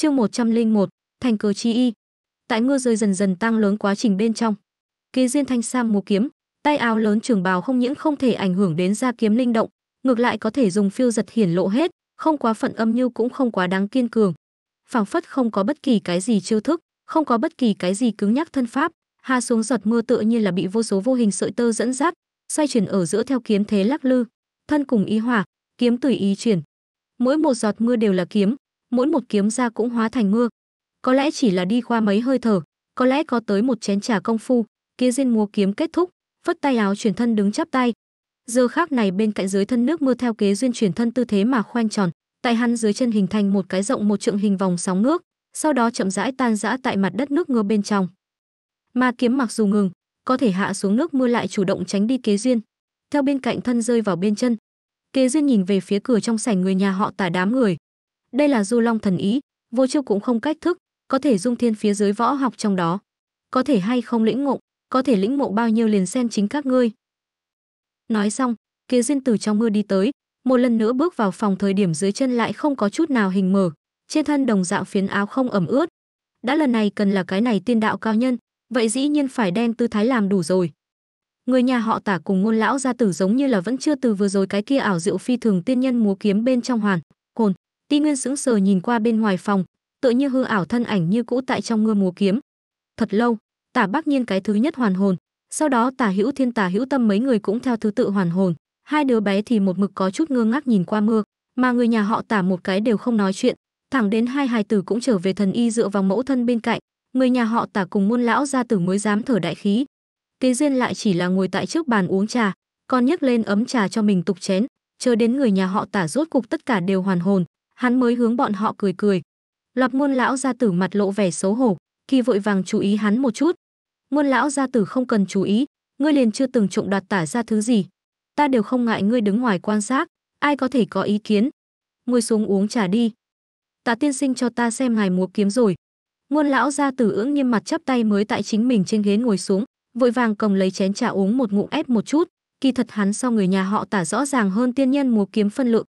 Chương 101, thành cờ chi y. Tại ngư rơi dần dần tăng lớn quá trình bên trong. Kế duyên Thanh Sam múa kiếm, tay áo lớn trường bào không những không thể ảnh hưởng đến ra kiếm linh động, ngược lại có thể dùng phiêu giật hiển lộ hết, không quá phận âm như cũng không quá đáng kiên cường. Phảng phất không có bất kỳ cái gì chiêu thức, không có bất kỳ cái gì cứng nhắc thân pháp, hạ xuống giọt mưa tựa như là bị vô số vô hình sợi tơ dẫn dắt, xoay chuyển ở giữa theo kiếm thế lắc lư, thân cùng ý hòa kiếm tùy ý chuyển. Mỗi một giọt mưa đều là kiếm, mỗi một kiếm ra cũng hóa thành mưa. Có lẽ chỉ là đi qua mấy hơi thở, có lẽ có tới một chén trà công phu, kia diên múa kiếm kết thúc, vất tay áo chuyển thân đứng chắp tay. Giờ khác này bên cạnh dưới thân nước mưa theo kế duyên chuyển thân tư thế mà khoanh tròn, tại hắn dưới chân hình thành một cái rộng một trượng hình vòng sóng nước, sau đó chậm rãi tan rã tại mặt đất nước mưa bên trong. Ma kiếm mặc dù ngừng, có thể hạ xuống nước mưa lại chủ động tránh đi kế duyên, theo bên cạnh thân rơi vào bên chân. Kế duyên nhìn về phía cửa trong sảnh người nhà họ tả đám người, đây là Du Long thần ý, vô chiêu cũng không cách thức, có thể dung thiên phía dưới võ học trong đó. Có thể hay không lĩnh ngộ, có thể lĩnh ngộ bao nhiêu liền xem chính các ngươi. Nói xong, kia Diên từ trong mưa đi tới, một lần nữa bước vào phòng thời điểm dưới chân lại không có chút nào hình mở, trên thân đồng dạng phiến áo không ẩm ướt. Đã lần này cần là cái này tiên đạo cao nhân, vậy dĩ nhiên phải đem tư thái làm đủ rồi. Người nhà họ Tả cùng ngôn lão gia tử giống như là vẫn chưa từ vừa rồi cái kia ảo diệu phi thường tiên nhân múa kiếm bên trong hoàn, Ti Nguyên sững sờ nhìn qua bên ngoài phòng, tựa như hư ảo thân ảnh như cũ tại trong mưa múa kiếm. Thật lâu, Tả bắc Nhiên cái thứ nhất hoàn hồn, sau đó Tả Hữu Thiên Tả Hữu Tâm mấy người cũng theo thứ tự hoàn hồn, hai đứa bé thì một mực có chút ngơ ngác nhìn qua mưa, mà người nhà họ Tả một cái đều không nói chuyện, thẳng đến hai hài tử cũng trở về thần y dựa vào mẫu thân bên cạnh, người nhà họ Tả cùng môn lão gia tử mới dám thở đại khí. Kế duyên lại chỉ là ngồi tại trước bàn uống trà, còn nhấc lên ấm trà cho mình tục chén, chờ đến người nhà họ Tả rốt cục tất cả đều hoàn hồn, hắn mới hướng bọn họ cười cười. Loạt muôn lão gia tử mặt lộ vẻ xấu hổ, kỳ vội vàng chú ý hắn một chút. Muôn lão gia tử không cần chú ý, ngươi liền chưa từng trộm đoạt tả ra thứ gì. Ta đều không ngại ngươi đứng ngoài quan sát, ai có thể có ý kiến. Ngươi xuống uống trà đi. Tạ tiên sinh cho ta xem ngài múa kiếm rồi. Muôn lão gia tử ưỡng nghiêm mặt chắp tay mới tại chính mình trên ghế ngồi xuống, vội vàng cầm lấy chén trà uống một ngụm ép một chút, kỳ thật hắn sau người nhà họ tả rõ ràng hơn tiên nhân múa kiếm phân lượng,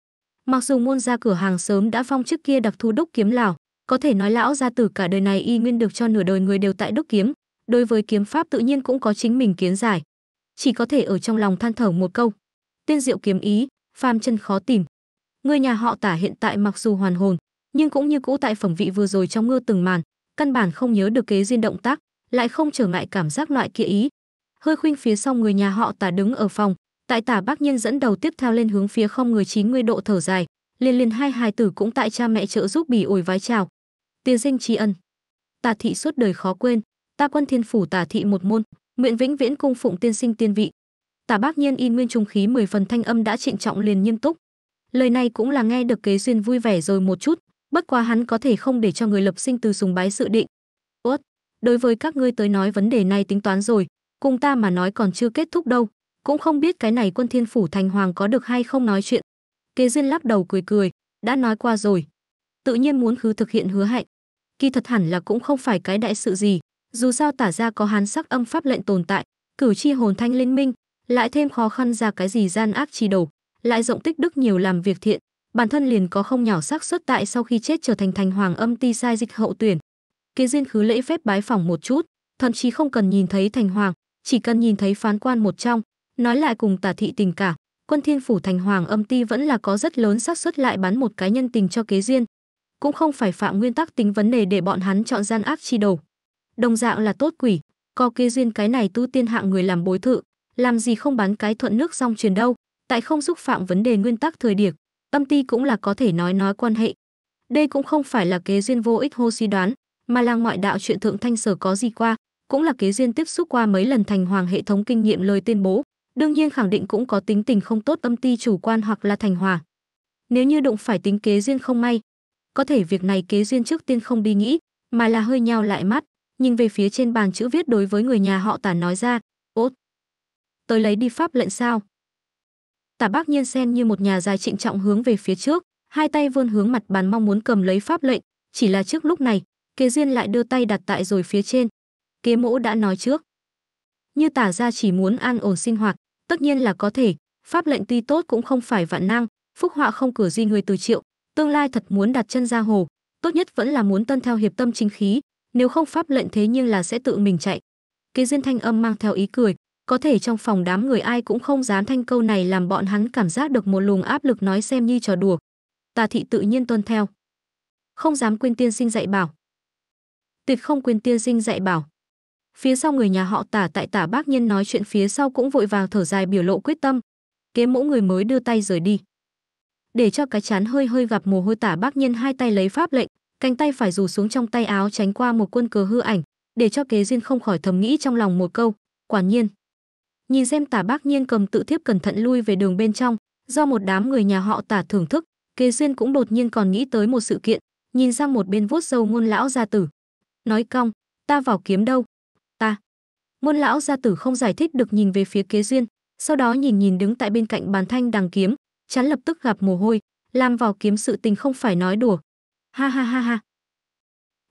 Mặc dù môn ra cửa hàng sớm đã phong trước kia đặc thu đúc kiếm lão có thể nói lão gia tử cả đời này y nguyên được cho nửa đời người đều tại đúc kiếm, đối với kiếm pháp tự nhiên cũng có chính mình kiến giải. Chỉ có thể ở trong lòng than thở một câu, tiên diệu kiếm ý, phàm chân khó tìm. Người nhà họ Tả hiện tại mặc dù hoàn hồn, nhưng cũng như cũ tại phẩm vị vừa rồi trong ngư từng màn, căn bản không nhớ được kế duyên động tác, lại không trở ngại cảm giác loại kia ý. Hơi khuynh phía sau người nhà họ Tả đứng ở phòng, Tại tả bác nhân dẫn đầu tiếp theo lên hướng phía không người 90 độ thở dài, liên liên hai hài tử cũng tại cha mẹ trợ giúp bỉ ổi vái chào. Tiên sinh tri ân. Tả thị suốt đời khó quên, ta quân thiên phủ tả thị một môn, nguyện vĩnh viễn cung phụng tiên sinh tiên vị. Tả bác nhân y nguyên trung khí mười phần thanh âm đã trịnh trọng liền nghiêm túc. Lời này cũng là nghe được kế duyên vui vẻ rồi một chút, bất quá hắn có thể không để cho người lập sinh từ sùng bái sự định. Út, đối với các ngươi tới nói vấn đề này tính toán rồi, cùng ta mà nói còn chưa kết thúc đâu, cũng không biết cái này quân thiên phủ thành hoàng có được hay không nói chuyện kế duyên lắc đầu cười cười đã nói qua rồi tự nhiên muốn khứ thực hiện hứa hẹn kỳ thật hẳn là cũng không phải cái đại sự gì dù sao tả ra có hán sắc âm pháp lệnh tồn tại cử chi hồn thanh liên minh lại thêm khó khăn ra cái gì gian ác chi đầu lại rộng tích đức nhiều làm việc thiện bản thân liền có không nhỏ xác suất tại sau khi chết trở thành thành hoàng âm ti sai dịch hậu tuyển kế duyên khứ lễ phép bái phỏng một chút thậm chí không cần nhìn thấy thành hoàng chỉ cần nhìn thấy phán quan một trong Nói lại cùng tả thị tình cả, quân thiên phủ thành hoàng âm ti vẫn là có rất lớn xác suất lại bán một cái nhân tình cho kế duyên. Cũng không phải phạm nguyên tắc tính vấn đề để bọn hắn chọn gian ác chi đầu. Đồng dạng là tốt quỷ, có kế duyên cái này tu tiên hạng người làm bối thự, làm gì không bán cái thuận nước rong truyền đâu, tại không xúc phạm vấn đề nguyên tắc thời điểm, âm ti cũng là có thể nói nói quan hệ. Đây cũng không phải là kế duyên vô ích hô suy đoán, mà là ngoại đạo chuyện thượng thanh sở có gì qua, cũng là kế duyên tiếp xúc qua mấy lần thành hoàng hệ thống kinh nghiệm lời tuyên bố, Đương nhiên khẳng định cũng có tính tình không tốt âm ti chủ quan hoặc là thành hòa. Nếu như đụng phải tính kế duyên không may, có thể việc này kế duyên trước tiên không đi nghĩ, mà là hơi nheo lại mắt, nhìn về phía trên bàn chữ viết đối với người nhà họ Tả nói ra, "Ốt, tới lấy đi pháp lệnh sao?" Tả Bác Nhiên sen như một nhà dài trịnh trọng hướng về phía trước, hai tay vươn hướng mặt bàn mong muốn cầm lấy pháp lệnh, chỉ là trước lúc này, Kế duyên lại đưa tay đặt tại rồi phía trên. Kế mẫu đã nói trước, như Tả gia chỉ muốn an ổn sinh hoạt, tất nhiên là có thể pháp lệnh tuy tốt cũng không phải vạn năng phúc họa không cửa duy người từ triệu tương lai thật muốn đặt chân ra hồ tốt nhất vẫn là muốn tân theo hiệp tâm chính khí nếu không pháp lệnh thế nhưng là sẽ tự mình chạy kế duyên thanh âm mang theo ý cười có thể trong phòng đám người ai cũng không dám thanh câu này làm bọn hắn cảm giác được một luồng áp lực nói xem như trò đùa tà thị tự nhiên tuân theo không dám quên tiên sinh dạy bảo tuyệt không quên tiên sinh dạy bảo phía sau người nhà họ tả tại tả bác nhân nói chuyện phía sau cũng vội vàng thở dài biểu lộ quyết tâm kế mẫu người mới đưa tay rời đi để cho cái chán hơi hơi gặp mồ hôi tả bác nhân hai tay lấy pháp lệnh cánh tay phải rủ xuống trong tay áo tránh qua một quân cờ hư ảnh để cho kế duyên không khỏi thầm nghĩ trong lòng một câu quả nhiên nhìn xem tả bác nhiên cầm tự thiếp cẩn thận lui về đường bên trong do một đám người nhà họ tả thưởng thức kế duyên cũng đột nhiên còn nghĩ tới một sự kiện nhìn sang một bên vuốt dâu ngôn lão gia tử nói cong ta vào kiếm đâu Môn lão gia tử không giải thích được nhìn về phía kế duyên, sau đó nhìn nhìn đứng tại bên cạnh bàn thanh đằng kiếm, chán lập tức gặp mồ hôi, làm vào kiếm sự tình không phải nói đùa. Ha ha ha ha.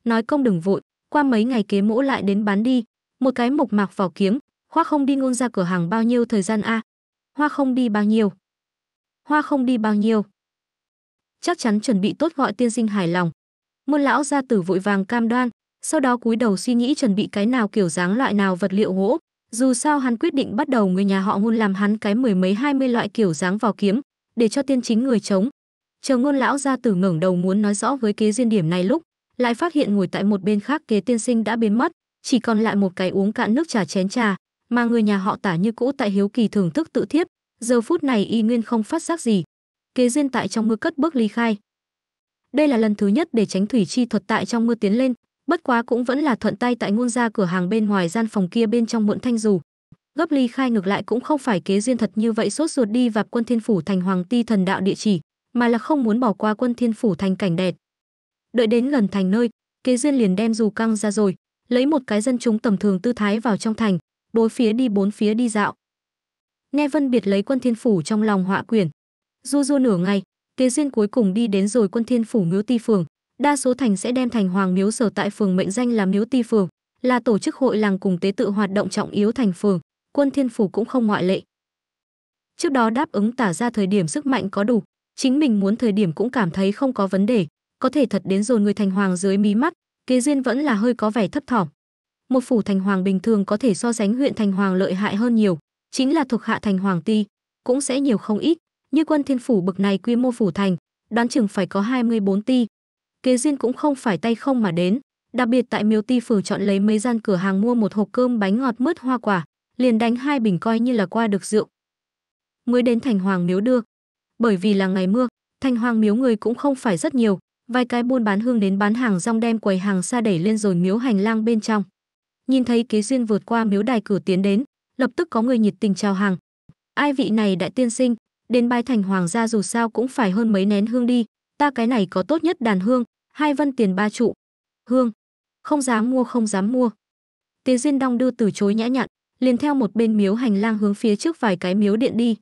Nói công đừng vội, qua mấy ngày kế mỗ lại đến bán đi, một cái mộc mạc vào kiếm, hoa không đi ngôn ra cửa hàng bao nhiêu thời gian a? Hoa không đi bao nhiêu? Hoa không đi bao nhiêu? Chắc chắn chuẩn bị tốt gọi tiên sinh hài lòng. Môn lão gia tử vội vàng cam đoan, sau đó cúi đầu suy nghĩ chuẩn bị cái nào kiểu dáng loại nào vật liệu gỗ dù sao hắn quyết định bắt đầu người nhà họ ngôn làm hắn cái mười mấy hai mươi loại kiểu dáng vào kiếm để cho tiên chính người chống chờ ngôn lão ra từ ngẩng đầu muốn nói rõ với kế diên điểm này lúc lại phát hiện ngồi tại một bên khác kế tiên sinh đã biến mất chỉ còn lại một cái uống cạn nước trà chén trà mà người nhà họ tả như cũ tại hiếu kỳ thưởng thức tự thiếp giờ phút này y nguyên không phát giác gì kế diên tại trong mưa cất bước ly khai đây là lần thứ nhất để tránh thủy chi thuật tại trong mưa tiến lên bất quá cũng vẫn là thuận tay tại ngôn ra cửa hàng bên ngoài gian phòng kia bên trong muộn thanh dù gấp ly khai ngược lại cũng không phải kế duyên thật như vậy sốt ruột đi vạp quân thiên phủ thành hoàng ti thần đạo địa chỉ mà là không muốn bỏ qua quân thiên phủ thành cảnh đẹp đợi đến gần thành nơi kế duyên liền đem dù căng ra rồi lấy một cái dân chúng tầm thường tư thái vào trong thành đối phía đi bốn phía đi dạo nghe vân biệt lấy quân thiên phủ trong lòng họa quyển du du nửa ngày kế duyên cuối cùng đi đến rồi quân thiên phủ miếu ti phường đa số thành sẽ đem thành hoàng miếu sở tại phường mệnh danh là miếu ti phường là tổ chức hội làng cùng tế tự hoạt động trọng yếu thành phường quân thiên phủ cũng không ngoại lệ trước đó đáp ứng tả ra thời điểm sức mạnh có đủ chính mình muốn thời điểm cũng cảm thấy không có vấn đề có thể thật đến rồi người thành hoàng dưới mí mắt kế duyên vẫn là hơi có vẻ thấp thỏm một phủ thành hoàng bình thường có thể so sánh huyện thành hoàng lợi hại hơn nhiều chính là thuộc hạ thành hoàng ti cũng sẽ nhiều không ít như quân thiên phủ bực này quy mô phủ thành đoán chừng phải có 24 ti kế duyên cũng không phải tay không mà đến. Đặc biệt tại Miếu Ti phường chọn lấy mấy gian cửa hàng mua một hộp cơm bánh ngọt mứt hoa quả, liền đánh hai bình coi như là qua được rượu. Mới đến thành Hoàng Miếu đưa. Bởi vì là ngày mưa, thành Hoàng Miếu người cũng không phải rất nhiều, vài cái buôn bán hương đến bán hàng rong đem quầy hàng xa đẩy lên rồi miếu hành lang bên trong. Nhìn thấy kế duyên vượt qua miếu đài cửa tiến đến, lập tức có người nhiệt tình chào hàng. Ai vị này đại tiên sinh, đến bái thành hoàng gia dù sao cũng phải hơn mấy nén hương đi, ta cái này có tốt nhất đàn hương, hai vân tiền ba trụ. Hương, không dám mua không dám mua. Tiến Duyên đong đưa từ chối nhã nhặn, liền theo một bên miếu hành lang hướng phía trước vài cái miếu điện đi.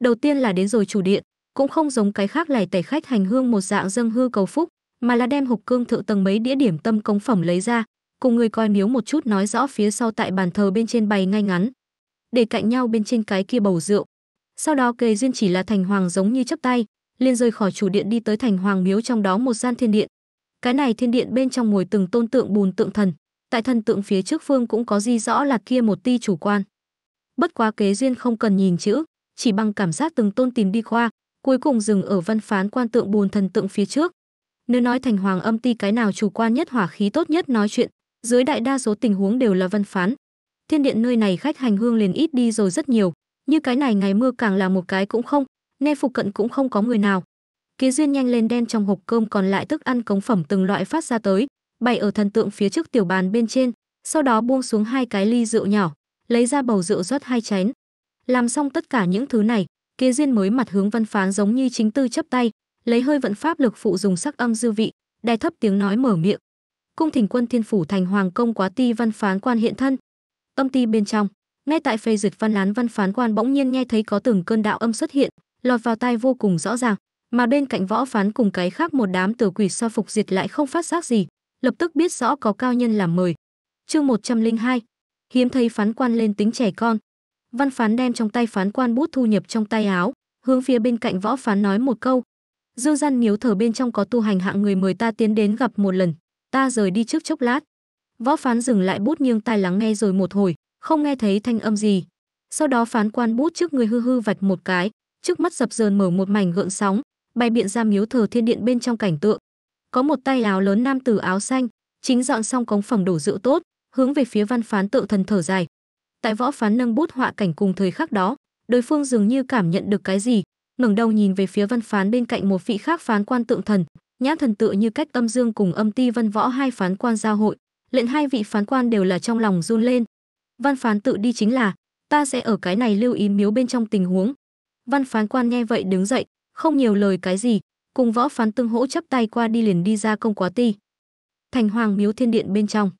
Đầu tiên là đến rồi chủ điện, cũng không giống cái khác lẻ tẩy khách hành hương một dạng dâng hư cầu phúc, mà là đem hộp cương thượng tầng mấy đĩa điểm tâm công phẩm lấy ra, cùng người coi miếu một chút nói rõ phía sau tại bàn thờ bên trên bày ngay ngắn, để cạnh nhau bên trên cái kia bầu rượu. Sau đó kề duyên chỉ là thành hoàng giống như chấp tay, liền rời khỏi chủ điện đi tới thành hoàng miếu trong đó một gian thiên điện. Cái này thiên điện bên trong ngồi từng tôn tượng bùn tượng thần, tại thần tượng phía trước phương cũng có di rõ là kia một ti chủ quan. Bất quá kế duyên không cần nhìn chữ, chỉ bằng cảm giác từng tôn tìm đi qua, cuối cùng dừng ở văn phán quan tượng bùn thần tượng phía trước. Nếu nói thành hoàng âm ti cái nào chủ quan nhất hỏa khí tốt nhất nói chuyện, dưới đại đa số tình huống đều là văn phán. Thiên điện nơi này khách hành hương liền ít đi rồi rất nhiều, như cái này ngày mưa càng là một cái cũng không, Nghe phụ cận cũng không có người nào. Kế duyên nhanh lên đen trong hộp cơm còn lại thức ăn cống phẩm từng loại phát ra tới, bày ở thần tượng phía trước tiểu bàn bên trên, sau đó buông xuống hai cái ly rượu nhỏ, lấy ra bầu rượu rót hai chén. Làm xong tất cả những thứ này, kế duyên mới mặt hướng văn phán giống như chính tư chấp tay, lấy hơi vận pháp lực phụ dùng sắc âm dư vị, đài thấp tiếng nói mở miệng. Cung thỉnh quân thiên phủ thành hoàng công quá ti văn phán quan hiện thân. Tâm ti bên trong, ngay tại phê duyệt văn án văn phán quan bỗng nhiên nghe thấy có từng cơn đạo âm xuất hiện, lọt vào tai vô cùng rõ ràng mà bên cạnh võ phán cùng cái khác một đám tử quỷ so phục diệt lại không phát giác gì lập tức biết rõ có cao nhân làm mời chương 102 hiếm thấy phán quan lên tính trẻ con văn phán đem trong tay phán quan bút thu nhập trong tay áo hướng phía bên cạnh võ phán nói một câu dương gian miếu thờ bên trong có tu hành hạng người mời ta tiến đến gặp một lần ta rời đi trước chốc lát võ phán dừng lại bút nghiêng tai lắng nghe rồi một hồi không nghe thấy thanh âm gì sau đó phán quan bút trước người hư hư vạch một cái trước mắt dập dờn mở một mảnh gợn sóng, bày biện ra miếu thờ thiên điện bên trong cảnh tượng. Có một tay áo lớn nam tử áo xanh, chính dọn xong cống phẩm đổ rượu tốt, hướng về phía văn phán tự thần thở dài. Tại võ phán nâng bút họa cảnh cùng thời khắc đó, đối phương dường như cảm nhận được cái gì, ngẩng đầu nhìn về phía văn phán bên cạnh một vị khác phán quan tượng thần, nhã thần tựa như cách âm dương cùng âm ti văn võ hai phán quan giao hội, lệnh hai vị phán quan đều là trong lòng run lên. Văn phán tự đi chính là, ta sẽ ở cái này lưu ý miếu bên trong tình huống, Văn phán quan nghe vậy đứng dậy, không nhiều lời cái gì, cùng võ phán tương hỗ chắp tay qua đi liền đi ra công quá ti. Thành hoàng miếu thiên điện bên trong.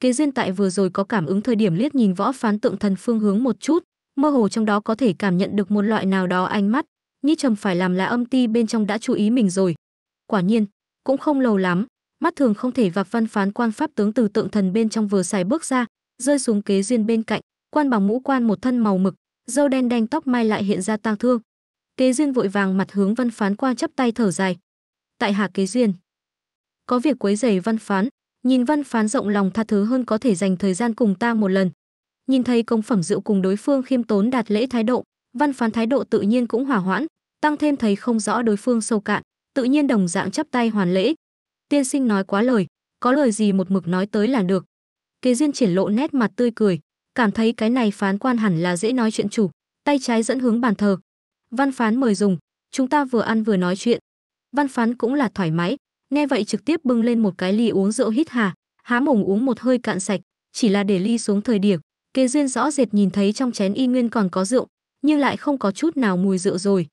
Kế duyên tại vừa rồi có cảm ứng thời điểm liếc nhìn võ phán tượng thần phương hướng một chút, mơ hồ trong đó có thể cảm nhận được một loại nào đó ánh mắt, như trầm phải làm là âm ti bên trong đã chú ý mình rồi. Quả nhiên, cũng không lâu lắm, mắt thường không thể vạc văn phán quan pháp tướng từ tượng thần bên trong vừa xài bước ra, rơi xuống kế duyên bên cạnh, quan bằng mũ quan một thân màu mực, dâu đen đen tóc mai lại hiện ra tang thương. Kế Duyên vội vàng mặt hướng văn phán qua chắp tay thở dài. Tại hạ Kế Duyên, có việc quấy rầy văn phán, nhìn văn phán rộng lòng tha thứ hơn có thể dành thời gian cùng ta một lần. Nhìn thấy công phẩm rượu cùng đối phương khiêm tốn đạt lễ thái độ, văn phán thái độ tự nhiên cũng hòa hoãn, tăng thêm thấy không rõ đối phương sâu cạn, tự nhiên đồng dạng chắp tay hoàn lễ. Tiên sinh nói quá lời, có lời gì một mực nói tới là được. Kế Duyên triển lộ nét mặt tươi cười, cảm thấy cái này phán quan hẳn là dễ nói chuyện chủ, tay trái dẫn hướng bàn thờ. Văn phán mời dùng, chúng ta vừa ăn vừa nói chuyện. Văn phán cũng là thoải mái, nghe vậy trực tiếp bưng lên một cái ly uống rượu hít hà, há mồm uống một hơi cạn sạch, chỉ là để ly xuống thời điểm, Kế Duyên rõ rệt nhìn thấy trong chén y nguyên còn có rượu, nhưng lại không có chút nào mùi rượu rồi.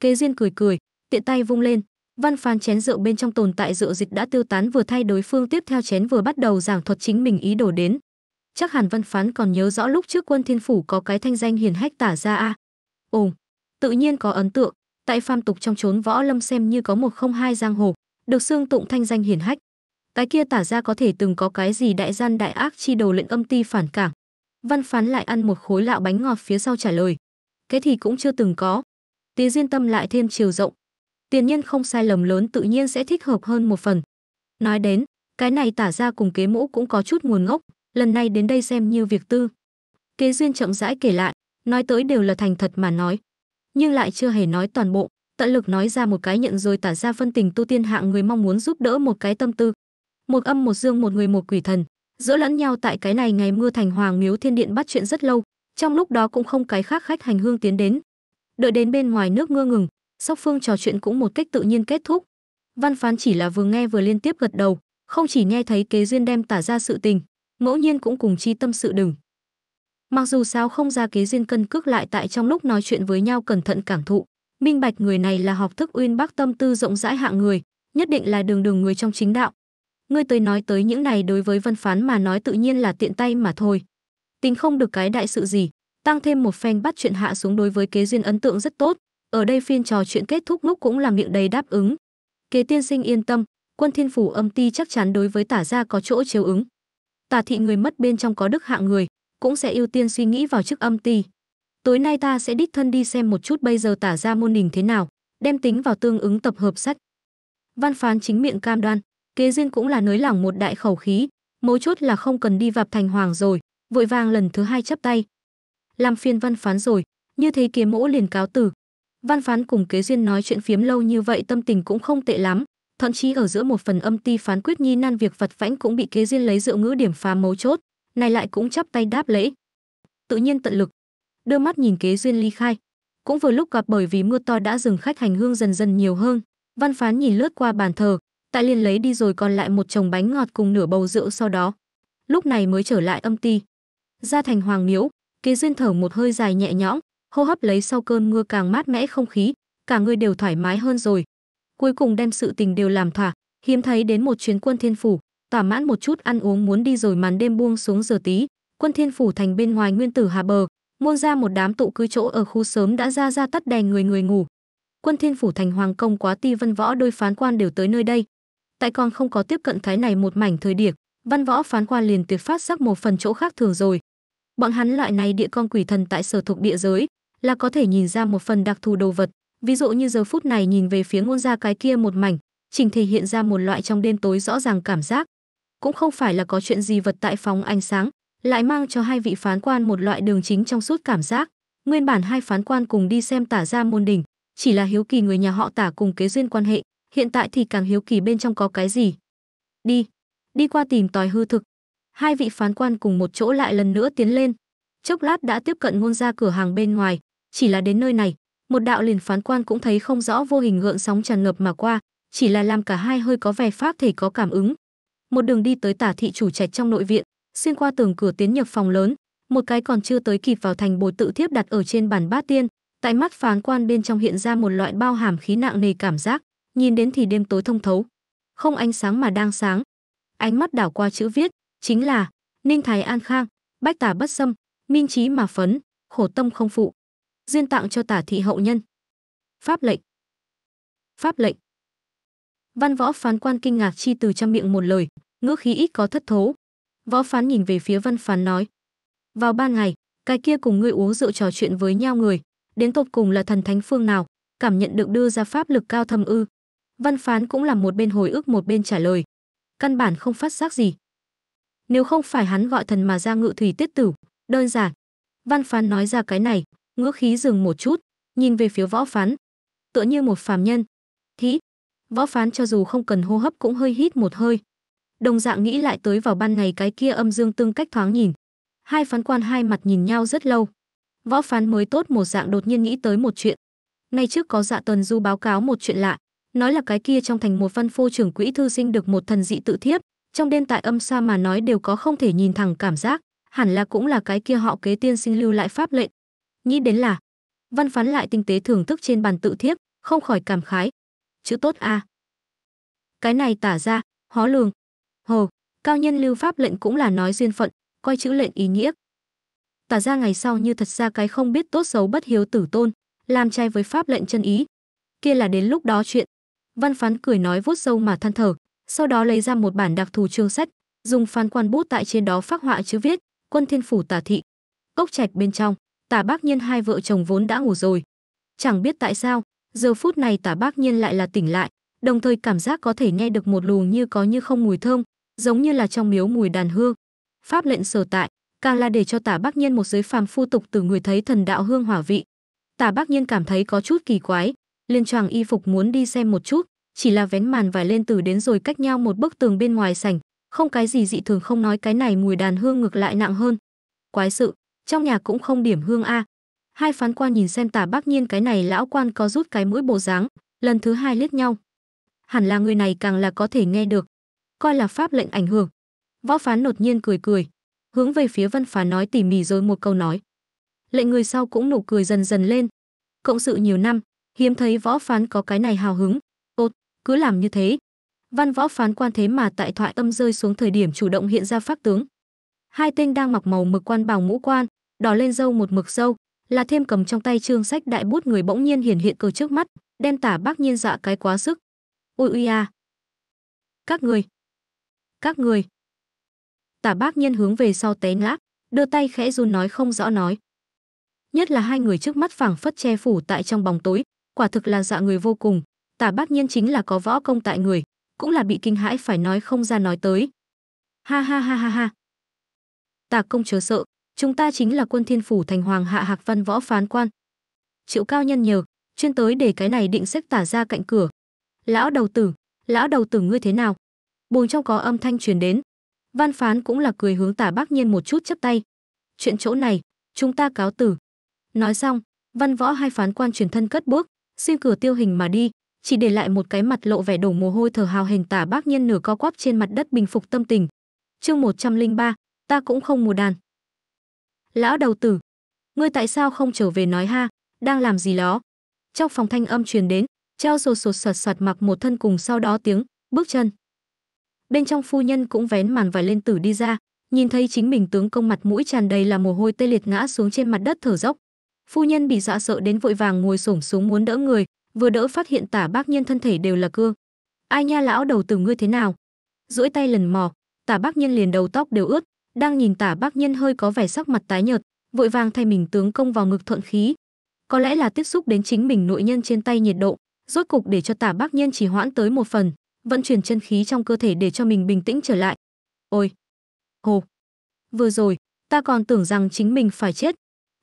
Kế Duyên cười cười, tiện tay vung lên, văn phán chén rượu bên trong tồn tại rượu dịch đã tiêu tán vừa thay đối phương tiếp theo chén vừa bắt đầu giảng thuật chính mình ý đồ đến, chắc hàn văn phán còn nhớ rõ lúc trước quân thiên phủ có cái thanh danh hiền hách tả ra a à. ồ tự nhiên có ấn tượng tại phàm tục trong chốn võ lâm xem như có một không hai giang hồ được xương tụng thanh danh hiền hách cái kia tả ra có thể từng có cái gì đại gian đại ác chi đầu lệnh âm ti phản cảng văn phán lại ăn một khối lạo bánh ngọt phía sau trả lời cái thì cũng chưa từng có Tí diên tâm lại thêm chiều rộng tiền nhân không sai lầm lớn tự nhiên sẽ thích hợp hơn một phần nói đến cái này tả ra cùng kế mũ cũng có chút nguồn ngốc lần này đến đây xem như việc tư. Kế duyên chậm rãi kể lại, nói tới đều là thành thật mà nói, nhưng lại chưa hề nói toàn bộ, tận lực nói ra một cái nhận rồi tả ra phân tình tu tiên hạng người mong muốn giúp đỡ một cái tâm tư. Một âm một dương một người một quỷ thần, giữa lẫn nhau tại cái này ngày mưa thành hoàng miếu thiên điện bắt chuyện rất lâu, trong lúc đó cũng không cái khác khách hành hương tiến đến. Đợi đến bên ngoài nước mưa ngừng, Sóc Phương trò chuyện cũng một cách tự nhiên kết thúc. Văn Phán chỉ là vừa nghe vừa liên tiếp gật đầu, không chỉ nghe thấy kế duyên đem tả ra sự tình, ngẫu nhiên cũng cùng chi tâm sự đừng mặc dù sao không ra kế duyên cân cước lại tại trong lúc nói chuyện với nhau cẩn thận cảm thụ minh bạch người này là học thức uyên bác tâm tư rộng rãi hạng người nhất định là đường đường người trong chính đạo ngươi tới nói tới những này đối với văn phán mà nói tự nhiên là tiện tay mà thôi tính không được cái đại sự gì tăng thêm một phen bắt chuyện hạ xuống đối với kế duyên ấn tượng rất tốt ở đây phiên trò chuyện kết thúc lúc cũng là miệng đầy đáp ứng kế tiên sinh yên tâm quân thiên phủ âm ti chắc chắn đối với tả gia có chỗ chiếu ứng tà thị người mất bên trong có đức hạng người cũng sẽ ưu tiên suy nghĩ vào chức âm ti tối nay ta sẽ đích thân đi xem một chút bây giờ tả ra môn đình thế nào đem tính vào tương ứng tập hợp sách văn phán chính miệng cam đoan kế duyên cũng là nới lỏng một đại khẩu khí mấu chốt là không cần đi vạp thành hoàng rồi vội vàng lần thứ hai chấp tay làm phiên văn phán rồi như thế kiếm mỗ liền cáo tử văn phán cùng kế duyên nói chuyện phiếm lâu như vậy tâm tình cũng không tệ lắm thậm chí ở giữa một phần âm ti phán quyết nhi nan việc vật vãnh cũng bị kế diên lấy rượu ngữ điểm phá mấu chốt này lại cũng chắp tay đáp lễ tự nhiên tận lực đưa mắt nhìn kế duyên ly khai cũng vừa lúc gặp bởi vì mưa to đã dừng khách hành hương dần dần nhiều hơn văn phán nhìn lướt qua bàn thờ tại liền lấy đi rồi còn lại một chồng bánh ngọt cùng nửa bầu rượu sau đó lúc này mới trở lại âm ti ra thành hoàng miếu kế duyên thở một hơi dài nhẹ nhõm hô hấp lấy sau cơn mưa càng mát mẽ không khí cả người đều thoải mái hơn rồi cuối cùng đem sự tình đều làm thỏa, hiếm thấy đến một chuyến quân thiên phủ, tỏa mãn một chút ăn uống muốn đi rồi màn đêm buông xuống giờ tí, quân thiên phủ thành bên ngoài nguyên tử hà bờ, môn ra một đám tụ cư chỗ ở khu sớm đã ra ra tắt đèn người người ngủ. Quân thiên phủ thành hoàng công quá ti văn võ đôi phán quan đều tới nơi đây. Tại còn không có tiếp cận cái này một mảnh thời điểm, văn võ phán quan liền tuyệt phát giác một phần chỗ khác thường rồi. Bọn hắn loại này địa con quỷ thần tại sở thuộc địa giới, là có thể nhìn ra một phần đặc thù đồ vật, Ví dụ như giờ phút này nhìn về phía ngôn ra cái kia một mảnh, Trình thể hiện ra một loại trong đêm tối rõ ràng cảm giác. Cũng không phải là có chuyện gì vật tại phòng ánh sáng, lại mang cho hai vị phán quan một loại đường chính trong suốt cảm giác. Nguyên bản hai phán quan cùng đi xem tả ra môn đỉnh, chỉ là hiếu kỳ người nhà họ tả cùng kế duyên quan hệ, hiện tại thì càng hiếu kỳ bên trong có cái gì. Đi, đi qua tìm tòi hư thực. Hai vị phán quan cùng một chỗ lại lần nữa tiến lên. Chốc lát đã tiếp cận ngôn ra cửa hàng bên ngoài, chỉ là đến nơi này, một đạo liền phán quan cũng thấy không rõ vô hình gợn sóng tràn ngập mà qua chỉ là làm cả hai hơi có vẻ pháp thể có cảm ứng một đường đi tới tả thị chủ trạch trong nội viện xuyên qua tường cửa tiến nhập phòng lớn một cái còn chưa tới kịp vào thành bồi tự thiếp đặt ở trên bàn bát tiên tại mắt phán quan bên trong hiện ra một loại bao hàm khí nặng nề cảm giác nhìn đến thì đêm tối thông thấu không ánh sáng mà đang sáng ánh mắt đảo qua chữ viết chính là ninh thái an khang bách tả bất xâm minh trí mà phấn khổ tâm không phụ duyên tặng cho tả thị hậu nhân. Pháp lệnh Pháp lệnh Văn võ phán quan kinh ngạc chi từ trong miệng một lời, ngữ khí ít có thất thố. Võ phán nhìn về phía văn phán nói. Vào ban ngày, cái kia cùng ngươi uống rượu trò chuyện với nhau người, đến tột cùng là thần thánh phương nào, cảm nhận được đưa ra pháp lực cao thâm ư. Văn phán cũng là một bên hồi ức một bên trả lời. Căn bản không phát giác gì. Nếu không phải hắn gọi thần mà ra ngự thủy tiết tử, đơn giản. Văn phán nói ra cái này, ngữ khí dừng một chút nhìn về phía võ phán tựa như một phàm nhân Thí, võ phán cho dù không cần hô hấp cũng hơi hít một hơi đồng dạng nghĩ lại tới vào ban ngày cái kia âm dương tương cách thoáng nhìn hai phán quan hai mặt nhìn nhau rất lâu võ phán mới tốt một dạng đột nhiên nghĩ tới một chuyện ngay trước có dạ tần du báo cáo một chuyện lạ nói là cái kia trong thành một văn phô trưởng quỹ thư sinh được một thần dị tự thiếp trong đêm tại âm xa mà nói đều có không thể nhìn thẳng cảm giác hẳn là cũng là cái kia họ kế tiên sinh lưu lại pháp lệnh nghĩ đến là văn phán lại tinh tế thưởng thức trên bàn tự thiếp không khỏi cảm khái chữ tốt a à. cái này tả ra hó lường hồ cao nhân lưu pháp lệnh cũng là nói duyên phận coi chữ lệnh ý nghĩa tả ra ngày sau như thật ra cái không biết tốt xấu bất hiếu tử tôn làm trai với pháp lệnh chân ý kia là đến lúc đó chuyện văn phán cười nói vuốt sâu mà than thở sau đó lấy ra một bản đặc thù chương sách dùng phán quan bút tại trên đó phác họa chữ viết quân thiên phủ tả thị cốc trạch bên trong tả bác nhiên hai vợ chồng vốn đã ngủ rồi chẳng biết tại sao giờ phút này tả bác nhiên lại là tỉnh lại đồng thời cảm giác có thể nghe được một lù như có như không mùi thơm giống như là trong miếu mùi đàn hương pháp lệnh sở tại càng là để cho tả bác nhiên một giới phàm phu tục từ người thấy thần đạo hương hỏa vị tả bác nhiên cảm thấy có chút kỳ quái liên choàng y phục muốn đi xem một chút chỉ là vén màn vải lên từ đến rồi cách nhau một bức tường bên ngoài sảnh không cái gì dị thường không nói cái này mùi đàn hương ngược lại nặng hơn quái sự trong nhà cũng không điểm hương a. Hai phán quan nhìn xem tả bác nhiên cái này lão quan có rút cái mũi bộ dáng, lần thứ hai liếc nhau. Hẳn là người này càng là có thể nghe được, coi là pháp lệnh ảnh hưởng. Võ phán đột nhiên cười cười, hướng về phía văn phán nói tỉ mỉ rồi một câu nói. Lệnh người sau cũng nụ cười dần dần lên. Cộng sự nhiều năm, hiếm thấy võ phán có cái này hào hứng. Tốt, cứ làm như thế. Văn võ phán quan thế mà tại thoại tâm rơi xuống thời điểm chủ động hiện ra pháp tướng, hai tên đang mặc màu mực quan bào mũ quan, đỏ lên dâu một mực dâu, là thêm cầm trong tay trương sách đại bút người bỗng nhiên hiển hiện cờ trước mắt, đem tả bác nhiên dạ cái quá sức. ui ui à! Các người! Các người! Tả bác nhiên hướng về sau té ngã, đưa tay khẽ run nói không rõ nói. Nhất là hai người trước mắt phảng phất che phủ tại trong bóng tối, quả thực là dạ người vô cùng. Tả bác nhiên chính là có võ công tại người, cũng là bị kinh hãi phải nói không ra nói tới. Ha ha ha ha ha, tạc công chớ sợ chúng ta chính là quân thiên phủ thành hoàng hạ hạc văn võ phán quan triệu cao nhân nhờ chuyên tới để cái này định xếp tả ra cạnh cửa lão đầu tử lão đầu tử ngươi thế nào buồng trong có âm thanh truyền đến văn phán cũng là cười hướng tả bác nhiên một chút chấp tay chuyện chỗ này chúng ta cáo tử nói xong văn võ hai phán quan truyền thân cất bước xin cửa tiêu hình mà đi chỉ để lại một cái mặt lộ vẻ đổ mồ hôi thở hào hền tả bác nhiên nửa co quắp trên mặt đất bình phục tâm tình chương 103, ta cũng không mua đàn. Lão đầu tử, ngươi tại sao không trở về nói ha, đang làm gì đó? Trong phòng thanh âm truyền đến, treo sột sột soạt soạt mặc một thân cùng sau đó tiếng, bước chân. Bên trong phu nhân cũng vén màn vải lên tử đi ra, nhìn thấy chính mình tướng công mặt mũi tràn đầy là mồ hôi tê liệt ngã xuống trên mặt đất thở dốc. Phu nhân bị dọa sợ đến vội vàng ngồi xổm xuống muốn đỡ người, vừa đỡ phát hiện tả bác nhân thân thể đều là cương. Ai nha lão đầu tử ngươi thế nào? duỗi tay lần mò, tả bác nhân liền đầu tóc đều ướt, đang nhìn tả bác nhân hơi có vẻ sắc mặt tái nhợt vội vàng thay mình tướng công vào ngực thuận khí có lẽ là tiếp xúc đến chính mình nội nhân trên tay nhiệt độ rốt cục để cho tả bác nhân chỉ hoãn tới một phần vận chuyển chân khí trong cơ thể để cho mình bình tĩnh trở lại ôi hồ vừa rồi ta còn tưởng rằng chính mình phải chết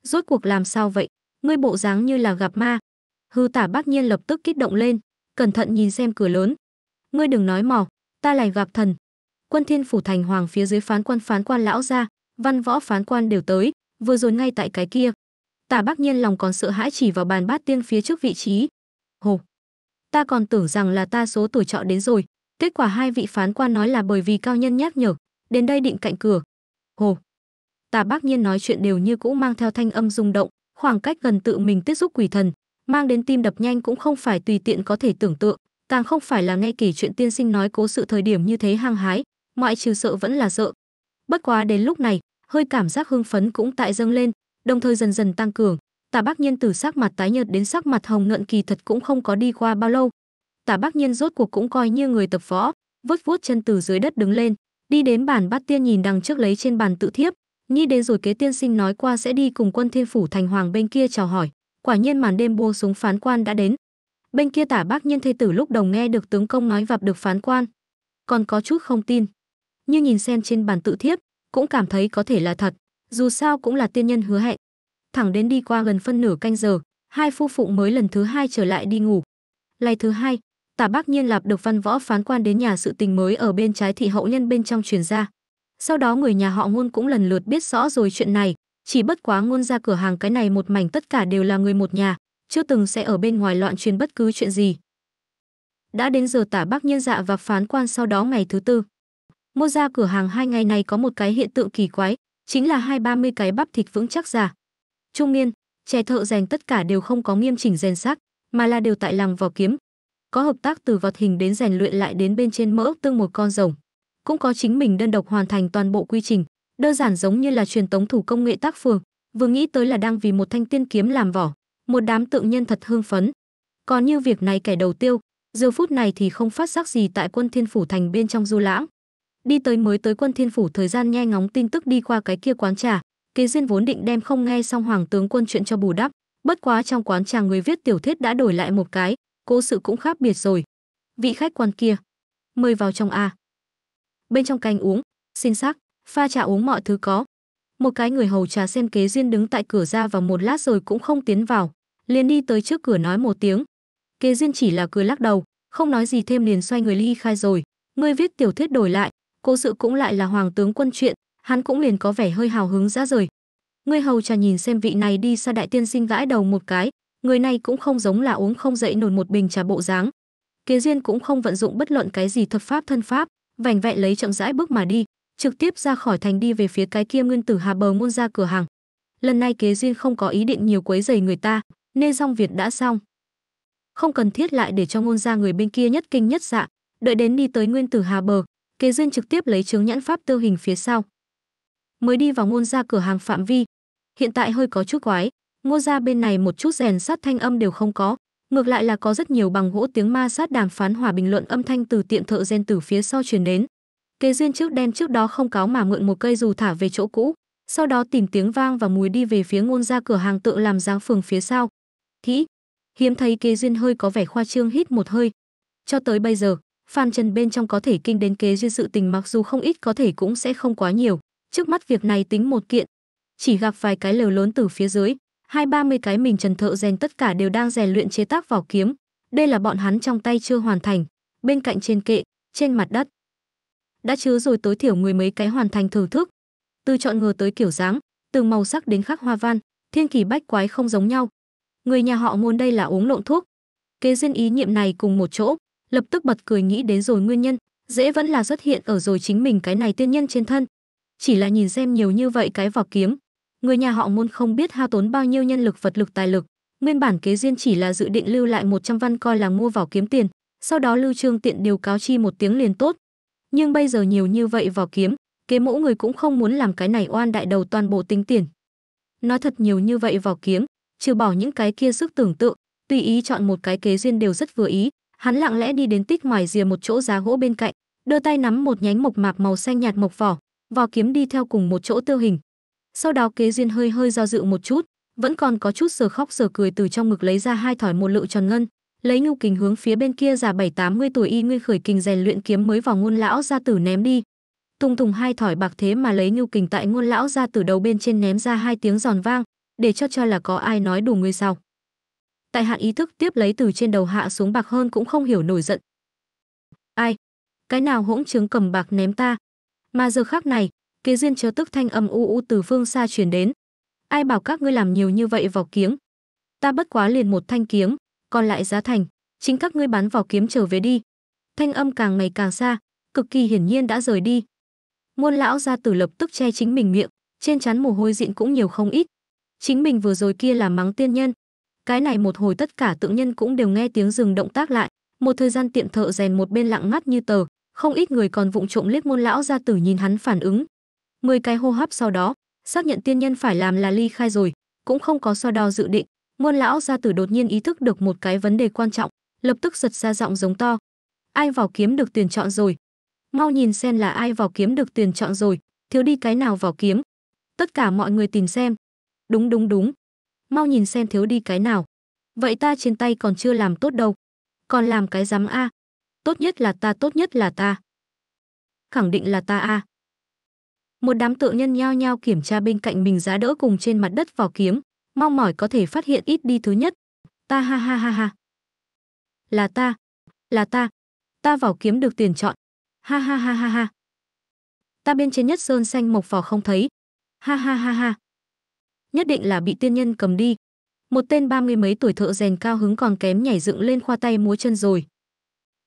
rốt cuộc làm sao vậy ngươi bộ dáng như là gặp ma hư tả bác nhiên lập tức kích động lên cẩn thận nhìn xem cửa lớn ngươi đừng nói mỏ ta lại gặp thần quân thiên phủ thành hoàng phía dưới phán quan phán quan lão ra văn võ phán quan đều tới vừa rồi ngay tại cái kia tả Bắc nhiên lòng còn sợ hãi chỉ vào bàn bát tiên phía trước vị trí hồ ta còn tưởng rằng là ta số tuổi trọ đến rồi kết quả hai vị phán quan nói là bởi vì cao nhân nhắc nhở đến đây định cạnh cửa hồ tả Bắc nhiên nói chuyện đều như cũng mang theo thanh âm rung động khoảng cách gần tự mình tiếp xúc quỷ thần mang đến tim đập nhanh cũng không phải tùy tiện có thể tưởng tượng càng không phải là nghe kể chuyện tiên sinh nói cố sự thời điểm như thế hăng hái ngoại trừ sợ vẫn là sợ. Bất quá đến lúc này, hơi cảm giác hưng phấn cũng tại dâng lên, đồng thời dần dần tăng cường. Tả Bác Nhiên từ sắc mặt tái nhợt đến sắc mặt hồng nhuận kỳ thật cũng không có đi qua bao lâu. Tả Bác Nhiên rốt cuộc cũng coi như người tập võ, vớt vuốt chân từ dưới đất đứng lên, đi đến bàn bát tiên nhìn đằng trước lấy trên bàn tự thiếp, nghĩ đến rồi kế tiên sinh nói qua sẽ đi cùng quân thiên phủ thành hoàng bên kia chào hỏi. Quả nhiên màn đêm buông xuống phán quan đã đến. Bên kia Tả Bác Nhiên thê tử lúc đầu nghe được tướng công nói vập được phán quan, còn có chút không tin như nhìn xem trên bàn tự thiếp, cũng cảm thấy có thể là thật, dù sao cũng là tiên nhân hứa hẹn. Thẳng đến đi qua gần phân nửa canh giờ, hai phu phụ mới lần thứ hai trở lại đi ngủ. Ngày thứ hai, Tả Bác Nhiên lạp được văn võ phán quan đến nhà sự tình mới ở bên trái thị hậu nhân bên trong truyền ra. Sau đó người nhà họ Ngôn cũng lần lượt biết rõ rồi chuyện này, chỉ bất quá Ngôn ra cửa hàng cái này một mảnh tất cả đều là người một nhà, chưa từng sẽ ở bên ngoài loạn truyền bất cứ chuyện gì. Đã đến giờ Tả Bác Nhiên dạ và phán quan sau đó ngày thứ tư, Mua ra cửa hàng hai ngày này có một cái hiện tượng kỳ quái, chính là hai ba mươi cái bắp thịt vững chắc giả. Trung niên, trẻ thợ rèn tất cả đều không có nghiêm chỉnh rèn sắc, mà là đều tại làng vỏ kiếm. Có hợp tác từ vọt hình đến rèn luyện lại đến bên trên mỡ tương một con rồng. Cũng có chính mình đơn độc hoàn thành toàn bộ quy trình, đơn giản giống như là truyền tống thủ công nghệ tác phường, vừa nghĩ tới là đang vì một thanh tiên kiếm làm vỏ, một đám tượng nhân thật hương phấn. Còn như việc này kẻ đầu tiêu, giờ phút này thì không phát giác gì tại quân thiên phủ thành bên trong du lãng đi tới mới tới quân thiên phủ thời gian nghe ngóng tin tức đi qua cái kia quán trà kế duyên vốn định đem không nghe xong hoàng tướng quân chuyện cho bù đắp bất quá trong quán trà người viết tiểu thuyết đã đổi lại một cái cố sự cũng khác biệt rồi vị khách quan kia mời vào trong a bên trong canh uống xin xác pha trà uống mọi thứ có một cái người hầu trà xem kế duyên đứng tại cửa ra vào một lát rồi cũng không tiến vào liền đi tới trước cửa nói một tiếng kế duyên chỉ là cười lắc đầu không nói gì thêm liền xoay người ly khai rồi ngươi viết tiểu thuyết đổi lại cố sự cũng lại là hoàng tướng quân chuyện, hắn cũng liền có vẻ hơi hào hứng ra rời. Ngươi hầu trà nhìn xem vị này đi xa đại tiên sinh gãi đầu một cái, người này cũng không giống là uống không dậy nổi một bình trà bộ dáng. Kế duyên cũng không vận dụng bất luận cái gì thuật pháp thân pháp, vành vẹn lấy chậm rãi bước mà đi, trực tiếp ra khỏi thành đi về phía cái kia nguyên tử hà bờ môn ra cửa hàng. Lần này Kế duyên không có ý định nhiều quấy rầy người ta, nên xong việc đã xong. Không cần thiết lại để cho ngôn gia người bên kia nhất kinh nhất dạ, đợi đến đi tới nguyên tử hà bờ, Kế Duyên trực tiếp lấy chứng nhãn pháp tiêu hình phía sau. Mới đi vào ngôn ra cửa hàng phạm vi, hiện tại hơi có chút quái, ngô ra bên này một chút rèn sát thanh âm đều không có, ngược lại là có rất nhiều bằng gỗ tiếng ma sát đàm phán hòa bình luận âm thanh từ tiệm thợ gen tử phía sau truyền đến. Kế Duyên trước đen trước đó không cáo mà mượn một cây dù thả về chỗ cũ, sau đó tìm tiếng vang và mùi đi về phía ngôn ra cửa hàng tự làm dáng phường phía sau. thí hiếm thấy Kế Duyên hơi có vẻ khoa trương hít một hơi. Cho tới bây giờ, Phan Trần bên trong có thể kinh đến kế duyên sự tình mặc dù không ít có thể cũng sẽ không quá nhiều. Trước mắt việc này tính một kiện, chỉ gặp vài cái lều lớn từ phía dưới, hai ba mươi cái mình trần thợ rèn tất cả đều đang rèn luyện chế tác vào kiếm. Đây là bọn hắn trong tay chưa hoàn thành, bên cạnh trên kệ, trên mặt đất. Đã chứa rồi tối thiểu mười mấy cái hoàn thành thử thức. Từ chọn ngờ tới kiểu dáng, từ màu sắc đến khắc hoa văn, thiên kỳ bách quái không giống nhau. Người nhà họ ngôn đây là uống lộn thuốc. Kế duyên ý niệm này cùng một chỗ, lập tức bật cười nghĩ đến rồi nguyên nhân dễ vẫn là xuất hiện ở rồi chính mình cái này tiên nhân trên thân chỉ là nhìn xem nhiều như vậy cái vỏ kiếm người nhà họ môn không biết hao tốn bao nhiêu nhân lực vật lực tài lực nguyên bản kế duyên chỉ là dự định lưu lại 100 văn coi là mua vỏ kiếm tiền sau đó lưu trương tiện điều cáo chi một tiếng liền tốt nhưng bây giờ nhiều như vậy vỏ kiếm kế mẫu người cũng không muốn làm cái này oan đại đầu toàn bộ tính tiền nói thật nhiều như vậy vỏ kiếm trừ bỏ những cái kia sức tưởng tượng tùy ý chọn một cái kế duyên đều rất vừa ý hắn lặng lẽ đi đến tích ngoài rìa một chỗ giá gỗ bên cạnh đưa tay nắm một nhánh mộc mạc màu xanh nhạt mộc vỏ vò kiếm đi theo cùng một chỗ tiêu hình sau đó kế duyên hơi hơi do dự một chút vẫn còn có chút giờ khóc giờ cười từ trong ngực lấy ra hai thỏi một lựu tròn ngân lấy nhu kình hướng phía bên kia già bảy tám mươi tuổi y nguyên khởi kình rèn luyện kiếm mới vào ngôn lão ra tử ném đi tung thùng hai thỏi bạc thế mà lấy nhu kình tại ngôn lão ra tử đầu bên trên ném ra hai tiếng giòn vang để cho cho là có ai nói đủ ngươi sao tại hạn ý thức tiếp lấy từ trên đầu hạ xuống bạc hơn cũng không hiểu nổi giận ai cái nào hỗn trứng cầm bạc ném ta mà giờ khác này kế duyên chớ tức thanh âm u u từ phương xa truyền đến ai bảo các ngươi làm nhiều như vậy vào kiếm ta bất quá liền một thanh kiếm còn lại giá thành chính các ngươi bán vào kiếm trở về đi thanh âm càng ngày càng xa cực kỳ hiển nhiên đã rời đi muôn lão gia tử lập tức che chính mình miệng trên chắn mồ hôi diện cũng nhiều không ít chính mình vừa rồi kia là mắng tiên nhân cái này một hồi tất cả tượng nhân cũng đều nghe tiếng dừng động tác lại một thời gian tiệm thợ rèn một bên lặng ngắt như tờ không ít người còn vụng trộm liếc môn lão ra tử nhìn hắn phản ứng mười cái hô hấp sau đó xác nhận tiên nhân phải làm là ly khai rồi cũng không có so đo dự định môn lão gia tử đột nhiên ý thức được một cái vấn đề quan trọng lập tức giật ra giọng giống to ai vào kiếm được tuyển chọn rồi mau nhìn xem là ai vào kiếm được tuyển chọn rồi thiếu đi cái nào vào kiếm tất cả mọi người tìm xem đúng đúng đúng mau nhìn xem thiếu đi cái nào. Vậy ta trên tay còn chưa làm tốt đâu. Còn làm cái giám a? Tốt nhất là ta, tốt nhất là ta. Khẳng định là ta a. Một đám tự nhân nhao nhao kiểm tra bên cạnh mình giá đỡ cùng trên mặt đất vỏ kiếm, mong mỏi có thể phát hiện ít đi thứ nhất. Ta ha ha ha ha. Là ta, là ta, ta vào kiếm được tiền chọn. Ha ha ha ha ha. Ta bên trên nhất sơn xanh mộc vỏ không thấy. Ha ha ha ha nhất định là bị tiên nhân cầm đi. Một tên ba mươi mấy tuổi thợ rèn cao hứng còn kém nhảy dựng lên khoa tay múa chân rồi.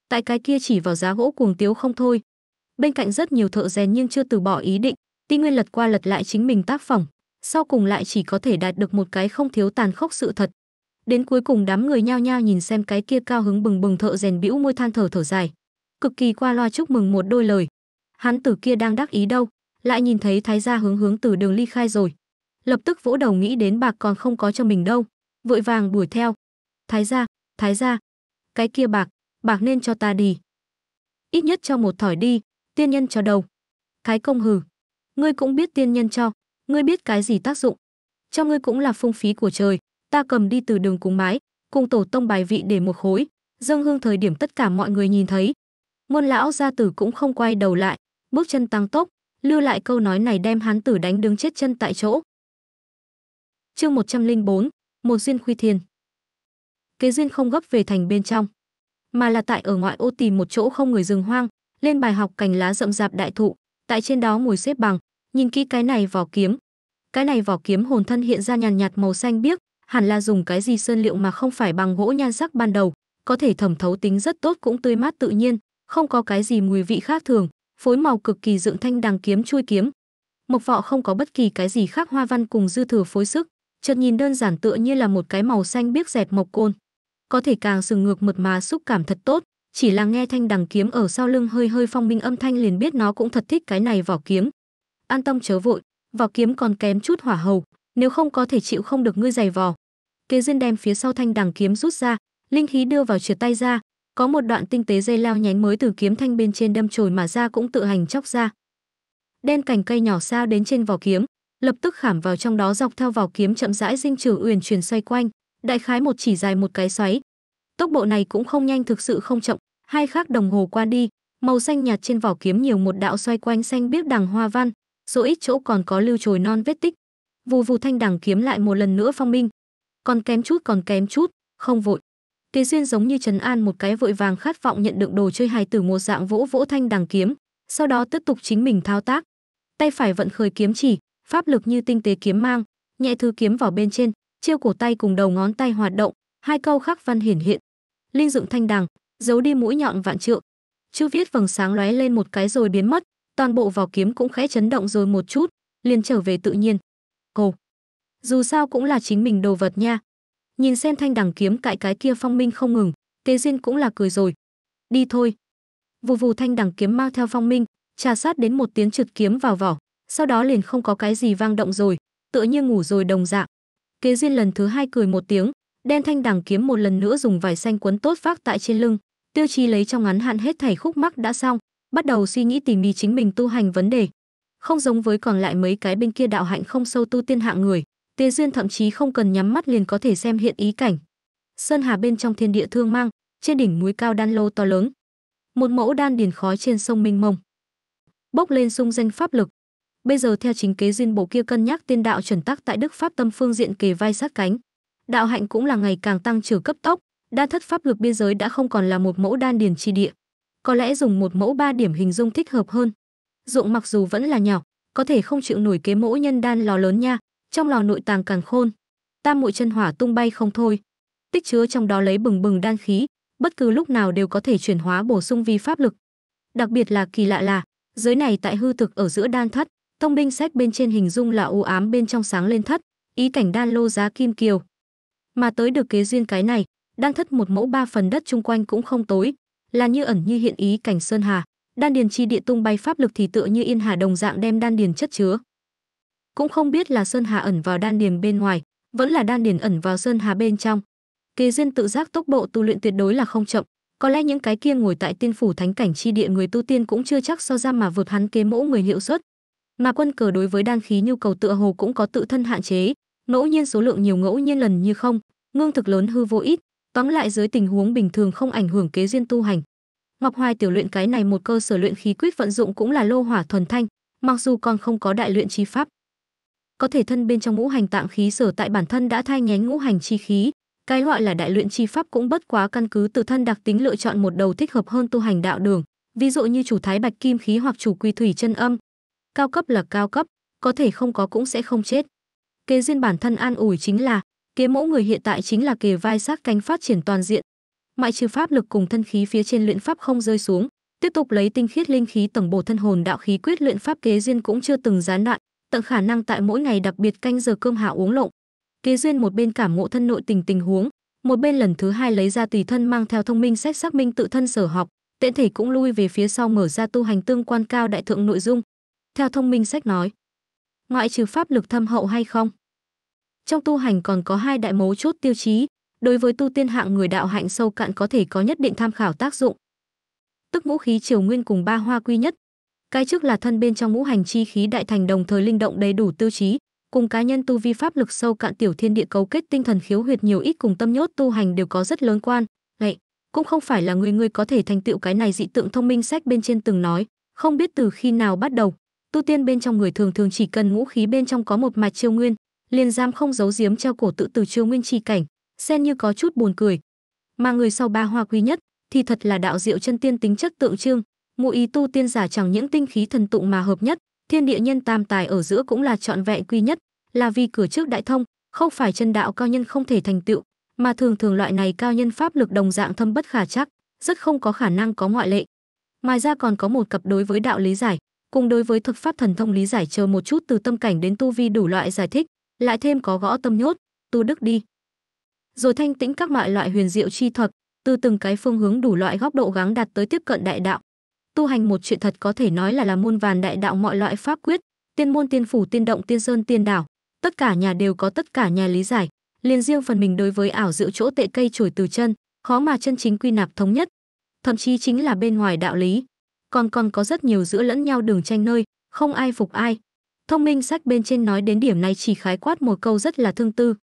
Tại cái kia chỉ vào giá gỗ cuồng tiếu không thôi. Bên cạnh rất nhiều thợ rèn nhưng chưa từ bỏ ý định, Ti Nguyên lật qua lật lại chính mình tác phẩm, sau cùng lại chỉ có thể đạt được một cái không thiếu tàn khốc sự thật. Đến cuối cùng đám người nhao nhao nhìn xem cái kia cao hứng bừng bừng thợ rèn bĩu môi than thở thở dài, cực kỳ qua loa chúc mừng một đôi lời. Hắn tử kia đang đắc ý đâu, lại nhìn thấy thái gia hướng hướng từ đường ly khai rồi, lập tức vỗ đầu nghĩ đến bạc còn không có cho mình đâu vội vàng đuổi theo thái gia thái gia cái kia bạc bạc nên cho ta đi ít nhất cho một thỏi đi tiên nhân cho đầu thái công hừ ngươi cũng biết tiên nhân cho ngươi biết cái gì tác dụng cho ngươi cũng là phung phí của trời ta cầm đi từ đường cúng mái cùng tổ tông bài vị để một khối dâng hương thời điểm tất cả mọi người nhìn thấy môn lão gia tử cũng không quay đầu lại bước chân tăng tốc lưu lại câu nói này đem hán tử đánh đứng chết chân tại chỗ Chương 104, một duyên khuy thiên. kế duyên không gấp về thành bên trong, mà là tại ở ngoại ô tìm một chỗ không người rừng hoang, lên bài học cành lá rậm rạp đại thụ, tại trên đó ngồi xếp bằng, nhìn kỹ cái này vỏ kiếm. Cái này vỏ kiếm hồn thân hiện ra nhàn nhạt màu xanh biếc, hẳn là dùng cái gì sơn liệu mà không phải bằng gỗ nhan sắc ban đầu, có thể thẩm thấu tính rất tốt cũng tươi mát tự nhiên, không có cái gì mùi vị khác thường, phối màu cực kỳ dựng thanh đằng kiếm chui kiếm. Mộc vọ không có bất kỳ cái gì khác hoa văn cùng dư thừa phối sức, chợt nhìn đơn giản tựa như là một cái màu xanh biếc dẹt mộc côn. Có thể càng sừng ngược mượt mà xúc cảm thật tốt, chỉ là nghe thanh đằng kiếm ở sau lưng hơi hơi phong minh âm thanh liền biết nó cũng thật thích cái này vỏ kiếm. An tâm chớ vội, vỏ kiếm còn kém chút hỏa hầu, nếu không có thể chịu không được ngươi giày vò. Kế duyên đem phía sau thanh đằng kiếm rút ra, linh khí đưa vào trượt tay ra, có một đoạn tinh tế dây lao nhánh mới từ kiếm thanh bên trên đâm chồi mà ra cũng tự hành chóc ra. Đen cành cây nhỏ sao đến trên vỏ kiếm, lập tức khảm vào trong đó dọc theo vào kiếm chậm rãi dinh trường uyển chuyển xoay quanh, đại khái một chỉ dài một cái xoáy. Tốc độ này cũng không nhanh thực sự không chậm, hai khắc đồng hồ qua đi, màu xanh nhạt trên vỏ kiếm nhiều một đạo xoay quanh xanh biếc đằng hoa văn, số ít chỗ còn có lưu trồi non vết tích. Vù vù thanh đằng kiếm lại một lần nữa phong minh. Còn kém chút còn kém chút, không vội. Tề Duyên giống như trấn an một cái vội vàng khát vọng nhận được đồ chơi hài tử một dạng vỗ vỗ thanh đằng kiếm, sau đó tiếp tục chính mình thao tác. Tay phải vận khởi kiếm chỉ, pháp lực như tinh tế kiếm mang, nhẹ thứ kiếm vào bên trên, chiêu cổ tay cùng đầu ngón tay hoạt động, hai câu khắc văn hiển hiện. Linh dựng thanh đằng, giấu đi mũi nhọn vạn trượng. Chữ viết vầng sáng lóe lên một cái rồi biến mất, toàn bộ vào kiếm cũng khẽ chấn động rồi một chút, liền trở về tự nhiên. Cô, dù sao cũng là chính mình đồ vật nha. Nhìn xem thanh đằng kiếm cãi cái kia phong minh không ngừng, Tế Diên cũng là cười rồi. Đi thôi. Vù vù thanh đằng kiếm mang theo phong minh, trà sát đến một tiếng trượt kiếm vào vỏ, sau đó liền không có cái gì vang động rồi, tựa như ngủ rồi đồng dạng. Kế Duyên lần thứ hai cười một tiếng, đen thanh đằng kiếm một lần nữa dùng vải xanh quấn tốt vác tại trên lưng, tiêu Chi lấy trong ngắn hạn hết thảy khúc mắc đã xong, bắt đầu suy nghĩ tìm đi chính mình tu hành vấn đề. Không giống với còn lại mấy cái bên kia đạo hạnh không sâu tu tiên hạng người, Tề Duyên thậm chí không cần nhắm mắt liền có thể xem hiện ý cảnh. Sơn hà bên trong thiên địa thương mang, trên đỉnh núi cao đan lô to lớn, một mẫu đan điền khói trên sông minh mông. Bốc lên sung danh pháp lực, Bây giờ theo chính kế duyên bộ kia cân nhắc tiên đạo chuẩn tắc tại Đức Pháp tâm phương diện kề vai sát cánh. Đạo hạnh cũng là ngày càng tăng trưởng cấp tốc, đa thất pháp lực biên giới đã không còn là một mẫu đan điền chi địa. Có lẽ dùng một mẫu ba điểm hình dung thích hợp hơn. Dụng mặc dù vẫn là nhỏ, có thể không chịu nổi kế mẫu nhân đan lò lớn nha, trong lò nội tàng càng khôn. Tam muội chân hỏa tung bay không thôi, tích chứa trong đó lấy bừng bừng đan khí, bất cứ lúc nào đều có thể chuyển hóa bổ sung vi pháp lực. Đặc biệt là kỳ lạ là, giới này tại hư thực ở giữa đan thất, Thông binh sách bên trên hình dung là u ám bên trong sáng lên thất, ý cảnh đan lô giá kim kiều. Mà tới được kế duyên cái này, đang thất một mẫu ba phần đất chung quanh cũng không tối, là như ẩn như hiện ý cảnh sơn hà, đan điền chi địa tung bay pháp lực thì tựa như yên hà đồng dạng đem đan điền chất chứa. Cũng không biết là sơn hà ẩn vào đan điền bên ngoài, vẫn là đan điền ẩn vào sơn hà bên trong. Kế duyên tự giác tốc độ tu luyện tuyệt đối là không chậm, có lẽ những cái kia ngồi tại tiên phủ thánh cảnh chi địa người tu tiên cũng chưa chắc so ra mà vượt hắn kế mẫu người hiệu suất, mà quân cờ đối với đan khí nhu cầu tựa hồ cũng có tự thân hạn chế ngẫu nhiên số lượng nhiều ngẫu nhiên lần như không ngương thực lớn hư vô ít tóm lại dưới tình huống bình thường không ảnh hưởng kế duyên tu hành ngọc hoài tiểu luyện cái này một cơ sở luyện khí quyết vận dụng cũng là lô hỏa thuần thanh mặc dù còn không có đại luyện chi pháp có thể thân bên trong ngũ hành tạng khí sở tại bản thân đã thay nhánh ngũ hành chi khí cái gọi là đại luyện chi pháp cũng bất quá căn cứ từ thân đặc tính lựa chọn một đầu thích hợp hơn tu hành đạo đường ví dụ như chủ thái bạch kim khí hoặc chủ quy thủy chân âm Cao cấp là cao cấp, có thể không có cũng sẽ không chết. Kế duyên bản thân an ủi chính là, kế mẫu người hiện tại chính là kề vai sát cánh phát triển toàn diện. Mại trừ pháp lực cùng thân khí phía trên luyện pháp không rơi xuống, tiếp tục lấy tinh khiết linh khí tổng bổ thân hồn đạo khí quyết luyện pháp kế duyên cũng chưa từng gián đoạn, tận khả năng tại mỗi ngày đặc biệt canh giờ cơm hạ uống lộng. Kế duyên một bên cảm ngộ thân nội tình tình huống, một bên lần thứ hai lấy ra tùy thân mang theo thông minh sách xác minh tự thân sở học, tiện thể cũng lui về phía sau mở ra tu hành tương quan cao đại thượng nội dung, theo thông minh sách nói, ngoại trừ pháp lực thâm hậu hay không, trong tu hành còn có hai đại mấu chốt tiêu chí, đối với tu tiên hạng người đạo hạnh sâu cạn có thể có nhất định tham khảo tác dụng. Tức ngũ khí triều nguyên cùng ba hoa quy nhất. Cái trước là thân bên trong ngũ hành chi khí đại thành đồng thời linh động đầy đủ tiêu chí, cùng cá nhân tu vi pháp lực sâu cạn tiểu thiên địa cấu kết tinh thần khiếu huyệt nhiều ít cùng tâm nhốt tu hành đều có rất lớn quan. Vậy, cũng không phải là người người có thể thành tựu cái này dị tượng thông minh sách bên trên từng nói, không biết từ khi nào bắt đầu, tu tiên bên trong người thường thường chỉ cần ngũ khí bên trong có một mạch chiêu nguyên liền giam không giấu giếm treo cổ tự từ chiêu nguyên chi cảnh xen như có chút buồn cười mà người sau ba hoa quý nhất thì thật là đạo diệu chân tiên tính chất tượng trưng ngụ ý tu tiên giả chẳng những tinh khí thần tụng mà hợp nhất thiên địa nhân tam tài ở giữa cũng là trọn vẹn quy nhất là vì cửa trước đại thông không phải chân đạo cao nhân không thể thành tựu mà thường thường loại này cao nhân pháp lực đồng dạng thâm bất khả chắc rất không có khả năng có ngoại lệ ngoài ra còn có một cặp đối với đạo lý giải cùng đối với thực pháp thần thông lý giải chờ một chút từ tâm cảnh đến tu vi đủ loại giải thích, lại thêm có gõ tâm nhốt, tu đức đi. Rồi thanh tĩnh các mọi loại huyền diệu chi thuật, từ từng cái phương hướng đủ loại góc độ gắng đạt tới tiếp cận đại đạo. Tu hành một chuyện thật có thể nói là là muôn vàn đại đạo mọi loại pháp quyết, tiên môn tiên phủ tiên động tiên sơn tiên đảo, tất cả nhà đều có tất cả nhà lý giải, liền riêng phần mình đối với ảo diệu chỗ tệ cây chổi từ chân, khó mà chân chính quy nạp thống nhất. Thậm chí chính là bên ngoài đạo lý, còn còn có rất nhiều giữa lẫn nhau đường tranh nơi, không ai phục ai. Thông minh sách bên trên nói đến điểm này chỉ khái quát một câu rất là thương tư.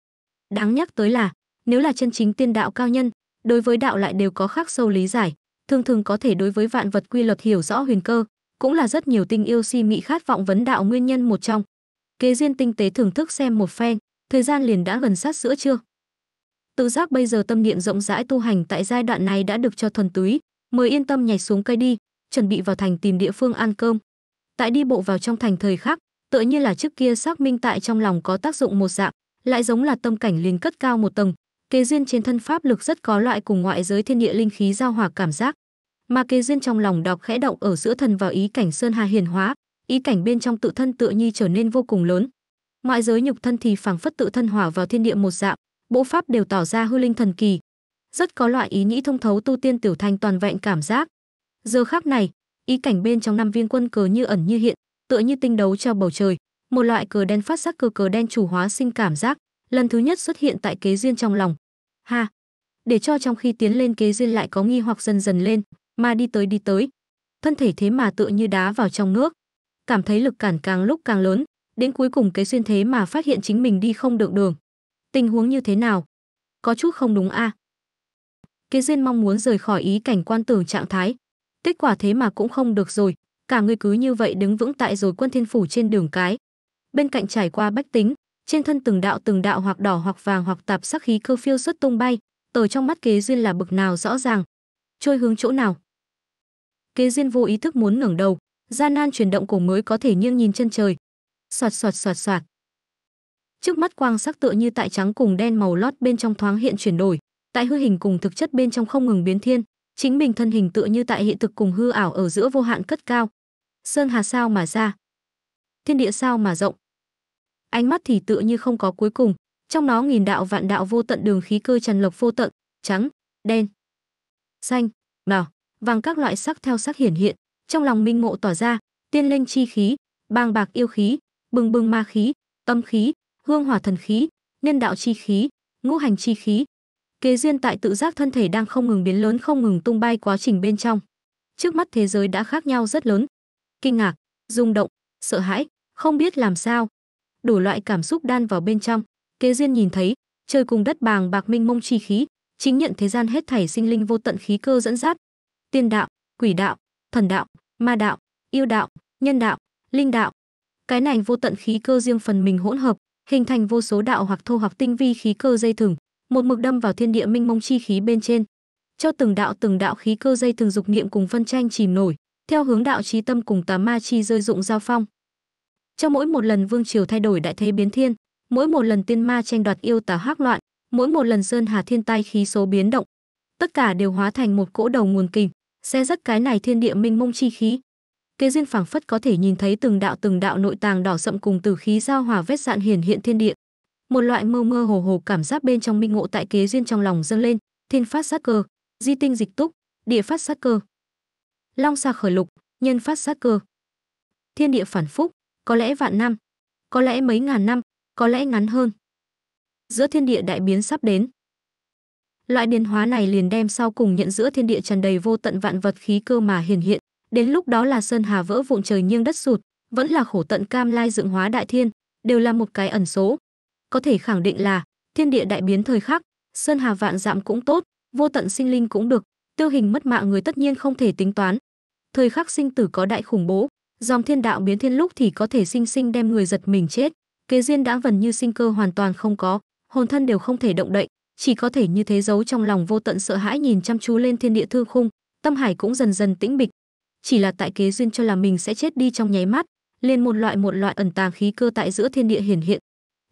Đáng nhắc tới là, nếu là chân chính tiên đạo cao nhân, đối với đạo lại đều có khác sâu lý giải, thường thường có thể đối với vạn vật quy luật hiểu rõ huyền cơ, cũng là rất nhiều tinh yêu si mị khát vọng vấn đạo nguyên nhân một trong. Kế duyên tinh tế thưởng thức xem một phen, thời gian liền đã gần sát giữa trưa. Tự giác bây giờ tâm niệm rộng rãi tu hành tại giai đoạn này đã được cho thuần túy, mời yên tâm nhảy xuống cây đi, chuẩn bị vào thành tìm địa phương ăn cơm. Tại đi bộ vào trong thành thời khắc, tựa như là trước kia xác minh tại trong lòng có tác dụng một dạng, lại giống là tâm cảnh liền cất cao một tầng, kế duyên trên thân pháp lực rất có loại cùng ngoại giới thiên địa linh khí giao hòa cảm giác. Mà kế duyên trong lòng đọc khẽ động ở giữa thần vào ý cảnh sơn hà hiền hóa, ý cảnh bên trong tự thân tựa như trở nên vô cùng lớn. Ngoại giới nhục thân thì phảng phất tự thân hòa vào thiên địa một dạng, bộ pháp đều tỏ ra hư linh thần kỳ. Rất có loại ý nghĩ thông thấu tu tiên tiểu thành toàn vẹn cảm giác, Giờ khác này, ý cảnh bên trong năm viên quân cờ như ẩn như hiện, tựa như tinh đấu treo bầu trời, một loại cờ đen phát sắc cờ cờ đen chủ hóa sinh cảm giác, lần thứ nhất xuất hiện tại kế duyên trong lòng. Ha, để cho trong khi tiến lên kế duyên lại có nghi hoặc dần dần lên, mà đi tới đi tới, thân thể thế mà tựa như đá vào trong nước, cảm thấy lực cản càng lúc càng lớn, đến cuối cùng kế duyên thế mà phát hiện chính mình đi không được đường. Tình huống như thế nào? Có chút không đúng a. À? Kế duyên mong muốn rời khỏi ý cảnh quan tưởng trạng thái, kết quả thế mà cũng không được rồi, cả người cứ như vậy đứng vững tại rồi quân thiên phủ trên đường cái. Bên cạnh trải qua bách tính, trên thân từng đạo từng đạo hoặc đỏ hoặc vàng hoặc tạp sắc khí cơ phiêu xuất tung bay, ở trong mắt kế duyên là bực nào rõ ràng, trôi hướng chỗ nào. Kế duyên vô ý thức muốn ngẩng đầu, gian nan chuyển động cổ mới có thể nghiêng nhìn chân trời. Soạt soạt soạt soạt. Trước mắt quang sắc tựa như tại trắng cùng đen màu lót bên trong thoáng hiện chuyển đổi, tại hư hình cùng thực chất bên trong không ngừng biến thiên, chính mình thân hình tựa như tại hiện thực cùng hư ảo ở giữa vô hạn cất cao sơn hà sao mà ra thiên địa sao mà rộng ánh mắt thì tựa như không có cuối cùng trong nó nghìn đạo vạn đạo vô tận đường khí cơ tràn lộc vô tận trắng đen xanh đỏ vàng các loại sắc theo sắc hiển hiện trong lòng minh ngộ tỏa ra tiên linh chi khí bang bạc yêu khí bừng bừng ma khí tâm khí hương hỏa thần khí nhân đạo chi khí ngũ hành chi khí Kế duyên tại tự giác thân thể đang không ngừng biến lớn không ngừng tung bay quá trình bên trong. Trước mắt thế giới đã khác nhau rất lớn. Kinh ngạc, rung động, sợ hãi, không biết làm sao. Đủ loại cảm xúc đan vào bên trong. Kế duyên nhìn thấy, trời cùng đất bàng bạc minh mông chi khí, chính nhận thế gian hết thảy sinh linh vô tận khí cơ dẫn dắt. Tiên đạo, quỷ đạo, thần đạo, ma đạo, yêu đạo, nhân đạo, linh đạo. Cái này vô tận khí cơ riêng phần mình hỗn hợp, hình thành vô số đạo hoặc thô hoặc tinh vi khí cơ dây thừng, một mực đâm vào thiên địa minh mông chi khí bên trên cho từng đạo từng đạo khí cơ dây từng dục niệm cùng phân tranh chìm nổi theo hướng đạo trí tâm cùng tà ma chi rơi dụng giao phong trong mỗi một lần vương triều thay đổi đại thế biến thiên mỗi một lần tiên ma tranh đoạt yêu tà hoác loạn mỗi một lần sơn hà thiên tai khí số biến động tất cả đều hóa thành một cỗ đầu nguồn kình xe rất cái này thiên địa minh mông chi khí kế duyên phảng phất có thể nhìn thấy từng đạo từng đạo nội tàng đỏ sậm cùng từ khí giao hòa vết dạn hiển hiện thiên địa một loại mơ mơ hồ hồ cảm giác bên trong minh ngộ tại kế duyên trong lòng dâng lên thiên phát sát cơ di tinh dịch túc địa phát sát cơ long xa khởi lục nhân phát sát cơ thiên địa phản phúc có lẽ vạn năm có lẽ mấy ngàn năm có lẽ ngắn hơn giữa thiên địa đại biến sắp đến loại điền hóa này liền đem sau cùng nhận giữa thiên địa tràn đầy vô tận vạn vật khí cơ mà hiển hiện đến lúc đó là sơn hà vỡ vụn trời nghiêng đất sụt vẫn là khổ tận cam lai dựng hóa đại thiên đều là một cái ẩn số có thể khẳng định là thiên địa đại biến thời khắc, sơn hà vạn dặm cũng tốt, vô tận sinh linh cũng được, tiêu hình mất mạng người tất nhiên không thể tính toán. Thời khắc sinh tử có đại khủng bố, dòng thiên đạo biến thiên lúc thì có thể sinh sinh đem người giật mình chết, kế duyên đã gần như sinh cơ hoàn toàn không có, hồn thân đều không thể động đậy, chỉ có thể như thế giấu trong lòng vô tận sợ hãi nhìn chăm chú lên thiên địa thương khung, tâm hải cũng dần dần tĩnh bịch. Chỉ là tại kế duyên cho là mình sẽ chết đi trong nháy mắt, liền một loại một loại ẩn tàng khí cơ tại giữa thiên địa hiển hiện,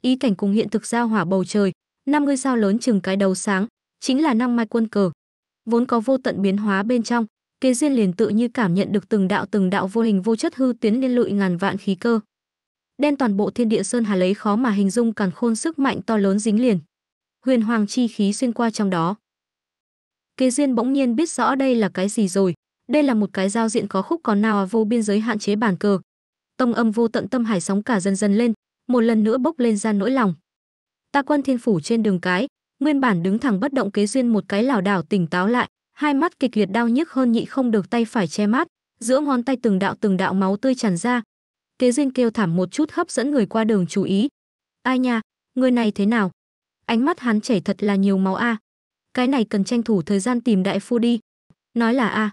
ý cảnh cùng hiện thực giao hỏa bầu trời, năm ngôi sao lớn chừng cái đầu sáng, chính là năm mai quân cờ. Vốn có vô tận biến hóa bên trong, Kế duyên liền tự như cảm nhận được từng đạo từng đạo vô hình vô chất hư tuyến liên lụy ngàn vạn khí cơ. Đen toàn bộ thiên địa sơn hà lấy khó mà hình dung càng khôn sức mạnh to lớn dính liền. Huyền hoàng chi khí xuyên qua trong đó. Kế duyên bỗng nhiên biết rõ đây là cái gì rồi, đây là một cái giao diện có khúc còn nào vô biên giới hạn chế bản cờ. Tông âm vô tận tâm hải sóng cả dần dần lên, một lần nữa bốc lên ra nỗi lòng. Ta quân thiên phủ trên đường cái, nguyên bản đứng thẳng bất động kế duyên một cái lảo đảo tỉnh táo lại, hai mắt kịch liệt đau nhức hơn nhị không được tay phải che mắt, giữa ngón tay từng đạo từng đạo máu tươi tràn ra. Kế duyên kêu thảm một chút hấp dẫn người qua đường chú ý. Ai nha, người này thế nào? Ánh mắt hắn chảy thật là nhiều máu a. Cái này cần tranh thủ thời gian tìm đại phu đi. Nói là a.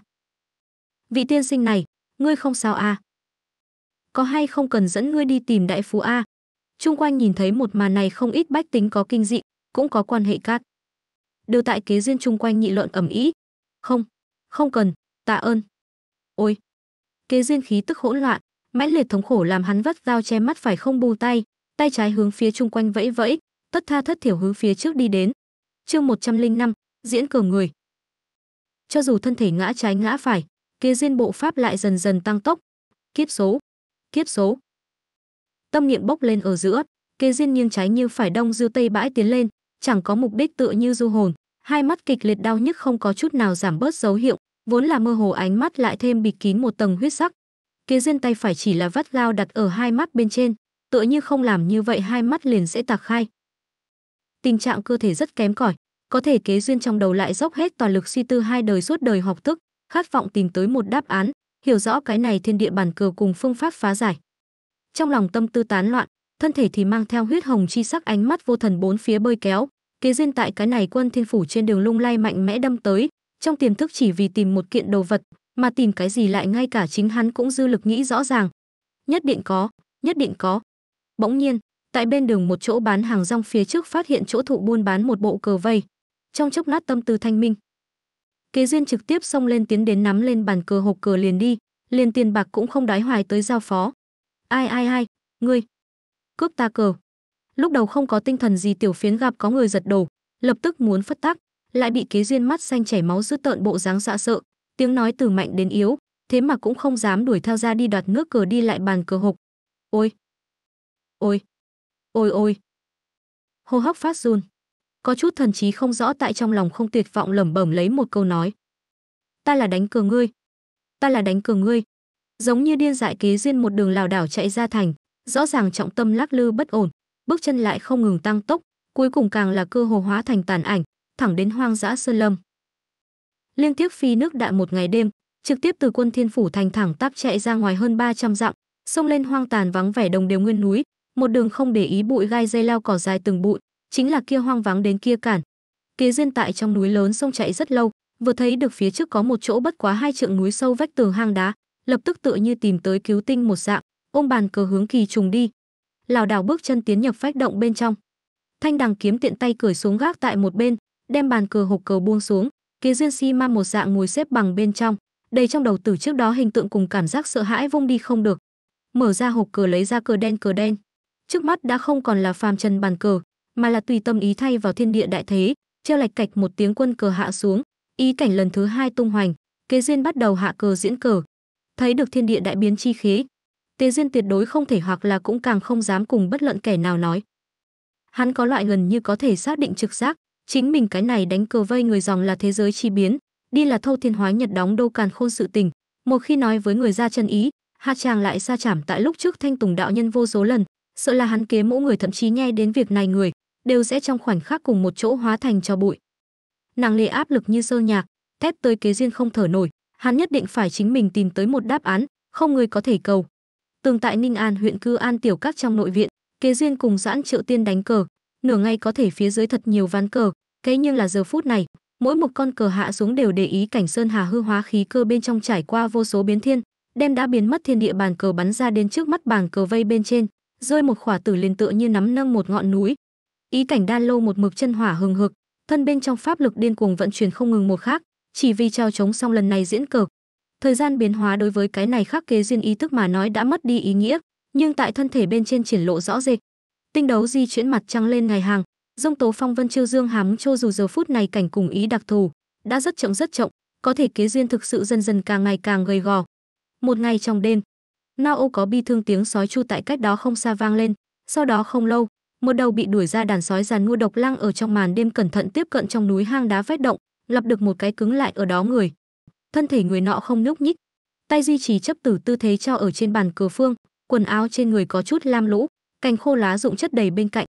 Vị tiên sinh này, ngươi không sao a? Có hay không cần dẫn ngươi đi tìm đại phu a? Chung quanh nhìn thấy một màn này không ít bách tính có kinh dị, cũng có quan hệ cát. Đều tại kế duyên chung quanh nhị luận ẩm ý. Không, không cần, tạ ơn. Ôi! Kế duyên khí tức hỗn loạn, mãnh liệt thống khổ làm hắn vắt dao che mắt phải không bù tay, tay trái hướng phía chung quanh vẫy vẫy, tất tha thất thiểu hướng phía trước đi đến. Chương 105, diễn cờ người. Cho dù thân thể ngã trái ngã phải, kế duyên bộ pháp lại dần dần tăng tốc. Kiếp số, kiếp số tâm niệm bốc lên ở giữa, kế diên nghiêng trái như phải đông dư tây bãi tiến lên, chẳng có mục đích tựa như du hồn, hai mắt kịch liệt đau nhức không có chút nào giảm bớt dấu hiệu, vốn là mơ hồ ánh mắt lại thêm bịt kín một tầng huyết sắc. Kế diên tay phải chỉ là vắt lao đặt ở hai mắt bên trên, tựa như không làm như vậy hai mắt liền sẽ tạc khai. Tình trạng cơ thể rất kém cỏi, có thể kế duyên trong đầu lại dốc hết toàn lực suy tư hai đời suốt đời học thức, khát vọng tìm tới một đáp án, hiểu rõ cái này thiên địa bản cờ cùng phương pháp phá giải trong lòng tâm tư tán loạn, thân thể thì mang theo huyết hồng chi sắc ánh mắt vô thần bốn phía bơi kéo, kế duyên tại cái này quân thiên phủ trên đường lung lay mạnh mẽ đâm tới, trong tiềm thức chỉ vì tìm một kiện đồ vật, mà tìm cái gì lại ngay cả chính hắn cũng dư lực nghĩ rõ ràng. Nhất định có, nhất định có. Bỗng nhiên, tại bên đường một chỗ bán hàng rong phía trước phát hiện chỗ thụ buôn bán một bộ cờ vây. Trong chốc lát tâm tư thanh minh. Kế duyên trực tiếp xông lên tiến đến nắm lên bàn cờ hộp cờ liền đi, liền tiền bạc cũng không đái hoài tới giao phó, Ai ai ai, ngươi, cướp ta cờ. Lúc đầu không có tinh thần gì tiểu phiến gặp có người giật đồ, lập tức muốn phất tắc, lại bị kế duyên mắt xanh chảy máu dữ tợn bộ dáng sợ sợ, tiếng nói từ mạnh đến yếu, thế mà cũng không dám đuổi theo ra đi đoạt nước cờ đi lại bàn cờ hộc. Ôi, ôi, ôi ôi. Hô hấp phát run. Có chút thần trí không rõ tại trong lòng không tuyệt vọng lẩm bẩm lấy một câu nói. Ta là đánh cờ ngươi. Ta là đánh cờ ngươi, giống như điên dại kế duyên một đường lảo đảo chạy ra thành rõ ràng trọng tâm lắc lư bất ổn bước chân lại không ngừng tăng tốc cuối cùng càng là cơ hồ hóa thành tàn ảnh thẳng đến hoang dã sơn lâm liên tiếp phi nước đại một ngày đêm trực tiếp từ quân thiên phủ thành thẳng tắp chạy ra ngoài hơn 300 dặm xông lên hoang tàn vắng vẻ đồng đều nguyên núi một đường không để ý bụi gai dây lao cỏ dài từng bụi chính là kia hoang vắng đến kia cản kế duyên tại trong núi lớn sông chạy rất lâu vừa thấy được phía trước có một chỗ bất quá hai trượng núi sâu vách tường hang đá lập tức tựa như tìm tới cứu tinh một dạng, ôm bàn cờ hướng kỳ trùng đi. Lào đảo bước chân tiến nhập phách động bên trong. Thanh đằng kiếm tiện tay cởi xuống gác tại một bên, đem bàn cờ hộp cờ buông xuống, kế duyên si mang một dạng ngồi xếp bằng bên trong, đầy trong đầu từ trước đó hình tượng cùng cảm giác sợ hãi vung đi không được. Mở ra hộp cờ lấy ra cờ đen cờ đen. Trước mắt đã không còn là phàm trần bàn cờ, mà là tùy tâm ý thay vào thiên địa đại thế, treo lạch cạch một tiếng quân cờ hạ xuống, ý cảnh lần thứ hai tung hoành, kế duyên bắt đầu hạ cờ diễn cờ, thấy được thiên địa đại biến chi khí. Tế duyên tuyệt đối không thể hoặc là cũng càng không dám cùng bất luận kẻ nào nói. Hắn có loại gần như có thể xác định trực giác, chính mình cái này đánh cờ vây người dòng là thế giới chi biến, đi là thâu thiên hóa nhật đóng đâu càn khôn sự tình, một khi nói với người ra chân ý, hạ chàng lại xa chảm tại lúc trước thanh tùng đạo nhân vô số lần, sợ là hắn kế mẫu người thậm chí nghe đến việc này người, đều sẽ trong khoảnh khắc cùng một chỗ hóa thành cho bụi. Nàng lệ áp lực như sơ nhạc, tép tới kế duyên không thở nổi, hắn nhất định phải chính mình tìm tới một đáp án, không người có thể cầu. Tường tại Ninh An huyện cư An tiểu cát trong nội viện, kế duyên cùng giãn triệu tiên đánh cờ, nửa ngày có thể phía dưới thật nhiều ván cờ, cái nhưng là giờ phút này, mỗi một con cờ hạ xuống đều để ý cảnh sơn hà hư hóa khí cơ bên trong trải qua vô số biến thiên, đem đã biến mất thiên địa bàn cờ bắn ra đến trước mắt bàn cờ vây bên trên, rơi một khỏa tử liền tựa như nắm nâng một ngọn núi. Ý cảnh đan lô một mực chân hỏa hừng hực, thân bên trong pháp lực điên cuồng vận chuyển không ngừng một khác, chỉ vì trao chống xong lần này diễn cờ. Thời gian biến hóa đối với cái này khắc kế duyên ý thức mà nói đã mất đi ý nghĩa, nhưng tại thân thể bên trên triển lộ rõ rệt. Tinh đấu di chuyển mặt trăng lên ngày hàng, dông tố phong vân chiêu dương hám chô dù giờ phút này cảnh cùng ý đặc thù, đã rất chậm rất chậm, có thể kế duyên thực sự dần dần càng ngày càng gầy gò. Một ngày trong đêm, Nao có bi thương tiếng sói chu tại cách đó không xa vang lên, sau đó không lâu, một đầu bị đuổi ra đàn sói giàn nua độc lăng ở trong màn đêm cẩn thận tiếp cận trong núi hang đá vách động, lập được một cái cứng lại ở đó người. Thân thể người nọ không nhúc nhích, tay duy trì chấp tử tư thế cho ở trên bàn cờ phương, quần áo trên người có chút lam lũ, cành khô lá rụng chất đầy bên cạnh.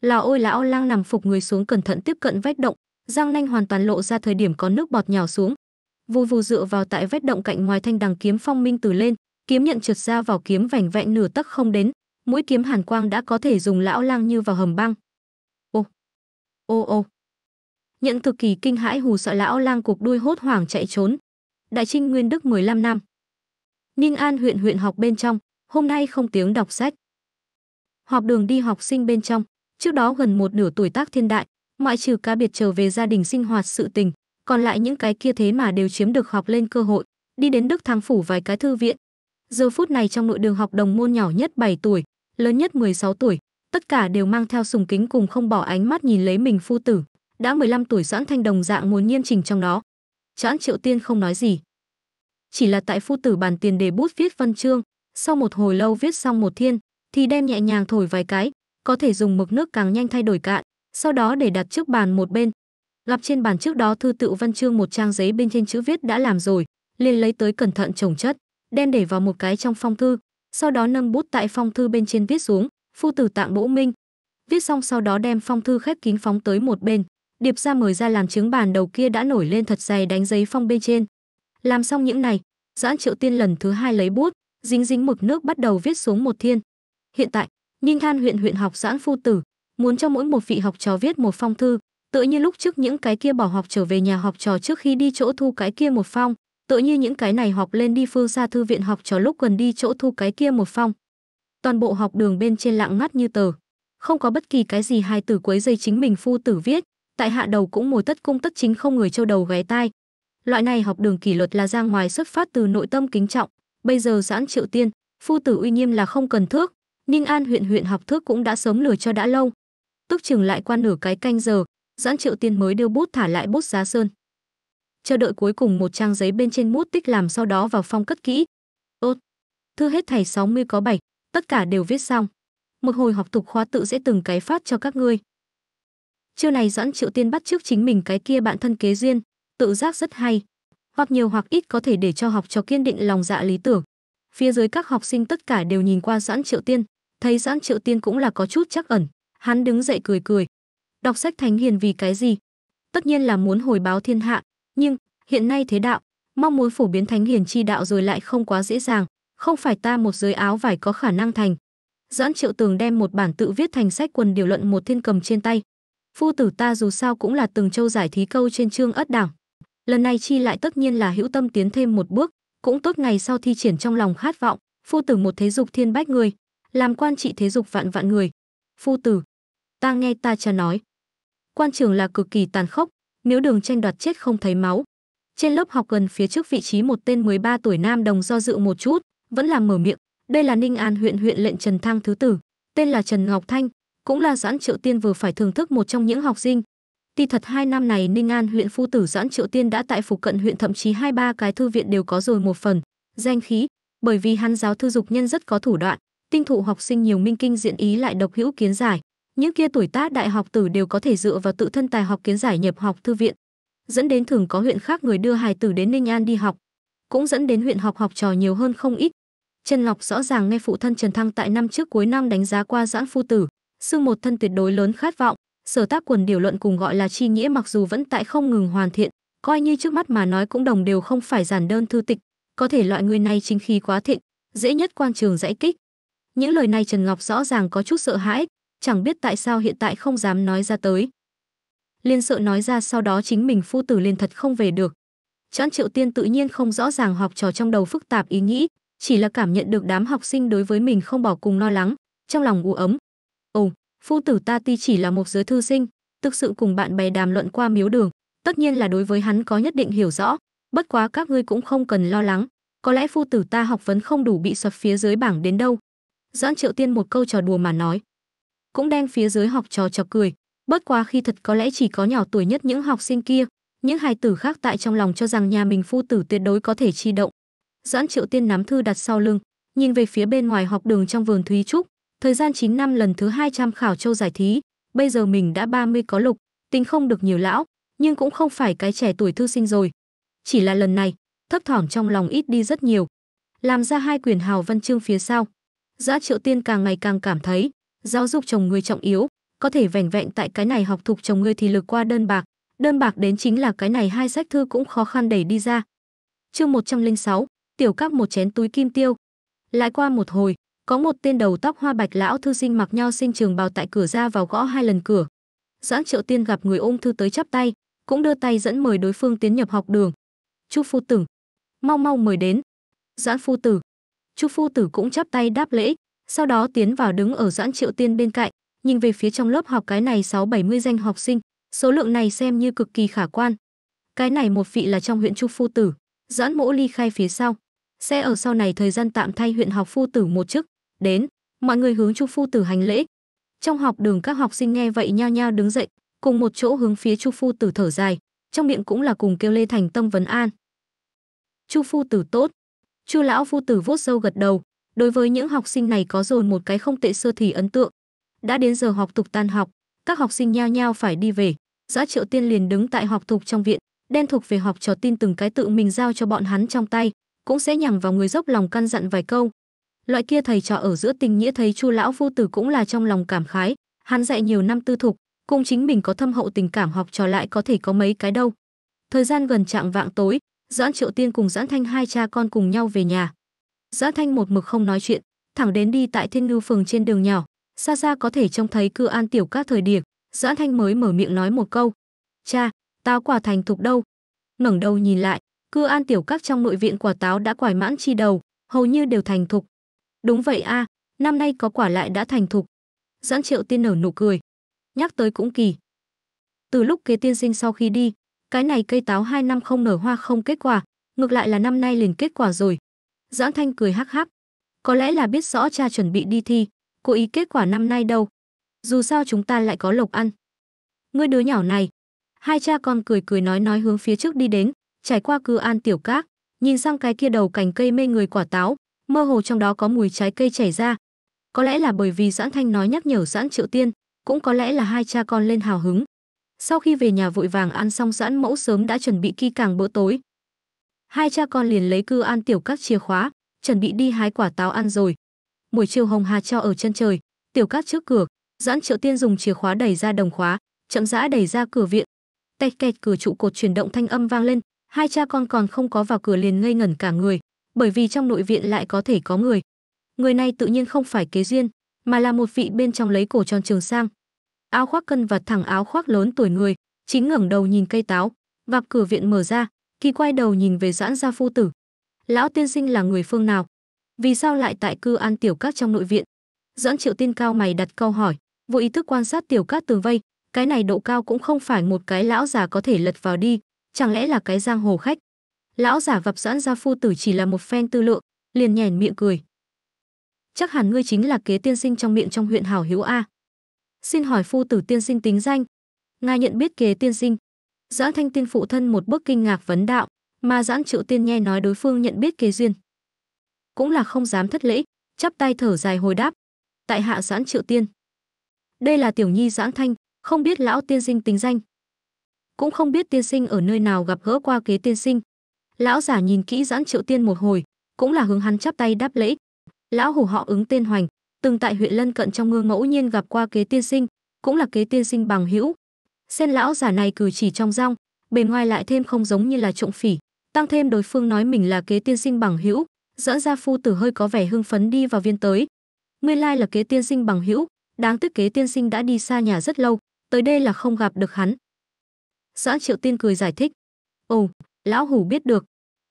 Lão ôi lão lang nằm phục người xuống cẩn thận tiếp cận vách động, răng nanh hoàn toàn lộ ra thời điểm có nước bọt nhỏ xuống. Vù vù dựa vào tại vách động cạnh ngoài thanh đằng kiếm phong minh từ lên, kiếm nhận trượt ra vào kiếm vành vẹn nửa tấc không đến, mũi kiếm hàn quang đã có thể dùng lão lang như vào hầm băng. Ô, ô ô nhận thực kỳ kinh hãi hù sợ lão lang cục đuôi hốt hoảng chạy trốn. Đại Trinh Nguyên Đức 15 năm. Ninh An huyện huyện học bên trong, hôm nay không tiếng đọc sách. Họp đường đi học sinh bên trong, trước đó gần một nửa tuổi tác thiên đại, ngoại trừ cá biệt trở về gia đình sinh hoạt sự tình, còn lại những cái kia thế mà đều chiếm được học lên cơ hội, đi đến Đức thắng Phủ vài cái thư viện. Giờ phút này trong nội đường học đồng môn nhỏ nhất 7 tuổi, lớn nhất 16 tuổi, tất cả đều mang theo sùng kính cùng không bỏ ánh mắt nhìn lấy mình phu tử đã 15 tuổi Doãn Thanh đồng dạng muốn nghiêm chỉnh trong đó. Doãn Triệu Tiên không nói gì. Chỉ là tại phu tử bàn tiền đề bút viết văn chương, sau một hồi lâu viết xong một thiên, thì đem nhẹ nhàng thổi vài cái, có thể dùng mực nước càng nhanh thay đổi cạn, sau đó để đặt trước bàn một bên. Gặp trên bàn trước đó thư tự văn chương một trang giấy bên trên chữ viết đã làm rồi, liền lấy tới cẩn thận trồng chất, đem để vào một cái trong phong thư, sau đó nâng bút tại phong thư bên trên viết xuống, phu tử tạng bỗ minh. Viết xong sau đó đem phong thư khép kín phóng tới một bên điệp ra mời ra làm chứng bàn đầu kia đã nổi lên thật dày đánh giấy phong bên trên làm xong những này doãn triệu tiên lần thứ hai lấy bút dính dính mực nước bắt đầu viết xuống một thiên hiện tại ninh than huyện huyện học doãn phu tử muốn cho mỗi một vị học trò viết một phong thư tựa như lúc trước những cái kia bỏ học trở về nhà học trò trước khi đi chỗ thu cái kia một phong tựa như những cái này học lên đi phương xa thư viện học trò lúc gần đi chỗ thu cái kia một phong toàn bộ học đường bên trên lặng ngắt như tờ không có bất kỳ cái gì hai từ quấy dây chính mình phu tử viết tại hạ đầu cũng mồi tất cung tất chính không người châu đầu ghé tai loại này học đường kỷ luật là ra ngoài xuất phát từ nội tâm kính trọng bây giờ giãn triệu tiên phu tử uy nghiêm là không cần thước ninh an huyện huyện học thước cũng đã sớm lừa cho đã lâu tức chừng lại quan nửa cái canh giờ giãn triệu tiên mới đưa bút thả lại bút giá sơn chờ đợi cuối cùng một trang giấy bên trên bút tích làm sau đó vào phong cất kỹ tốt thư hết thầy 60 có bảy tất cả đều viết xong một hồi học tục khoa tự sẽ từng cái phát cho các ngươi chiêu này doãn triệu tiên bắt trước chính mình cái kia bạn thân kế duyên tự giác rất hay hoặc nhiều hoặc ít có thể để cho học trò kiên định lòng dạ lý tưởng phía dưới các học sinh tất cả đều nhìn qua doãn triệu tiên thấy doãn triệu tiên cũng là có chút chắc ẩn hắn đứng dậy cười cười đọc sách thánh hiền vì cái gì tất nhiên là muốn hồi báo thiên hạ nhưng hiện nay thế đạo mong muốn phổ biến thánh hiền chi đạo rồi lại không quá dễ dàng không phải ta một giới áo vải có khả năng thành doãn triệu tường đem một bản tự viết thành sách quần điều luận một thiên cầm trên tay Phu tử ta dù sao cũng là từng châu giải thí câu trên trương ất đảng. Lần này chi lại tất nhiên là hữu tâm tiến thêm một bước, cũng tốt ngày sau thi triển trong lòng khát vọng, phu tử một thế dục thiên bách người, làm quan trị thế dục vạn vạn người. Phu tử, ta nghe ta cha nói. Quan trường là cực kỳ tàn khốc, nếu đường tranh đoạt chết không thấy máu. Trên lớp học gần phía trước vị trí một tên 13 tuổi nam đồng do dự một chút, vẫn là mở miệng. Đây là Ninh An huyện huyện lệnh Trần Thăng thứ tử, tên là Trần Ngọc Thanh, cũng là Doãn Triệu Tiên vừa phải thưởng thức một trong những học sinh Tuy thật hai năm này Ninh An huyện phu tử Doãn Triệu Tiên đã tại phủ cận huyện thậm chí hai ba cái thư viện đều có rồi một phần, danh khí, bởi vì hắn giáo thư dục nhân rất có thủ đoạn, tinh thụ học sinh nhiều minh kinh diện ý lại độc hữu kiến giải, những kia tuổi tác đại học tử đều có thể dựa vào tự thân tài học kiến giải nhập học thư viện, dẫn đến thường có huyện khác người đưa hài tử đến Ninh An đi học, cũng dẫn đến huyện học học trò nhiều hơn không ít. Trần Lộc rõ ràng nghe phụ thân Trần Thăng tại năm trước cuối năm đánh giá qua Doãn phu tử, xương một thân tuyệt đối lớn khát vọng sở tác quần điều luận cùng gọi là chi nghĩa mặc dù vẫn tại không ngừng hoàn thiện coi như trước mắt mà nói cũng đồng đều không phải giản đơn thư tịch có thể loại người này chính khí quá thịnh dễ nhất quan trường giải kích những lời này trần ngọc rõ ràng có chút sợ hãi chẳng biết tại sao hiện tại không dám nói ra tới liên sợ nói ra sau đó chính mình phu tử liền thật không về được Doãn Triệu Tiên tự nhiên không rõ ràng học trò trong đầu phức tạp ý nghĩ, chỉ là cảm nhận được đám học sinh đối với mình không bỏ cùng lo lắng, trong lòng u ấm, phu tử ta ti chỉ là một giới thư sinh, thực sự cùng bạn bè đàm luận qua miếu đường, tất nhiên là đối với hắn có nhất định hiểu rõ, bất quá các ngươi cũng không cần lo lắng, có lẽ phu tử ta học vấn không đủ bị sập phía dưới bảng đến đâu. Doãn Triệu Tiên một câu trò đùa mà nói, cũng đang phía dưới học trò chọc cười, bất quá khi thật có lẽ chỉ có nhỏ tuổi nhất những học sinh kia, những hài tử khác tại trong lòng cho rằng nhà mình phu tử tuyệt đối có thể chi động. Doãn Triệu Tiên nắm thư đặt sau lưng, nhìn về phía bên ngoài học đường trong vườn thúy trúc, thời gian 9 năm lần thứ 200 khảo châu giải thí, bây giờ mình đã 30 có lục, tính không được nhiều lão, nhưng cũng không phải cái trẻ tuổi thư sinh rồi. Chỉ là lần này, thấp thỏm trong lòng ít đi rất nhiều. Làm ra hai quyền hào văn chương phía sau, Giã Triệu Tiên càng ngày càng cảm thấy, giáo dục chồng người trọng yếu, có thể vẻn vẹn tại cái này học thuộc chồng người thì lực qua đơn bạc, đơn bạc đến chính là cái này hai sách thư cũng khó khăn đẩy đi ra. Chương 106, tiểu các một chén túi kim tiêu. Lại qua một hồi, có một tên đầu tóc hoa bạch lão thư sinh mặc nho sinh trường bào tại cửa ra vào gõ hai lần cửa doãn triệu tiên gặp người ôm thư tới chắp tay cũng đưa tay dẫn mời đối phương tiến nhập học đường chu phu tử mau mau mời đến doãn phu tử chu phu tử cũng chắp tay đáp lễ sau đó tiến vào đứng ở doãn triệu tiên bên cạnh nhìn về phía trong lớp học cái này sáu bảy mươi danh học sinh số lượng này xem như cực kỳ khả quan cái này một vị là trong huyện chu phu tử doãn mỗ ly khai phía sau xe ở sau này thời gian tạm thay huyện học phu tử một chức đến mọi người hướng chu phu tử hành lễ trong học đường các học sinh nghe vậy nhao nhao đứng dậy cùng một chỗ hướng phía chu phu tử thở dài trong miệng cũng là cùng kêu lê thành tâm vấn an chu phu tử tốt chu lão phu tử vuốt râu gật đầu đối với những học sinh này có dồn một cái không tệ sơ thì ấn tượng đã đến giờ học tục tan học các học sinh nhao nhao phải đi về giã triệu tiên liền đứng tại học tục trong viện đen thuộc về học trò tin từng cái tự mình giao cho bọn hắn trong tay cũng sẽ nhằm vào người dốc lòng căn dặn vài câu loại kia thầy trò ở giữa tình nghĩa thấy chu lão phu tử cũng là trong lòng cảm khái hắn dạy nhiều năm tư thục cùng chính mình có thâm hậu tình cảm học trò lại có thể có mấy cái đâu thời gian gần trạng vạng tối doãn triệu tiên cùng doãn thanh hai cha con cùng nhau về nhà doãn thanh một mực không nói chuyện thẳng đến đi tại thiên lưu phường trên đường nhỏ xa xa có thể trông thấy cư an tiểu các thời điểm doãn thanh mới mở miệng nói một câu cha táo quả thành thục đâu ngẩng đầu nhìn lại cư an tiểu các trong nội viện quả táo đã quải mãn chi đầu hầu như đều thành thục Đúng vậy a, à, năm nay có quả lại đã thành thục. giãn Triệu Tiên nở nụ cười. Nhắc tới cũng kỳ. Từ lúc kế tiên sinh sau khi đi, cái này cây táo hai năm không nở hoa không kết quả, ngược lại là năm nay liền kết quả rồi. giãn Thanh cười hắc hắc. Có lẽ là biết rõ cha chuẩn bị đi thi, cố ý kết quả năm nay đâu. Dù sao chúng ta lại có lộc ăn. Ngươi đứa nhỏ này. Hai cha con cười cười nói nói hướng phía trước đi đến, trải qua cư an tiểu các, nhìn sang cái kia đầu cành cây mê người quả táo, mơ hồ trong đó có mùi trái cây chảy ra. Có lẽ là bởi vì Doãn Thanh nói nhắc nhở Doãn Triệu Tiên, cũng có lẽ là hai cha con lên hào hứng. Sau khi về nhà vội vàng ăn xong Doãn Mẫu sớm đã chuẩn bị kỹ càng bữa tối. Hai cha con liền lấy cư an tiểu các chìa khóa, chuẩn bị đi hái quả táo ăn rồi. Buổi chiều hồng hà cho ở chân trời, tiểu các trước cửa, Doãn Triệu Tiên dùng chìa khóa đẩy ra đồng khóa, chậm rãi đẩy ra cửa viện. tách kẹt cửa trụ cột chuyển động thanh âm vang lên, hai cha con còn không có vào cửa liền ngây ngẩn cả người bởi vì trong nội viện lại có thể có người. Người này tự nhiên không phải kế duyên, mà là một vị bên trong lấy cổ tròn trường sang. Áo khoác cân và thẳng áo khoác lớn tuổi người, chính ngẩng đầu nhìn cây táo, vạc cửa viện mở ra, khi quay đầu nhìn về giãn gia phu tử. Lão tiên sinh là người phương nào? Vì sao lại tại cư an tiểu các trong nội viện? Doãn Triệu Tiên cao mày đặt câu hỏi, vô ý thức quan sát tiểu cát tường vây, cái này độ cao cũng không phải một cái lão già có thể lật vào đi, chẳng lẽ là cái giang hồ khách? Lão giả vập giãn ra phu tử chỉ là một phen tư lượng, liền nhèn miệng cười. Chắc hẳn ngươi chính là kế tiên sinh trong miệng trong huyện hảo hữu a. Xin hỏi phu tử tiên sinh tính danh. Ngài nhận biết kế tiên sinh. Giãn thanh tiên phụ thân một bước kinh ngạc vấn đạo, mà giãn triệu tiên nghe nói đối phương nhận biết kế duyên. Cũng là không dám thất lễ, chắp tay thở dài hồi đáp. Tại hạ giãn triệu tiên. Đây là tiểu nhi giãn thanh, không biết lão tiên sinh tính danh. Cũng không biết tiên sinh ở nơi nào gặp gỡ qua kế tiên sinh, lão giả nhìn kỹ giãn triệu tiên một hồi cũng là hướng hắn chắp tay đáp lễ lão hủ họ ứng tên hoành từng tại huyện lân cận trong ngư ngẫu nhiên gặp qua kế tiên sinh cũng là kế tiên sinh bằng hữu xen lão giả này cử chỉ trong rong bề ngoài lại thêm không giống như là trộm phỉ tăng thêm đối phương nói mình là kế tiên sinh bằng hữu dẫn ra phu tử hơi có vẻ hưng phấn đi vào viên tới nguyên lai là kế tiên sinh bằng hữu đáng tiếc kế tiên sinh đã đi xa nhà rất lâu tới đây là không gặp được hắn giãn triệu tiên cười giải thích ồ Lão Hủ biết được.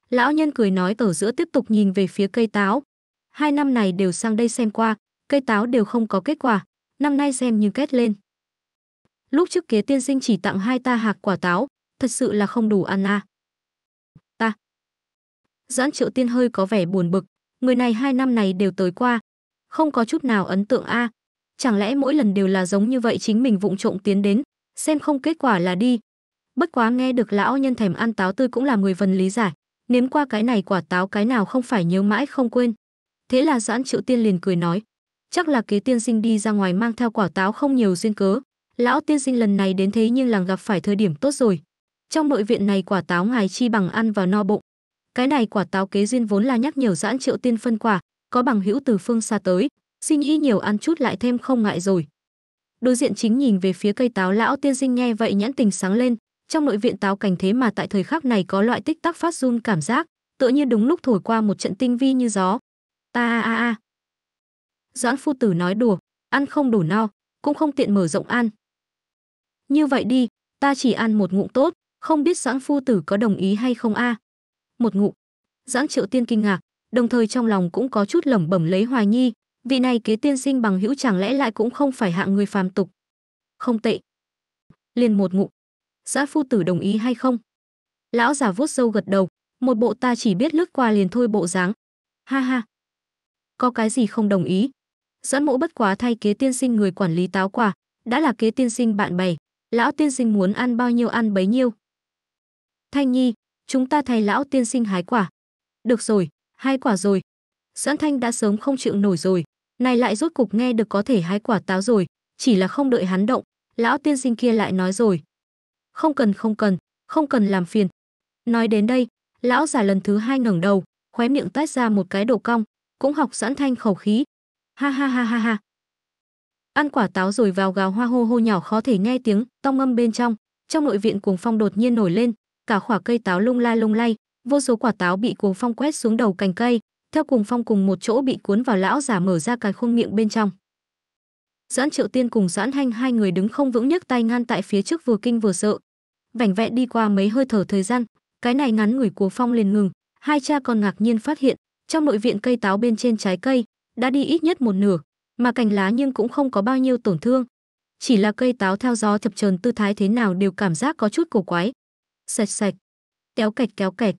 Lão nhân cười nói ở giữa tiếp tục nhìn về phía cây táo. Hai năm này đều sang đây xem qua, cây táo đều không có kết quả, năm nay xem như kết lên. Lúc trước kế tiên sinh chỉ tặng hai ta hạt quả táo, thật sự là không đủ ăn à. Ta. giãn triệu tiên hơi có vẻ buồn bực, người này hai năm này đều tới qua, không có chút nào ấn tượng a à. Chẳng lẽ mỗi lần đều là giống như vậy chính mình vụng trộm tiến đến, xem không kết quả là đi, bất quá nghe được lão nhân thèm ăn táo tươi cũng làm người vần lý giải nếm qua cái này quả táo cái nào không phải nhớ mãi không quên thế là giãn triệu tiên liền cười nói chắc là kế tiên sinh đi ra ngoài mang theo quả táo không nhiều duyên cớ lão tiên sinh lần này đến thế nhưng làng gặp phải thời điểm tốt rồi trong nội viện này quả táo ngài chi bằng ăn vào no bụng cái này quả táo kế duyên vốn là nhắc nhở giãn triệu tiên phân quả có bằng hữu từ phương xa tới xin ý nhiều ăn chút lại thêm không ngại rồi đối diện chính nhìn về phía cây táo lão tiên sinh nghe vậy nhãn tình sáng lên trong nội viện táo cảnh thế mà tại thời khắc này có loại tích tắc phát run cảm giác tựa như đúng lúc thổi qua một trận tinh vi như gió ta a a a doãn phu tử nói đùa ăn không đủ no cũng không tiện mở rộng ăn như vậy đi ta chỉ ăn một ngụm tốt không biết doãn phu tử có đồng ý hay không a à? một ngụm doãn triệu tiên kinh ngạc đồng thời trong lòng cũng có chút lẩm bẩm lấy hoài nhi vị này kế tiên sinh bằng hữu chẳng lẽ lại cũng không phải hạng người phàm tục không tệ liền một ngụm Giã phu tử đồng ý hay không? Lão già vuốt râu gật đầu, một bộ ta chỉ biết lướt qua liền thôi bộ dáng. Ha ha. Có cái gì không đồng ý? Dẫn mộ bất quá thay kế tiên sinh người quản lý táo quả, đã là kế tiên sinh bạn bè, lão tiên sinh muốn ăn bao nhiêu ăn bấy nhiêu. Thanh Nhi, chúng ta thay lão tiên sinh hái quả. Được rồi, hai quả rồi. dẫn Thanh đã sớm không chịu nổi rồi, này lại rốt cục nghe được có thể hái quả táo rồi, chỉ là không đợi hắn động, lão tiên sinh kia lại nói rồi, không cần không cần, không cần làm phiền. Nói đến đây, lão già lần thứ hai ngẩng đầu, khóe miệng tách ra một cái đồ cong, cũng học sẵn thanh khẩu khí. Ha ha ha ha ha. Ăn quả táo rồi vào gào hoa hô hô nhỏ khó thể nghe tiếng, tong âm bên trong, trong nội viện cuồng phong đột nhiên nổi lên, cả khỏa cây táo lung la lung lay, vô số quả táo bị cuồng phong quét xuống đầu cành cây, theo cuồng phong cùng một chỗ bị cuốn vào lão già mở ra cái khung miệng bên trong. Doãn Triệu Tiên cùng Doãn Hanh hai người đứng không vững nhấc tay ngăn tại phía trước vừa kinh vừa sợ, vẻn vẹn đi qua mấy hơi thở thời gian cái này ngắn ngủi của phong liền ngừng hai cha con ngạc nhiên phát hiện trong nội viện cây táo bên trên trái cây đã đi ít nhất một nửa mà cành lá nhưng cũng không có bao nhiêu tổn thương chỉ là cây táo theo gió chập chờn tư thái thế nào đều cảm giác có chút cổ quái sạch sạch kéo kẹt kéo kẹt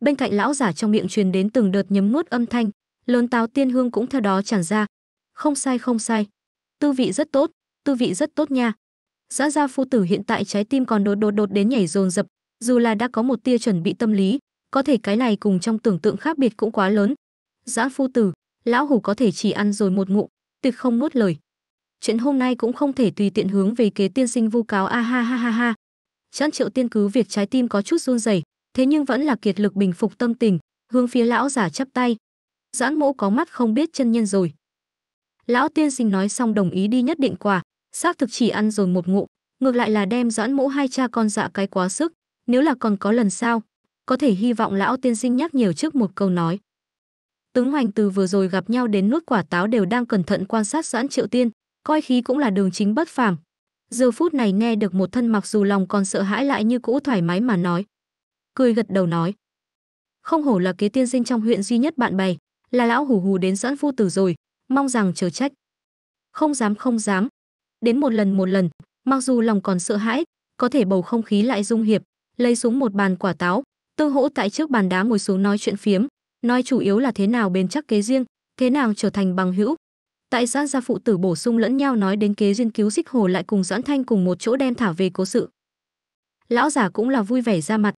bên cạnh lão giả trong miệng truyền đến từng đợt nhấm nuốt âm thanh lớn táo tiên hương cũng theo đó tràn ra không sai không sai tư vị rất tốt tư vị rất tốt nha Dã gia phu tử hiện tại trái tim còn đột đột đột đến nhảy dồn dập, dù là đã có một tia chuẩn bị tâm lý, có thể cái này cùng trong tưởng tượng khác biệt cũng quá lớn. Dã phu tử, lão hủ có thể chỉ ăn rồi một ngụm, tuyệt không nuốt lời. Chuyện hôm nay cũng không thể tùy tiện hướng về kế tiên sinh vu cáo a ha ha ha ha. Chán Triệu Tiên cứ việc trái tim có chút run rẩy, thế nhưng vẫn là kiệt lực bình phục tâm tình, hướng phía lão giả chắp tay. Giãn Mỗ có mắt không biết chân nhân rồi. Lão tiên sinh nói xong đồng ý đi nhất định quả, xác thực chỉ ăn rồi một ngụm ngược lại là đem doãn mũ hai cha con dạ cái quá sức nếu là còn có lần sau có thể hy vọng lão tiên sinh nhắc nhiều trước một câu nói tướng hoành từ vừa rồi gặp nhau đến nuốt quả táo đều đang cẩn thận quan sát doãn triệu tiên coi khí cũng là đường chính bất phàm giờ phút này nghe được một thân mặc dù lòng còn sợ hãi lại như cũ thoải mái mà nói cười gật đầu nói không hổ là kế tiên sinh trong huyện duy nhất bạn bè là lão hù hù đến doãn phu tử rồi mong rằng chờ trách không dám không dám đến một lần một lần, mặc dù lòng còn sợ hãi, có thể bầu không khí lại dung hiệp, lấy xuống một bàn quả táo, Tư Hỗ tại trước bàn đá ngồi xuống nói chuyện phiếm, nói chủ yếu là thế nào bền chắc kế riêng, thế nào trở thành bằng hữu. Tại giãn gia phụ tử bổ sung lẫn nhau nói đến kế duyên cứu xích hồ lại cùng Doãn Thanh cùng một chỗ đem thả về cố sự. Lão giả cũng là vui vẻ ra mặt.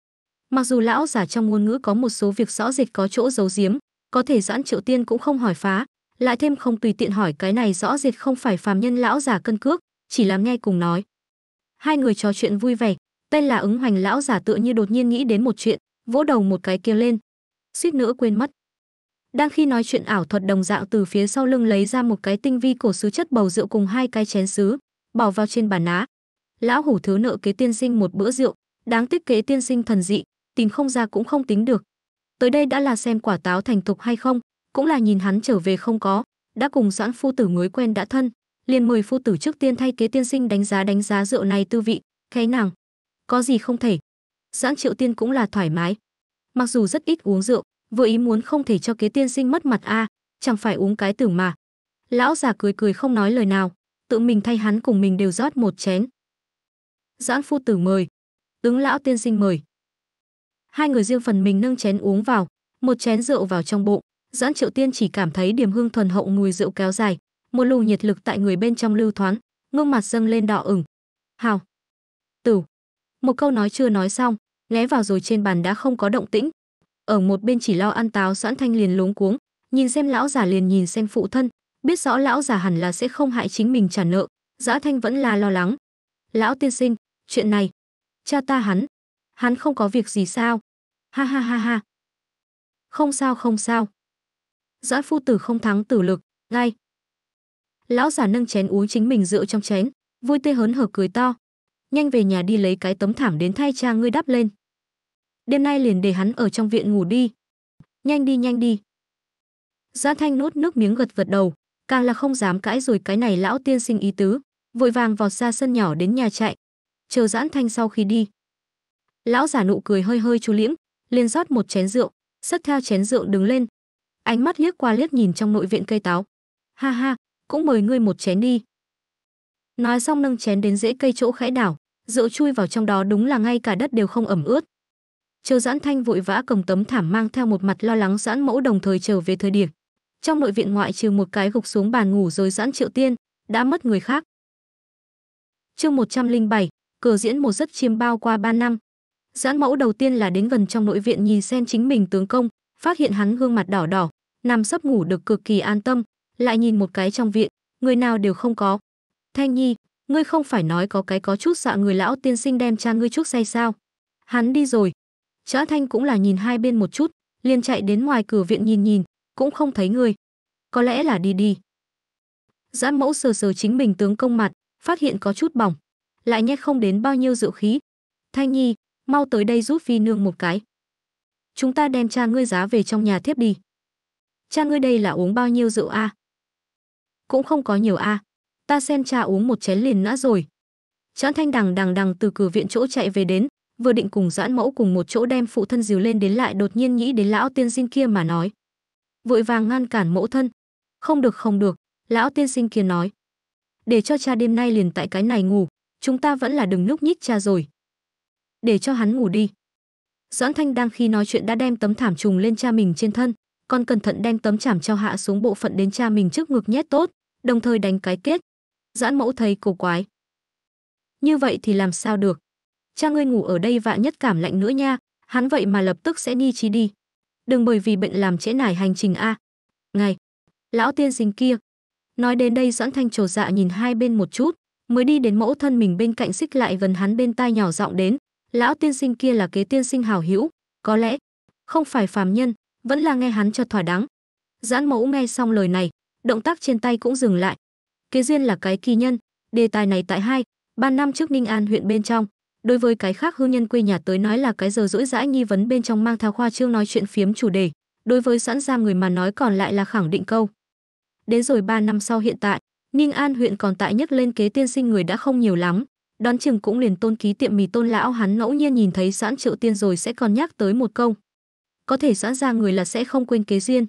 Mặc dù lão giả trong ngôn ngữ có một số việc rõ rệt có chỗ giấu giếm, có thể Doãn Triệu Tiên cũng không hỏi phá, lại thêm không tùy tiện hỏi cái này rõ rệt không phải phàm nhân lão giả cân cước, chỉ làm nghe cùng nói. Hai người trò chuyện vui vẻ, tên là ứng hoành lão giả tựa như đột nhiên nghĩ đến một chuyện, vỗ đầu một cái kia lên. Suýt nữa quên mất. Đang khi nói chuyện ảo thuật đồng dạng từ phía sau lưng lấy ra một cái tinh vi cổ sứ chất bầu rượu cùng hai cái chén sứ, bỏ vào trên bàn ná Lão hủ thiếu nợ kế tiên sinh một bữa rượu, đáng tiếc kế tiên sinh thần dị, tìm không ra cũng không tính được. Tới đây đã là xem quả táo thành thục hay không, cũng là nhìn hắn trở về không có, đã cùng Doãn phu tử mới quen đã thân, liền mời phu tử trước tiên thay kế tiên sinh đánh giá đánh giá rượu này tư vị, khé nàng. Có gì không thể? Doãn Triệu Tiên cũng là thoải mái. Mặc dù rất ít uống rượu, vừa ý muốn không thể cho kế tiên sinh mất mặt a, à, chẳng phải uống cái tử mà. Lão già cười cười không nói lời nào, tự mình thay hắn cùng mình đều rót một chén. Doãn phu tử mời, tướng lão tiên sinh mời. Hai người riêng phần mình nâng chén uống vào, một chén rượu vào trong bụng. Doãn Triệu Tiên chỉ cảm thấy điểm hương thuần hậu mùi rượu kéo dài, một luồng nhiệt lực tại người bên trong lưu thoáng, ngông mặt dâng lên đỏ ửng. Hào. Tử. Một câu nói chưa nói xong, lé vào rồi trên bàn đã không có động tĩnh. Ở một bên chỉ lo ăn táo Doãn Thanh liền luống cuống, nhìn xem lão già liền nhìn xem phụ thân, biết rõ lão già hẳn là sẽ không hại chính mình trả nợ, Doãn Thanh vẫn là lo lắng. Lão tiên sinh, chuyện này, cha ta hắn, hắn không có việc gì sao? Ha ha ha ha. Không sao không sao, dã phu tử không thắng tử lực, ngay. Lão già nâng chén uống chính mình rượu trong chén, vui tươi hớn hở cười to. Nhanh về nhà đi lấy cái tấm thảm đến thay cha ngươi đắp lên. Đêm nay liền để hắn ở trong viện ngủ đi. Nhanh đi nhanh đi. Giá thanh nuốt nước miếng gật gật đầu, càng là không dám cãi rồi cái này lão tiên sinh ý tứ, vội vàng vọt ra sân nhỏ đến nhà chạy. Chờ giãn thanh sau khi đi. Lão giả nụ cười hơi hơi chú liễm, liền rót một chén rượu, sắt theo chén rượu đứng lên, ánh mắt liếc qua liếc nhìn trong nội viện cây táo ha ha cũng mời ngươi một chén đi nói xong nâng chén đến rễ cây chỗ khẽ đảo rượu chui vào trong đó đúng là ngay cả đất đều không ẩm ướt Châu Giãn Thanh vội vã cầm tấm thảm mang theo một mặt lo lắng Giãn Mẫu đồng thời trở về thời điểm. Trong nội viện ngoại trừ một cái gục xuống bàn ngủ rồi Giãn Triệu Tiên, đã mất người khác. Chương 107, cờ diễn một giấc chiêm bao qua 3 năm. Giãn Mẫu đầu tiên là đến gần trong nội viện nhìn xem chính mình tướng công, phát hiện hắn gương mặt đỏ đỏ, nằm sấp ngủ được cực kỳ an tâm, lại nhìn một cái trong viện, người nào đều không có. Thanh Nhi, ngươi không phải nói có cái có chút dạ người lão tiên sinh đem cha ngươi chuốc say sao? Hắn đi rồi. Chã Thanh cũng là nhìn hai bên một chút, liền chạy đến ngoài cửa viện nhìn nhìn, cũng không thấy người. Có lẽ là đi đi. Dã mẫu sờ sờ chính mình tướng công mặt, phát hiện có chút bỏng, lại nhét không đến bao nhiêu rượu khí. Thanh Nhi, mau tới đây giúp phi nương một cái. Chúng ta đem cha ngươi giá về trong nhà thiếp đi cha ngươi đây là uống bao nhiêu rượu a à? cũng không có nhiều a à. ta xem cha uống một chén liền nã rồi Doãn Thanh đằng đằng đằng từ cửa viện chỗ chạy về đến, vừa định cùng Doãn Mẫu cùng một chỗ đem phụ thân dìu lên đến lại đột nhiên nghĩ đến lão tiên sinh kia mà nói. Vội vàng ngăn cản mẫu thân. Không được không được, lão tiên sinh kia nói. Để cho cha đêm nay liền tại cái này ngủ, chúng ta vẫn là đừng núp nhích cha rồi. Để cho hắn ngủ đi. Doãn Thanh đang khi nói chuyện đã đem tấm thảm trùng lên cha mình trên thân con cẩn thận đem tấm chảm treo hạ xuống bộ phận đến cha mình trước ngực nhét tốt, đồng thời đánh cái kết. giãn mẫu thấy cổ quái. Như vậy thì làm sao được? Cha ngươi ngủ ở đây vạ nhất cảm lạnh nữa nha, hắn vậy mà lập tức sẽ ni trí đi. Đừng bởi vì bệnh làm trễ nải hành trình a. ngày lão tiên sinh kia. Nói đến đây Doãn Thanh trồ dạ nhìn hai bên một chút, mới đi đến mẫu thân mình bên cạnh xích lại gần hắn bên tai nhỏ giọng đến, lão tiên sinh kia là kế tiên sinh hào hữu, có lẽ không phải phàm nhân, vẫn là nghe hắn cho thỏa đáng giãn mẫu nghe xong lời này động tác trên tay cũng dừng lại kế duyên là cái kỳ nhân đề tài này tại hai ba năm trước ninh an huyện bên trong đối với cái khác hư nhân quê nhà tới nói là cái giờ rỗi rãi nghi vấn bên trong mang theo khoa trương nói chuyện phiếm chủ đề đối với sẵn giam người mà nói còn lại là khẳng định câu đến rồi ba năm sau hiện tại ninh an huyện còn tại nhất lên kế tiên sinh người đã không nhiều lắm đoán chừng cũng liền tôn ký tiệm mì tôn lão hắn ngẫu nhiên nhìn thấy sẵn triệu tiên rồi sẽ còn nhắc tới một câu có thể sẵn ra người là sẽ không quên kế duyên.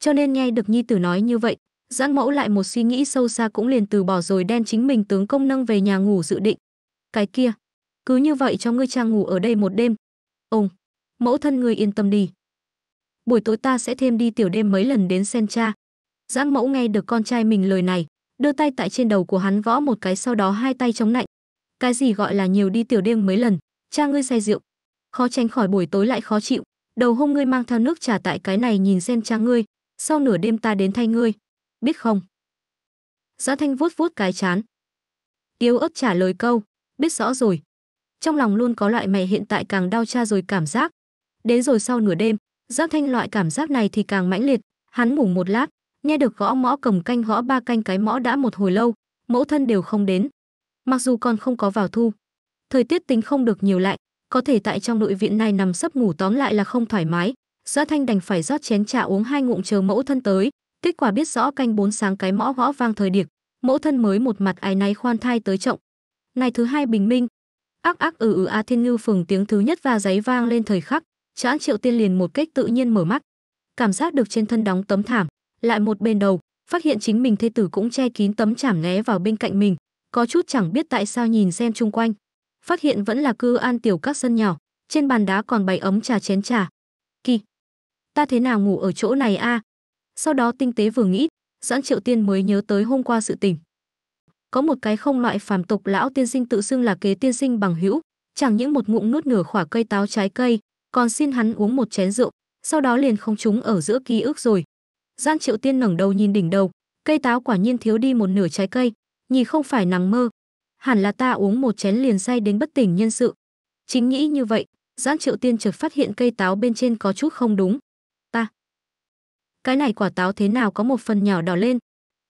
Cho nên nghe được nhi tử nói như vậy, Doãn Mẫu lại một suy nghĩ sâu xa cũng liền từ bỏ rồi đen chính mình tướng công nâng về nhà ngủ dự định. Cái kia, cứ như vậy cho ngươi trang ngủ ở đây một đêm. Ông, mẫu thân ngươi yên tâm đi. Buổi tối ta sẽ thêm đi tiểu đêm mấy lần đến sen cha. Doãn Mẫu nghe được con trai mình lời này, đưa tay tại trên đầu của hắn võ một cái sau đó hai tay chống lạnh. Cái gì gọi là nhiều đi tiểu đêm mấy lần, cha ngươi say rượu, khó tránh khỏi buổi tối lại khó chịu đầu hôm ngươi mang theo nước trà tại cái này nhìn xem cha ngươi, sau nửa đêm ta đến thay ngươi, biết không? Giã thanh vuốt vuốt cái chán. Yếu ớt trả lời câu, biết rõ rồi. Trong lòng luôn có loại mẹ hiện tại càng đau cha rồi cảm giác. Đến rồi sau nửa đêm, giáp thanh loại cảm giác này thì càng mãnh liệt, hắn ngủ một lát, nghe được gõ mõ cầm canh gõ ba canh cái mõ đã một hồi lâu, mẫu thân đều không đến. Mặc dù còn không có vào thu, thời tiết tính không được nhiều lạnh, có thể tại trong nội viện này nằm sấp ngủ tóm lại là không thoải mái Giã Thanh đành phải rót chén trà uống hai ngụm chờ mẫu thân tới, kết quả biết rõ canh bốn sáng cái mõ gõ vang thời điệp, mẫu thân mới một mặt ái náy khoan thai tới trọng. Ngày thứ hai bình minh, ác ác ừ ừ a thiên ngưu phường tiếng thứ nhất và giấy vang lên thời khắc, Trãn Triệu Tiên liền một cách tự nhiên mở mắt, cảm giác được trên thân đóng tấm thảm, lại một bên đầu, phát hiện chính mình thê tử cũng che kín tấm chảm né vào bên cạnh mình, có chút chẳng biết tại sao nhìn xem chung quanh, phát hiện vẫn là cư an tiểu các sân nhỏ trên bàn đá còn bày ấm trà chén trà kỳ ta thế nào ngủ ở chỗ này a à? sau đó tinh tế vừa nghĩ doãn triệu tiên mới nhớ tới hôm qua sự tình có một cái không loại phàm tục lão tiên sinh tự xưng là kế tiên sinh bằng hữu chẳng những một ngụm nuốt nửa khỏa cây táo trái cây còn xin hắn uống một chén rượu sau đó liền không chúng ở giữa ký ức rồi doãn triệu tiên ngẩng đầu nhìn đỉnh đầu cây táo quả nhiên thiếu đi một nửa trái cây nhìn không phải nằm mơ hẳn là ta uống một chén liền say đến bất tỉnh nhân sự. Chính nghĩ như vậy, Doãn Triệu Tiên chợt phát hiện cây táo bên trên có chút không đúng. Ta, cái này quả táo thế nào có một phần nhỏ đỏ lên?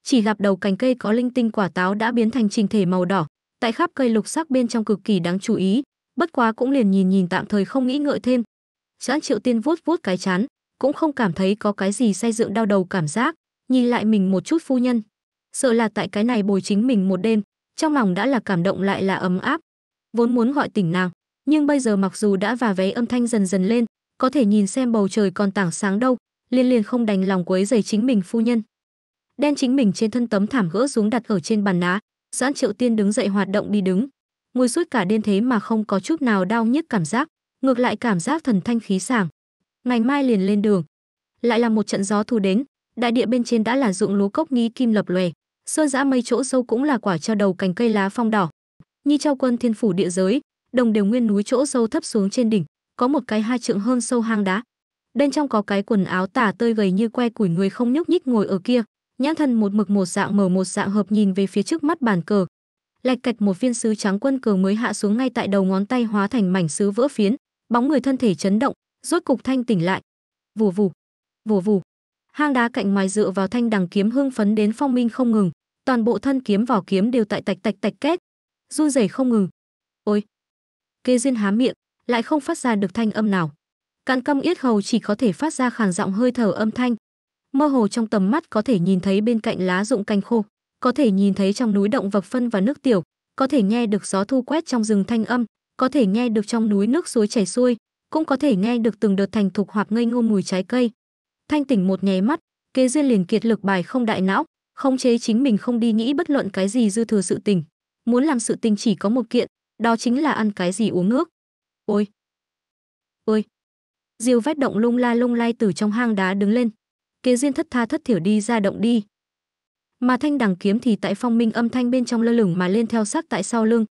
Chỉ gặp đầu cành cây có linh tinh quả táo đã biến thành trình thể màu đỏ, tại khắp cây lục sắc bên trong cực kỳ đáng chú ý, bất quá cũng liền nhìn nhìn tạm thời không nghĩ ngợi thêm. Doãn Triệu Tiên vuốt vuốt cái chán, cũng không cảm thấy có cái gì say dượng đau đầu cảm giác, nhìn lại mình một chút phu nhân, sợ là tại cái này bồi chính mình một đêm, trong lòng đã là cảm động lại là ấm áp. Vốn muốn gọi tỉnh nàng, nhưng bây giờ mặc dù đã và vé âm thanh dần dần lên, có thể nhìn xem bầu trời còn tảng sáng đâu, liên liên không đành lòng quấy giày chính mình phu nhân. Đen chính mình trên thân tấm thảm gỡ xuống đặt ở trên bàn đá, Doãn Triệu Tiên đứng dậy hoạt động đi đứng, ngồi suốt cả đêm thế mà không có chút nào đau nhức cảm giác, ngược lại cảm giác thần thanh khí sảng. Ngày mai liền lên đường. Lại là một trận gió thu đến, đại địa bên trên đã là ruộng lúa cốc nghi kim lập lòe, sơn dã mây chỗ sâu cũng là quả treo đầu cành cây lá phong đỏ như trao quân thiên phủ địa giới đồng đều nguyên núi chỗ sâu thấp xuống trên đỉnh có một cái hai trượng hơn sâu hang đá bên trong có cái quần áo tả tơi gầy như que củi người không nhúc nhích ngồi ở kia nhãn thân một mực một dạng mở một dạng hợp nhìn về phía trước mắt bàn cờ lạch cạch một viên sứ trắng quân cờ mới hạ xuống ngay tại đầu ngón tay hóa thành mảnh sứ vỡ phiến bóng người thân thể chấn động rốt cục thanh tỉnh lại vù vù vù vù Hang đá cạnh ngoài dựa vào thanh đằng kiếm hưng phấn đến phong minh không ngừng, toàn bộ thân kiếm vỏ kiếm đều tại tạch tạch tạch két, run rẩy không ngừng. Ôi! Kê Diên há miệng, lại không phát ra được thanh âm nào. Cạn câm yết hầu chỉ có thể phát ra khàn giọng hơi thở âm thanh. Mơ hồ trong tầm mắt có thể nhìn thấy bên cạnh lá rụng canh khô, có thể nhìn thấy trong núi động vật phân và nước tiểu, có thể nghe được gió thu quét trong rừng thanh âm, có thể nghe được trong núi nước suối chảy xuôi, cũng có thể nghe được từng đợt thành thục hoặc ngây ngô mùi trái cây, Thanh tỉnh một nháy mắt, Kế Duyên liền kiệt lực bài không đại não, khống chế chính mình không đi nghĩ bất luận cái gì dư thừa sự tình. Muốn làm sự tình chỉ có một kiện, đó chính là ăn cái gì uống nước. Ôi! Ôi! Diêu vét động lung la lung lay từ trong hang đá đứng lên. Kế Duyên thất tha thất thiểu đi ra động đi. Mà thanh đằng kiếm thì tại phong minh âm thanh bên trong lơ lửng mà lên theo sát tại sau lưng.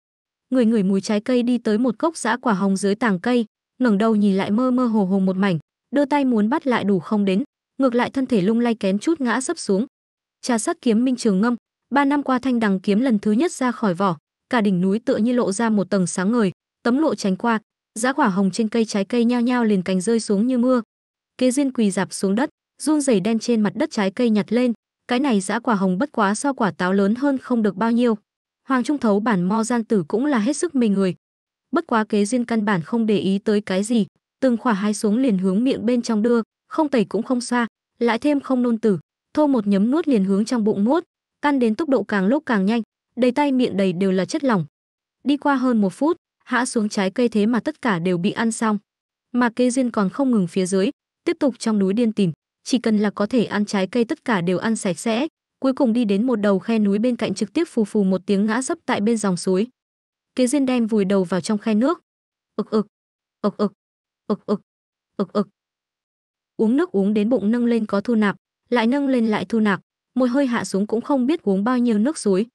Người người mùi trái cây đi tới một cốc giã quả hồng dưới tàng cây, ngẩng đầu nhìn lại mơ mơ hồ hồ một mảnh, đưa tay muốn bắt lại đủ không đến ngược lại thân thể lung lay kén chút ngã sấp xuống trà sát kiếm minh trường ngâm ba năm qua thanh đằng kiếm lần thứ nhất ra khỏi vỏ cả đỉnh núi tựa như lộ ra một tầng sáng ngời tấm lộ tránh qua giá quả hồng trên cây trái cây nhao nhao liền cành rơi xuống như mưa kế duyên quỳ dạp xuống đất run rẩy đen trên mặt đất trái cây nhặt lên cái này giá quả hồng bất quá so quả táo lớn hơn không được bao nhiêu hoàng trung thấu bản mo gian tử cũng là hết sức mình người bất quá kế duyên căn bản không để ý tới cái gì từng khỏa hai xuống liền hướng miệng bên trong đưa, không tẩy cũng không xoa, lại thêm không nôn tử, thô một nhấm nuốt liền hướng trong bụng nuốt, căn đến tốc độ càng lúc càng nhanh, đầy tay miệng đầy đều là chất lỏng. Đi qua hơn một phút, hạ xuống trái cây thế mà tất cả đều bị ăn xong. Mà cây duyên còn không ngừng phía dưới, tiếp tục trong núi điên tìm, chỉ cần là có thể ăn trái cây tất cả đều ăn sạch sẽ, cuối cùng đi đến một đầu khe núi bên cạnh trực tiếp phù phù một tiếng ngã dấp tại bên dòng suối. Kế Diên đem vùi đầu vào trong khe nước. ực ực, ực ực ực ực, ực ực. Uống nước uống đến bụng nâng lên có thu nạp, lại nâng lên lại thu nạp, môi hơi hạ xuống cũng không biết uống bao nhiêu nước suối.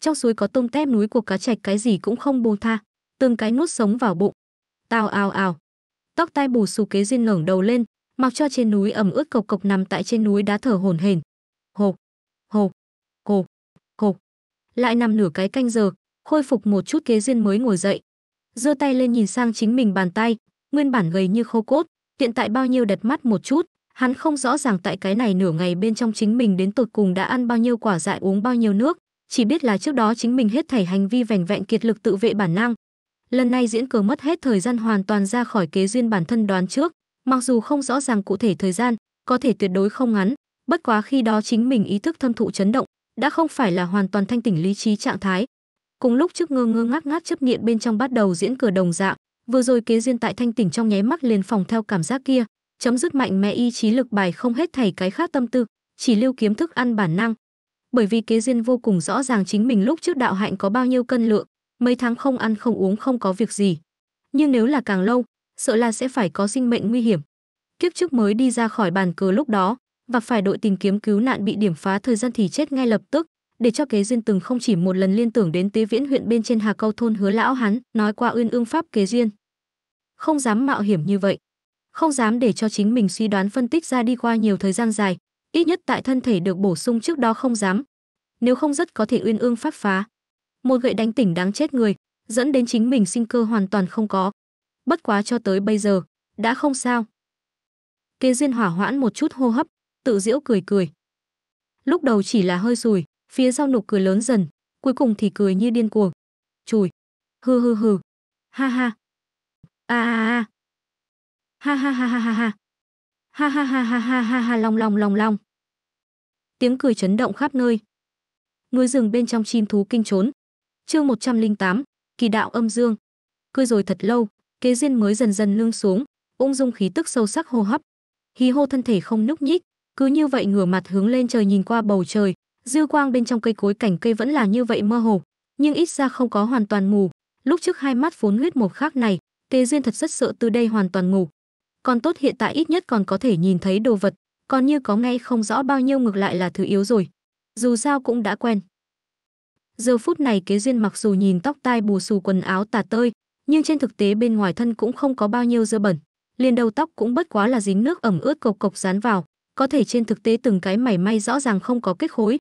Trong suối có tôm tép núi của cá trạch cái gì cũng không buông tha, từng cái nuốt sống vào bụng. tao ào ào. Tóc tai bù xù kế diên ngẩng đầu lên, mặc cho trên núi ẩm ướt cộc cộc nằm tại trên núi đá thở hổn hển. hồ hồ hộp, hộp. Lại nằm nửa cái canh giờ, khôi phục một chút kế diên mới ngồi dậy. Giơ tay lên nhìn sang chính mình bàn tay, nguyên bản gầy như khô cốt, hiện tại bao nhiêu đật mắt một chút, hắn không rõ ràng tại cái này nửa ngày bên trong chính mình đến tột cùng đã ăn bao nhiêu quả dại uống bao nhiêu nước, chỉ biết là trước đó chính mình hết thảy hành vi vẻn vẹn kiệt lực tự vệ bản năng. Lần này diễn cờ mất hết thời gian hoàn toàn ra khỏi kế duyên bản thân đoán trước, mặc dù không rõ ràng cụ thể thời gian, có thể tuyệt đối không ngắn, bất quá khi đó chính mình ý thức thâm thụ chấn động, đã không phải là hoàn toàn thanh tỉnh lý trí trạng thái. Cùng lúc trước ngơ ngơ ngác ngác chấp niệm bên trong bắt đầu diễn cờ đồng dạng, vừa rồi kế duyên tại thanh tỉnh trong nháy mắt liền phòng theo cảm giác kia chấm dứt mạnh mẽ ý chí lực bài không hết thảy cái khác tâm tư chỉ lưu kiếm thức ăn bản năng bởi vì kế duyên vô cùng rõ ràng chính mình lúc trước đạo hạnh có bao nhiêu cân lượng mấy tháng không ăn không uống không có việc gì nhưng nếu là càng lâu sợ là sẽ phải có sinh mệnh nguy hiểm kiếp trước mới đi ra khỏi bàn cờ lúc đó và phải đội tìm kiếm cứu nạn bị điểm phá thời gian thì chết ngay lập tức để cho kế duyên từng không chỉ một lần liên tưởng đến tế viễn huyện bên trên hà câu thôn hứa lão hắn nói qua uyên ương pháp kế duyên không dám mạo hiểm như vậy không dám để cho chính mình suy đoán phân tích ra đi qua nhiều thời gian dài ít nhất tại thân thể được bổ sung trước đó không dám nếu không rất có thể uyên ương pháp phá một gậy đánh tỉnh đáng chết người dẫn đến chính mình sinh cơ hoàn toàn không có bất quá cho tới bây giờ đã không sao kê duyên hỏa hoãn một chút hô hấp tự diễu cười cười lúc đầu chỉ là hơi rùi, phía sau nụ cười lớn dần cuối cùng thì cười như điên cuồng chùi hừ hừ hừ, ha ha a a a ha ha ha ha ha ha ha ha ha ha ha ha ha long long long long tiếng cười chấn động khắp nơi núi rừng bên trong chim thú kinh trốn chương 108, kỳ đạo âm dương cười rồi thật lâu kế duyên mới dần dần lưng xuống ung dung khí tức sâu sắc hô hấp hí hô thân thể không nhúc nhích cứ như vậy ngửa mặt hướng lên trời nhìn qua bầu trời dư quang bên trong cây cối cảnh cây vẫn là như vậy mơ hồ nhưng ít ra không có hoàn toàn mù lúc trước hai mắt vốn huyết một khác này Tề Duyên thật rất sợ từ đây hoàn toàn ngủ. Còn tốt hiện tại ít nhất còn có thể nhìn thấy đồ vật, còn như có ngay không rõ bao nhiêu ngược lại là thứ yếu rồi. Dù sao cũng đã quen. Giờ phút này kế duyên mặc dù nhìn tóc tai bù xù quần áo tả tơi, nhưng trên thực tế bên ngoài thân cũng không có bao nhiêu dơ bẩn. Liền đầu tóc cũng bất quá là dính nước ẩm ướt cộc cộc dán vào, có thể trên thực tế từng cái mảy may rõ ràng không có kết khối.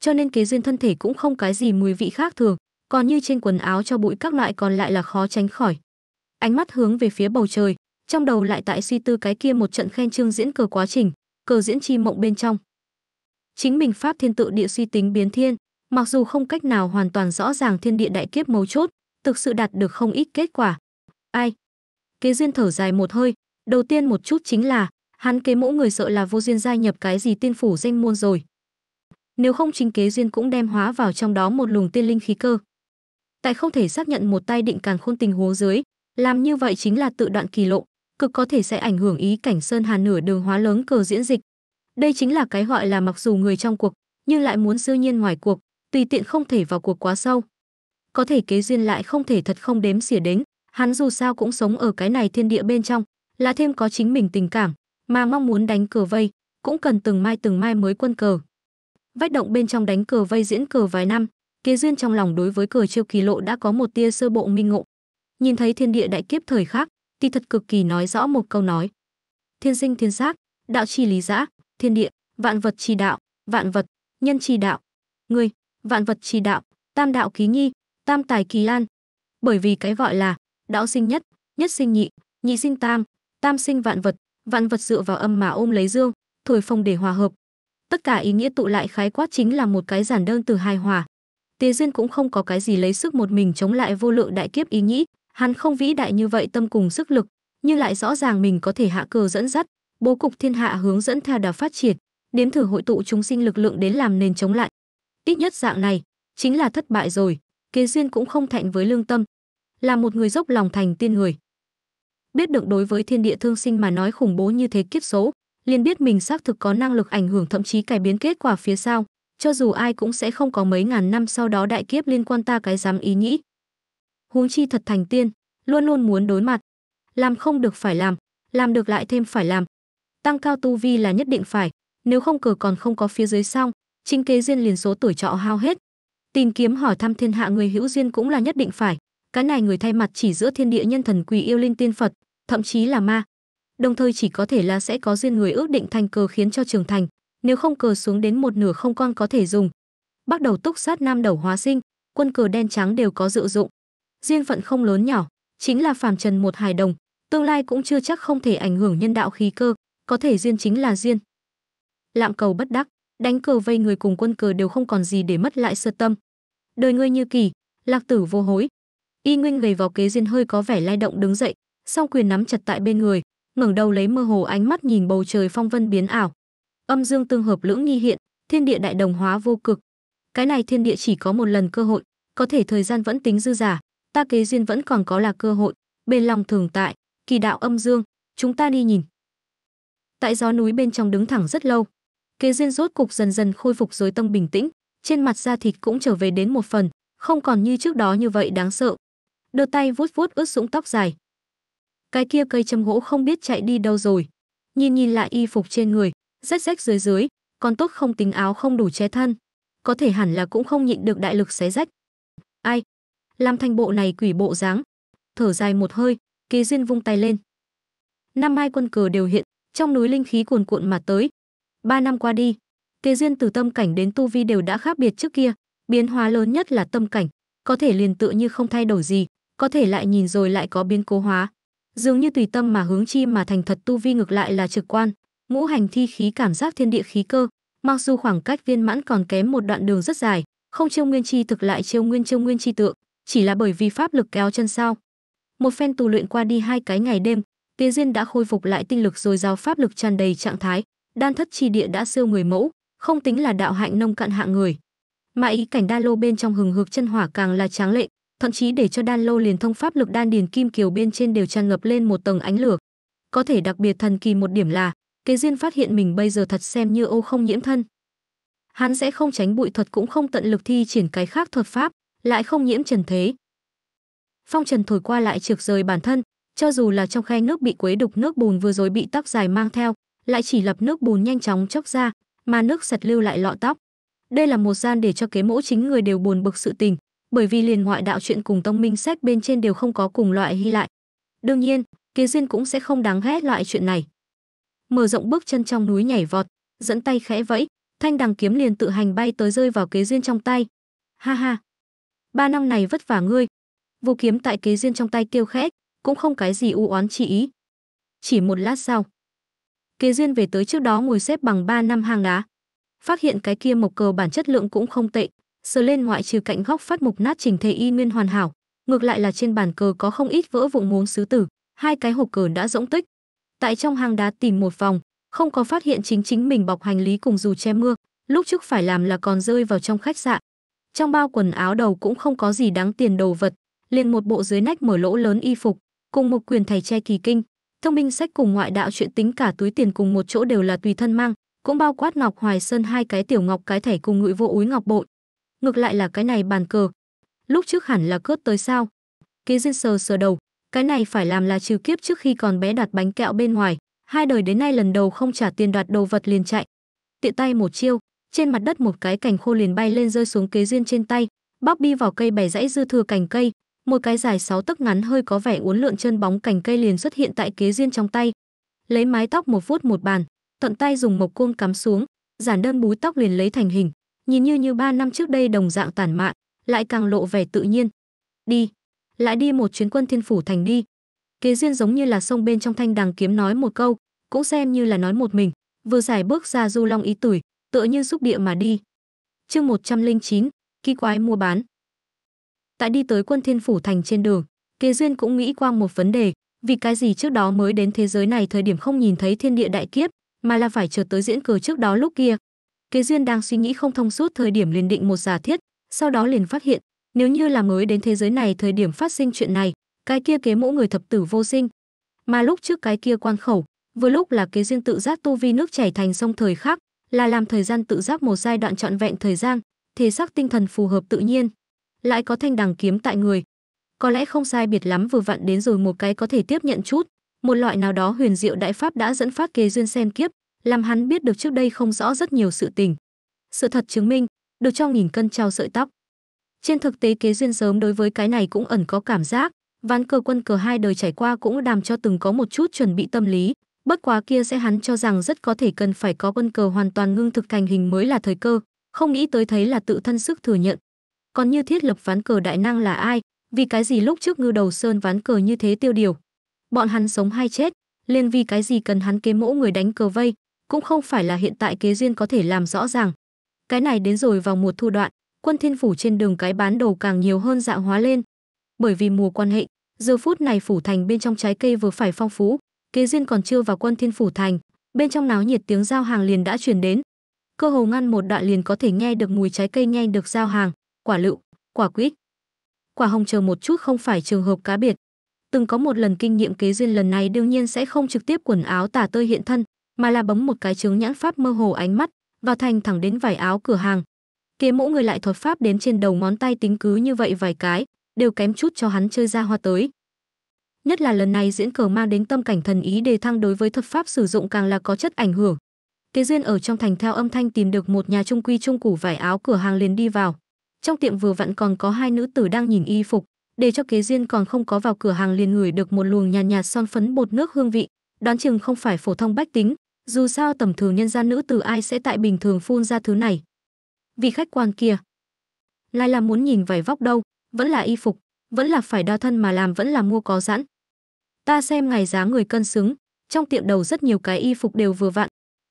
Cho nên kế duyên thân thể cũng không cái gì mùi vị khác thường, còn như trên quần áo cho bụi các loại còn lại là khó tránh khỏi ánh mắt hướng về phía bầu trời trong đầu lại tại suy tư cái kia một trận khen trương diễn cờ quá trình cờ diễn chi mộng bên trong chính mình pháp thiên tự địa suy tính biến thiên mặc dù không cách nào hoàn toàn rõ ràng thiên địa đại kiếp mấu chốt thực sự đạt được không ít kết quả ai kế duyên thở dài một hơi đầu tiên một chút chính là hắn kế mẫu người sợ là vô duyên gia nhập cái gì tiên phủ danh môn rồi nếu không chính kế duyên cũng đem hóa vào trong đó một luồng tiên linh khí cơ tại không thể xác nhận một tay định càng khôn tình huống dưới làm như vậy chính là tự đoạn kỳ lộ, cực có thể sẽ ảnh hưởng ý cảnh Sơn Hà nửa đường hóa lớn cờ diễn dịch. Đây chính là cái gọi là mặc dù người trong cuộc, nhưng lại muốn siêu nhiên ngoài cuộc, tùy tiện không thể vào cuộc quá sâu. Có thể kế duyên lại không thể thật không đếm xỉa đến, hắn dù sao cũng sống ở cái này thiên địa bên trong, là thêm có chính mình tình cảm, mà mong muốn đánh cờ vây, cũng cần từng mai từng mai mới quân cờ. Vách động bên trong đánh cờ vây diễn cờ vài năm, kế duyên trong lòng đối với cờ chiêu kỳ lộ đã có một tia sơ bộ minh ngộ, nhìn thấy thiên địa đại kiếp thời khắc, thì thật cực kỳ nói rõ một câu nói. Thiên sinh thiên giác, đạo chi lý giã, thiên địa, vạn vật chi đạo, vạn vật, nhân chi đạo. Ngươi, vạn vật chi đạo, tam đạo ký nhi, tam tài kỳ lan. Bởi vì cái gọi là đạo sinh nhất, nhất sinh nhị, nhị sinh tam, tam sinh vạn vật, vạn vật dựa vào âm mà ôm lấy dương, thổi phong để hòa hợp. Tất cả ý nghĩa tụ lại khái quát chính là một cái giản đơn từ hài hòa. Tề Duyên cũng không có cái gì lấy sức một mình chống lại vô lượng đại kiếp ý nghĩ, Hắn không vĩ đại như vậy tâm cùng sức lực, nhưng lại rõ ràng mình có thể hạ cờ dẫn dắt, bố cục thiên hạ hướng dẫn theo đà phát triển, nếm thử hội tụ chúng sinh lực lượng đến làm nền chống lại. Ít nhất dạng này, chính là thất bại rồi, kế duyên cũng không thẹn với lương tâm, là một người dốc lòng thành tiên người. Biết được đối với thiên địa thương sinh mà nói khủng bố như thế kiếp số, liền biết mình xác thực có năng lực ảnh hưởng thậm chí cải biến kết quả phía sau, cho dù ai cũng sẽ không có mấy ngàn năm sau đó đại kiếp liên quan ta cái dám ý nghĩ, huống chi thật thành tiên, luôn luôn muốn đối mặt. Làm không được phải làm, làm được lại thêm phải làm. Tăng cao tu vi là nhất định phải, nếu không cờ còn không có phía dưới xong, Trinh Kế duyên liền số tuổi trọ hao hết. Tìm kiếm hỏi thăm thiên hạ người hữu duyên cũng là nhất định phải, cái này người thay mặt chỉ giữa thiên địa nhân thần quỷ yêu linh tiên Phật, thậm chí là ma. Đồng thời chỉ có thể là sẽ có duyên người ước định thành cờ khiến cho trưởng thành, nếu không cờ xuống đến một nửa không con có thể dùng. Bắt đầu túc sát nam đầu hóa sinh, quân cờ đen trắng đều có dự dụng duyên phận không lớn nhỏ chính là phàm trần một hài đồng tương lai cũng chưa chắc không thể ảnh hưởng nhân đạo khí cơ có thể duyên chính là duyên lạm cầu bất đắc đánh cờ vây người cùng quân cờ đều không còn gì để mất lại sơ tâm đời ngươi như kỳ lạc tử vô hối y nguyên gầy vào kế duyên hơi có vẻ lay động đứng dậy song quyền nắm chặt tại bên người ngẩng đầu lấy mơ hồ ánh mắt nhìn bầu trời phong vân biến ảo âm dương tương hợp lưỡng nghi hiện thiên địa đại đồng hóa vô cực cái này thiên địa chỉ có một lần cơ hội có thể thời gian vẫn tính dư giả ta kế duyên vẫn còn có là cơ hội, bên lòng thường tại, kỳ đạo âm dương, chúng ta đi nhìn. Tại gió núi bên trong đứng thẳng rất lâu, kế duyên rốt cục dần dần khôi phục giới tông bình tĩnh, trên mặt da thịt cũng trở về đến một phần, không còn như trước đó như vậy đáng sợ. Đưa tay vuốt vuốt ướt sũng tóc dài. Cái kia cây châm gỗ không biết chạy đi đâu rồi. Nhìn nhìn lại y phục trên người, rách rách dưới dưới, còn tốt không tính áo không đủ che thân. Có thể hẳn là cũng không nhịn được đại lực xé rách. Ai, làm thành bộ này quỷ bộ dáng. Thở dài một hơi, kế duyên vung tay lên. Năm hai quân cờ đều hiện, trong núi linh khí cuồn cuộn mà tới. Ba năm qua đi, kế duyên từ tâm cảnh đến tu vi đều đã khác biệt trước kia, biến hóa lớn nhất là tâm cảnh, có thể liền tựa như không thay đổi gì, có thể lại nhìn rồi lại có biến cố hóa. Dường như tùy tâm mà hướng chi mà thành thật tu vi ngược lại là trực quan, ngũ hành thi khí cảm giác thiên địa khí cơ, mặc dù khoảng cách viên mãn còn kém một đoạn đường rất dài, không chiêu nguyên chi thực lại chiêu nguyên chiêu nguyên chi tượng, chỉ là bởi vì pháp lực kéo chân sao? Một phen tu luyện qua đi hai cái ngày đêm, Tiến duyên đã khôi phục lại tinh lực rồi giao pháp lực tràn đầy trạng thái, đan thất chi địa đã siêu người mẫu, không tính là đạo hạnh nông cạn hạng người. Mà ý cảnh đa lô bên trong hừng hực chân hỏa càng là tráng lệ, thậm chí để cho đan lô liền thông pháp lực đan điền kim kiều bên trên đều tràn ngập lên một tầng ánh lửa. Có thể đặc biệt thần kỳ một điểm là, Kế duyên phát hiện mình bây giờ thật xem như ô không nhiễm thân. Hắn sẽ không tránh bụi thuật cũng không tận lực thi triển cái khác thuật pháp, lại không nhiễm trần thế. Phong trần thổi qua lại trực rời bản thân, cho dù là trong khe nước bị quấy đục nước bùn vừa rồi bị tóc dài mang theo, lại chỉ lập nước bùn nhanh chóng chóc ra, mà nước sật lưu lại lọ tóc. Đây là một gian để cho kế mẫu chính người đều buồn bực sự tình, bởi vì liền ngoại đạo chuyện cùng tông minh sách bên trên đều không có cùng loại hy lại. Đương nhiên, kế duyên cũng sẽ không đáng ghét loại chuyện này. Mở rộng bước chân trong núi nhảy vọt, dẫn tay khẽ vẫy, thanh đằng kiếm liền tự hành bay tới rơi vào kế duyên trong tay. Ha ha, ba năm này vất vả ngươi vô kiếm tại kế duyên trong tay kêu khẽ cũng không cái gì u oán chỉ ý chỉ một lát sau kế duyên về tới trước đó ngồi xếp bằng ba năm hang đá phát hiện cái kia mộc cờ bản chất lượng cũng không tệ sờ lên ngoại trừ cạnh góc phát mục nát chỉnh thể y nguyên hoàn hảo ngược lại là trên bàn cờ có không ít vỡ vụn muốn sứ tử hai cái hộp cờ đã rỗng tích tại trong hang đá tìm một vòng không có phát hiện chính chính mình bọc hành lý cùng dù che mưa lúc trước phải làm là còn rơi vào trong khách sạn trong bao quần áo đầu cũng không có gì đáng tiền đồ vật, liền một bộ dưới nách mở lỗ lớn y phục, cùng một quyền thầy che kỳ kinh. Thông minh sách cùng ngoại đạo chuyện tính cả túi tiền cùng một chỗ đều là tùy thân mang, cũng bao quát ngọc hoài sơn hai cái tiểu ngọc cái thẻ cùng ngụy vô úi ngọc bội. Ngược lại là cái này bàn cờ. Lúc trước hẳn là cướp tới sao? Kế Diên sờ sờ đầu, cái này phải làm là trừ kiếp trước khi còn bé đặt bánh kẹo bên ngoài, hai đời đến nay lần đầu không trả tiền đoạt đồ vật liền chạy. Tiện tay một chiêu, trên mặt đất một cái cành khô liền bay lên rơi xuống kế duyên trên tay bobby vào cây bẻ dãy dư thừa cành cây một cái dài sáu tấc ngắn hơi có vẻ uốn lượn chân bóng cành cây liền xuất hiện tại kế duyên trong tay lấy mái tóc một phút một bàn thuận tay dùng mộc cuông cắm xuống giản đơn búi tóc liền lấy thành hình nhìn như như ba năm trước đây đồng dạng tản mạn lại càng lộ vẻ tự nhiên đi lại đi một chuyến quân thiên phủ thành đi kế duyên giống như là sông bên trong thanh đằng kiếm nói một câu cũng xem như là nói một mình vừa giải bước ra du long ý tuổi tựa như xúc địa mà đi. Chương 109, kỳ quái mua bán. Tại đi tới Quân Thiên phủ thành trên đường, Kế Duyên cũng nghĩ qua một vấn đề, vì cái gì trước đó mới đến thế giới này thời điểm không nhìn thấy thiên địa đại kiếp, mà là phải chờ tới diễn cờ trước đó lúc kia. Kế Duyên đang suy nghĩ không thông suốt thời điểm liền định một giả thiết, sau đó liền phát hiện, nếu như là mới đến thế giới này thời điểm phát sinh chuyện này, cái kia kế mẫu người thập tử vô sinh. Mà lúc trước cái kia quan khẩu, vừa lúc là kế duyên tự giác tu vi nước chảy thành sông thời khắc là làm thời gian tự giác một giai đoạn trọn vẹn thời gian, thể xác tinh thần phù hợp tự nhiên, lại có thanh đằng kiếm tại người. Có lẽ không sai biệt lắm vừa vặn đến rồi một cái có thể tiếp nhận chút, một loại nào đó huyền diệu đại pháp đã dẫn phát kế duyên sen kiếp, làm hắn biết được trước đây không rõ rất nhiều sự tình. Sự thật chứng minh, được cho nghìn cân trao sợi tóc. Trên thực tế kế duyên sớm đối với cái này cũng ẩn có cảm giác, ván cờ quân cờ hai đời trải qua cũng đàm cho từng có một chút chuẩn bị tâm lý, Bất quá kia sẽ hắn cho rằng rất có thể cần phải có quân cờ hoàn toàn ngưng thực thành hình mới là thời cơ, không nghĩ tới thấy là tự thân sức thừa nhận. Còn như thiết lập ván cờ đại năng là ai, vì cái gì lúc trước ngư đầu sơn ván cờ như thế tiêu điều. Bọn hắn sống hay chết, liền vì cái gì cần hắn kế mẫu người đánh cờ vây, cũng không phải là hiện tại kế duyên có thể làm rõ ràng. Cái này đến rồi vào mùa thu đoạn, quân thiên phủ trên đường cái bán đầu càng nhiều hơn dạng hóa lên. Bởi vì mùa quan hệ, giờ phút này phủ thành bên trong trái cây vừa phải phong phú, kế duyên còn chưa vào quân thiên phủ thành bên trong náo nhiệt tiếng giao hàng liền đã chuyển đến cơ hồ ngăn một đoạn liền có thể nghe được mùi trái cây nghe được giao hàng quả lựu quả quýt quả hồng chờ một chút không phải trường hợp cá biệt từng có một lần kinh nghiệm kế duyên lần này đương nhiên sẽ không trực tiếp quần áo tả tơi hiện thân mà là bấm một cái chứng nhãn pháp mơ hồ ánh mắt vào thành thẳng đến vải áo cửa hàng kế mẫu người lại thuật pháp đến trên đầu ngón tay tính cứ như vậy vài cái đều kém chút cho hắn chơi ra hoa tới nhất là lần này diễn cờ mang đến tâm cảnh thần ý đề thăng đối với thuật pháp sử dụng càng là có chất ảnh hưởng kế duyên ở trong thành theo âm thanh tìm được một nhà trung quy trung củ vải áo cửa hàng liền đi vào trong tiệm vừa vặn còn có hai nữ tử đang nhìn y phục để cho kế duyên còn không có vào cửa hàng liền ngửi được một luồng nhàn nhạt, nhạt son phấn bột nước hương vị đoán chừng không phải phổ thông bách tính dù sao tầm thường nhân gian nữ tử ai sẽ tại bình thường phun ra thứ này vị khách quan kia lại là muốn nhìn vải vóc đâu vẫn là y phục vẫn là phải đo thân mà làm vẫn là mua có sẵn Ta xem ngày dáng người cân xứng, trong tiệm đầu rất nhiều cái y phục đều vừa vặn.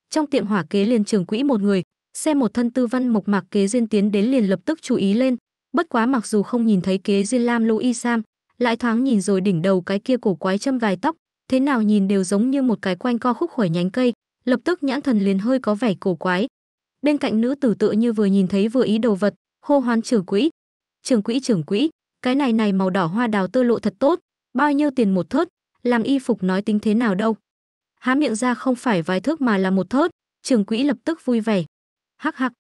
Trong tiệm hỏa kế liền trưởng quỹ một người, xem một thân tư văn mộc mạc kế duyên tiến đến liền lập tức chú ý lên, bất quá mặc dù không nhìn thấy kế duyên lam lũ y sam, lại thoáng nhìn rồi đỉnh đầu cái kia cổ quái châm vài tóc, thế nào nhìn đều giống như một cái quanh co khúc khỏi nhánh cây, lập tức nhãn thần liền hơi có vẻ cổ quái. Bên cạnh nữ tử tự như vừa nhìn thấy vừa ý đồ vật, hô hoán trưởng quỹ. Trưởng quỹ trưởng quỹ, cái này này màu đỏ hoa đào tơ lộ thật tốt, bao nhiêu tiền một thớt, làm y phục nói tính thế nào đâu. Há miệng ra không phải vài thước mà là một thớt, trường quỹ lập tức vui vẻ. Hắc hắc.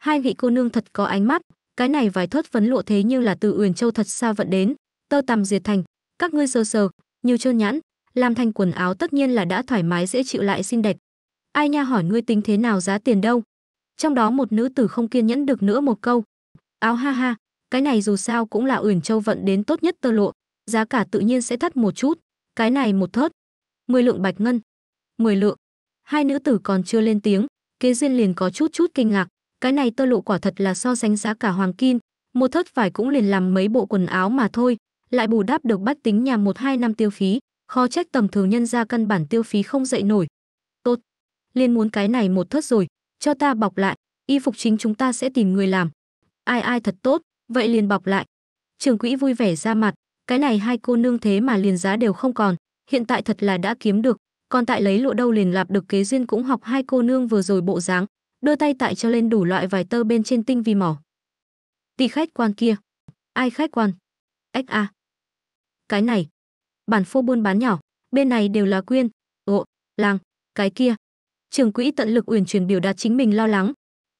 Hai vị cô nương thật có ánh mắt, cái này vài thớt vấn lộ thế như là từ Uyển Châu thật xa vận đến, tơ tằm diệt thành, các ngươi sờ sờ, nhiều trơn nhãn, làm thành quần áo tất nhiên là đã thoải mái dễ chịu lại xinh đẹp. Ai nha hỏi ngươi tính thế nào giá tiền đâu? Trong đó một nữ tử không kiên nhẫn được nữa một câu. Áo ha ha, cái này dù sao cũng là Uyển Châu vận đến tốt nhất tơ lộ, giá cả tự nhiên sẽ thắt một chút. Cái này một thớt, mười lượng bạch ngân, mười lượng. Hai nữ tử còn chưa lên tiếng, kế duyên liền có chút chút kinh ngạc, cái này tơ lụa quả thật là so sánh giá cả hoàng kim, một thớt vải cũng liền làm mấy bộ quần áo mà thôi, lại bù đắp được bách tính nhà một hai năm tiêu phí, khó trách tầm thường nhân ra căn bản tiêu phí không dậy nổi. Tốt, liền muốn cái này một thớt rồi, cho ta bọc lại, y phục chính chúng ta sẽ tìm người làm. Ai ai thật tốt, vậy liền bọc lại. Trường quỹ vui vẻ ra mặt, cái này hai cô nương thế mà liền giá đều không còn, hiện tại thật là đã kiếm được, còn tại lấy lộ đâu liền lạp được kế duyên cũng học hai cô nương vừa rồi bộ dáng, đưa tay tại cho lên đủ loại vài tơ bên trên tinh vi mỏ. Tỷ khách quan kia, ai khách quan? Ách a. Cái này, bản phô buôn bán nhỏ, bên này đều là quyên, ộ, làng, cái kia. Trường quỹ tận lực uyển chuyển biểu đạt chính mình lo lắng.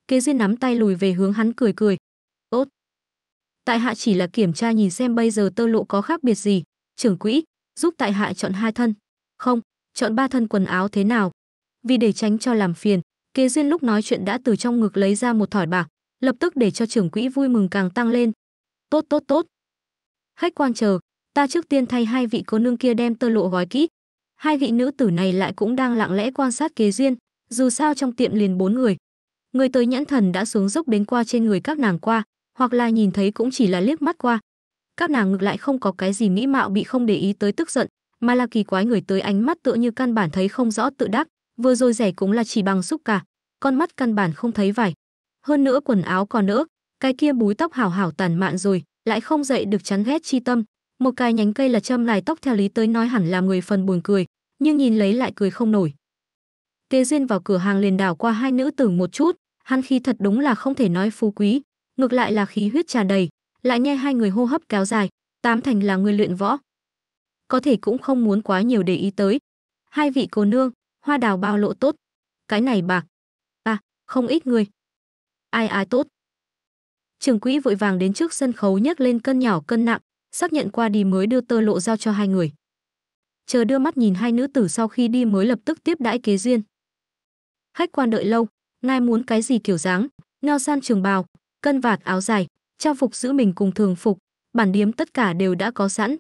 Kế duyên nắm tay lùi về hướng hắn cười cười, tại hạ chỉ là kiểm tra nhìn xem bây giờ tơ lộ có khác biệt gì trưởng quỹ giúp tại hạ chọn hai thân không chọn ba thân quần áo thế nào vì để tránh cho làm phiền kế duyên lúc nói chuyện đã từ trong ngực lấy ra một thỏi bạc lập tức để cho trưởng quỹ vui mừng càng tăng lên tốt tốt tốt khách quan chờ ta trước tiên thay hai vị cô nương kia đem tơ lộ gói kỹ hai vị nữ tử này lại cũng đang lặng lẽ quan sát kế duyên dù sao trong tiệm liền bốn người người tới nhãn thần đã xuống dốc đến qua trên người các nàng qua hoặc là nhìn thấy cũng chỉ là liếc mắt qua. Các nàng ngược lại không có cái gì mỹ mạo bị không để ý tới tức giận, mà là kỳ quái người tới ánh mắt tựa như căn bản thấy không rõ tự đắc, vừa rồi rẻ cũng là chỉ bằng xúc cả, con mắt căn bản không thấy vải. Hơn nữa quần áo còn nữa, cái kia búi tóc hảo hảo tàn mạn rồi, lại không dậy được chán ghét chi tâm. Một cái nhánh cây là châm lại tóc theo lý tới nói hẳn làm người phần buồn cười, nhưng nhìn lấy lại cười không nổi. Kế duyên vào cửa hàng liền đảo qua hai nữ tử một chút, hắn khi thật đúng là không thể nói phú quý, ngược lại là khí huyết tràn đầy, lại nghe hai người hô hấp kéo dài, tám thành là người luyện võ. Có thể cũng không muốn quá nhiều để ý tới. Hai vị cô nương, hoa đào bao lộ tốt. Cái này bạc. À, không ít người. Ai ai tốt. Trường quỹ vội vàng đến trước sân khấu nhấc lên cân nhỏ cân nặng, xác nhận qua đi mới đưa tơ lộ giao cho hai người. Chờ đưa mắt nhìn hai nữ tử sau khi đi mới lập tức tiếp đãi kế duyên. Khách quan đợi lâu, ngài muốn cái gì kiểu dáng, nho san trường bào, cân vạt áo dài, trang phục giữ mình cùng thường phục, bản điếm tất cả đều đã có sẵn.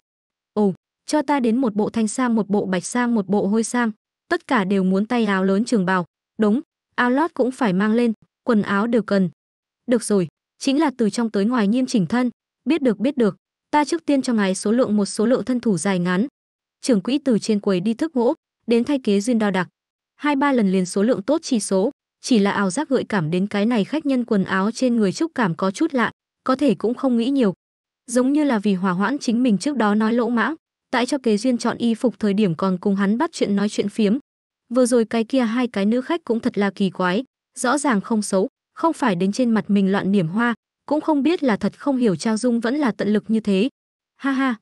Ồ, cho ta đến một bộ thanh sang một bộ bạch sang một bộ hôi sang tất cả đều muốn tay áo lớn trường bào, đúng, áo lót cũng phải mang lên, quần áo đều cần. Được rồi, chính là từ trong tới ngoài nghiêm chỉnh thân, biết được biết được, ta trước tiên cho ngài số lượng một số lượng thân thủ dài ngắn. Trưởng quỹ từ trên quầy đi thức gỗ, đến thay kế duyên đo đạc. Hai ba lần liền số lượng tốt chỉ số, chỉ là ảo giác gợi cảm đến cái này khách nhân quần áo trên người Trúc Cảm có chút lạ, có thể cũng không nghĩ nhiều. Giống như là vì hòa hoãn chính mình trước đó nói lỗ mãng, tại cho kế duyên chọn y phục thời điểm còn cùng hắn bắt chuyện nói chuyện phiếm. Vừa rồi cái kia hai cái nữ khách cũng thật là kỳ quái, rõ ràng không xấu, không phải đến trên mặt mình loạn niềm hoa, cũng không biết là thật không hiểu Trao Dung vẫn là tận lực như thế. Ha ha,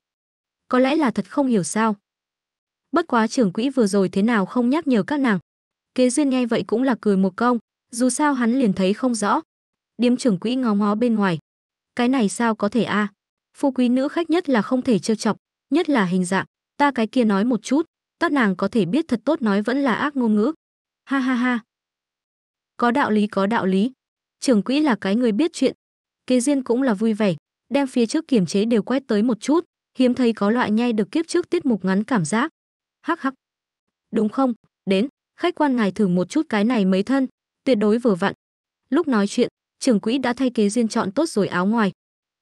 có lẽ là thật không hiểu sao. Bất quá trưởng quỹ vừa rồi thế nào không nhắc nhở các nàng, Kế duyên nghe vậy cũng là cười một công, dù sao hắn liền thấy không rõ. Điếm trưởng quỹ ngó ngó bên ngoài. Cái này sao có thể a? À? Phu quý nữ khách nhất là không thể trêu chọc, nhất là hình dạng, ta cái kia nói một chút, các nàng có thể biết thật tốt nói vẫn là ác ngôn ngữ. Ha ha ha. Có đạo lý có đạo lý. Trưởng quỹ là cái người biết chuyện. Kế duyên cũng là vui vẻ, đem phía trước kiểm chế đều quét tới một chút, hiếm thấy có loại nhai được kiếp trước tiết mục ngắn cảm giác. Hắc hắc. Đúng không? Đến khách quan ngài thử một chút cái này mấy thân tuyệt đối vừa vặn lúc nói chuyện trưởng quỹ đã thay kế duyên chọn tốt rồi áo ngoài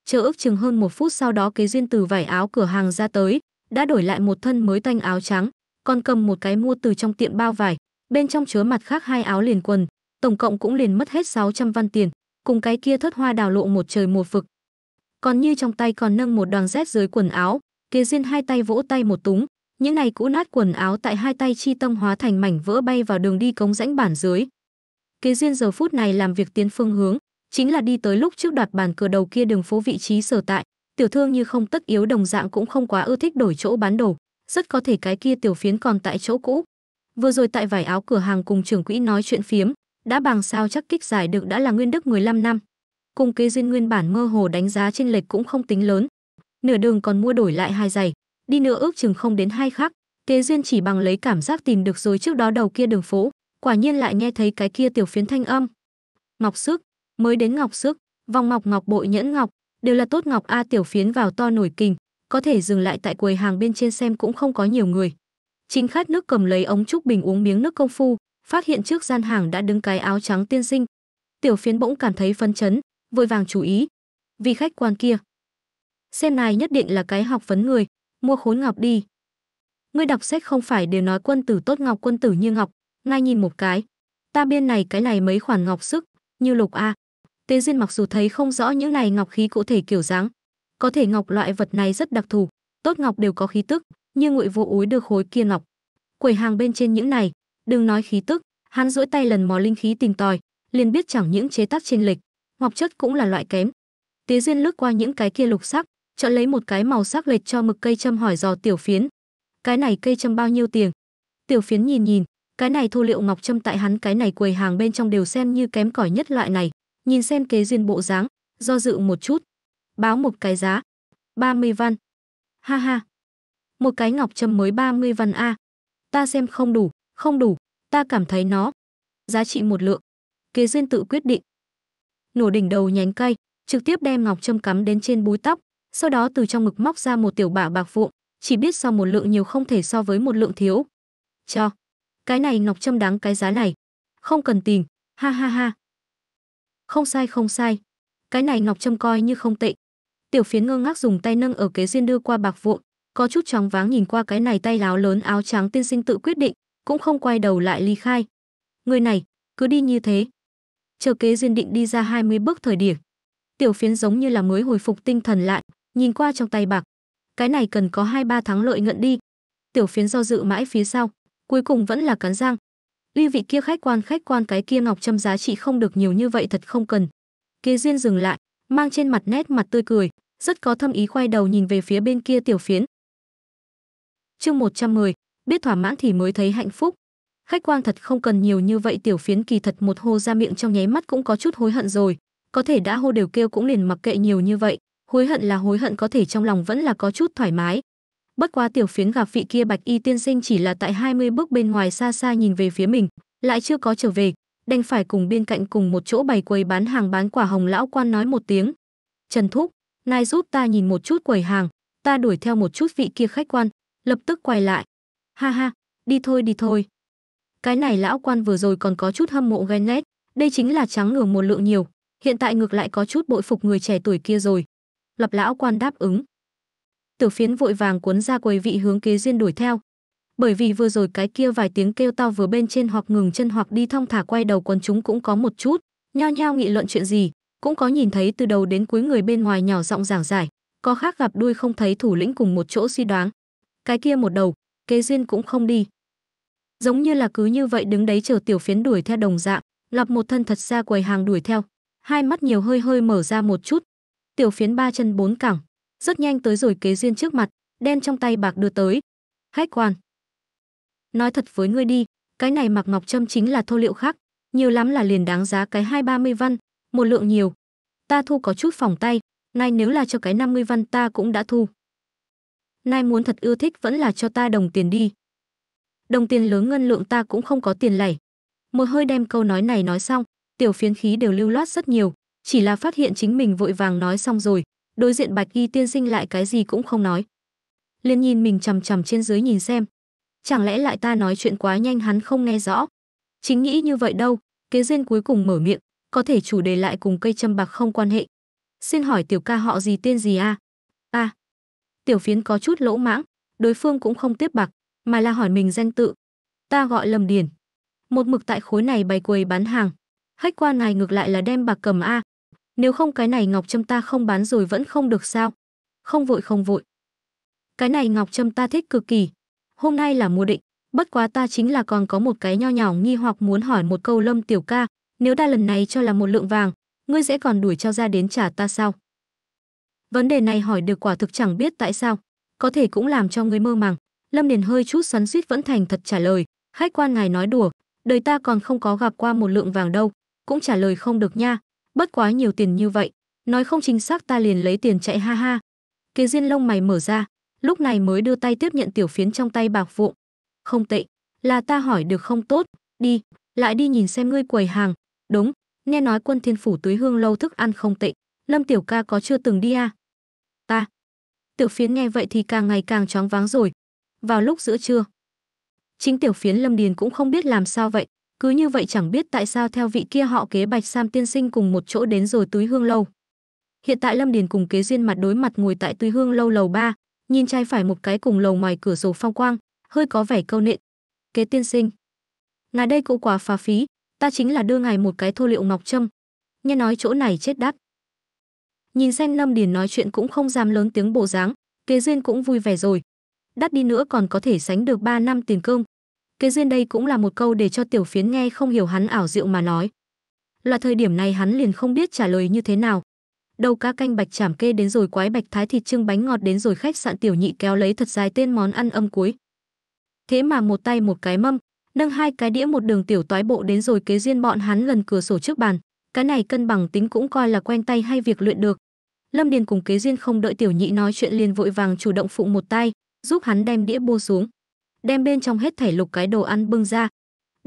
chờ ước chừng hơn một phút sau đó kế duyên từ vải áo cửa hàng ra tới đã đổi lại một thân mới tanh áo trắng còn cầm một cái mua từ trong tiệm bao vải bên trong chứa mặt khác hai áo liền quần tổng cộng cũng liền mất hết 600 văn tiền cùng cái kia thất hoa đào lộ một trời một vực còn như trong tay còn nâng một đoàn rét dưới quần áo kế duyên hai tay vỗ tay một túng những này cũ nát quần áo tại hai tay chi tông hóa thành mảnh vỡ bay vào đường đi cống rãnh bản dưới. Kế duyên giờ phút này làm việc tiến phương hướng, chính là đi tới lúc trước đoạt bàn cửa đầu kia đường phố vị trí sở tại, tiểu thương như không tất yếu đồng dạng cũng không quá ưa thích đổi chỗ bán đồ, rất có thể cái kia tiểu phiến còn tại chỗ cũ. Vừa rồi tại vải áo cửa hàng cùng trưởng quỹ nói chuyện phiếm, đã bằng sao chắc kích giải được đã là nguyên đức 15 năm. Cùng kế duyên nguyên bản mơ hồ đánh giá trên lệch cũng không tính lớn. Nửa đường còn mua đổi lại hai giày, đi nửa ước chừng không đến hai khắc kế duyên chỉ bằng lấy cảm giác tìm được rồi trước đó đầu kia đường phố quả nhiên lại nghe thấy cái kia tiểu phiến thanh âm ngọc sức mới đến ngọc sức vòng ngọc ngọc bội nhẫn ngọc đều là tốt ngọc a tiểu phiến vào to nổi kình có thể dừng lại tại quầy hàng bên trên xem cũng không có nhiều người chính khách nước cầm lấy ống trúc bình uống miếng nước công phu phát hiện trước gian hàng đã đứng cái áo trắng tiên sinh tiểu phiến bỗng cảm thấy phấn chấn vội vàng chú ý vì khách quan kia xem này nhất định là cái học vấn người mua khốn ngọc đi. Ngươi đọc sách không phải đều nói quân tử tốt ngọc quân tử như ngọc, ngay nhìn một cái. Ta biên này cái này mấy khoản ngọc sức, như lục A. Tế Duyên mặc dù thấy không rõ những này ngọc khí cụ thể kiểu dáng, có thể ngọc loại vật này rất đặc thù, tốt ngọc đều có khí tức, như ngụy vô úi được khối kia ngọc. Quầy hàng bên trên những này, đừng nói khí tức, hắn duỗi tay lần mò linh khí tìm tòi, liền biết chẳng những chế tác trên lịch, ngọc chất cũng là loại kém. Tế Duyên lướt qua những cái kia lục sắc, chọn lấy một cái màu sắc lệch cho mực cây châm hỏi dò tiểu phiến cái này cây châm bao nhiêu tiền tiểu phiến nhìn nhìn cái này thô liệu ngọc châm tại hắn cái này quầy hàng bên trong đều xem như kém cỏi nhất loại này nhìn xem kế duyên bộ dáng do dự một chút báo một cái giá 30 văn ha ha một cái ngọc châm mới 30 văn a ta xem không đủ không đủ ta cảm thấy nó giá trị một lượng kế duyên tự quyết định nổ đỉnh đầu nhánh cây trực tiếp đem ngọc châm cắm đến trên búi tóc sau đó từ trong ngực móc ra một tiểu bả bạc vụn, chỉ biết so một lượng nhiều không thể so với một lượng thiếu. Cho, cái này ngọc châm đáng cái giá này, không cần tìm, ha ha ha. Không sai không sai, cái này ngọc châm coi như không tệ. Tiểu phiến ngơ ngác dùng tay nâng ở kế duyên đưa qua bạc vụn, có chút choáng váng nhìn qua cái này tay láo lớn áo trắng tiên sinh tự quyết định, cũng không quay đầu lại ly khai. Người này, cứ đi như thế. Chờ kế duyên định đi ra 20 bước thời điểm. Tiểu phiến giống như là mới hồi phục tinh thần lại, nhìn qua trong tay bạc. Cái này cần có hai ba tháng lợi nhuận đi. Tiểu phiến do dự mãi phía sau, cuối cùng vẫn là cắn răng. Uy vị kia khách quan khách quan cái kia ngọc châm giá trị không được nhiều như vậy thật không cần. Kế duyên dừng lại, mang trên mặt nét mặt tươi cười, rất có thâm ý quay đầu nhìn về phía bên kia tiểu phiến. Chương 110, biết thỏa mãn thì mới thấy hạnh phúc. Khách quan thật không cần nhiều như vậy tiểu phiến kỳ thật một hô ra miệng trong nháy mắt cũng có chút hối hận rồi, có thể đã hô đều kêu cũng liền mặc kệ nhiều như vậy, hối hận là hối hận có thể trong lòng vẫn là có chút thoải mái. Bất quá tiểu phiến gặp vị kia bạch y tiên sinh chỉ là tại 20 bước bên ngoài xa xa nhìn về phía mình, lại chưa có trở về, đành phải cùng bên cạnh cùng một chỗ bày quầy bán hàng bán quả hồng lão quan nói một tiếng. Trần Thúc, nai giúp ta nhìn một chút quầy hàng, ta đuổi theo một chút vị kia khách quan, lập tức quay lại. Ha ha, đi thôi đi thôi. Cái này lão quan vừa rồi còn có chút hâm mộ ghen ghét, đây chính là trắng ngửa một lượng nhiều, hiện tại ngược lại có chút bội phục người trẻ tuổi kia rồi. Lập lão quan đáp ứng. Tử phiến vội vàng cuốn ra quầy vị hướng kế duyên đuổi theo. Bởi vì vừa rồi cái kia vài tiếng kêu to vừa bên trên hoặc ngừng chân hoặc đi thong thả quay đầu quần chúng cũng có một chút, nhao nhao nghị luận chuyện gì, cũng có nhìn thấy từ đầu đến cuối người bên ngoài nhỏ giọng giảng giải, có khác gặp đuôi không thấy thủ lĩnh cùng một chỗ suy đoán. Cái kia một đầu, kế duyên cũng không đi. Giống như là cứ như vậy đứng đấy chờ tiểu phiến đuổi theo đồng dạng, lập một thân thật ra quầy hàng đuổi theo. Hai mắt nhiều hơi hơi mở ra một chút, tiểu phiến ba chân bốn cẳng rất nhanh tới rồi kế duyên trước mặt đen trong tay bạc đưa tới khách quan nói thật với ngươi đi cái này mặc ngọc trâm chính là thô liệu khác nhiều lắm là liền đáng giá cái hai ba mươi văn một lượng nhiều ta thu có chút phòng tay nay nếu là cho cái năm mươi văn ta cũng đã thu nay muốn thật ưa thích vẫn là cho ta đồng tiền đi đồng tiền lớn ngân lượng ta cũng không có tiền lẻ một hơi đem câu nói này nói xong tiểu phiến khí đều lưu loát rất nhiều chỉ là phát hiện chính mình vội vàng nói xong rồi, đối diện Bạch Y tiên sinh lại cái gì cũng không nói. Liên nhìn mình chằm chằm trên dưới nhìn xem, chẳng lẽ lại ta nói chuyện quá nhanh hắn không nghe rõ. Chính nghĩ như vậy đâu, kế duyên cuối cùng mở miệng, có thể chủ đề lại cùng cây châm bạc không quan hệ. Xin hỏi tiểu ca họ gì tên gì a? À? A. À, tiểu phiến có chút lỗ mãng, đối phương cũng không tiếp bạc, mà là hỏi mình danh tự. Ta gọi lầm điển Một mực tại khối này bày quầy bán hàng. khách quan này ngược lại là đem bạc cầm a, nếu không cái này ngọc châm ta không bán rồi vẫn không được sao? Không vội không vội. Cái này ngọc châm ta thích cực kỳ. Hôm nay là mua định, bất quá ta chính là còn có một cái nho nhỏ nghi hoặc muốn hỏi một câu Lâm tiểu ca, nếu đa lần này cho là một lượng vàng, ngươi sẽ còn đuổi cho ra đến trả ta sao? Vấn đề này hỏi được quả thực chẳng biết tại sao, có thể cũng làm cho ngươi mơ màng. Lâm Điền hơi chút xoắn suýt vẫn thành thật trả lời, khách quan ngài nói đùa, đời ta còn không có gặp qua một lượng vàng đâu, cũng trả lời không được nha, bất quá nhiều tiền như vậy nói không chính xác ta liền lấy tiền chạy ha ha kế diên lông mày mở ra lúc này mới đưa tay tiếp nhận tiểu phiến trong tay bạc vụng không tệ là ta hỏi được không tốt đi lại đi nhìn xem ngươi quầy hàng đúng nghe nói quân thiên phủ túi hương lâu thức ăn không tệ lâm tiểu ca có chưa từng đi à ta tiểu phiến nghe vậy thì càng ngày càng choáng váng rồi vào lúc giữa trưa chính tiểu phiến lâm điền cũng không biết làm sao vậy cứ như vậy chẳng biết tại sao theo vị kia họ kế bạch sam tiên sinh cùng một chỗ đến rồi túi hương lâu hiện tại lâm điền cùng kế duyên mặt đối mặt ngồi tại túi hương lâu lầu ba nhìn trai phải một cái cùng lầu ngoài cửa sổ phong quang hơi có vẻ câu nệ kế tiên sinh ngài đây cũng quá phá phí ta chính là đưa ngài một cái thô liệu ngọc trâm nghe nói chỗ này chết đắt nhìn xem lâm điền nói chuyện cũng không dám lớn tiếng bộ dáng kế duyên cũng vui vẻ rồi đắt đi nữa còn có thể sánh được 3 năm tiền công cái duyên đây cũng là một câu để cho tiểu phiến nghe không hiểu hắn ảo diệu mà nói. Là thời điểm này hắn liền không biết trả lời như thế nào. Đầu cá canh bạch chảm kê đến rồi quái bạch thái thịt trưng bánh ngọt đến rồi khách sạn tiểu nhị kéo lấy thật dài tên món ăn âm cuối. Thế mà một tay một cái mâm, nâng hai cái đĩa một đường tiểu toái bộ đến rồi kế duyên bọn hắn lần cửa sổ trước bàn. Cái này cân bằng tính cũng coi là quen tay hay việc luyện được. Lâm Điền cùng kế duyên không đợi tiểu nhị nói chuyện liền vội vàng chủ động phụ một tay, giúp hắn đem đĩa bô xuống đem bên trong hết thảy lục cái đồ ăn bưng ra.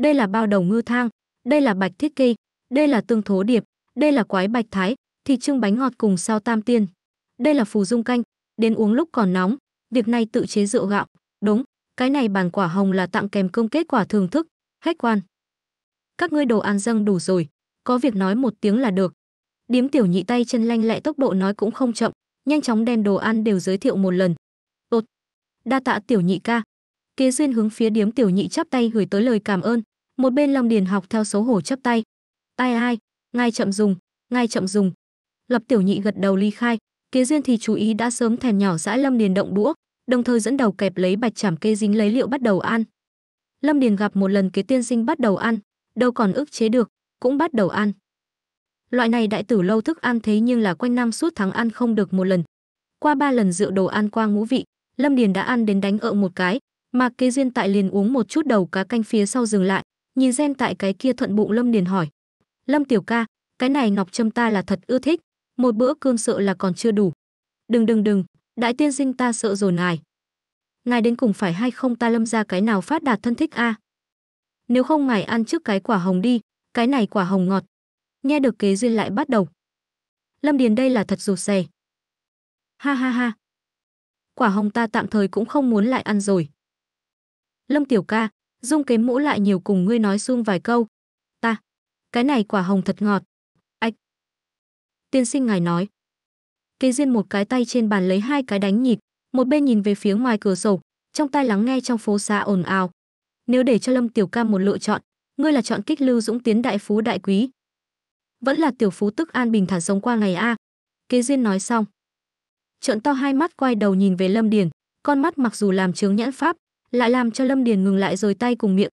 Đây là bao đầu ngư thang, đây là bạch thiết kỳ, đây là tương thố điệp, đây là quái bạch thái, thịt trưng bánh ngọt cùng sao tam tiên. Đây là phù dung canh, đến uống lúc còn nóng, việc này tự chế rượu gạo, đúng, cái này bàn quả hồng là tặng kèm công kết quả thưởng thức, khách quan. Các ngươi đồ ăn dâng đủ rồi, có việc nói một tiếng là được. Điếm tiểu nhị tay chân lanh lẹ tốc độ nói cũng không chậm, nhanh chóng đem đồ ăn đều giới thiệu một lần. Tốt. Đa tạ tiểu nhị ca, Kế duyên hướng phía điếm tiểu nhị chắp tay gửi tới lời cảm ơn, một bên Long Điền học theo xấu hổ chắp tay. Ai ai, ngài chậm dùng, ngài chậm dùng. Lập tiểu nhị gật đầu ly khai, kế duyên thì chú ý đã sớm thèm nhỏ dãi Lâm Điền động đũa, đồng thời dẫn đầu kẹp lấy bạch chảm kê dính lấy liệu bắt đầu ăn. Lâm Điền gặp một lần kế tiên sinh bắt đầu ăn, đâu còn ức chế được, cũng bắt đầu ăn. Loại này đại tử lâu thức ăn thế nhưng là quanh năm suốt tháng ăn không được một lần. Qua ba lần rượu đồ ăn qua ngũ vị, Lâm Điền đã ăn đến đánh ợ một cái, Mạc Kế Duyên tại liền uống một chút đầu cá canh phía sau dừng lại, nhìn gen tại cái kia thuận bụng Lâm liền hỏi. Lâm tiểu ca, cái này ngọc châm ta là thật ưa thích, một bữa cơm sợ là còn chưa đủ. Đừng đừng đừng, đại tiên sinh ta sợ rồi ngài. Ngài đến cùng phải hay không ta lâm ra cái nào phát đạt thân thích a? À? Nếu không ngài ăn trước cái quả hồng đi, cái này quả hồng ngọt. Nghe được kế duyên lại bắt đầu. Lâm Điền đây là thật rụt rè. Ha ha ha. Quả hồng ta tạm thời cũng không muốn lại ăn rồi. Lâm Tiểu ca, Dung kém mũ lại nhiều cùng ngươi nói xuông vài câu. Ta, cái này quả hồng thật ngọt. Ách. Tiên sinh ngài nói. Kế Diên một cái tay trên bàn lấy hai cái đánh nhịp, một bên nhìn về phía ngoài cửa sổ, trong tai lắng nghe trong phố xa ồn ào. Nếu để cho Lâm Tiểu Ca một lựa chọn, ngươi là chọn kích lưu dũng tiến đại phú đại quý. Vẫn là tiểu phú tức an bình thản sống qua ngày a. Kế Diên nói xong, trợn to hai mắt quay đầu nhìn về Lâm Điền, con mắt mặc dù làm chướng nhãn pháp, lại làm cho Lâm Điền ngừng lại rồi tay cùng miệng.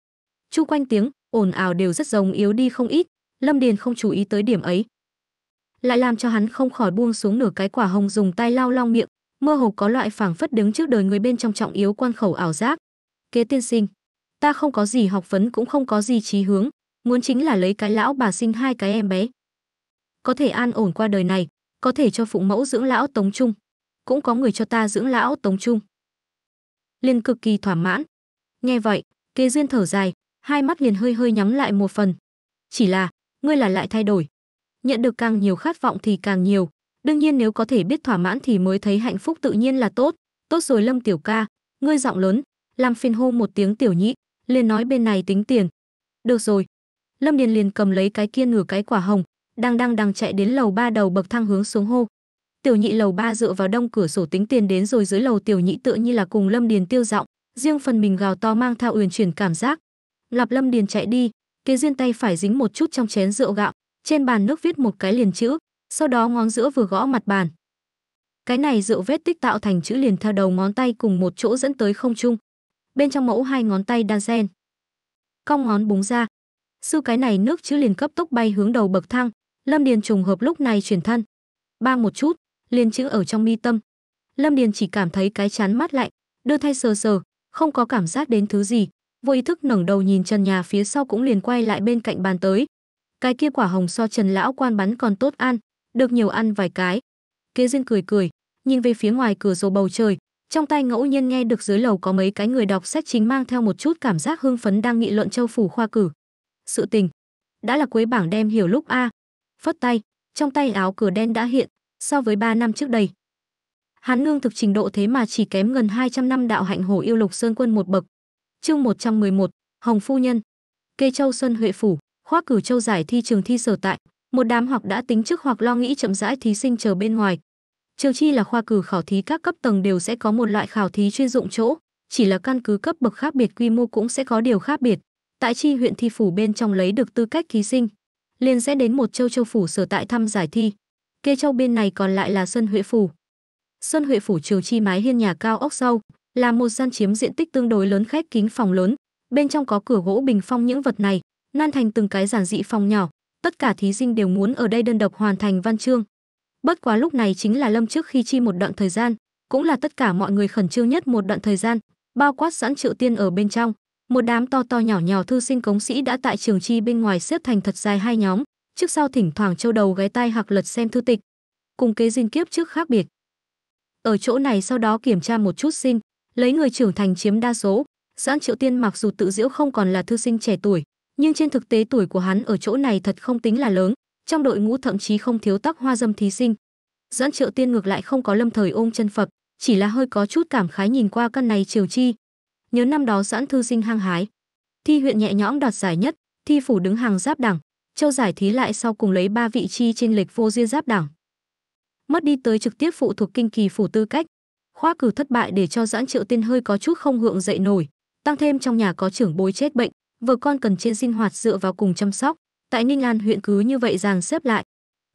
Chu quanh tiếng ồn ào đều rất giống yếu đi không ít, Lâm Điền không chú ý tới điểm ấy. Lại làm cho hắn không khỏi buông xuống nửa cái quả hồng dùng tay lau long miệng, mơ hồ có loại phảng phất đứng trước đời người bên trong trọng yếu quan khẩu ảo giác. Kế tiên sinh, ta không có gì học vấn cũng không có gì trí hướng, muốn chính là lấy cái lão bà sinh hai cái em bé. Có thể an ổn qua đời này, có thể cho phụ mẫu dưỡng lão Tống Trung. Cũng có người cho ta dưỡng lão Tống Trung liền cực kỳ thỏa mãn. Nghe vậy, Kế Duyên thở dài, hai mắt liền hơi hơi nhắm lại một phần. Chỉ là, ngươi là lại thay đổi. Nhận được càng nhiều khát vọng thì càng nhiều, đương nhiên nếu có thể biết thỏa mãn thì mới thấy hạnh phúc tự nhiên là tốt. Tốt rồi Lâm tiểu ca, ngươi giọng lớn, làm phiền hô một tiếng tiểu nhị, liền nói bên này tính tiền. Được rồi. Lâm Điền liền cầm lấy cái kia nửa cái quả hồng, đang đang đang chạy đến lầu ba đầu bậc thang hướng xuống hô, tiểu nhị lầu ba dựa vào đông cửa sổ tính tiền đến rồi dưới lầu tiểu nhị tựa như là cùng lâm điền tiêu giọng riêng phần mình gào to mang theo uyển chuyển cảm giác lạp lâm điền chạy đi kế duyên tay phải dính một chút trong chén rượu gạo trên bàn nước viết một cái liền chữ sau đó ngón giữa vừa gõ mặt bàn cái này rượu vết tích tạo thành chữ liền theo đầu ngón tay cùng một chỗ dẫn tới không trung bên trong mẫu hai ngón tay đan sen cong ngón búng ra sư cái này nước chữ liền cấp tốc bay hướng đầu bậc thang lâm điền trùng hợp lúc này chuyển thân ba một chút liền chữ ở trong mi tâm. Lâm Điền chỉ cảm thấy cái chán mát lạnh, đưa thay sờ sờ, không có cảm giác đến thứ gì, vô ý thức ngẩng đầu nhìn trần nhà phía sau cũng liền quay lại bên cạnh bàn tới. Cái kia quả hồng so Trần lão quan bắn còn tốt ăn, được nhiều ăn vài cái. Kế Diên cười cười, nhìn về phía ngoài cửa sổ bầu trời, trong tay ngẫu nhiên nghe được dưới lầu có mấy cái người đọc sách chính mang theo một chút cảm giác hưng phấn đang nghị luận châu phủ khoa cử. Sự tình, đã là cuối bảng đem hiểu lúc a. Phất tay, trong tay áo cửa đen đã hiện, so với 3 năm trước đây. Hán Nương thực trình độ thế mà chỉ kém gần 200 năm đạo hạnh hổ yêu lục sơn quân một bậc. Chương 111, Hồng phu nhân. Kê Châu Xuân Huệ phủ, khoa cử châu giải thi trường thi sở tại, một đám hoặc đã tính trước hoặc lo nghĩ chậm rãi thí sinh chờ bên ngoài. Trường chi là khoa cử khảo thí các cấp tầng đều sẽ có một loại khảo thí chuyên dụng chỗ, chỉ là căn cứ cấp bậc khác biệt quy mô cũng sẽ có điều khác biệt. Tại chi huyện thi phủ bên trong lấy được tư cách thí sinh, liền sẽ đến một châu châu phủ sở tại thăm giải thi. Kê Châu bên này còn lại là xuân Huệ Phủ. xuân Huệ Phủ trừ chi mái hiên nhà cao ốc sâu là một gian chiếm diện tích tương đối lớn khách kính phòng lớn, bên trong có cửa gỗ bình phong những vật này, nan thành từng cái giản dị phòng nhỏ, tất cả thí sinh đều muốn ở đây đơn độc hoàn thành văn chương. Bất quá lúc này chính là Lâm trước khi chi một đoạn thời gian, cũng là tất cả mọi người khẩn trương nhất một đoạn thời gian, bao quát sẵn triệu tiên ở bên trong. Một đám to to nhỏ nhỏ thư sinh cống sĩ đã tại trường chi bên ngoài xếp thành thật dài hai nhóm, trước sau thỉnh thoảng châu đầu ghé tai hoặc lật xem thư tịch. Cùng kế dinh kiếp trước khác biệt. Ở chỗ này sau đó kiểm tra một chút sinh, lấy người trưởng thành chiếm đa số. giãn Triệu Tiên mặc dù tự diễu không còn là thư sinh trẻ tuổi, nhưng trên thực tế tuổi của hắn ở chỗ này thật không tính là lớn, trong đội ngũ thậm chí không thiếu tắc hoa dâm thí sinh. giãn Triệu Tiên ngược lại không có lâm thời ôm chân phật chỉ là hơi có chút cảm khái nhìn qua căn này triều chi. Nhớ năm đó giãn thư sinh hăng hái, thi huyện nhẹ nhõm đoạt giải nhất, thi phủ đứng hàng giáp đẳng, Châu giải thí lại sau cùng lấy 3 vị trí trên lịch vô duyên giáp đảng. Mất đi tới trực tiếp phụ thuộc kinh kỳ phủ tư cách. Khoa cử thất bại để cho Doãn Triệu Tiên hơi có chút không hượng dậy nổi, tăng thêm trong nhà có trưởng bối chết bệnh, vợ con cần trên sinh hoạt dựa vào cùng chăm sóc, tại Ninh An huyện cứ như vậy dàn xếp lại.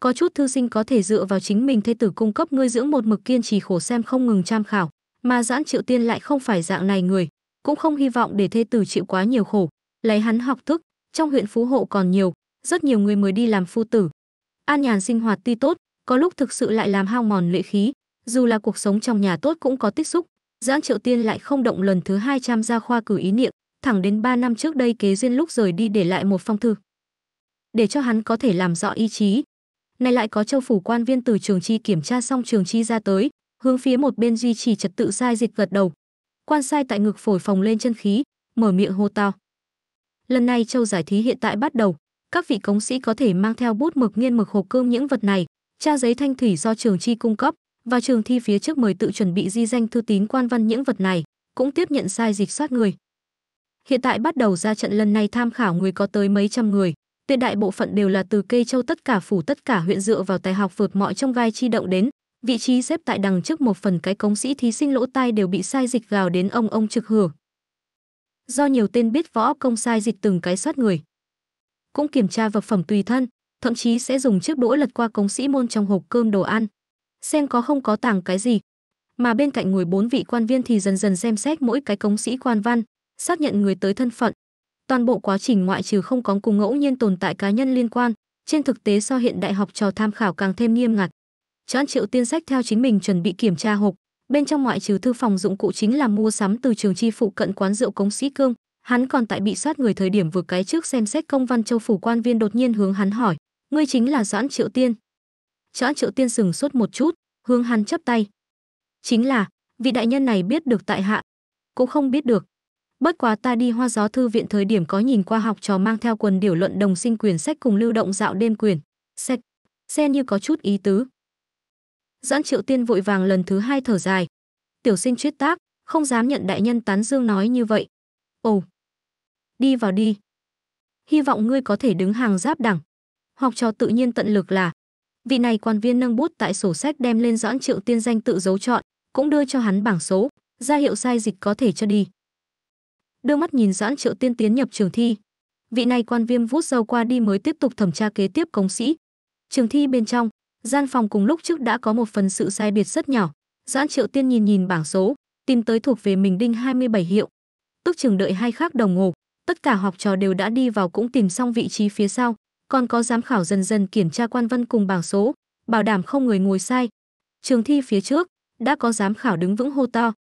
Có chút thư sinh có thể dựa vào chính mình thê tử cung cấp nuôi dưỡng một mực kiên trì khổ xem không ngừng tham khảo, mà Doãn Triệu Tiên lại không phải dạng này người, cũng không hy vọng để thê tử chịu quá nhiều khổ, lấy hắn học thức, trong huyện phú hộ còn nhiều, rất nhiều người mới đi làm phu tử. An nhàn sinh hoạt tuy tốt, có lúc thực sự lại làm hao mòn lệ khí, dù là cuộc sống trong nhà tốt cũng có tích xúc. Giãn Triệu Tiên lại không động lần thứ 200 ra khoa cử ý niệm, thẳng đến 3 năm trước đây kế duyên lúc rời đi để lại một phong thư. Để cho hắn có thể làm rõ ý chí. Này lại có châu phủ quan viên từ trường chi kiểm tra xong trường chi ra tới, hướng phía một bên duy trì trật tự sai dịch gật đầu. Quan sai tại ngực phổi phòng lên chân khí, mở miệng hô to. Lần này châu giải thí hiện tại bắt đầu, các vị cống sĩ có thể mang theo bút mực nghiên mực hộp cơm những vật này, tra giấy thanh thủy do trường chi cung cấp và trường thi phía trước mời tự chuẩn bị di danh thư tín quan văn những vật này, cũng tiếp nhận sai dịch soát người. Hiện tại bắt đầu ra trận lần này tham khảo người có tới mấy trăm người, tuyệt đại bộ phận đều là từ cây châu tất cả phủ tất cả huyện dựa vào tài học vượt mọi trong gai chi động đến, vị trí xếp tại đằng trước một phần cái cống sĩ thí sinh lỗ tai đều bị sai dịch gào đến ông ông trực hưởng. Do nhiều tên biết võ công sai dịch từng cái soát người, cũng kiểm tra vật phẩm tùy thân, thậm chí sẽ dùng chiếc đũa lật qua cống sĩ môn trong hộp cơm đồ ăn, xem có không có tàng cái gì. Mà bên cạnh ngồi bốn vị quan viên thì dần dần xem xét mỗi cái cống sĩ quan văn, xác nhận người tới thân phận. Toàn bộ quá trình ngoại trừ không có cùng ngẫu nhiên tồn tại cá nhân liên quan, trên thực tế so hiện đại học trò tham khảo càng thêm nghiêm ngặt. Doãn Triệu Tiên sách theo chính mình chuẩn bị kiểm tra hộp, bên trong ngoại trừ thư phòng dụng cụ chính là mua sắm từ trường chi phụ cận quán rượu Cống Sĩ Cương, Hắn còn tại bị soát người thời điểm vừa cái trước xem xét công văn châu phủ quan viên đột nhiên hướng hắn hỏi, ngươi chính là Doãn Triệu Tiên. Doãn Triệu Tiên sừng sốt một chút, hướng hắn chấp tay. Chính là, vị đại nhân này biết được tại hạ, cũng không biết được. Bất quá ta đi hoa gió thư viện thời điểm có nhìn qua học trò mang theo quần điều luận đồng sinh quyền sách cùng lưu động dạo đêm quyền, sách, xe như có chút ý tứ. Doãn Triệu Tiên vội vàng lần thứ hai thở dài. Tiểu sinh chuyết tác, không dám nhận đại nhân tán dương nói như vậy. Ồ, đi vào đi. Hy vọng ngươi có thể đứng hàng giáp đẳng. Học trò tự nhiên tận lực là. Vị này quan viên nâng bút tại sổ sách đem lên doãn triệu tiên danh tự dấu chọn, cũng đưa cho hắn bảng số, ra hiệu sai dịch có thể cho đi. Đưa mắt nhìn doãn triệu tiên tiến nhập trường thi. Vị này quan viêm vút dâu qua đi mới tiếp tục thẩm tra kế tiếp công sĩ. Trường thi bên trong, gian phòng cùng lúc trước đã có một phần sự sai biệt rất nhỏ. Doãn triệu tiên nhìn nhìn bảng số, tìm tới thuộc về mình đinh 27 hiệu. Tức chừng đợi hai khác đồng hồ, tất cả học trò đều đã đi vào cũng tìm xong vị trí phía sau, còn có giám khảo dần dần kiểm tra quan văn cùng bảng số, bảo đảm không người ngồi sai. Trường thi phía trước, đã có giám khảo đứng vững hô to.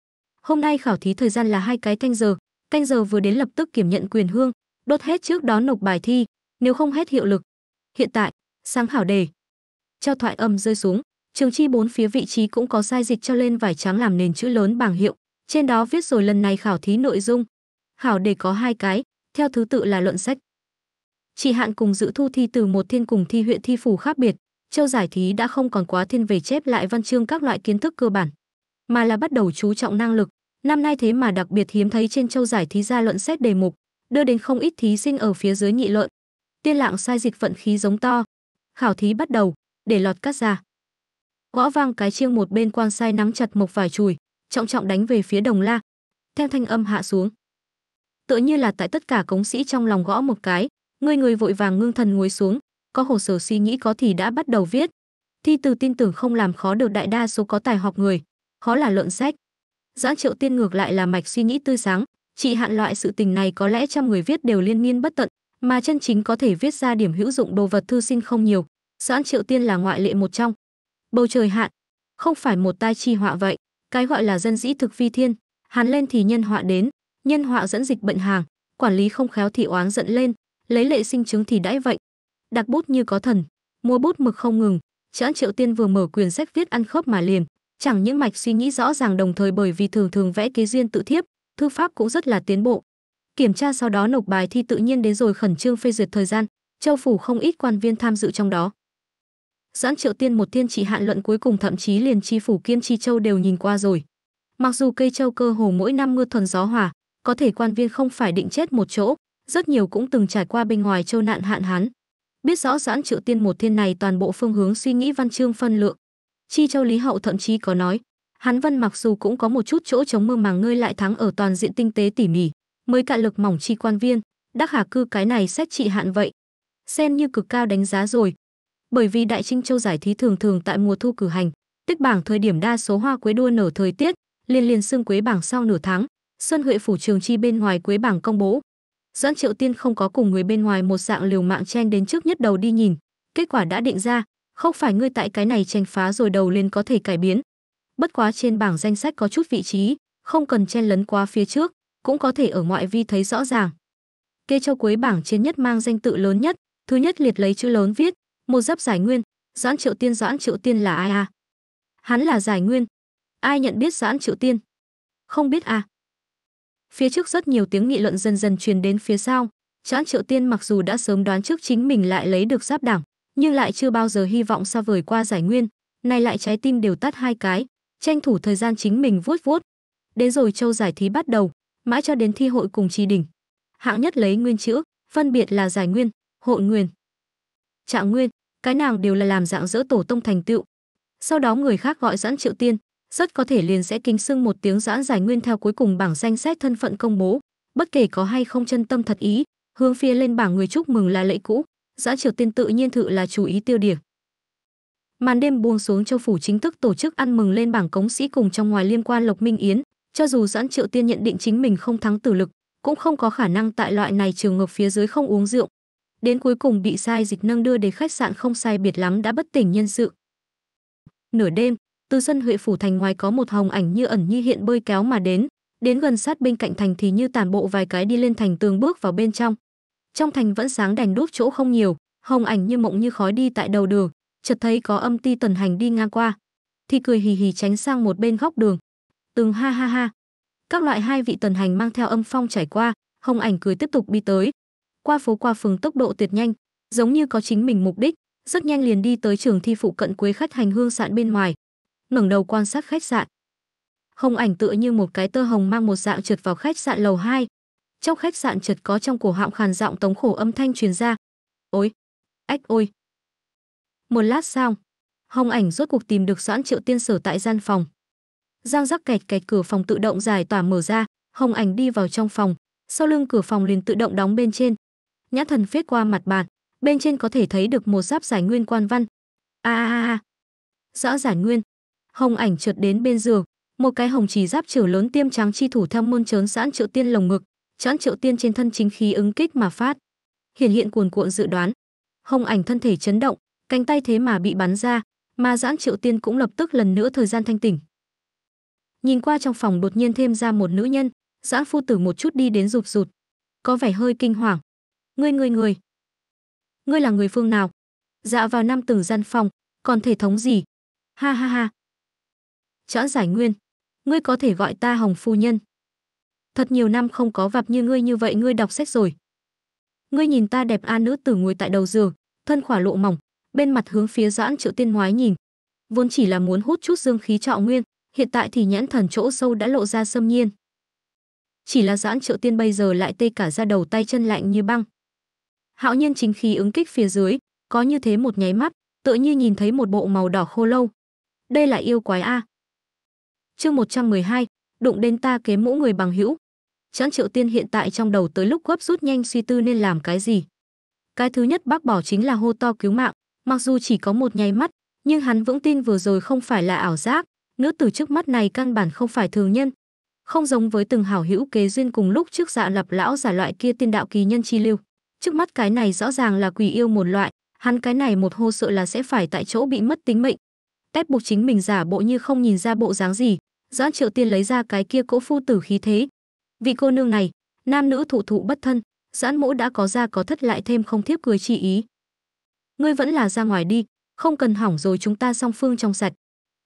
Hôm nay khảo thí thời gian là hai cái canh giờ, canh giờ vừa đến lập tức kiểm nhận quyền hương, đốt hết trước đó nộp bài thi, nếu không hết hiệu lực. Hiện tại, sáng khảo đề. Cho thoại âm rơi xuống, trường chi bốn phía vị trí cũng có sai dịch cho lên vải trắng làm nền chữ lớn bảng hiệu, trên đó viết rồi lần này khảo thí nội dung. Khảo đề có hai cái, theo thứ tự là luận sách. Chỉ Hạn cùng dự thu thi từ một thiên cùng thi huyện thi phủ khác biệt, châu giải thí đã không còn quá thiên về chép lại văn chương các loại kiến thức cơ bản, mà là bắt đầu chú trọng năng lực. Năm nay thế mà đặc biệt hiếm thấy trên châu giải thí ra luận xét đề mục, đưa đến không ít thí sinh ở phía dưới nghị luận. Tiên lạng sai dịch vận khí giống to. Khảo thí bắt đầu, để lọt cắt ra. Gõ vang cái chiêng một bên quan sai nắm chặt mộc vải chùi, trọng trọng đánh về phía đồng la. Theo thanh âm hạ xuống, tựa như là tại tất cả cống sĩ trong lòng gõ một cái người người vội vàng ngưng thần ngồi xuống có hồ sơ suy nghĩ có thì đã bắt đầu viết thi từ tin tưởng không làm khó được đại đa số có tài học người khó là lợn sách Giã Triệu Tiên ngược lại là mạch suy nghĩ tươi sáng, chị hạn loại sự tình này có lẽ trăm người viết đều liên miên bất tận, mà chân chính có thể viết ra điểm hữu dụng đồ vật thư sinh không nhiều. Giã Triệu Tiên là ngoại lệ một trong. Bầu trời hạn, không phải một tai chi họa vậy, cái gọi là dân dĩ thực phi thiên, hàn lên thì nhân họa đến, nhân họa dẫn dịch bệnh hàng, quản lý không khéo thì oán giận lên, lấy lệ sinh chứng thì đãi vậy. đặt bút như có thần, mua bút mực không ngừng, Trãn Triệu Tiên vừa mở quyển sách viết ăn khớp mà liền, chẳng những mạch suy nghĩ rõ ràng đồng thời bởi vì thường thường vẽ kế duyên tự thiếp, thư pháp cũng rất là tiến bộ. Kiểm tra sau đó nộp bài thi tự nhiên đến rồi khẩn trương phê duyệt thời gian, châu phủ không ít quan viên tham dự trong đó. Doãn Triệu Tiên một tiên trị hạn luận cuối cùng thậm chí liền chi phủ kiên chi châu đều nhìn qua rồi. Mặc dù cây châu cơ hồ mỗi năm mưa thuần gió hòa, có thể quan viên không phải định chết một chỗ, rất nhiều cũng từng trải qua bên ngoài châu nạn hạn hán. Biết rõ giãn Triệu Tiên một thiên này toàn bộ phương hướng suy nghĩ văn chương phân lượng. Chi Châu Lý Hậu thậm chí có nói, hắn Vân mặc dù cũng có một chút chỗ chống mơ màng, ngươi lại thắng ở toàn diện tinh tế tỉ mỉ, mới cạn lực mỏng chi quan viên, đắc hà cư cái này xét trị hạn vậy. Xem như cực cao đánh giá rồi. Bởi vì Đại Trinh Châu giải thí thường thường tại mùa thu cử hành, tích bảng thời điểm đa số hoa quế đua nở thời tiết, liên liên xương quế bảng sau nửa tháng, Xuân Huệ phủ trường chi bên ngoài quế bảng công bố. Doãn Triệu Tiên không có cùng người bên ngoài một dạng liều mạng chen đến trước nhất đầu đi nhìn, kết quả đã định ra, không phải ngươi tại cái này tranh phá rồi đầu lên có thể cải biến. Bất quá trên bảng danh sách có chút vị trí, không cần chen lấn qua phía trước, cũng có thể ở ngoại vi thấy rõ ràng. Kê cho quế bảng chiến nhất mang danh tự lớn nhất, thứ nhất liệt lấy chữ lớn viết, một giáp giải nguyên, Doãn Triệu Tiên Doãn Triệu Tiên là ai à? Hắn là giải nguyên. Ai nhận biết Doãn Triệu Tiên? Không biết à? Phía trước rất nhiều tiếng nghị luận dần dần truyền đến phía sau. Doãn Triệu Tiên mặc dù đã sớm đoán trước chính mình lại lấy được giáp đảng, nhưng lại chưa bao giờ hy vọng xa vời qua giải nguyên, nay lại trái tim đều tắt hai cái, tranh thủ thời gian chính mình vuốt vuốt. Đến rồi châu giải thí bắt đầu, mãi cho đến thi hội cùng tri đỉnh. Hạng nhất lấy nguyên chữ, phân biệt là giải nguyên, hội nguyên, trạng nguyên, cái nào đều là làm dạng dỡ tổ tông thành tựu. Sau đó người khác gọi giãn Triệu Tiên, rất có thể liền sẽ kính sưng một tiếng giãn giải nguyên theo cuối cùng bảng danh sách thân phận công bố bất kể có hay không chân tâm thật ý hướng phía lên bảng người chúc mừng là lệ cũ giã triều tiên tự nhiên thự là chú ý tiêu điểm màn đêm buông xuống châu phủ chính thức tổ chức ăn mừng lên bảng cống sĩ cùng trong ngoài liên quan lộc minh yến cho dù doãn triệu tiên nhận định chính mình không thắng tử lực cũng không có khả năng tại loại này trường ngược phía dưới không uống rượu đến cuối cùng bị sai dịch nâng đưa đến khách sạn không sai biệt lắm đã bất tỉnh nhân sự nửa đêm từ sân Huệ phủ thành ngoài có một hồng ảnh như ẩn như hiện bơi kéo mà đến, đến gần sát bên cạnh thành thì như tản bộ vài cái đi lên thành tường bước vào bên trong. Trong thành vẫn sáng đèn đốt chỗ không nhiều, hồng ảnh như mộng như khói đi tại đầu đường, chợt thấy có âm ti tần hành đi ngang qua, thì cười hì hì tránh sang một bên góc đường. Từng ha ha ha. Các loại hai vị tần hành mang theo âm phong trải qua, hồng ảnh cười tiếp tục đi tới. Qua phố qua phường tốc độ tuyệt nhanh, giống như có chính mình mục đích, rất nhanh liền đi tới trường thi phụ cận quế khách hành hương sạn bên ngoài, ngẩng đầu quan sát khách sạn. Hồng ảnh tựa như một cái tơ hồng mang một dạng trượt vào khách sạn lầu 2. Trong khách sạn trượt có trong cổ họng khàn giọng tống khổ âm thanh truyền ra. Ôi, ách ôi. Một lát sau, Hồng ảnh rốt cuộc tìm được Doãn Triệu Tiên Sở tại gian phòng. Giang rắc kẹt kẹt cửa phòng tự động giải tỏa mở ra, Hồng ảnh đi vào trong phòng, sau lưng cửa phòng liền tự động đóng bên trên. Nhã thần phết qua mặt bàn, bên trên có thể thấy được một giáp giải nguyên quan văn. A a a. Rõ giải nguyên, hồng ảnh trượt đến bên giường một cái hồng chỉ giáp trừ lớn tiêm trắng chi thủ thăm môn trớn giãn triệu tiên lồng ngực trãn triệu tiên trên thân chính khí ứng kích mà phát hiển hiện cuồn cuộn dự đoán hồng ảnh thân thể chấn động cánh tay thế mà bị bắn ra mà giãn triệu tiên cũng lập tức lần nữa thời gian thanh tỉnh nhìn qua trong phòng đột nhiên thêm ra một nữ nhân giãn phu tử một chút đi đến rụt rụt có vẻ hơi kinh hoàng ngươi ngươi người ngươi là người phương nào dạ vào năm từng gian phòng còn thể thống gì ha ha ha chõ giải nguyên ngươi có thể gọi ta hồng phu nhân thật nhiều năm không có vặp như ngươi như vậy ngươi đọc sách rồi ngươi nhìn ta đẹp a nữ tử ngồi tại đầu giường thân khỏa lộ mỏng bên mặt hướng phía doãn triệu tiên ngoái nhìn vốn chỉ là muốn hút chút dương khí trọ nguyên hiện tại thì nhãn thần chỗ sâu đã lộ ra sâm nhiên chỉ là doãn triệu tiên bây giờ lại tê cả ra đầu tay chân lạnh như băng hạo nhiên chính khí ứng kích phía dưới có như thế một nháy mắt tựa như nhìn thấy một bộ màu đỏ khô lâu đây là yêu quái a Chương 112, đụng đến ta kế mũ người bằng hữu. Trấn Triệu Tiên hiện tại trong đầu tới lúc gấp rút nhanh suy tư nên làm cái gì. Cái thứ nhất bác bỏ chính là hô to cứu mạng, mặc dù chỉ có một nháy mắt, nhưng hắn vững tin vừa rồi không phải là ảo giác, nữ từ trước mắt này căn bản không phải thường nhân. Không giống với từng hảo hữu kế duyên cùng lúc trước dạ lập lão giả loại kia tiên đạo kỳ nhân chi lưu. Trước mắt cái này rõ ràng là quỷ yêu một loại, hắn cái này một hô sợ là sẽ phải tại chỗ bị mất tính mệnh, ép buộc chính mình giả bộ như không nhìn ra bộ dáng gì. Doãn Triệu Tiên lấy ra cái kia cỗ phu tử khí thế. Vị cô nương này, nam nữ thụ thụ bất thân, Doãn Mỗ đã có ra có thất lại thêm không thiếp cười chỉ ý. Ngươi vẫn là ra ngoài đi, không cần hỏng rồi chúng ta song phương trong sạch.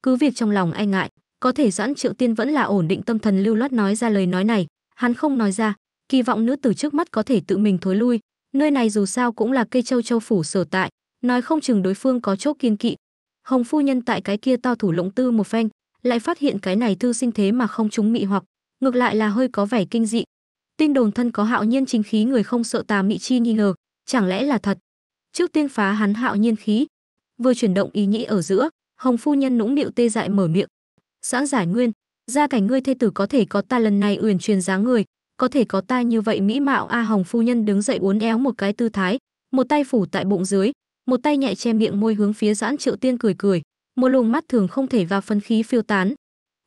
Cứ việc trong lòng e ngại, có thể Doãn Triệu Tiên vẫn là ổn định tâm thần lưu loát nói ra lời nói này, hắn không nói ra, kỳ vọng nữ tử trước mắt có thể tự mình thối lui, nơi này dù sao cũng là cây châu châu phủ sở tại, nói không chừng đối phương có chỗ kiên kỵ, hồng phu nhân tại cái kia to thủ lộng tư một phen lại phát hiện cái này thư sinh thế mà không trúng mị hoặc ngược lại là hơi có vẻ kinh dị tin đồn thân có hạo nhiên chính khí người không sợ tà mị chi nghi ngờ chẳng lẽ là thật trước tiên phá hắn hạo nhiên khí vừa chuyển động ý nghĩ ở giữa hồng phu nhân nũng nịu tê dại mở miệng xã giải nguyên gia cảnh ngươi thê tử có thể có ta lần này uyển truyền dáng người có thể có ta như vậy mỹ mạo a hồng phu nhân đứng dậy uốn éo một cái tư thái một tay phủ tại bụng dưới một tay nhẹ che miệng môi hướng phía giãn Triệu Tiên cười cười, một luồng mắt thường không thể vào phân khí phiêu tán.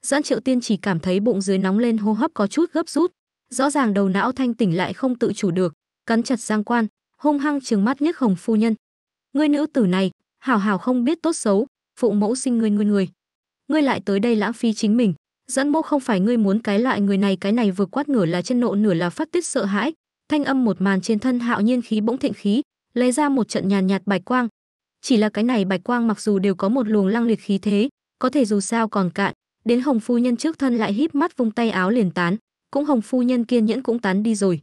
giãn Triệu Tiên chỉ cảm thấy bụng dưới nóng lên hô hấp có chút gấp rút, rõ ràng đầu não thanh tỉnh lại không tự chủ được, cắn chặt giang quan, hung hăng trừng mắt nhức hồng phu nhân. Ngươi nữ tử này, hảo hảo không biết tốt xấu, phụ mẫu sinh ngươi ngươi người. Ngươi lại tới đây lãng phí chính mình, dẫn mô không phải ngươi muốn cái loại người này cái này vừa quát nửa là chân nộ nửa là phát tiết sợ hãi thanh âm một màn trên thân hạo nhiên khí bỗng thịnh khí lấy ra một trận nhàn nhạt, bạch quang. Chỉ là cái này bạch quang mặc dù đều có một luồng lăng liệt khí thế, có thể dù sao còn cạn, đến Hồng phu nhân trước thân lại híp mắt vung tay áo liền tán, cũng Hồng phu nhân kiên nhẫn cũng tán đi rồi.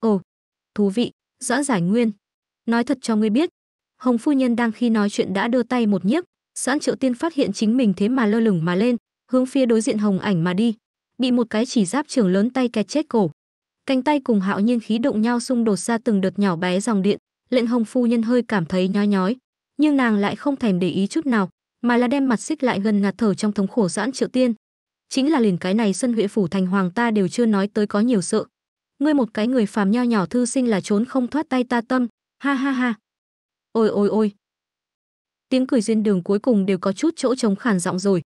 Ồ, thú vị, rõ giải nguyên. Nói thật cho ngươi biết, Hồng phu nhân đang khi nói chuyện đã đưa tay một nhiếp, Doãn Triệu Tiên phát hiện chính mình thế mà lơ lửng mà lên, hướng phía đối diện Hồng Ảnh mà đi, bị một cái chỉ giáp trưởng lớn tay kẹt chết cổ. Cánh tay cùng Hạo Nhiên khí đụng nhau xung đột ra từng đợt nhỏ bé dòng điện, lệnh hồng phu nhân hơi cảm thấy nhói nhói nhưng nàng lại không thèm để ý chút nào mà là đem mặt xích lại gần ngạt thở trong thống khổ giãn triệu tiên chính là liền cái này sân huệ phủ thành hoàng ta đều chưa nói tới có nhiều sợ ngươi một cái người phàm nho nhỏ thư sinh là trốn không thoát tay ta tâm ha ha ha ôi ôi ôi tiếng cười duyên đường cuối cùng đều có chút chỗ trống khản giọng rồi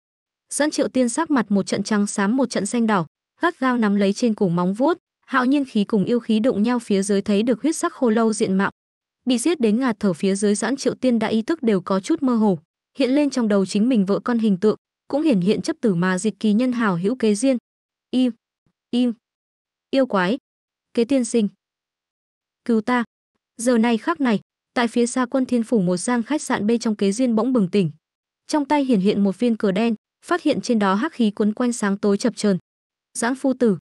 giãn triệu tiên sắc mặt một trận trắng xám một trận xanh đỏ gắt gao nắm lấy trên cổ móng vuốt hạo nhiên khí cùng yêu khí đụng nhau phía dưới thấy được huyết sắc khô lâu diện mạo bị giết đến ngạt thở phía dưới giãn Triệu Tiên đã ý thức đều có chút mơ hồ, hiện lên trong đầu chính mình vợ con hình tượng, cũng hiển hiện chấp tử mà diệt kỳ nhân hào hữu kế duyên. Im, im, yêu quái, kế tiên sinh, cứu ta. Giờ này khắc này, tại phía xa quân thiên phủ một giang khách sạn bê trong kế duyên bỗng bừng tỉnh. Trong tay hiển hiện một viên cờ đen, phát hiện trên đó hắc khí cuốn quanh sáng tối chập chờn. giãn phu tử,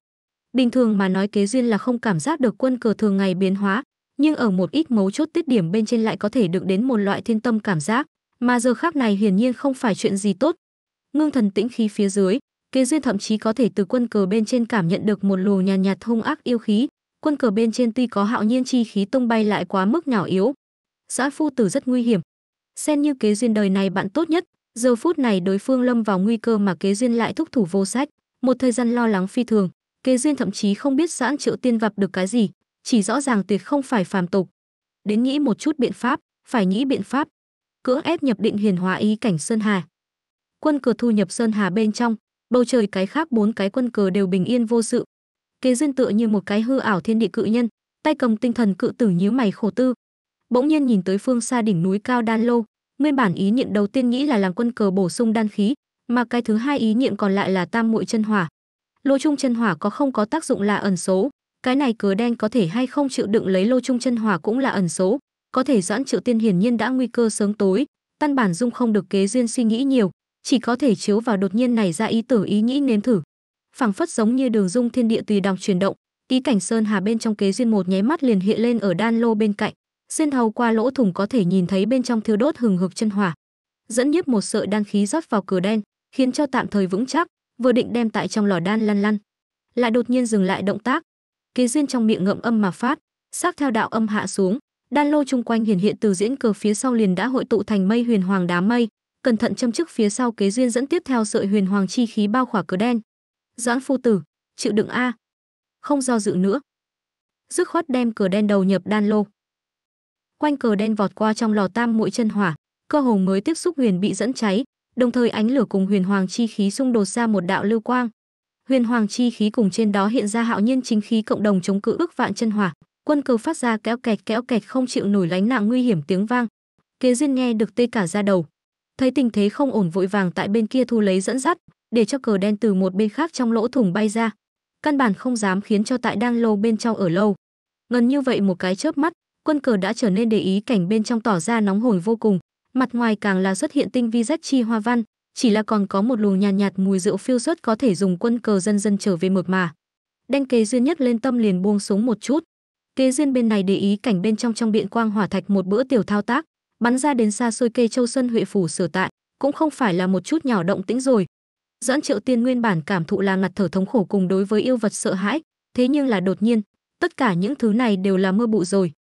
bình thường mà nói kế duyên là không cảm giác được quân cờ thường ngày biến hóa, nhưng ở một ít mấu chốt tiết điểm bên trên lại có thể được đến một loại thiên tâm cảm giác, mà giờ khác này hiển nhiên không phải chuyện gì tốt. Ngưng thần tĩnh khí phía dưới, Kế Duyên thậm chí có thể từ quân cờ bên trên cảm nhận được một luồng nhàn nhạt, nhạt hung ác yêu khí, quân cờ bên trên tuy có hạo nhiên chi khí tung bay lại quá mức nhỏ yếu. Giã phu tử rất nguy hiểm. Xem như Kế Duyên đời này bạn tốt nhất, giờ phút này đối phương lâm vào nguy cơ mà Kế Duyên lại thúc thủ vô sách, một thời gian lo lắng phi thường, Kế Duyên thậm chí không biết Giãn Triệu Tiên gặp được cái gì, chỉ rõ ràng tuyệt không phải phàm tục. Đến nghĩ một chút biện pháp, phải nghĩ biện pháp. Cưỡng ép nhập định hiền hóa ý cảnh Sơn Hà. Quân cờ thu nhập Sơn Hà bên trong, bầu trời cái khác bốn cái quân cờ đều bình yên vô sự. Kế duyên tựa như một cái hư ảo thiên địa cự nhân, tay cầm tinh thần cự tử nhíu mày khổ tư. Bỗng nhiên nhìn tới phương xa đỉnh núi cao Đan Lô, nguyên bản ý niệm đầu tiên nghĩ là làm quân cờ bổ sung đan khí, mà cái thứ hai ý niệm còn lại là tam muội chân hỏa. lô trung chân hỏa có không có tác dụng là ẩn số, cái này cửa đen có thể hay không chịu đựng lấy lô trung chân hỏa cũng là ẩn số có thể doãn triệu tiên hiển nhiên đã nguy cơ sớm tối căn bản dung không được kế duyên suy nghĩ nhiều chỉ có thể chiếu vào đột nhiên này ra ý tưởng ý nghĩ nếm thử phảng phất giống như đường dung thiên địa tùy đọc chuyển động ý cảnh sơn hà bên trong kế duyên một nháy mắt liền hiện lên ở đan lô bên cạnh xuyên hầu qua lỗ thủng có thể nhìn thấy bên trong thiêu đốt hừng hực chân hỏa dẫn nhiếp một sợi đan khí rót vào cửa đen khiến cho tạm thời vững chắc vừa định đem tại trong lò đan lăn lăn lại đột nhiên dừng lại động tác kế duyên trong miệng ngậm âm mà phát sắc theo đạo âm hạ xuống đan lô chung quanh hiển hiện từ diễn cờ phía sau liền đã hội tụ thành mây huyền hoàng đá mây cẩn thận châm chức phía sau kế duyên dẫn tiếp theo sợi huyền hoàng chi khí bao khỏa cờ đen doãn phu tử chịu đựng a không do dự nữa dứt khoát đem cờ đen đầu nhập đan lô quanh cờ đen vọt qua trong lò tam mũi chân hỏa cơ hồ mới tiếp xúc huyền bị dẫn cháy đồng thời ánh lửa cùng huyền hoàng chi khí xung đột ra một đạo lưu quang huyền hoàng chi khí cùng trên đó hiện ra hạo nhiên chính khí cộng đồng chống cự bức vạn chân hỏa quân cờ phát ra kéo kẹt kéo kẹt không chịu nổi lánh nặng nguy hiểm tiếng vang kế duyên nghe được tê cả ra đầu thấy tình thế không ổn vội vàng tại bên kia thu lấy dẫn dắt để cho cờ đen từ một bên khác trong lỗ thủng bay ra căn bản không dám khiến cho tại đang lâu bên trong ở lâu ngần như vậy một cái chớp mắt quân cờ đã trở nên để ý cảnh bên trong tỏ ra nóng hổi vô cùng mặt ngoài càng là xuất hiện tinh vi rách chi hoa văn chỉ là còn có một luồng nhàn nhạt, nhạt mùi rượu phiêu xuất có thể dùng quân cờ dân dân trở về mượt mà. Đanh kế duyên nhất lên tâm liền buông xuống một chút. Kế duyên bên này để ý cảnh bên trong trong biện quang hỏa thạch một bữa tiểu thao tác, bắn ra đến xa xôi cây châu sơn huệ phủ sửa tại, cũng không phải là một chút nhỏ động tĩnh rồi. Dẫn Triệu Tiên nguyên bản cảm thụ là ngặt thở thống khổ cùng đối với yêu vật sợ hãi, thế nhưng là đột nhiên, tất cả những thứ này đều là mưa bụi rồi.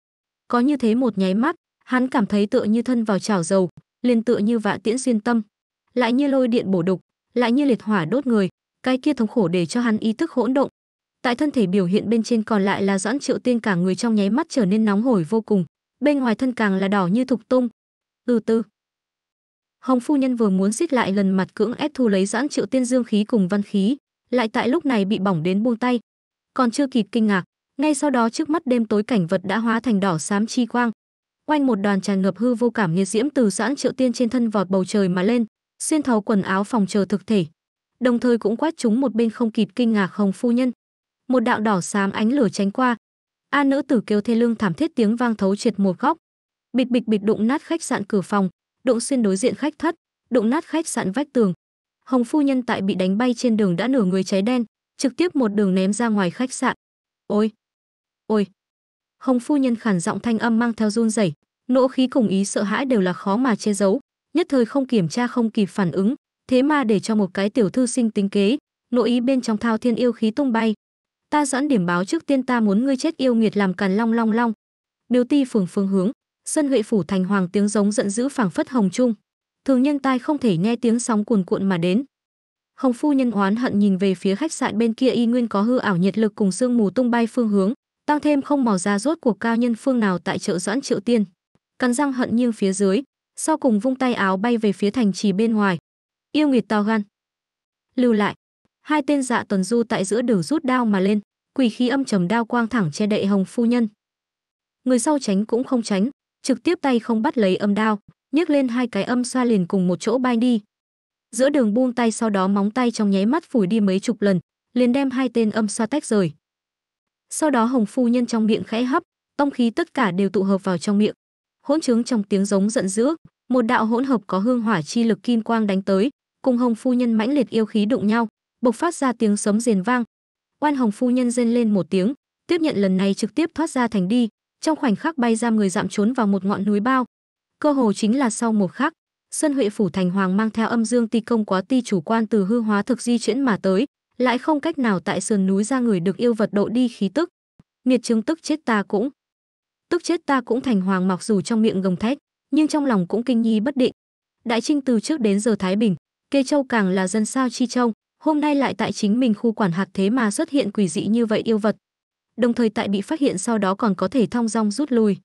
Có như thế một nháy mắt, hắn cảm thấy tựa như thân vào chảo dầu, liền tựa như vạ tiễn xuyên tâm, lại như lôi điện bổ đục, lại như liệt hỏa đốt người, cái kia thống khổ để cho hắn ý thức hỗn độn. Tại thân thể biểu hiện bên trên còn lại là Doãn Triệu Tiên cả người trong nháy mắt trở nên nóng hổi vô cùng, bên ngoài thân càng là đỏ như thục tung. Từ từ, Hồng phu nhân vừa muốn xích lại lần mặt cưỡng ép thu lấy Doãn Triệu Tiên dương khí cùng văn khí, lại tại lúc này bị bỏng đến buông tay. Còn chưa kịp kinh ngạc, ngay sau đó trước mắt đêm tối cảnh vật đã hóa thành đỏ xám chi quang. Quanh một đoàn tràn ngập hư vô cảm nghiệt diễm từ Doãn Triệu Tiên trên thân vọt bầu trời mà lên, xuyên thấu quần áo phòng chờ thực thể đồng thời cũng quát chúng một bên không kịp kinh ngạc hồng phu nhân một đạo đỏ xám ánh lửa tránh qua a nữ tử kêu thê lương thảm thiết tiếng vang thấu triệt một góc bịch bịch bịch đụng nát khách sạn cửa phòng đụng xuyên đối diện khách thất đụng nát khách sạn vách tường hồng phu nhân tại bị đánh bay trên đường đã nửa người cháy đen trực tiếp một đường ném ra ngoài khách sạn ôi ôi hồng phu nhân khản giọng thanh âm mang theo run rẩy nỗ khí cùng ý sợ hãi đều là khó mà che giấu nhất thời không kiểm tra không kịp phản ứng, thế mà để cho một cái tiểu thư sinh tính kế, nội ý bên trong thao thiên yêu khí tung bay. Ta dẫn điểm báo trước tiên ta muốn ngươi chết yêu nghiệt làm càn long long long. Điều ti phường phương hướng, sân huệ phủ thành hoàng tiếng giống giận dữ phảng phất hồng trung. Thường nhân tai không thể nghe tiếng sóng cuồn cuộn mà đến. Hồng phu nhân oán hận nhìn về phía khách sạn bên kia y nguyên có hư ảo nhiệt lực cùng sương mù tung bay phương hướng, tăng thêm không mò ra rốt cuộc cao nhân phương nào tại chợ doãn triệu tiên. Cắn răng hận nghiêng phía dưới, sau cùng vung tay áo bay về phía thành trì bên ngoài. Yêu nghiệt to gan. Lưu lại, hai tên dạ tuần du tại giữa đường rút đao mà lên, quỷ khí âm trầm đao quang thẳng che đậy hồng phu nhân. Người sau tránh cũng không tránh, trực tiếp tay không bắt lấy âm đao, nhấc lên hai cái âm xoa liền cùng một chỗ bay đi. Giữa đường buông tay sau đó móng tay trong nháy mắt phủi đi mấy chục lần, liền đem hai tên âm xoa tách rời. Sau đó hồng phu nhân trong miệng khẽ hấp, tông khí tất cả đều tụ hợp vào trong miệng. Hỗn trướng trong tiếng giống giận dữ, một đạo hỗn hợp có hương hỏa chi lực kim quang đánh tới, cùng Hồng phu nhân mãnh liệt yêu khí đụng nhau, bộc phát ra tiếng sấm rền vang. Quan Hồng phu nhân rên lên một tiếng, tiếp nhận lần này trực tiếp thoát ra thành đi, trong khoảnh khắc bay ra người dạm trốn vào một ngọn núi bao. Cơ hồ chính là sau một khắc, Sơn Huệ phủ thành hoàng mang theo âm dương ti công quá ti chủ quan từ hư hóa thực di chuyển mà tới, lại không cách nào tại sườn núi ra người được yêu vật độ đi khí tức. Nghiệt chứng tức chết ta cũng. Tức chết ta cũng thành hoàng mặc dù trong miệng gồng thét, nhưng trong lòng cũng kinh nghi bất định. Đại Trinh từ trước đến giờ Thái Bình, Kê Châu càng là dân sao chi trông, hôm nay lại tại chính mình khu quản hạt thế mà xuất hiện quỷ dị như vậy yêu vật. Đồng thời tại bị phát hiện sau đó còn có thể thong dong rút lui.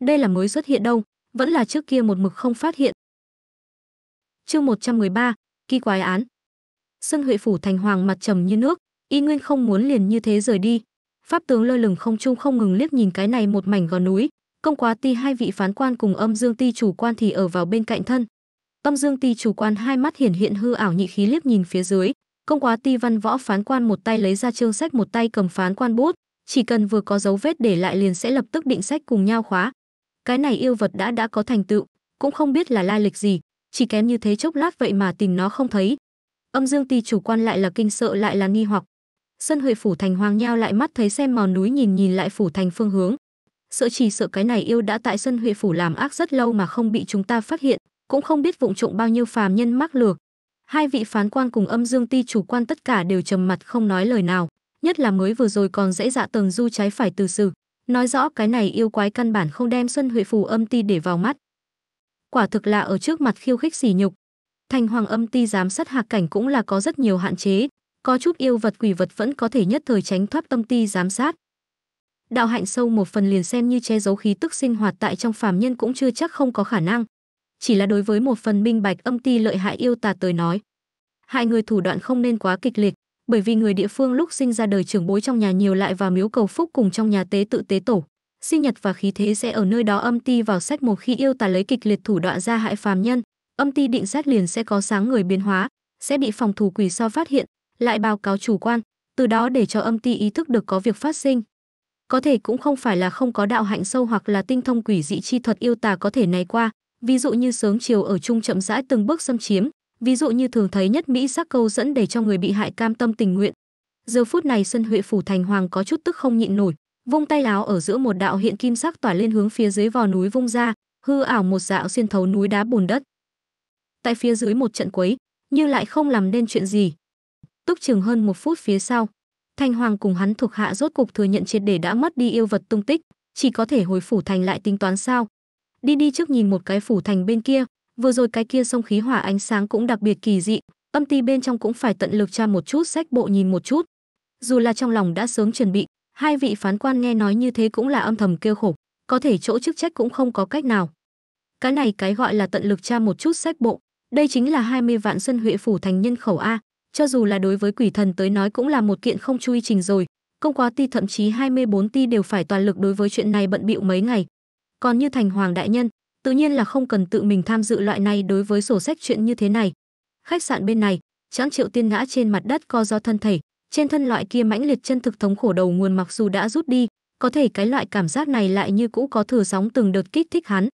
Đây là mới xuất hiện đâu, vẫn là trước kia một mực không phát hiện. Chương 113, kỳ quái án. Sân Huệ phủ thành hoàng mặt trầm như nước, y nguyên không muốn liền như thế rời đi. Pháp tướng lơ lửng không trung không ngừng liếc nhìn cái này một mảnh gò núi, Công quá ti hai vị phán quan cùng âm dương ti chủ quan thì ở vào bên cạnh thân. tâm dương ti chủ quan hai mắt hiển hiện hư ảo nhị khí liếc nhìn phía dưới, công quá ti văn võ phán quan một tay lấy ra chương sách một tay cầm phán quan bút, chỉ cần vừa có dấu vết để lại liền sẽ lập tức định sách cùng nhau khóa. Cái này yêu vật đã đã có thành tựu, cũng không biết là lai lịch gì, chỉ kém như thế chốc lát vậy mà tìm nó không thấy. Âm Dương Ti chủ quan lại là kinh sợ lại là nghi hoặc. Sân Huệ phủ thành Hoàng Nhao lại mắt thấy xem màu núi nhìn nhìn lại phủ thành phương hướng, sợ chỉ sợ cái này yêu đã tại sân Huệ phủ làm ác rất lâu mà không bị chúng ta phát hiện, cũng không biết vụng trộm bao nhiêu phàm nhân mắc lừa. Hai vị phán quan cùng âm dương ti chủ quan tất cả đều trầm mặt không nói lời nào, nhất là mới vừa rồi còn dễ dạ tầng du trái phải từ xử, nói rõ cái này yêu quái căn bản không đem Xuân Huệ phủ âm ti để vào mắt. Quả thực là ở trước mặt khiêu khích sỉ nhục. Thành Hoàng âm ti giám sát hạc cảnh cũng là có rất nhiều hạn chế, có chút yêu vật quỷ vật vẫn có thể nhất thời tránh thoát tâm ti giám sát, đạo hạnh sâu một phần liền xem như che giấu khí tức sinh hoạt tại trong phàm nhân cũng chưa chắc không có khả năng chỉ là đối với một phần minh bạch âm ti lợi hại yêu tà tới nói hại người thủ đoạn không nên quá kịch liệt bởi vì người địa phương lúc sinh ra đời trưởng bối trong nhà nhiều lại vào miếu cầu phúc cùng trong nhà tế tự tế tổ sinh nhật và khí thế sẽ ở nơi đó âm ti vào sách một khi yêu tà lấy kịch liệt thủ đoạn ra hại phàm nhân âm ti định xét liền sẽ có sáng người biến hóa sẽ bị phòng thủ quỷ so phát hiện lại báo cáo chủ quan từ đó để cho âm ti ý thức được có việc phát sinh có thể cũng không phải là không có đạo hạnh sâu hoặc là tinh thông quỷ dị chi thuật yêu tà có thể này qua, ví dụ như sớm chiều ở chung chậm rãi từng bước xâm chiếm, ví dụ như thường thấy nhất mỹ sắc câu dẫn để cho người bị hại cam tâm tình nguyện. Giờ phút này Xuân Huệ phủ thành hoàng có chút tức không nhịn nổi, vung tay láo ở giữa một đạo hiện kim sắc tỏa lên hướng phía dưới vò núi vung ra, hư ảo một dạo xuyên thấu núi đá bùn đất. Tại phía dưới một trận quấy, nhưng lại không làm nên chuyện gì. Túc chừng hơn một phút phía sau, Thanh Hoàng cùng hắn thuộc hạ rốt cục thừa nhận triệt để đã mất đi yêu vật tung tích, chỉ có thể hồi phủ thành lại tính toán sao. Đi đi trước nhìn một cái phủ thành bên kia, vừa rồi cái kia sông khí hỏa ánh sáng cũng đặc biệt kỳ dị, tâm ti bên trong cũng phải tận lực tra một chút sách bộ nhìn một chút. Dù là trong lòng đã sớm chuẩn bị, hai vị phán quan nghe nói như thế cũng là âm thầm kêu khổ, có thể chỗ chức trách cũng không có cách nào. Cái này cái gọi là tận lực tra một chút sách bộ, đây chính là 20 vạn dân huệ phủ thành nhân khẩu a, cho dù là đối với quỷ thần tới nói cũng là một kiện không chu y trình rồi. Công quá ti thậm chí 24 ti đều phải toàn lực đối với chuyện này bận bịu mấy ngày. Còn như thành hoàng đại nhân, tự nhiên là không cần tự mình tham dự loại này đối với sổ sách chuyện như thế này. Khách sạn bên này, Tráng Triệu Tiên ngã trên mặt đất co do thân thể, trên thân loại kia mãnh liệt chân thực thống khổ đầu nguồn mặc dù đã rút đi, có thể cái loại cảm giác này lại như cũ có thừa sóng từng đợt kích thích hắn.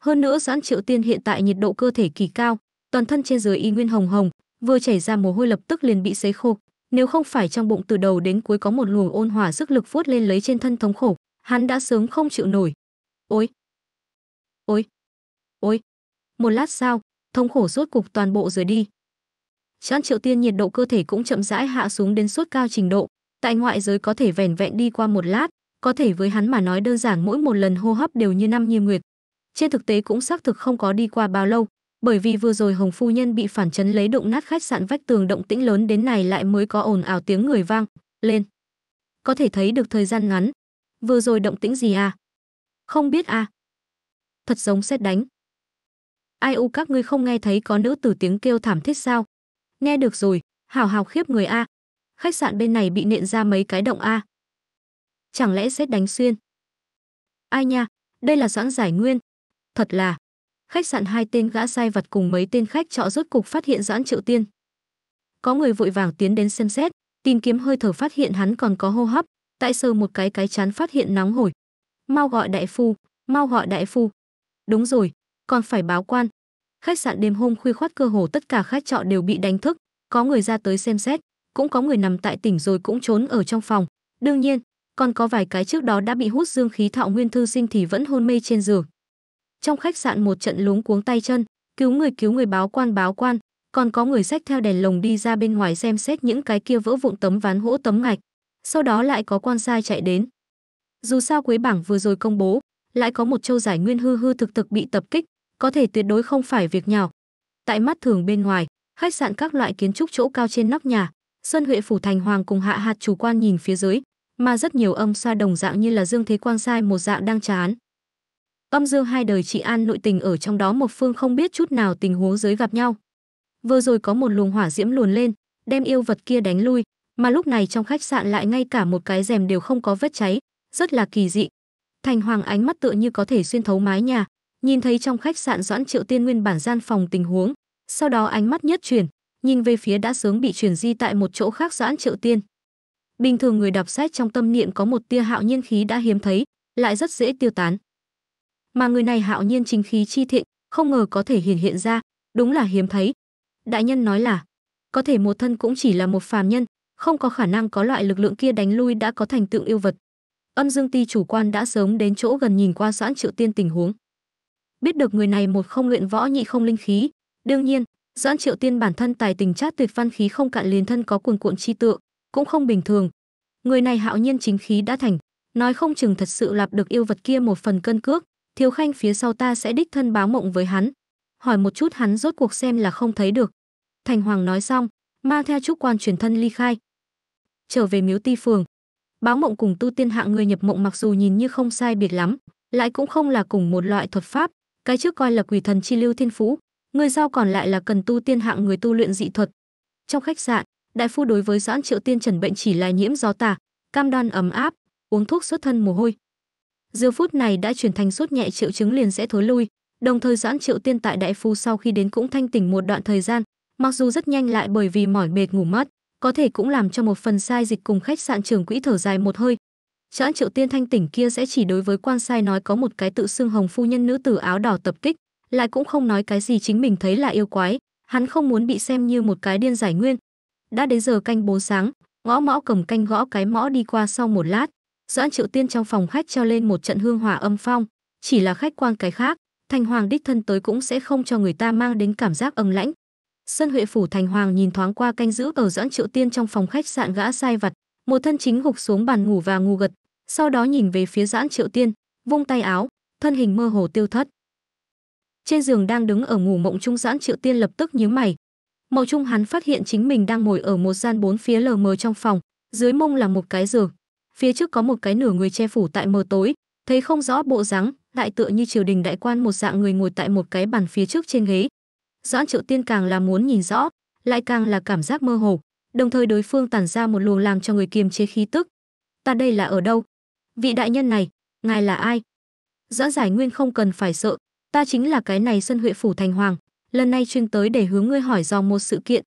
Hơn nữa giãn Triệu Tiên hiện tại nhiệt độ cơ thể kỳ cao, toàn thân trên dưới y nguyên hồng hồng, vừa chảy ra mồ hôi lập tức liền bị sấy khô nếu không phải trong bụng từ đầu đến cuối có một luồng ôn hỏa sức lực vuốt lên lấy trên thân thống khổ hắn đã sớm không chịu nổi ôi ôi ôi một lát sau thống khổ rốt cục toàn bộ rời đi Trán Triệu Tiên nhiệt độ cơ thể cũng chậm rãi hạ xuống đến suốt cao trình độ, tại ngoại giới có thể vẻn vẹn đi qua một lát, có thể với hắn mà nói đơn giản mỗi một lần hô hấp đều như năm như nguyệt. Trên thực tế cũng xác thực không có đi qua bao lâu, bởi vì vừa rồi hồng phu nhân bị phản chấn lấy đụng nát khách sạn vách tường động tĩnh lớn đến này lại mới có ồn ào tiếng người vang lên có thể thấy được thời gian ngắn vừa rồi động tĩnh gì à không biết à thật giống xét đánh ai u các ngươi không nghe thấy có nữ tử tiếng kêu thảm thiết sao nghe được rồi hào hào khiếp người a à. khách sạn bên này bị nện ra mấy cái động a à. chẳng lẽ xét đánh xuyên ai nha đây là doãn giải nguyên thật là khách sạn hai tên gã sai vặt cùng mấy tên khách trọ rốt cục phát hiện Doãn Triệu Tiên. Có người vội vàng tiến đến xem xét, tìm kiếm hơi thở phát hiện hắn còn có hô hấp, tại sơ một cái cái chán phát hiện nóng hổi. Mau gọi đại phu, mau gọi đại phu. Đúng rồi, còn phải báo quan. Khách sạn đêm hôm khuya khoát cơ hồ tất cả khách trọ đều bị đánh thức, có người ra tới xem xét, cũng có người nằm tại tỉnh rồi cũng trốn ở trong phòng. Đương nhiên, còn có vài cái trước đó đã bị hút dương khí thọ nguyên thư sinh thì vẫn hôn mê trên giường trong khách sạn một trận luống cuống tay chân, cứu người cứu người báo quan báo quan, còn có người xách theo đèn lồng đi ra bên ngoài xem xét những cái kia vỡ vụn tấm ván hỗ tấm ngạch, sau đó lại có quan sai chạy đến. Dù sao quế bảng vừa rồi công bố, lại có một châu giải nguyên hư hư thực thực bị tập kích, có thể tuyệt đối không phải việc nhỏ. Tại mắt thường bên ngoài, khách sạn các loại kiến trúc chỗ cao trên nóc nhà, Sơn Huệ phủ thành hoàng cùng hạ hạt chủ quan nhìn phía dưới, mà rất nhiều âm xa đồng dạng như là Dương Thế Quang sai một dạng đang chán âm dương hai đời chị an nội tình ở trong đó một phương không biết chút nào tình huống dưới gặp nhau. Vừa rồi có một luồng hỏa diễm luồn lên, đem yêu vật kia đánh lui, mà lúc này trong khách sạn lại ngay cả một cái rèm đều không có vết cháy, rất là kỳ dị. Thành Hoàng ánh mắt tựa như có thể xuyên thấu mái nhà, nhìn thấy trong khách sạn Doãn Triệu Tiên nguyên bản gian phòng tình huống, sau đó ánh mắt nhất chuyển, nhìn về phía đã sướng bị chuyển di tại một chỗ khác Doãn Triệu Tiên. Bình thường người đọc sách trong tâm niệm có một tia hạo nhiên khí đã hiếm thấy, lại rất dễ tiêu tán mà người này hạo nhiên chính khí chi thịnh, không ngờ có thể hiển hiện ra, đúng là hiếm thấy. Đại nhân nói là, có thể một thân cũng chỉ là một phàm nhân, không có khả năng có loại lực lượng kia đánh lui đã có thành tựu yêu vật. Âm Dương Ti chủ quan đã sớm đến chỗ gần nhìn qua Doãn Triệu Tiên tình huống. Biết được người này một không luyện võ nhị không linh khí, đương nhiên, Doãn Triệu Tiên bản thân tài tình chất tuyệt văn khí không cạn liền thân có cuồn cuộn chi tượng, cũng không bình thường. Người này hạo nhiên chính khí đã thành, nói không chừng thật sự lập được yêu vật kia một phần cân cước, Thiếu Khanh phía sau ta sẽ đích thân báo mộng với hắn. Hỏi một chút hắn rốt cuộc xem là không thấy được. Thành Hoàng nói xong, mang theo trúc quan truyền thân ly khai. Trở về miếu ti phường. Báo mộng cùng tu tiên hạng người nhập mộng mặc dù nhìn như không sai biệt lắm, lại cũng không là cùng một loại thuật pháp. Cái trước coi là quỷ thần chi lưu thiên phú, người sau còn lại là cần tu tiên hạng người tu luyện dị thuật. Trong khách sạn, đại phu đối với giãn triệu tiên trần bệnh chỉ là nhiễm gió tà cam đoan ấm áp, uống thuốc xuất thân mồ hôi, Giờ phút này đã chuyển thành sốt nhẹ triệu chứng liền sẽ thối lui, đồng thời Doãn Triệu Tiên tại đại phu sau khi đến cũng thanh tỉnh một đoạn thời gian, mặc dù rất nhanh lại bởi vì mỏi mệt ngủ mất, có thể cũng làm cho một phần sai dịch cùng khách sạn trường quỹ thở dài một hơi. Doãn Triệu Tiên thanh tỉnh kia sẽ chỉ đối với quan sai nói có một cái tự xưng hồng phu nhân nữ tử áo đỏ tập kích, lại cũng không nói cái gì chính mình thấy là yêu quái, hắn không muốn bị xem như một cái điên giải nguyên. Đã đến giờ canh bốn sáng, ngõ mõ cầm canh gõ cái mõ đi qua sau một lát, Doãn Triệu Tiên trong phòng khách cho lên một trận hương hỏa âm phong, chỉ là khách quan cái khác, thành hoàng đích thân tới cũng sẽ không cho người ta mang đến cảm giác âm lãnh. Sân Huệ phủ thành hoàng nhìn thoáng qua canh giữ ở Doãn Triệu Tiên trong phòng khách sạn gã sai vặt, một thân chính gục xuống bàn ngủ và ngủ gật, sau đó nhìn về phía Doãn Triệu Tiên, vung tay áo, thân hình mơ hồ tiêu thất. Trên giường đang đứng ở ngủ mộng trung Doãn Triệu Tiên lập tức nhíu mày. Mộng trung hắn phát hiện chính mình đang ngồi ở một gian bốn phía lờ mờ trong phòng, dưới mông là một cái giường, phía trước có một cái nửa người che phủ tại mờ tối thấy không rõ bộ dáng đại tựa như triều đình đại quan một dạng người ngồi tại một cái bàn phía trước trên ghế doãn triệu tiên càng là muốn nhìn rõ lại càng là cảm giác mơ hồ đồng thời đối phương tản ra một luồng làm cho người kiềm chế khí tức ta đây là ở đâu vị đại nhân này ngài là ai doãn giải nguyên không cần phải sợ ta chính là cái này xuân huệ phủ thành hoàng lần này chuyên tới để hướng ngươi hỏi dò một sự kiện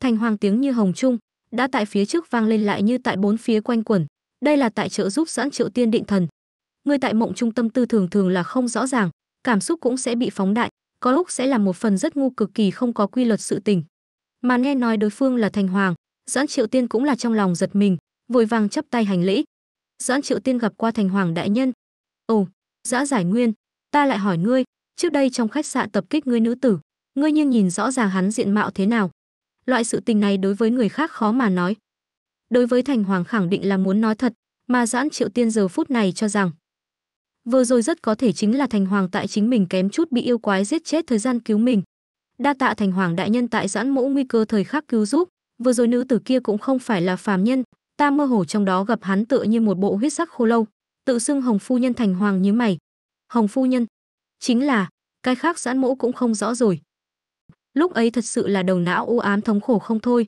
thành hoàng tiếng như hồng trung đã tại phía trước vang lên lại như tại bốn phía quanh quẩn đây là tại trợ giúp giãn triệu tiên định thần người tại mộng trung tâm tư thường thường là không rõ ràng cảm xúc cũng sẽ bị phóng đại có lúc sẽ là một phần rất ngu cực kỳ không có quy luật sự tình mà nghe nói đối phương là thành hoàng doãn triệu tiên cũng là trong lòng giật mình vội vàng chắp tay hành lễ doãn triệu tiên gặp qua thành hoàng đại nhân ồ dã giải nguyên ta lại hỏi ngươi trước đây trong khách sạn tập kích ngươi nữ tử ngươi nhưng nhìn rõ ràng hắn diện mạo thế nào loại sự tình này đối với người khác khó mà nói Đối với Thành Hoàng khẳng định là muốn nói thật, mà giãn Triệu Tiên giờ phút này cho rằng vừa rồi rất có thể chính là Thành Hoàng tại chính mình kém chút bị yêu quái giết chết thời gian cứu mình. Đa tạ Thành Hoàng đại nhân tại giãn Mẫu nguy cơ thời khắc cứu giúp, vừa rồi nữ tử kia cũng không phải là phàm nhân, ta mơ hồ trong đó gặp hắn tựa như một bộ huyết sắc khô lâu, tự xưng Hồng phu nhân Thành Hoàng như mày. Hồng phu nhân, chính là cái khác giãn Mẫu cũng không rõ rồi. Lúc ấy thật sự là đầu não u ám thống khổ không thôi.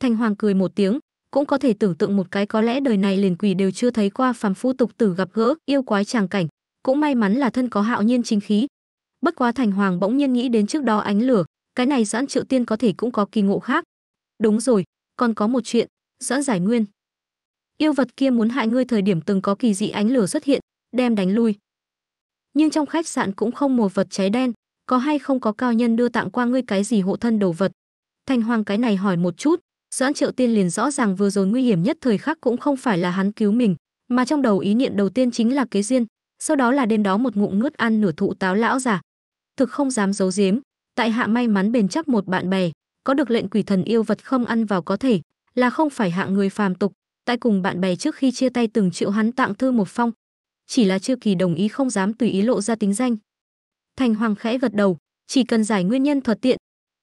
Thành Hoàng cười một tiếng, cũng có thể tưởng tượng một cái có lẽ đời này liền quỷ đều chưa thấy qua phàm phu tục tử gặp gỡ yêu quái tràng cảnh cũng may mắn là thân có hạo nhiên chính khí bất quá thành hoàng bỗng nhiên nghĩ đến trước đó ánh lửa cái này doãn triệu tiên có thể cũng có kỳ ngộ khác đúng rồi còn có một chuyện doãn giải nguyên yêu vật kia muốn hại ngươi thời điểm từng có kỳ dị ánh lửa xuất hiện đem đánh lui nhưng trong khách sạn cũng không một vật cháy đen có hay không có cao nhân đưa tặng qua ngươi cái gì hộ thân đồ vật thành hoàng cái này hỏi một chút Doãn Triệu Tiên liền rõ ràng vừa rồi nguy hiểm nhất thời khắc cũng không phải là hắn cứu mình, mà trong đầu ý niệm đầu tiên chính là kế duyên, sau đó là đêm đó một ngụm nuốt ăn nửa thụ táo lão giả. Thực không dám giấu giếm, tại hạ may mắn bền chắc một bạn bè, có được lệnh quỷ thần yêu vật không ăn vào có thể, là không phải hạng người phàm tục, tại cùng bạn bè trước khi chia tay từng triệu hắn tặng thư một phong, chỉ là chưa kỳ đồng ý không dám tùy ý lộ ra tính danh. Thành Hoàng khẽ gật đầu, chỉ cần giải nguyên nhân thuận tiện,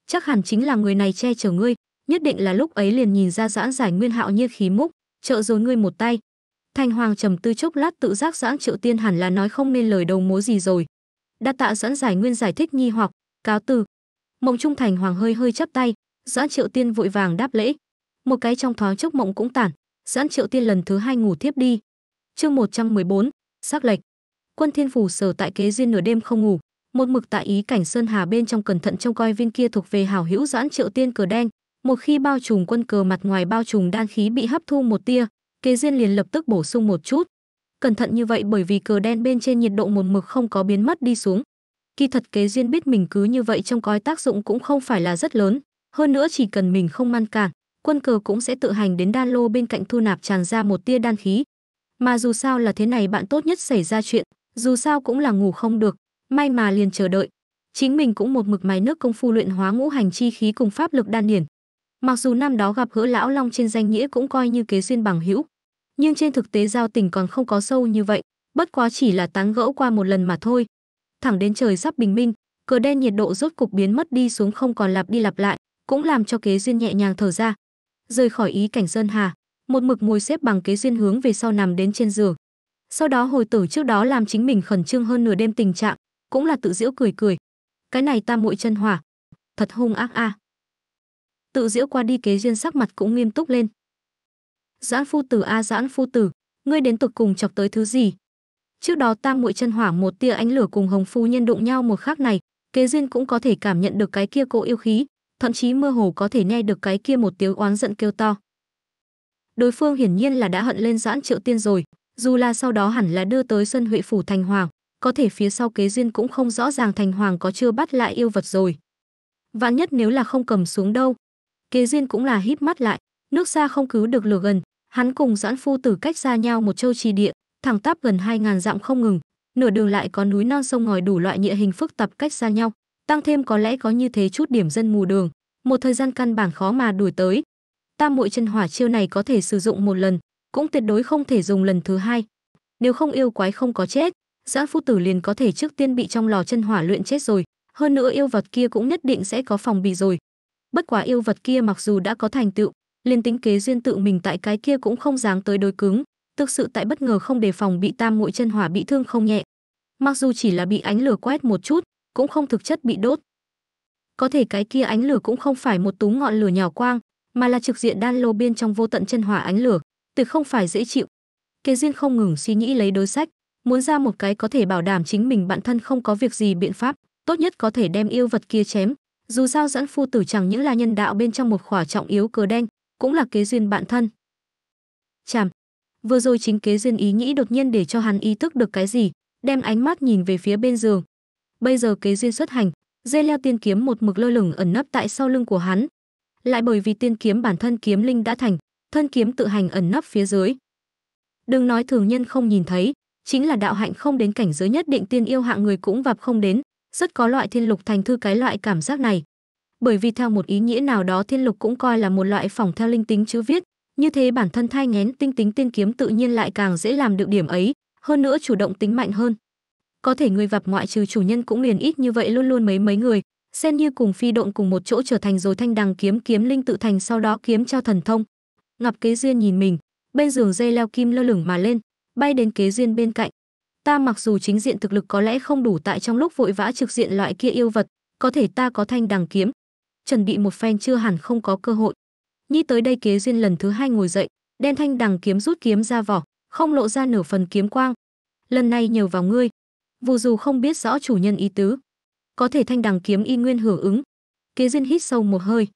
chắc hẳn chính là người này che chở ngươi, nhất định là lúc ấy liền nhìn ra giãn giải nguyên hạo như khí múc trợ dối ngươi một tay thành hoàng trầm tư chốc lát tự giác giãn triệu tiên hẳn là nói không nên lời đầu mối gì rồi đa tạ giãn giải nguyên giải thích nghi hoặc cáo từ mộng trung thành hoàng hơi hơi chắp tay giãn triệu tiên vội vàng đáp lễ một cái trong thoáng chốc mộng cũng tản giãn triệu tiên lần thứ hai ngủ thiếp đi chương 114, xác lệch quân thiên phủ sở tại kế duyên nửa đêm không ngủ một mực tại ý cảnh sơn hà bên trong cẩn thận trông coi viên kia thuộc về hảo hữu giãn triệu tiên cờ đen một khi bao trùm quân cờ mặt ngoài bao trùm đan khí bị hấp thu một tia, kế duyên liền lập tức bổ sung một chút. Cẩn thận như vậy bởi vì cờ đen bên trên nhiệt độ một mực không có biến mất đi xuống. Kỳ thật kế duyên biết mình cứ như vậy trong cói tác dụng cũng không phải là rất lớn, hơn nữa chỉ cần mình không man cản, quân cờ cũng sẽ tự hành đến đan lô bên cạnh thu nạp tràn ra một tia đan khí. Mà dù sao là thế này bạn tốt nhất xảy ra chuyện, dù sao cũng là ngủ không được, may mà liền chờ đợi. Chính mình cũng một mực mài nước công phu luyện hóa ngũ hành chi khí cùng pháp lực đan điển, Mặc dù năm đó gặp gỡ lão Long trên danh nghĩa cũng coi như kế duyên bằng hữu, nhưng trên thực tế giao tình còn không có sâu như vậy, bất quá chỉ là tán gẫu qua một lần mà thôi. Thẳng đến trời sắp bình minh, cờ đen nhiệt độ rốt cục biến mất đi xuống không còn lặp đi lặp lại, cũng làm cho kế duyên nhẹ nhàng thở ra. Rời khỏi ý cảnh sơn hà, một mực ngồi xếp bằng kế duyên hướng về sau nằm đến trên giường. Sau đó hồi tử trước đó làm chính mình khẩn trương hơn nửa đêm tình trạng, cũng là tự giễu cười cười. Cái này ta muội chân hỏa, thật hung ác a. À tự diễu qua đi kế duyên sắc mặt cũng nghiêm túc lên giãn phu tử a à, giãn phu tử ngươi đến tục cùng chọc tới thứ gì trước đó tam muội chân hỏa một tia ánh lửa cùng hồng phu nhân đụng nhau một khắc này kế duyên cũng có thể cảm nhận được cái kia cô yêu khí thậm chí mơ hồ có thể nghe được cái kia một tiếng oán giận kêu to đối phương hiển nhiên là đã hận lên giãn triệu tiên rồi dù là sau đó hẳn là đưa tới sân huệ phủ thành hoàng có thể phía sau kế duyên cũng không rõ ràng thành hoàng có chưa bắt lại yêu vật rồi vạn nhất nếu là không cầm xuống đâu Kế Duyên cũng là híp mắt lại, nước xa không cứu được lửa gần, hắn cùng Doãn Phu Tử cách xa nhau một châu trì địa, thẳng tắp gần hai ngàn dặm không ngừng, nửa đường lại có núi non sông ngòi đủ loại địa hình phức tạp cách xa nhau, tăng thêm có lẽ có như thế chút điểm dân mù đường, một thời gian căn bản khó mà đuổi tới. Tam muội chân hỏa chiêu này có thể sử dụng một lần, cũng tuyệt đối không thể dùng lần thứ hai. Nếu không yêu quái không có chết, Doãn Phu Tử liền có thể trước tiên bị trong lò chân hỏa luyện chết rồi, hơn nữa yêu vật kia cũng nhất định sẽ có phòng bị rồi, bất quá yêu vật kia mặc dù đã có thành tựu liền tính kế duyên tự mình tại cái kia cũng không dáng tới đối cứng thực sự tại bất ngờ không đề phòng bị tam ngụy chân hỏa bị thương không nhẹ mặc dù chỉ là bị ánh lửa quét một chút cũng không thực chất bị đốt có thể cái kia ánh lửa cũng không phải một túng ngọn lửa nhỏ quang mà là trực diện đan lô bên trong vô tận chân hỏa ánh lửa từ không phải dễ chịu kế duyên không ngừng suy nghĩ lấy đối sách muốn ra một cái có thể bảo đảm chính mình bản thân không có việc gì biện pháp tốt nhất có thể đem yêu vật kia chém dù sao dẫn phu tử chẳng những là nhân đạo bên trong một khỏa trọng yếu cờ đen, cũng là kế duyên bạn thân. Chàm, vừa rồi chính kế duyên ý nghĩ đột nhiên để cho hắn ý thức được cái gì, đem ánh mắt nhìn về phía bên giường. Bây giờ kế duyên xuất hành, dây leo tiên kiếm một mực lơ lửng ẩn nấp tại sau lưng của hắn. Lại bởi vì tiên kiếm bản thân kiếm linh đã thành, thân kiếm tự hành ẩn nấp phía dưới. Đừng nói thường nhân không nhìn thấy, chính là đạo hạnh không đến cảnh giới nhất định tiên yêu hạng người cũng vập không đến, rất có loại thiên lục thành thư cái loại cảm giác này. Bởi vì theo một ý nghĩa nào đó thiên lục cũng coi là một loại phỏng theo linh tính chữ viết, như thế bản thân thai ngén tinh tính tiên kiếm tự nhiên lại càng dễ làm được điểm ấy, hơn nữa chủ động tính mạnh hơn. Có thể người vập ngoại trừ chủ nhân cũng liền ít như vậy luôn luôn mấy mấy người, xem như cùng phi độn cùng một chỗ trở thành rồi thanh đằng kiếm kiếm linh tự thành sau đó kiếm trao thần thông. ngập Kế Duyên nhìn mình, bên giường dây leo kim lơ lửng mà lên, bay đến Kế Duyên bên cạnh, Ta mặc dù chính diện thực lực có lẽ không đủ tại trong lúc vội vã trực diện loại kia yêu vật, có thể ta có thanh đằng kiếm. Chuẩn bị một phen chưa hẳn không có cơ hội. Nhi tới đây kế duyên lần thứ hai ngồi dậy, đen thanh đằng kiếm rút kiếm ra vỏ, không lộ ra nửa phần kiếm quang. Lần này nhờ vào ngươi. Vù dù không biết rõ chủ nhân ý tứ, có thể thanh đằng kiếm y nguyên hưởng ứng. Kế duyên hít sâu một hơi.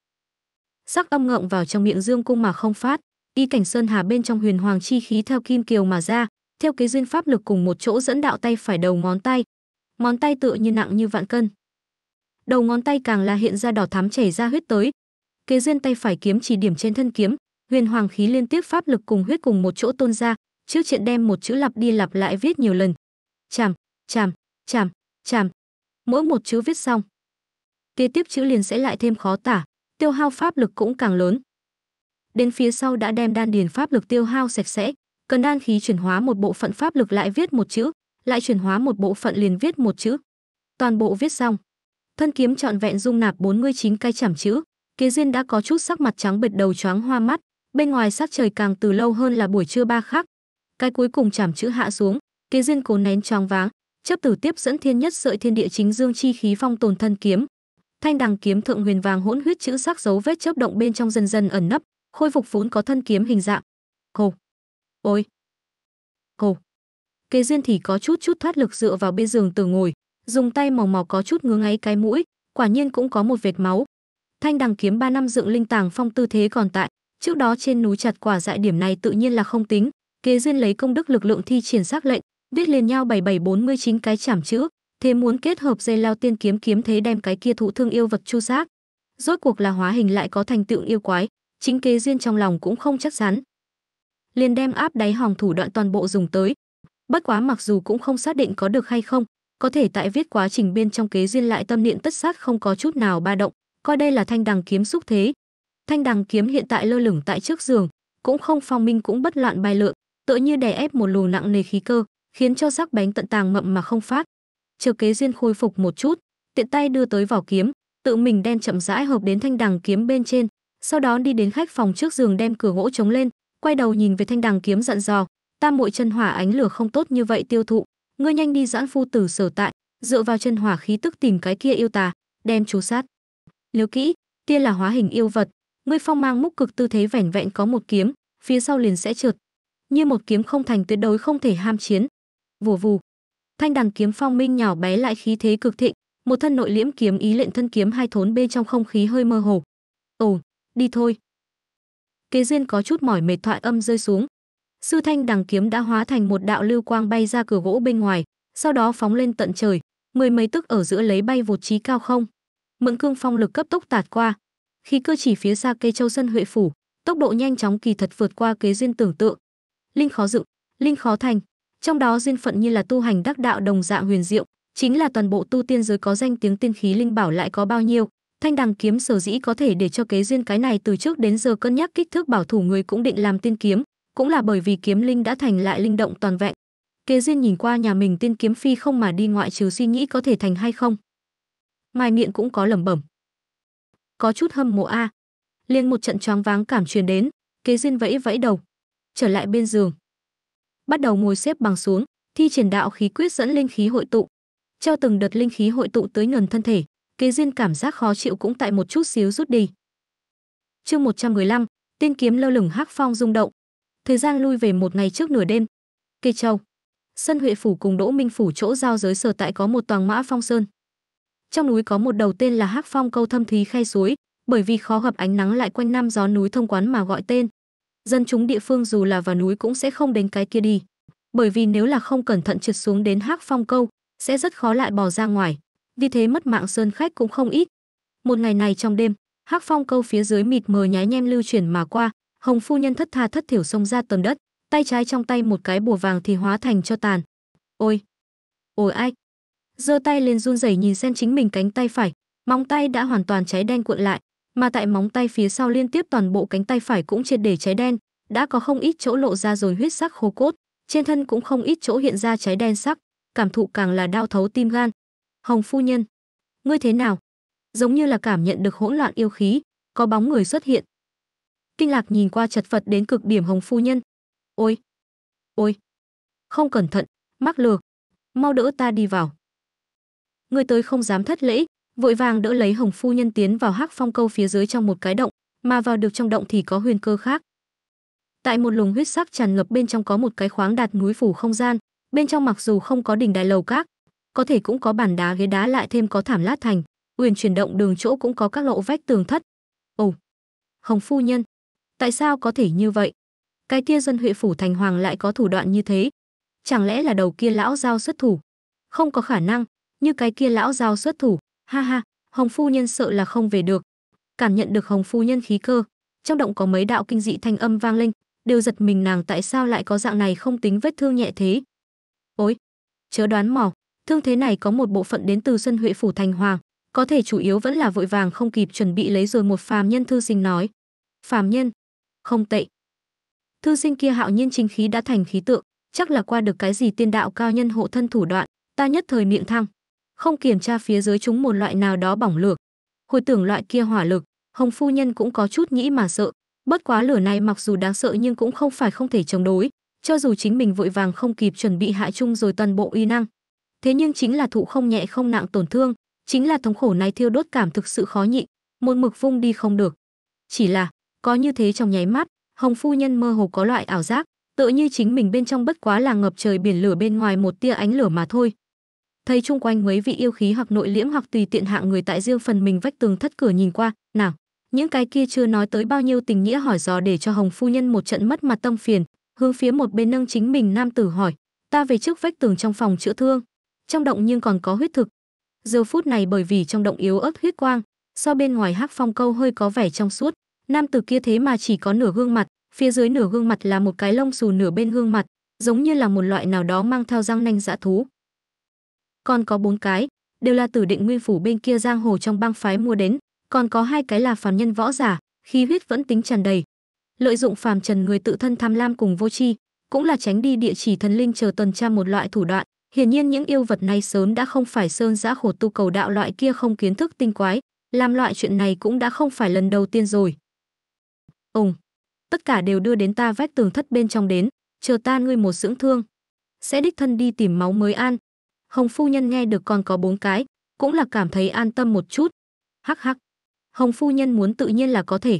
Sắc âm ngậm vào trong miệng dương cung mà không phát, y cảnh sơn hà bên trong huyền hoàng chi khí theo kim kiều mà ra, theo cái duyên pháp lực cùng một chỗ dẫn đạo tay phải đầu ngón tay. Ngón tay tựa như nặng như vạn cân. Đầu ngón tay càng là hiện ra đỏ thắm chảy ra huyết tới. Kế duyên tay phải kiếm chỉ điểm trên thân kiếm, huyền hoàng khí liên tiếp pháp lực cùng huyết cùng một chỗ tôn ra, trước chuyện đem một chữ lặp đi lặp lại viết nhiều lần. Chàm, chàm, chàm, chàm. Mỗi một chữ viết xong, kế tiếp chữ liền sẽ lại thêm khó tả, tiêu hao pháp lực cũng càng lớn. Đến phía sau đã đem đan điền pháp lực tiêu hao sạch sẽ, cần đan khí chuyển hóa một bộ phận pháp lực lại viết một chữ lại chuyển hóa một bộ phận liền viết một chữ toàn bộ viết xong thân kiếm trọn vẹn dung nạp 49 cây chảm chữ kế duyên đã có chút sắc mặt trắng bệt đầu choáng hoa mắt bên ngoài sắc trời càng từ lâu hơn là buổi trưa ba khắc. cái cuối cùng chảm chữ hạ xuống kế duyên cố nén choáng váng chấp tử tiếp dẫn thiên nhất sợi thiên địa chính dương chi khí phong tồn thân kiếm thanh đằng kiếm thượng huyền vàng hỗn huyết chữ sắc dấu vết chớp động bên trong dần dần ẩn nấp khôi phục vốn có thân kiếm hình dạng hồ Ôi! Cô! Kế duyên thì có chút chút thoát lực dựa vào bên giường tường ngồi, dùng tay màu màu có chút ngứa ngáy cái mũi, quả nhiên cũng có một vệt máu. Thanh đằng kiếm ba năm dựng linh tàng phong tư thế còn tại, trước đó trên núi chặt quả dại điểm này tự nhiên là không tính, kế duyên lấy công đức lực lượng thi triển xác lệnh, biết liền nhau 7749 cái chảm chữ, thế muốn kết hợp dây lao tiên kiếm kiếm thế đem cái kia thụ thương yêu vật chu xác. Rốt cuộc là hóa hình lại có thành tựu yêu quái, chính kế duyên trong lòng cũng không chắc chắn, liền đem áp đáy hòng thủ đoạn toàn bộ dùng tới. Bất quá mặc dù cũng không xác định có được hay không, có thể tại viết quá trình bên trong kế duyên lại tâm niệm tất sát không có chút nào ba động, coi đây là thanh đằng kiếm xúc thế. Thanh đằng kiếm hiện tại lơ lửng tại trước giường, cũng không phong minh cũng bất loạn bay lượng tựa như đè ép một lù nặng nề khí cơ, khiến cho sắc bánh tận tàng mậm mà không phát. Chờ kế duyên khôi phục một chút, tiện tay đưa tới vỏ kiếm, tự mình đen chậm rãi hợp đến thanh đằng kiếm bên trên, sau đó đi đến khách phòng trước giường đem cửa gỗ chống lên, quay đầu nhìn về thanh đằng kiếm dặn dò tam muội chân hỏa ánh lửa không tốt như vậy tiêu thụ ngươi nhanh đi giãn phu tử sở tại dựa vào chân hỏa khí tức tìm cái kia yêu tà đem chú sát liếu kỹ tia là hóa hình yêu vật ngươi phong mang múc cực tư thế vẻn vẹn có một kiếm phía sau liền sẽ trượt như một kiếm không thành tuyệt đối không thể ham chiến vù vù thanh đằng kiếm phong minh nhỏ bé lại khí thế cực thịnh một thân nội liễm kiếm ý lệnh thân kiếm hai thốn bê trong không khí hơi mơ hồ ồ đi thôi kế duyên có chút mỏi mệt thoại âm rơi xuống sư thanh đằng kiếm đã hóa thành một đạo lưu quang bay ra cửa gỗ bên ngoài sau đó phóng lên tận trời mười mấy tức ở giữa lấy bay vụt trí cao không mượn cương phong lực cấp tốc tạt qua khi cơ chỉ phía xa cây châu sân huệ phủ tốc độ nhanh chóng kỳ thật vượt qua kế duyên tưởng tượng linh khó dựng linh khó thành trong đó duyên phận như là tu hành đắc đạo đồng dạng huyền diệu chính là toàn bộ tu tiên giới có danh tiếng tiên khí linh bảo lại có bao nhiêu Thanh đằng kiếm sở dĩ có thể để cho kế duyên cái này từ trước đến giờ cân nhắc kích thước bảo thủ người cũng định làm tiên kiếm, cũng là bởi vì kiếm linh đã thành lại linh động toàn vẹn. Kế duyên nhìn qua nhà mình tiên kiếm phi không mà đi ngoại trừ suy nghĩ có thể thành hay không. Mai miệng cũng có lẩm bẩm. Có chút hâm mộ a. Liền một trận choáng váng cảm truyền đến, kế duyên vẫy vẫy đầu, trở lại bên giường. Bắt đầu ngồi xếp bằng xuống, thi triển đạo khí quyết dẫn linh khí hội tụ, cho từng đợt linh khí hội tụ tới gần thân thể kế duyên cảm giác khó chịu cũng tại một chút xíu rút đi. Chương 115, tiên kiếm lơ lửng hắc phong rung động. Thời gian lui về một ngày trước nửa đêm. Kê Châu, sân Huệ phủ cùng Đỗ Minh phủ chỗ giao giới sở tại có một toàng mã phong sơn. Trong núi có một đầu tên là Hắc Phong Câu Thâm Thí khe suối, bởi vì khó gặp ánh nắng lại quanh năm gió núi thông quán mà gọi tên. Dân chúng địa phương dù là vào núi cũng sẽ không đến cái kia đi, bởi vì nếu là không cẩn thận trượt xuống đến Hắc Phong Câu, sẽ rất khó lại bò ra ngoài vì thế mất mạng sơn khách cũng không ít. Một ngày này trong đêm, hắc phong câu phía dưới mịt mờ nháy nhem lưu chuyển mà qua, hồng phu nhân thất tha thất thiểu xông ra tầng đất, tay trái trong tay một cái bùa vàng thì hóa thành cho tàn. Ôi! Ôi ai! giơ tay lên run rẩy nhìn xem chính mình cánh tay phải, móng tay đã hoàn toàn cháy đen cuộn lại, mà tại móng tay phía sau liên tiếp toàn bộ cánh tay phải cũng triệt để cháy đen, đã có không ít chỗ lộ ra rồi huyết sắc khô cốt, trên thân cũng không ít chỗ hiện ra cháy đen sắc, cảm thụ càng là đau thấu tim gan, hồng phu nhân ngươi thế nào giống như là cảm nhận được hỗn loạn yêu khí có bóng người xuất hiện kinh lạc nhìn qua chật vật đến cực điểm hồng phu nhân ôi ôi không cẩn thận mắc lừa mau đỡ ta đi vào người tới không dám thất lễ vội vàng đỡ lấy hồng phu nhân tiến vào hắc phong câu phía dưới trong một cái động mà vào được trong động thì có huyền cơ khác tại một lùng huyết sắc tràn ngập bên trong có một cái khoáng đạt núi phủ không gian bên trong mặc dù không có đỉnh đài lầu các có thể cũng có bàn đá ghế đá lại thêm có thảm lát thành, uyển chuyển động đường chỗ cũng có các lộ vách tường thất. Ồ, Hồng phu nhân, tại sao có thể như vậy? Cái kia dân huệ phủ thành hoàng lại có thủ đoạn như thế, chẳng lẽ là đầu kia lão giao xuất thủ? Không có khả năng, như cái kia lão giao xuất thủ, ha ha, Hồng phu nhân sợ là không về được. Cảm nhận được Hồng phu nhân khí cơ, trong động có mấy đạo kinh dị thanh âm vang lên, đều giật mình nàng tại sao lại có dạng này không tính vết thương nhẹ thế. Ôi, chớ đoán mò, Thương thế này có một bộ phận đến từ Xuân Huệ phủ Thành Hoàng, có thể chủ yếu vẫn là vội vàng không kịp chuẩn bị lấy rồi một phàm nhân thư sinh nói. Phàm nhân? Không tệ. Thư sinh kia hạo nhiên chính khí đã thành khí tượng, chắc là qua được cái gì tiên đạo cao nhân hộ thân thủ đoạn, ta nhất thời miệng thăng. Không kiểm tra phía dưới chúng một loại nào đó bỏng lược. Hồi tưởng loại kia hỏa lực, Hồng phu nhân cũng có chút nghĩ mà sợ, bất quá lửa này mặc dù đáng sợ nhưng cũng không phải không thể chống đối, cho dù chính mình vội vàng không kịp chuẩn bị hạ chung rồi toàn bộ uy năng, thế nhưng chính là thụ không nhẹ không nặng tổn thương, chính là thống khổ này thiêu đốt cảm thực sự khó nhịn, một mực vung đi không được. Chỉ là, có như thế trong nháy mắt, Hồng phu nhân mơ hồ có loại ảo giác, tựa như chính mình bên trong bất quá là ngập trời biển lửa bên ngoài một tia ánh lửa mà thôi. Thấy chung quanh mấy vị yêu khí hoặc nội liễm hoặc tùy tiện hạng người tại riêng phần mình vách tường thất cửa nhìn qua, nào, những cái kia chưa nói tới bao nhiêu tình nghĩa hỏi dò để cho Hồng phu nhân một trận mất mặt tâm phiền, hướng phía một bên nâng chính mình nam tử hỏi, "Ta về trước vách tường trong phòng chữa thương." Trong động nhưng còn có huyết thực. Giờ phút này bởi vì trong động yếu ớt huyết quang, so bên ngoài hắc phong câu hơi có vẻ trong suốt, nam tử kia thế mà chỉ có nửa gương mặt, phía dưới nửa gương mặt là một cái lông xù nửa bên gương mặt, giống như là một loại nào đó mang theo răng nanh dã thú. Còn có bốn cái, đều là tử định nguyên phủ bên kia giang hồ trong băng phái mua đến, còn có hai cái là phàm nhân võ giả, khí huyết vẫn tính tràn đầy. Lợi dụng phàm trần người tự thân tham lam cùng vô tri, cũng là tránh đi địa chỉ thần linh chờ tuần tra một loại thủ đoạn, Hiển nhiên những yêu vật này sớm đã không phải sơn giã khổ tu cầu đạo loại kia không kiến thức tinh quái, làm loại chuyện này cũng đã không phải lần đầu tiên rồi. Ông, tất cả đều đưa đến ta vách tường thất bên trong đến, chờ ta ngươi một dưỡng thương. Sẽ đích thân đi tìm máu mới an. Hồng phu nhân nghe được còn có bốn cái, cũng là cảm thấy an tâm một chút. Hắc hắc. Hồng phu nhân muốn tự nhiên là có thể.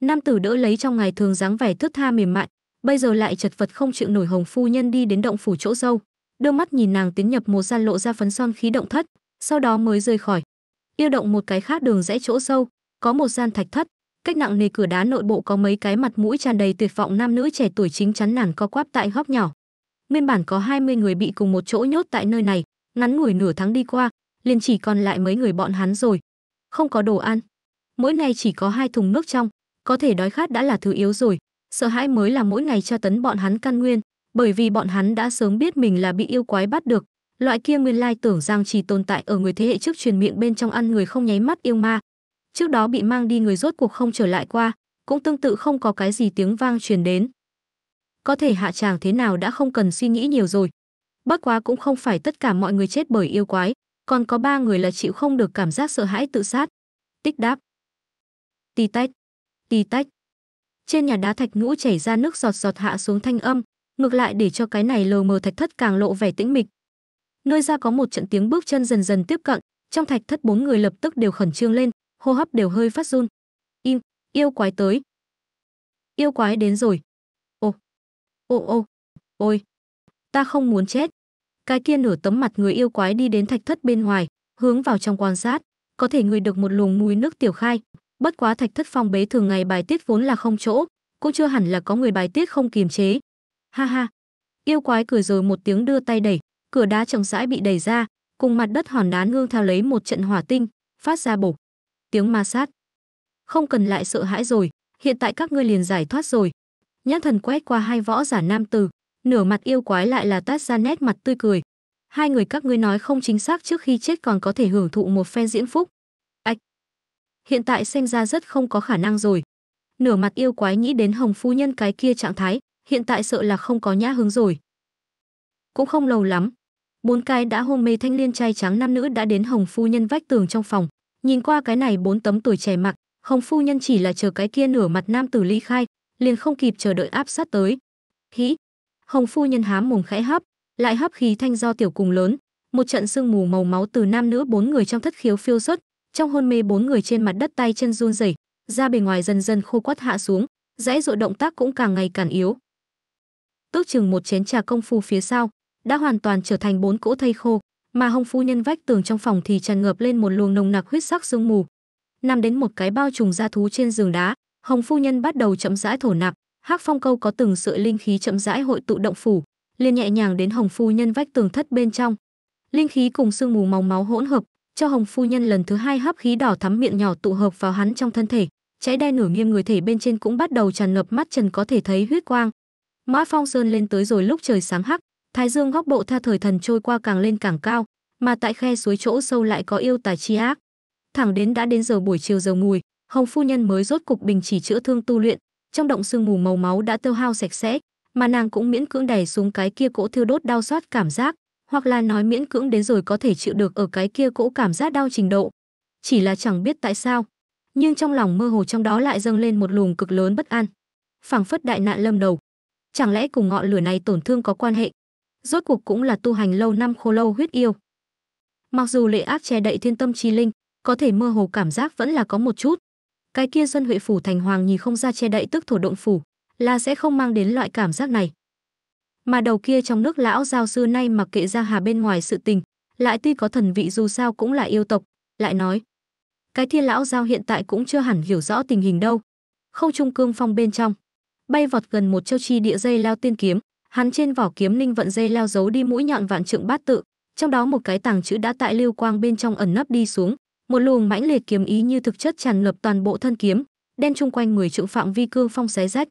Nam tử đỡ lấy trong ngày thường dáng vẻ thướt tha mềm mại, bây giờ lại chật vật không chịu nổi Hồng phu nhân đi đến động phủ chỗ dâu đưa mắt nhìn nàng tiến nhập một gian lộ ra phấn son khí động thất, sau đó mới rời khỏi. Yêu động một cái khác đường rẽ chỗ sâu, có một gian thạch thất, cách nặng nề cửa đá nội bộ có mấy cái mặt mũi tràn đầy tuyệt vọng nam nữ trẻ tuổi chính chắn nản co quắp tại góc nhỏ. Nguyên bản có 20 người bị cùng một chỗ nhốt tại nơi này, ngắn ngủi nửa tháng đi qua, liền chỉ còn lại mấy người bọn hắn rồi. Không có đồ ăn, mỗi ngày chỉ có hai thùng nước trong, có thể đói khát đã là thứ yếu rồi, sợ hãi mới là mỗi ngày cho tấn bọn hắn căn nguyên, bởi vì bọn hắn đã sớm biết mình là bị yêu quái bắt được. Loại kia nguyên lai tưởng rằng chỉ tồn tại ở người thế hệ trước truyền miệng bên trong ăn người không nháy mắt yêu ma. Trước đó bị mang đi người rốt cuộc không trở lại qua, cũng tương tự không có cái gì tiếng vang truyền đến. Có thể hạ chàng thế nào đã không cần suy nghĩ nhiều rồi. Bất quá cũng không phải tất cả mọi người chết bởi yêu quái, còn có ba người là chịu không được cảm giác sợ hãi tự sát. Tích đáp. Tì tách. Tì tách. Trên nhà đá thạch ngũ chảy ra nước giọt giọt hạ xuống thanh âm, ngược lại để cho cái này lờ mờ thạch thất càng lộ vẻ tĩnh mịch. Nơi ra có một trận tiếng bước chân dần dần tiếp cận, trong thạch thất bốn người lập tức đều khẩn trương lên, hô hấp đều hơi phát run. Im, yêu quái tới. Yêu quái đến rồi. Ô, ô ô, ôi, ta không muốn chết. Cái kia nửa tấm mặt người yêu quái đi đến thạch thất bên ngoài, hướng vào trong quan sát, có thể người được một luồng mùi nước tiểu khai. Bất quá thạch thất phong bế thường ngày bài tiết vốn là không chỗ, cũng chưa hẳn là có người bài tiết không kiềm chế, Ha ha. Yêu quái cười rồi một tiếng đưa tay đẩy, cửa đá chậm rãi bị đẩy ra, cùng mặt đất hòn đá ngương theo lấy một trận hỏa tinh, phát ra bổ. Tiếng ma sát. Không cần lại sợ hãi rồi, hiện tại các ngươi liền giải thoát rồi. Nhãn thần quét qua hai võ giả nam tử, nửa mặt yêu quái lại là tát ra nét mặt tươi cười. Hai người các ngươi nói không chính xác trước khi chết còn có thể hưởng thụ một phen diễn phúc. Ách! Hiện tại xem ra rất không có khả năng rồi. Nửa mặt yêu quái nghĩ đến hồng phu nhân cái kia trạng thái, hiện tại sợ là không có nhã hứng rồi. Cũng không lâu lắm, bốn cái đã hôn mê thanh liên trai trắng nam nữ đã đến Hồng phu nhân vách tường trong phòng, nhìn qua cái này bốn tấm tuổi trẻ mặc, Hồng phu nhân chỉ là chờ cái kia nửa mặt nam tử ly khai, liền không kịp chờ đợi áp sát tới. Hí, Hồng phu nhân hám mồm khẽ hấp, lại hấp khí thanh do tiểu cùng lớn, một trận sương mù màu máu từ nam nữ bốn người trong thất khiếu phiêu xuất, trong hôn mê bốn người trên mặt đất tay chân run rẩy, da bề ngoài dần dần khô quắt hạ xuống, dãy dội động tác cũng càng ngày càng yếu tước chừng một chén trà công phu phía sau, đã hoàn toàn trở thành bốn cỗ thây khô, mà hồng phu nhân vách tường trong phòng thì tràn ngập lên một luồng nồng nặc huyết sắc sương mù. Nằm đến một cái bao trùng da thú trên giường đá, hồng phu nhân bắt đầu chậm rãi thổ nạp, hắc phong câu có từng sợi linh khí chậm rãi hội tụ động phủ, liền nhẹ nhàng đến hồng phu nhân vách tường thất bên trong. Linh khí cùng sương mù màu máu hỗn hợp, cho hồng phu nhân lần thứ hai hấp khí đỏ thắm miệng nhỏ tụ hợp vào hắn trong thân thể, cháy đai nửa nghiêng người thể bên trên cũng bắt đầu tràn ngập mắt trần có thể thấy huyết quang, Mã Phong Sơn lên tới rồi lúc trời sáng hắc, Thái Dương góc bộ tha thời thần trôi qua càng lên càng cao, mà tại khe suối chỗ sâu lại có yêu tài chi ác. Thẳng đến đã đến giờ buổi chiều giờ mùi, Hồng phu nhân mới rốt cục bình chỉ chữa thương tu luyện, trong động sương mù màu máu đã tiêu hao sạch sẽ, mà nàng cũng miễn cưỡng đè xuống cái kia cỗ thiêu đốt đau xót cảm giác, hoặc là nói miễn cưỡng đến rồi có thể chịu được ở cái kia cỗ cảm giác đau trình độ. Chỉ là chẳng biết tại sao, nhưng trong lòng mơ hồ trong đó lại dâng lên một luồng cực lớn bất an. Phảng phất đại nạn lâm đầu, Chẳng lẽ cùng ngọn lửa này tổn thương có quan hệ? Rốt cuộc cũng là tu hành lâu năm khô lâu huyết yêu. Mặc dù lệ áp che đậy thiên tâm chi linh, có thể mơ hồ cảm giác vẫn là có một chút. Cái kia dân huệ phủ thành hoàng nhìn không ra che đậy tức thổ động phủ, là sẽ không mang đến loại cảm giác này. Mà đầu kia trong nước lão giao xưa nay mặc kệ ra hà bên ngoài sự tình, lại tuy có thần vị dù sao cũng là yêu tộc, lại nói. Cái thiên lão giao hiện tại cũng chưa hẳn hiểu rõ tình hình đâu. Không trung cương phong bên trong, bay vọt gần một châu chi địa dây lao tiên kiếm hắn trên vỏ kiếm linh vận dây lao giấu đi mũi nhọn vạn trượng bát tự trong đó một cái tàng chữ đã tại lưu quang bên trong ẩn nấp đi xuống một luồng mãnh liệt kiếm ý như thực chất tràn lập toàn bộ thân kiếm đen chung quanh người trượng phạm vi cương phong xé rách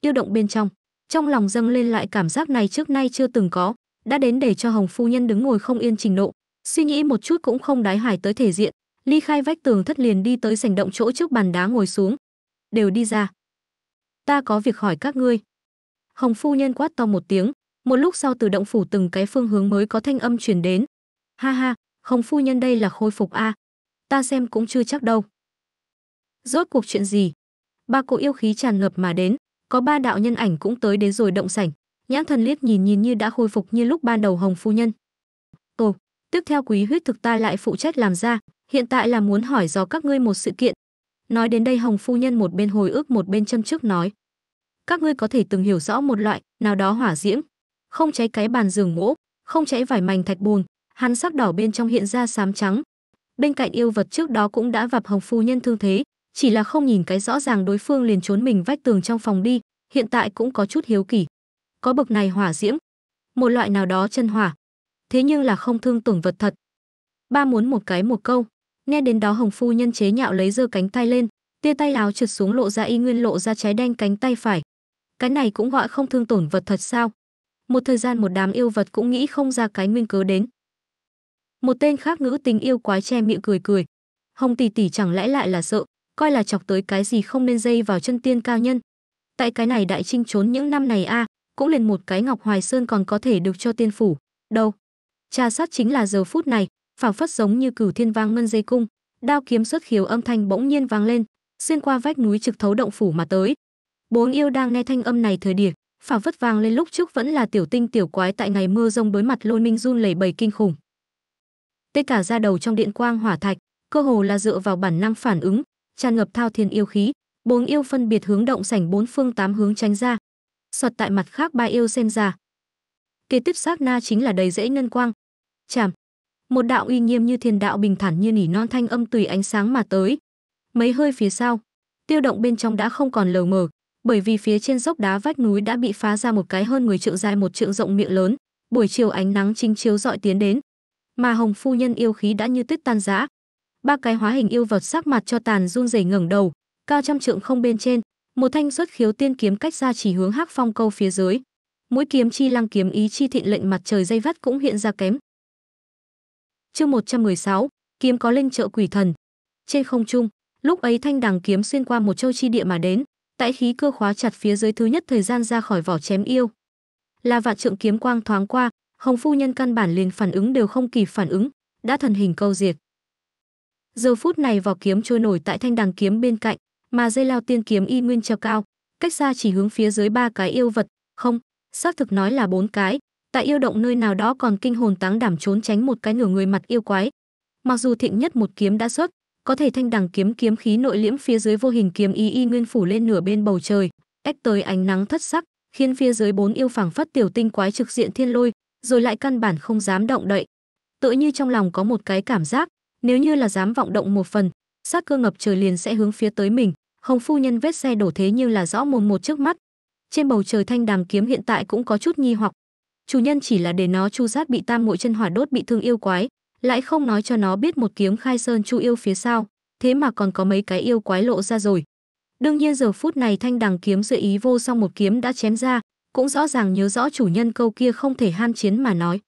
tiêu động bên trong trong lòng dâng lên lại cảm giác này trước nay chưa từng có đã đến để cho hồng phu nhân đứng ngồi không yên trình nộ suy nghĩ một chút cũng không đái hải tới thể diện ly khai vách tường thất liền đi tới sảnh động chỗ trước bàn đá ngồi xuống đều đi ra ta có việc hỏi các ngươi. Hồng phu nhân quát to một tiếng, một lúc sau từ động phủ từng cái phương hướng mới có thanh âm truyền đến. Ha ha, Hồng phu nhân đây là khôi phục a, ta xem cũng chưa chắc đâu. Rốt cuộc chuyện gì? Ba cô yêu khí tràn ngập mà đến, có ba đạo nhân ảnh cũng tới đến rồi động sảnh, nhãn thần liếc nhìn nhìn như đã khôi phục như lúc ban đầu Hồng phu nhân. Ồ, tiếp theo quý huyết thực ta lại phụ trách làm ra, hiện tại là muốn hỏi do các ngươi một sự kiện, Nói đến đây Hồng phu nhân một bên hồi ức một bên châm trước nói: "Các ngươi có thể từng hiểu rõ một loại nào đó hỏa diễm, không cháy cái bàn giường gỗ, không cháy vải mảnh thạch bùn, hắn sắc đỏ bên trong hiện ra xám trắng. Bên cạnh yêu vật trước đó cũng đã vập Hồng phu nhân thương thế, chỉ là không nhìn cái rõ ràng đối phương liền trốn mình vách tường trong phòng đi, hiện tại cũng có chút hiếu kỳ. Có bậc này hỏa diễm, một loại nào đó chân hỏa. Thế nhưng là không thương tổn vật thật. Ba muốn một cái một câu nghe đến đó hồng phu nhân chế nhạo lấy giơ cánh tay lên tia tay áo trượt xuống lộ ra y nguyên lộ ra trái đen cánh tay phải cái này cũng gọi không thương tổn vật thật sao một thời gian một đám yêu vật cũng nghĩ không ra cái nguyên cớ đến một tên khác ngữ tình yêu quái che miệng cười cười hồng tỷ tỷ chẳng lẽ lại là sợ coi là chọc tới cái gì không nên dây vào chân tiên cao nhân tại cái này đại trinh trốn những năm này a à, cũng liền một cái ngọc hoài sơn còn có thể được cho tiên phủ đâu trà sát chính là giờ phút này phảng phất giống như cửu thiên vang ngân dây cung đao kiếm xuất khiếu âm thanh bỗng nhiên vang lên xuyên qua vách núi trực thấu động phủ mà tới bốn yêu đang nghe thanh âm này thời điểm phảng phất vang lên lúc trước vẫn là tiểu tinh tiểu quái tại ngày mưa rông đối mặt lôi minh run lẩy bẩy kinh khủng tất cả ra đầu trong điện quang hỏa thạch cơ hồ là dựa vào bản năng phản ứng tràn ngập thao thiên yêu khí bốn yêu phân biệt hướng động sảnh bốn phương tám hướng tránh ra soạt tại mặt khác ba yêu xem ra kế tiếp sát na chính là đầy rẫy ngân quang chàm một đạo uy nghiêm như thiên đạo bình thản như nỉ non thanh âm tùy ánh sáng mà tới. Mấy hơi phía sau, tiêu động bên trong đã không còn lờ mờ, bởi vì phía trên dốc đá vách núi đã bị phá ra một cái hơn 10 trượng dài một trượng rộng miệng lớn, buổi chiều ánh nắng chính chiếu dọi tiến đến, mà Hồng phu nhân yêu khí đã như tuyết tan rã. Ba cái hóa hình yêu vật sắc mặt cho tàn run rẩy ngẩng đầu, cao trăm trượng không bên trên, một thanh xuất khiếu tiên kiếm cách ra chỉ hướng Hắc Phong Câu phía dưới. Mũi kiếm chi lăng kiếm ý chi thịnh lệnh mặt trời dây vắt cũng hiện ra kém, Chương 116, kiếm có linh trợ quỷ thần. Trên không trung, lúc ấy thanh đằng kiếm xuyên qua một châu chi địa mà đến, tại khí cơ khóa chặt phía dưới thứ nhất thời gian ra khỏi vỏ chém yêu. Là vạn trượng kiếm quang thoáng qua, Hồng phu nhân căn bản liền phản ứng đều không kịp phản ứng, đã thần hình câu diệt. Giờ phút này vỏ kiếm trôi nổi tại thanh đằng kiếm bên cạnh, mà dây lao tiên kiếm y nguyên treo cao, cách xa chỉ hướng phía dưới ba cái yêu vật, không, xác thực nói là bốn cái, tại yêu động nơi nào đó còn kinh hồn táng đảm trốn tránh một cái nửa người mặt yêu quái mặc dù thịnh nhất một kiếm đã xuất có thể thanh đằng kiếm kiếm khí nội liễm phía dưới vô hình kiếm y y nguyên phủ lên nửa bên bầu trời ách tới ánh nắng thất sắc khiến phía dưới bốn yêu phảng phất tiểu tinh quái trực diện thiên lôi rồi lại căn bản không dám động đậy tựa như trong lòng có một cái cảm giác nếu như là dám vọng động một phần sát cơ ngập trời liền sẽ hướng phía tới mình hồng phu nhân vết xe đổ thế như là rõ mồn một trước mắt trên bầu trời thanh đàm kiếm hiện tại cũng có chút nghi hoặc chủ nhân chỉ là để nó chu sát bị tam mũi chân hỏa đốt bị thương yêu quái lại không nói cho nó biết một kiếm khai sơn chu yêu phía sau thế mà còn có mấy cái yêu quái lộ ra rồi đương nhiên giờ phút này thanh đằng kiếm dự ý vô xong một kiếm đã chém ra cũng rõ ràng nhớ rõ chủ nhân câu kia không thể ham chiến mà nói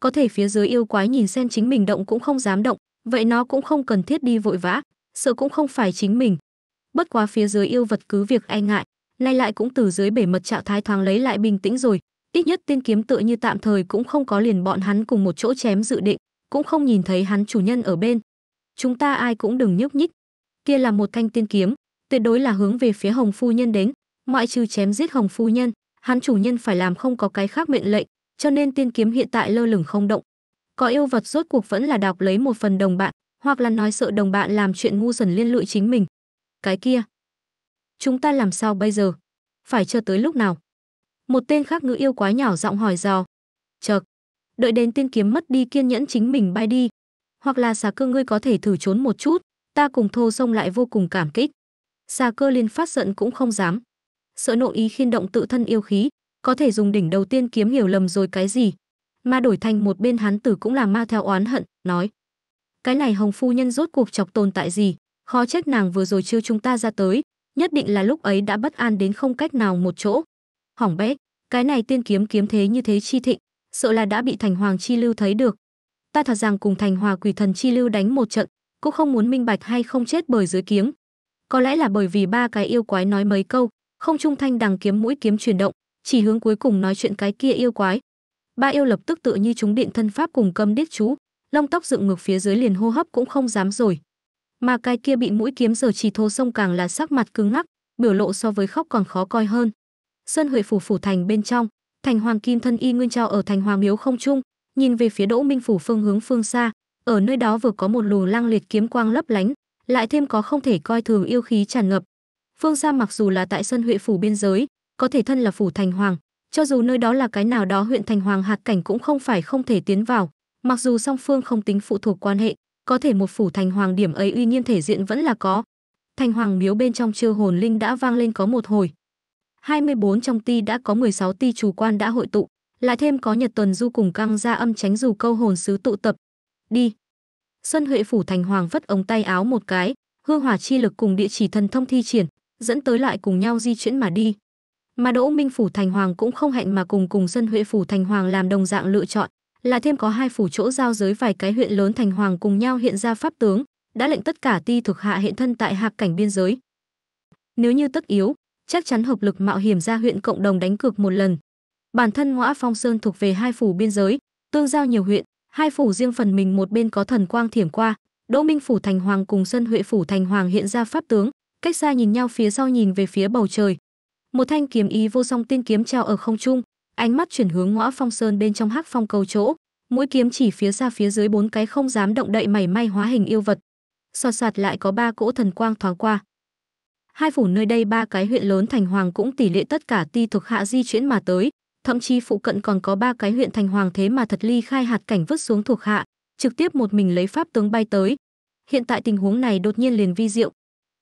có thể phía dưới yêu quái nhìn xem chính mình động cũng không dám động vậy nó cũng không cần thiết đi vội vã sợ cũng không phải chính mình bất quá phía dưới yêu vật cứ việc e ngại nay lại cũng từ dưới bể mật trạng thái thoáng lấy lại bình tĩnh rồi ít nhất tiên kiếm tựa như tạm thời cũng không có liền bọn hắn cùng một chỗ chém dự định, cũng không nhìn thấy hắn chủ nhân ở bên. Chúng ta ai cũng đừng nhúc nhích. Kia là một thanh tiên kiếm, tuyệt đối là hướng về phía Hồng phu nhân đến, ngoại trừ chém giết Hồng phu nhân, hắn chủ nhân phải làm không có cái khác mệnh lệnh, cho nên tiên kiếm hiện tại lơ lửng không động. Có yêu vật rốt cuộc vẫn là đọc lấy một phần đồng bạn, hoặc là nói sợ đồng bạn làm chuyện ngu dần liên lụy chính mình. Cái kia, chúng ta làm sao bây giờ? Phải chờ tới lúc nào? Một tên khác ngữ yêu quái nhỏ giọng hỏi dò. Chợt, đợi đến tiên kiếm mất đi kiên nhẫn chính mình bay đi. Hoặc là xà cơ ngươi có thể thử trốn một chút, ta cùng thô sông lại vô cùng cảm kích. Xà cơ liền phát giận cũng không dám. Sợ nội ý khiên động tự thân yêu khí, có thể dùng đỉnh đầu tiên kiếm hiểu lầm rồi cái gì. Mà đổi thành một bên hắn tử cũng là ma theo oán hận, nói. Cái này hồng phu nhân rốt cuộc chọc tồn tại gì, khó trách nàng vừa rồi chưa chúng ta ra tới, nhất định là lúc ấy đã bất an đến không cách nào một chỗ hỏng bét cái này tiên kiếm kiếm thế như thế chi thịnh sợ là đã bị thành hoàng chi lưu thấy được ta thật rằng cùng thành hòa quỷ thần chi lưu đánh một trận cũng không muốn minh bạch hay không chết bởi dưới kiếm có lẽ là bởi vì ba cái yêu quái nói mấy câu không trung thanh đằng kiếm mũi kiếm chuyển động chỉ hướng cuối cùng nói chuyện cái kia yêu quái ba yêu lập tức tự như chúng điện thân pháp cùng câm điếc chú lông tóc dựng ngược phía dưới liền hô hấp cũng không dám rồi mà cái kia bị mũi kiếm giờ chỉ thô sông càng là sắc mặt cứng ngắc biểu lộ so với khóc còn khó coi hơn Sơn Huệ phủ phủ thành bên trong, thành hoàng kim thân y nguyên trao ở thành hoàng miếu không trung, nhìn về phía Đỗ Minh phủ phương hướng phương xa, ở nơi đó vừa có một lù lang liệt kiếm quang lấp lánh, lại thêm có không thể coi thường yêu khí tràn ngập. Phương xa mặc dù là tại Sơn Huệ phủ biên giới, có thể thân là phủ thành hoàng, cho dù nơi đó là cái nào đó huyện thành hoàng hạt cảnh cũng không phải không thể tiến vào, mặc dù song phương không tính phụ thuộc quan hệ, có thể một phủ thành hoàng điểm ấy uy nghiêm thể diện vẫn là có. Thành hoàng miếu bên trong chư hồn linh đã vang lên có một hồi, 24 trong ti đã có 16 ti chủ quan đã hội tụ, lại thêm có Nhật Tuần Du cùng căng ra âm tránh dù câu hồn sứ tụ tập. Đi. Xuân Huệ phủ thành hoàng vất ống tay áo một cái, hương hỏa chi lực cùng địa chỉ thần thông thi triển, dẫn tới lại cùng nhau di chuyển mà đi. Mà Đỗ Minh phủ thành hoàng cũng không hẹn mà cùng cùng Xuân Huệ phủ thành hoàng làm đồng dạng lựa chọn, lại thêm có hai phủ chỗ giao giới vài cái huyện lớn thành hoàng cùng nhau hiện ra pháp tướng, đã lệnh tất cả ti thực hạ hiện thân tại hạc cảnh biên giới. Nếu như tất yếu, chắc chắn hợp lực mạo hiểm ra huyện cộng đồng đánh cược một lần. Bản thân Ngõa Phong Sơn thuộc về hai phủ biên giới, tương giao nhiều huyện, hai phủ riêng phần mình một bên có thần quang thiểm qua, Đỗ Minh phủ thành hoàng cùng Sơn Huệ phủ thành hoàng hiện ra pháp tướng, cách xa nhìn nhau phía sau nhìn về phía bầu trời. Một thanh kiếm ý vô song tiên kiếm treo ở không trung, ánh mắt chuyển hướng Ngõa Phong Sơn bên trong hắc phong cầu chỗ, mũi kiếm chỉ phía xa phía dưới bốn cái không dám động đậy mảy may hóa hình yêu vật. Xoạt so soạt lại có ba cỗ thần quang thoáng qua hai phủ nơi đây ba cái huyện lớn thành hoàng cũng tỷ lệ tất cả ti thuộc hạ di chuyển mà tới, thậm chí phụ cận còn có ba cái huyện thành hoàng thế mà thật ly khai hạt cảnh vứt xuống thuộc hạ, trực tiếp một mình lấy pháp tướng bay tới. Hiện tại tình huống này đột nhiên liền vi diệu.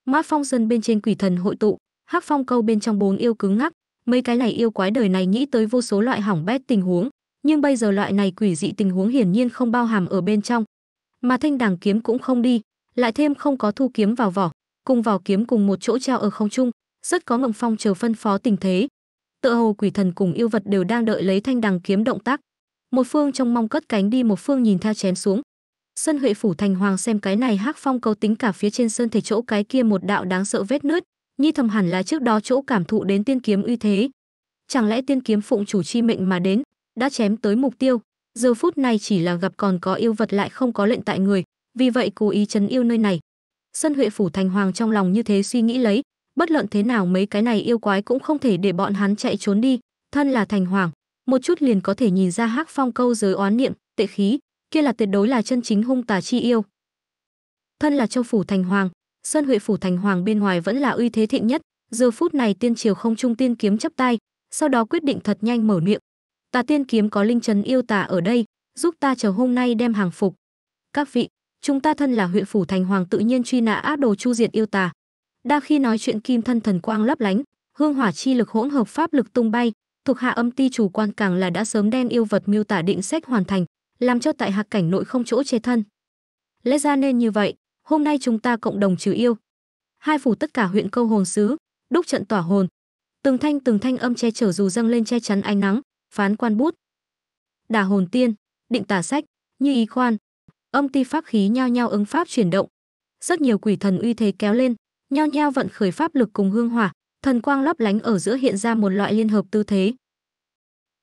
Mát phong dân bên trên quỷ thần hội tụ, hắc phong câu bên trong bốn yêu cứng ngắc, mấy cái này yêu quái đời này nghĩ tới vô số loại hỏng bét tình huống, nhưng bây giờ loại này quỷ dị tình huống hiển nhiên không bao hàm ở bên trong. Mà thanh đàng kiếm cũng không đi, lại thêm không có thu kiếm vào vỏ, cùng vào kiếm cùng một chỗ treo ở không trung, rất có Mộng Phong chờ phân phó tình thế. Tựa hồ quỷ thần cùng yêu vật đều đang đợi lấy thanh đằng kiếm động tác. Một phương trong mong cất cánh đi, một phương nhìn theo chém xuống. Sân Huệ phủ thành hoàng xem cái này hắc phong cầu tính cả phía trên sơn thể chỗ cái kia một đạo đáng sợ vết nứt, nhi thầm hẳn là trước đó chỗ cảm thụ đến tiên kiếm uy thế. Chẳng lẽ tiên kiếm phụng chủ chi mệnh mà đến, đã chém tới mục tiêu, giờ phút này chỉ là gặp còn có yêu vật lại không có lệnh tại người, vì vậy cố ý chấn yêu nơi này, Sân Huệ phủ thành hoàng trong lòng như thế suy nghĩ lấy, bất luận thế nào mấy cái này yêu quái cũng không thể để bọn hắn chạy trốn đi, thân là thành hoàng, một chút liền có thể nhìn ra Hắc Phong câu giới oán niệm, tệ khí, kia là tuyệt đối là chân chính hung tà chi yêu. Thân là châu phủ thành hoàng, Sơn Huệ phủ thành hoàng bên ngoài vẫn là uy thế thịnh nhất, giờ phút này tiên triều không trung tiên kiếm chấp tay, sau đó quyết định thật nhanh mở miệng. Ta tiên kiếm có linh trần yêu tà ở đây, giúp ta chờ hôm nay đem hàng phục. Các vị, chúng ta thân là huyện phủ thành hoàng tự nhiên truy nã ác đồ chu diệt yêu tà đa khi nói chuyện kim thân thần quang lấp lánh hương hỏa chi lực hỗn hợp pháp lực tung bay thuộc hạ âm ti chủ quan càng là đã sớm đem yêu vật miêu tả định sách hoàn thành làm cho tại hạ cảnh nội không chỗ che thân lẽ ra nên như vậy hôm nay chúng ta cộng đồng trừ yêu hai phủ tất cả huyện câu hồn xứ đúc trận tỏa hồn từng thanh từng thanh âm che chở dù dâng lên che chắn ánh nắng phán quan bút đà hồn tiên định tả sách như ý khoan âm ti pháp khí nhao nhao ứng pháp chuyển động. Rất nhiều quỷ thần uy thế kéo lên, nhao nhao vận khởi pháp lực cùng hương hỏa, thần quang lấp lánh ở giữa hiện ra một loại liên hợp tư thế.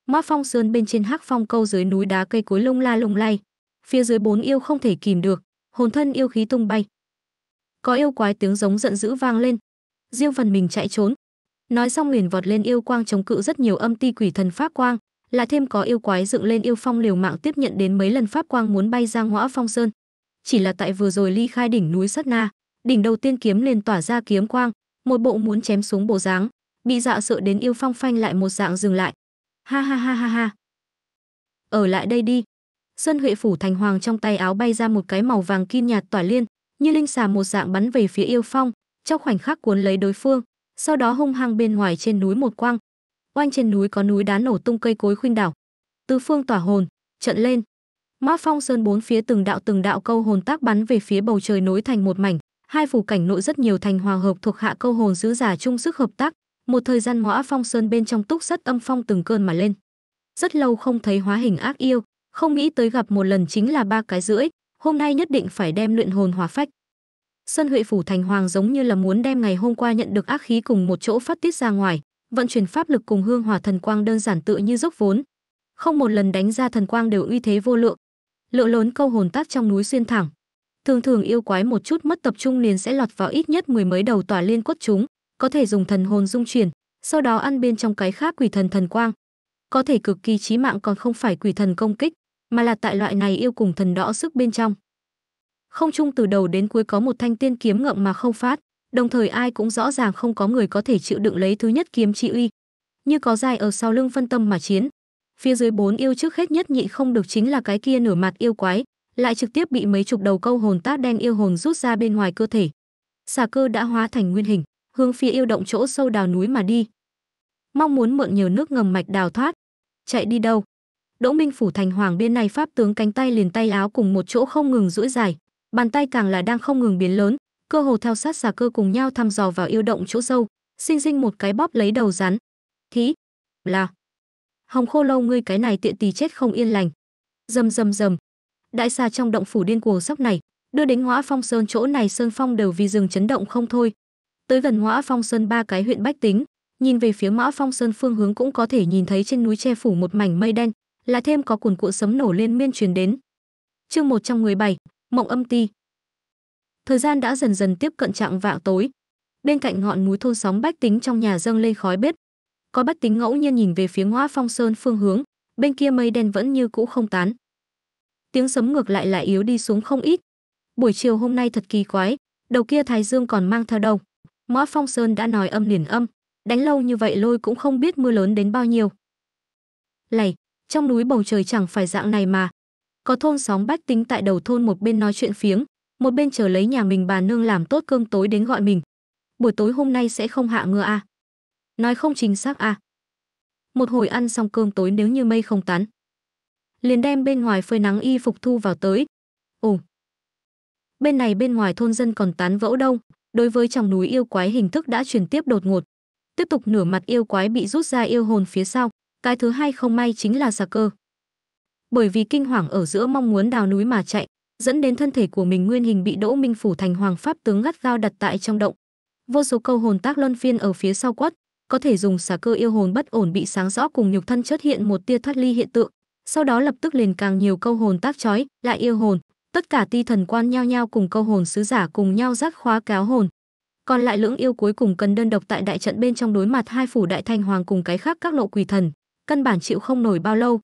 Mắt Phong Sơn bên trên hắc phong câu dưới núi đá cây cối lung la lùng lay, phía dưới bốn yêu không thể kìm được, hồn thân yêu khí tung bay. Có yêu quái tiếng giống giận dữ vang lên, riêng phần mình chạy trốn. Nói xong liền vọt lên yêu quang chống cự rất nhiều âm ti quỷ thần pháp quang, là thêm có yêu quái dựng lên yêu phong liều mạng tiếp nhận đến mấy lần pháp quang muốn bay ra ngõ phong sơn chỉ là tại vừa rồi ly khai đỉnh núi sắt na đỉnh đầu tiên kiếm liền tỏa ra kiếm quang một bộ muốn chém xuống bộ dáng bị dạ sợ đến yêu phong phanh lại một dạng dừng lại ha ha ha ha ha ở lại đây đi sơn huệ phủ thành hoàng trong tay áo bay ra một cái màu vàng kim nhạt tỏa liên như linh xà một dạng bắn về phía yêu phong trong khoảnh khắc cuốn lấy đối phương sau đó hung hăng bên ngoài trên núi một quang oanh trên núi có núi đá nổ tung cây cối khuynh đảo tứ phương tỏa hồn trận lên mã phong sơn bốn phía từng đạo từng đạo câu hồn tác bắn về phía bầu trời nối thành một mảnh hai phủ cảnh nội rất nhiều thành hòa hợp thuộc hạ câu hồn sứ giả chung sức hợp tác một thời gian mã phong sơn bên trong túc rất âm phong từng cơn mà lên rất lâu không thấy hóa hình ác yêu không nghĩ tới gặp một lần chính là ba cái rưỡi hôm nay nhất định phải đem luyện hồn hòa phách sân huệ phủ thành hoàng giống như là muốn đem ngày hôm qua nhận được ác khí cùng một chỗ phát tiết ra ngoài vận chuyển pháp lực cùng hương hỏa thần quang đơn giản tựa như dốc vốn. Không một lần đánh ra thần quang đều uy thế vô lượng. Lượng lớn câu hồn tát trong núi xuyên thẳng. Thường thường yêu quái một chút mất tập trung liền sẽ lọt vào ít nhất mười mấy đầu tỏa liên cốt chúng, có thể dùng thần hồn dung chuyển, sau đó ăn bên trong cái khác quỷ thần thần quang. Có thể cực kỳ chí mạng còn không phải quỷ thần công kích, mà là tại loại này yêu cùng thần đỏ sức bên trong. Không chung từ đầu đến cuối có một thanh tiên kiếm ngậm mà không phát, đồng thời ai cũng rõ ràng không có người có thể chịu đựng lấy thứ nhất kiếm chi uy. Như có dài ở sau lưng phân tâm mà chiến. Phía dưới bốn yêu trước hết nhất nhị không được chính là cái kia nửa mặt yêu quái, lại trực tiếp bị mấy chục đầu câu hồn tát đen yêu hồn rút ra bên ngoài cơ thể. Xà cơ đã hóa thành nguyên hình, hướng phía yêu động chỗ sâu đào núi mà đi. Mong muốn mượn nhiều nước ngầm mạch đào thoát, chạy đi đâu? Đỗ Minh phủ thành hoàng bên này pháp tướng cánh tay liền tay áo cùng một chỗ không ngừng duỗi dài, bàn tay càng là đang không ngừng biến lớn, cơ hồ theo sát xà cơ cùng nhau thăm dò vào yêu động chỗ sâu sinh sinh một cái bóp lấy đầu rắn thí là hồng khô lâu ngươi cái này tiện tì chết không yên lành rầm rầm rầm đại xà trong động phủ điên cuồng sóc này đưa đến ngõ phong sơn chỗ này sơn phong đều vì rừng chấn động không thôi tới gần ngõ phong sơn ba cái huyện bách tính nhìn về phía ngõ phong sơn phương hướng cũng có thể nhìn thấy trên núi che phủ một mảnh mây đen là thêm có cuồn cuộn sấm nổ liên miên truyền đến chương một trăm mười bảy mộng âm ti thời gian đã dần dần tiếp cận trạng vạng tối bên cạnh ngọn núi thôn sóng bách tính trong nhà dâng lên khói bếp có bách tính ngẫu nhiên nhìn về phía ngõ phong sơn phương hướng bên kia mây đen vẫn như cũ không tán tiếng sấm ngược lại lại yếu đi xuống không ít buổi chiều hôm nay thật kỳ quái đầu kia thái dương còn mang theo đồng ngõ phong sơn đã nói âm liền âm đánh lâu như vậy lôi cũng không biết mưa lớn đến bao nhiêu lầy trong núi bầu trời chẳng phải dạng này mà có thôn sóng bách tính tại đầu thôn một bên nói chuyện phiếm một bên chờ lấy nhà mình bà nương làm tốt cơm tối đến gọi mình. Buổi tối hôm nay sẽ không hạ mưa à? Nói không chính xác à? Một hồi ăn xong cơm tối nếu như mây không tán. Liền đem bên ngoài phơi nắng y phục thu vào tới. Ồ! Bên này bên ngoài thôn dân còn tán vỡ đông, đối với trong núi yêu quái hình thức đã truyền tiếp đột ngột. Tiếp tục nửa mặt yêu quái bị rút ra yêu hồn phía sau, cái thứ hai không may chính là xà cơ. Bởi vì kinh hoàng ở giữa mong muốn đào núi mà chạy, dẫn đến thân thể của mình nguyên hình bị Đỗ Minh Phủ thành hoàng pháp tướng gắt gao đặt tại trong động. Vô số câu hồn tác luân phiên ở phía sau quất, có thể dùng xả cơ yêu hồn bất ổn bị sáng rõ cùng nhục thân xuất hiện một tia thoát ly hiện tượng, sau đó lập tức liền càng nhiều câu hồn tác chói, lại yêu hồn, tất cả ti thần quan nhao nhao cùng câu hồn sứ giả cùng nhau giác khóa cáo hồn. Còn lại lưỡng yêu cuối cùng cần đơn độc tại đại trận bên trong đối mặt hai phủ đại thanh hoàng cùng cái khác các lộ quỷ thần, căn bản chịu không nổi bao lâu.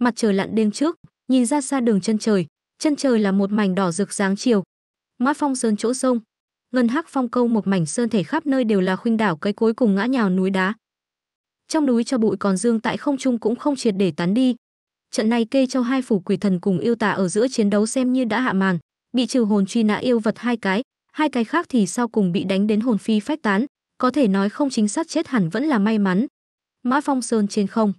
Mặt trời lặn đêm trước, nhìn ra xa đường chân trời, chân trời là một mảnh đỏ rực dáng chiều. Mát phong sơn chỗ sông, ngân hắc phong câu một mảnh sơn thể khắp nơi đều là khuynh đảo cây cối cùng ngã nhào núi đá. Trong núi cho bụi còn dương tại không trung cũng không triệt để tán đi. Trận này kê cho hai phủ quỷ thần cùng yêu tà ở giữa chiến đấu xem như đã hạ màn, bị trừ hồn truy nã yêu vật hai cái, hai cái khác thì sau cùng bị đánh đến hồn phi phách tán, có thể nói không chính xác chết hẳn vẫn là may mắn. Mã Phong Sơn trên không.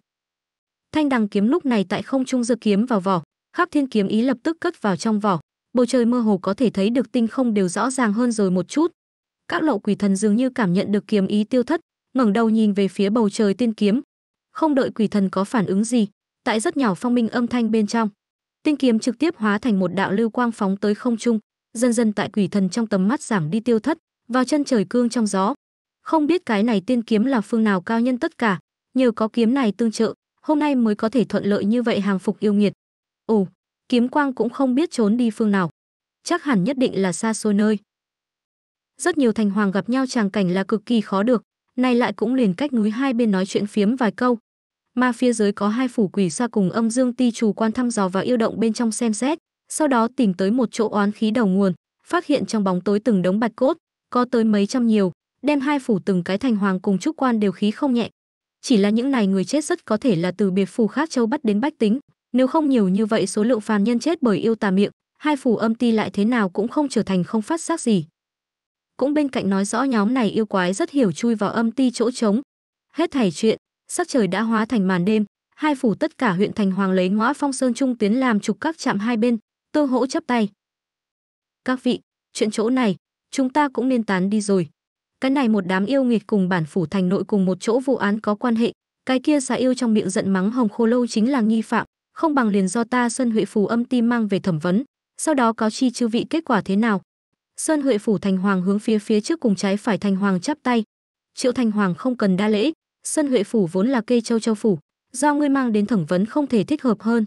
Thanh đằng kiếm lúc này tại không trung giơ kiếm vào vỏ, khắc thiên kiếm ý lập tức cất vào trong vỏ bầu trời mơ hồ có thể thấy được tinh không đều rõ ràng hơn rồi một chút các lậu quỷ thần dường như cảm nhận được kiếm ý tiêu thất ngẩng đầu nhìn về phía bầu trời tiên kiếm không đợi quỷ thần có phản ứng gì tại rất nhỏ phong minh âm thanh bên trong tinh kiếm trực tiếp hóa thành một đạo lưu quang phóng tới không trung dần dần tại quỷ thần trong tầm mắt giảm đi tiêu thất vào chân trời cương trong gió không biết cái này tiên kiếm là phương nào cao nhân tất cả nhờ có kiếm này tương trợ hôm nay mới có thể thuận lợi như vậy hàng phục yêu nghiệt Ồ, kiếm quang cũng không biết trốn đi phương nào. Chắc hẳn nhất định là xa xôi nơi. Rất nhiều thành hoàng gặp nhau tràng cảnh là cực kỳ khó được, nay lại cũng liền cách núi hai bên nói chuyện phiếm vài câu. Mà phía dưới có hai phủ quỷ xa cùng âm dương ti chủ quan thăm dò và yêu động bên trong xem xét, sau đó tìm tới một chỗ oán khí đầu nguồn, phát hiện trong bóng tối từng đống bạch cốt, có tới mấy trăm nhiều, đem hai phủ từng cái thành hoàng cùng trúc quan đều khí không nhẹ. Chỉ là những này người chết rất có thể là từ biệt phủ khác châu bắt đến bách tính, nếu không nhiều như vậy số lượng phàm nhân chết bởi yêu tà miệng, hai phủ âm ti lại thế nào cũng không trở thành không phát giác gì. Cũng bên cạnh nói rõ nhóm này yêu quái rất hiểu chui vào âm ti chỗ trống. Hết thảy chuyện, sắc trời đã hóa thành màn đêm, hai phủ tất cả huyện thành hoàng lấy ngõ phong sơn trung tuyến làm trục các trạm hai bên, tương hỗ chấp tay. Các vị, chuyện chỗ này, chúng ta cũng nên tán đi rồi. Cái này một đám yêu nghiệt cùng bản phủ thành nội cùng một chỗ vụ án có quan hệ, cái kia xà yêu trong miệng giận mắng hồng khô lâu chính là nghi phạm, không bằng liền do ta Sơn Huệ Phủ âm ti mang về thẩm vấn, sau đó cáo chi chư vị kết quả thế nào. Sơn Huệ Phủ Thành Hoàng hướng phía phía trước cùng trái phải Thành Hoàng chắp tay. Triệu Thành Hoàng không cần đa lễ, Sơn Huệ Phủ vốn là cây châu châu phủ, do ngươi mang đến thẩm vấn không thể thích hợp hơn.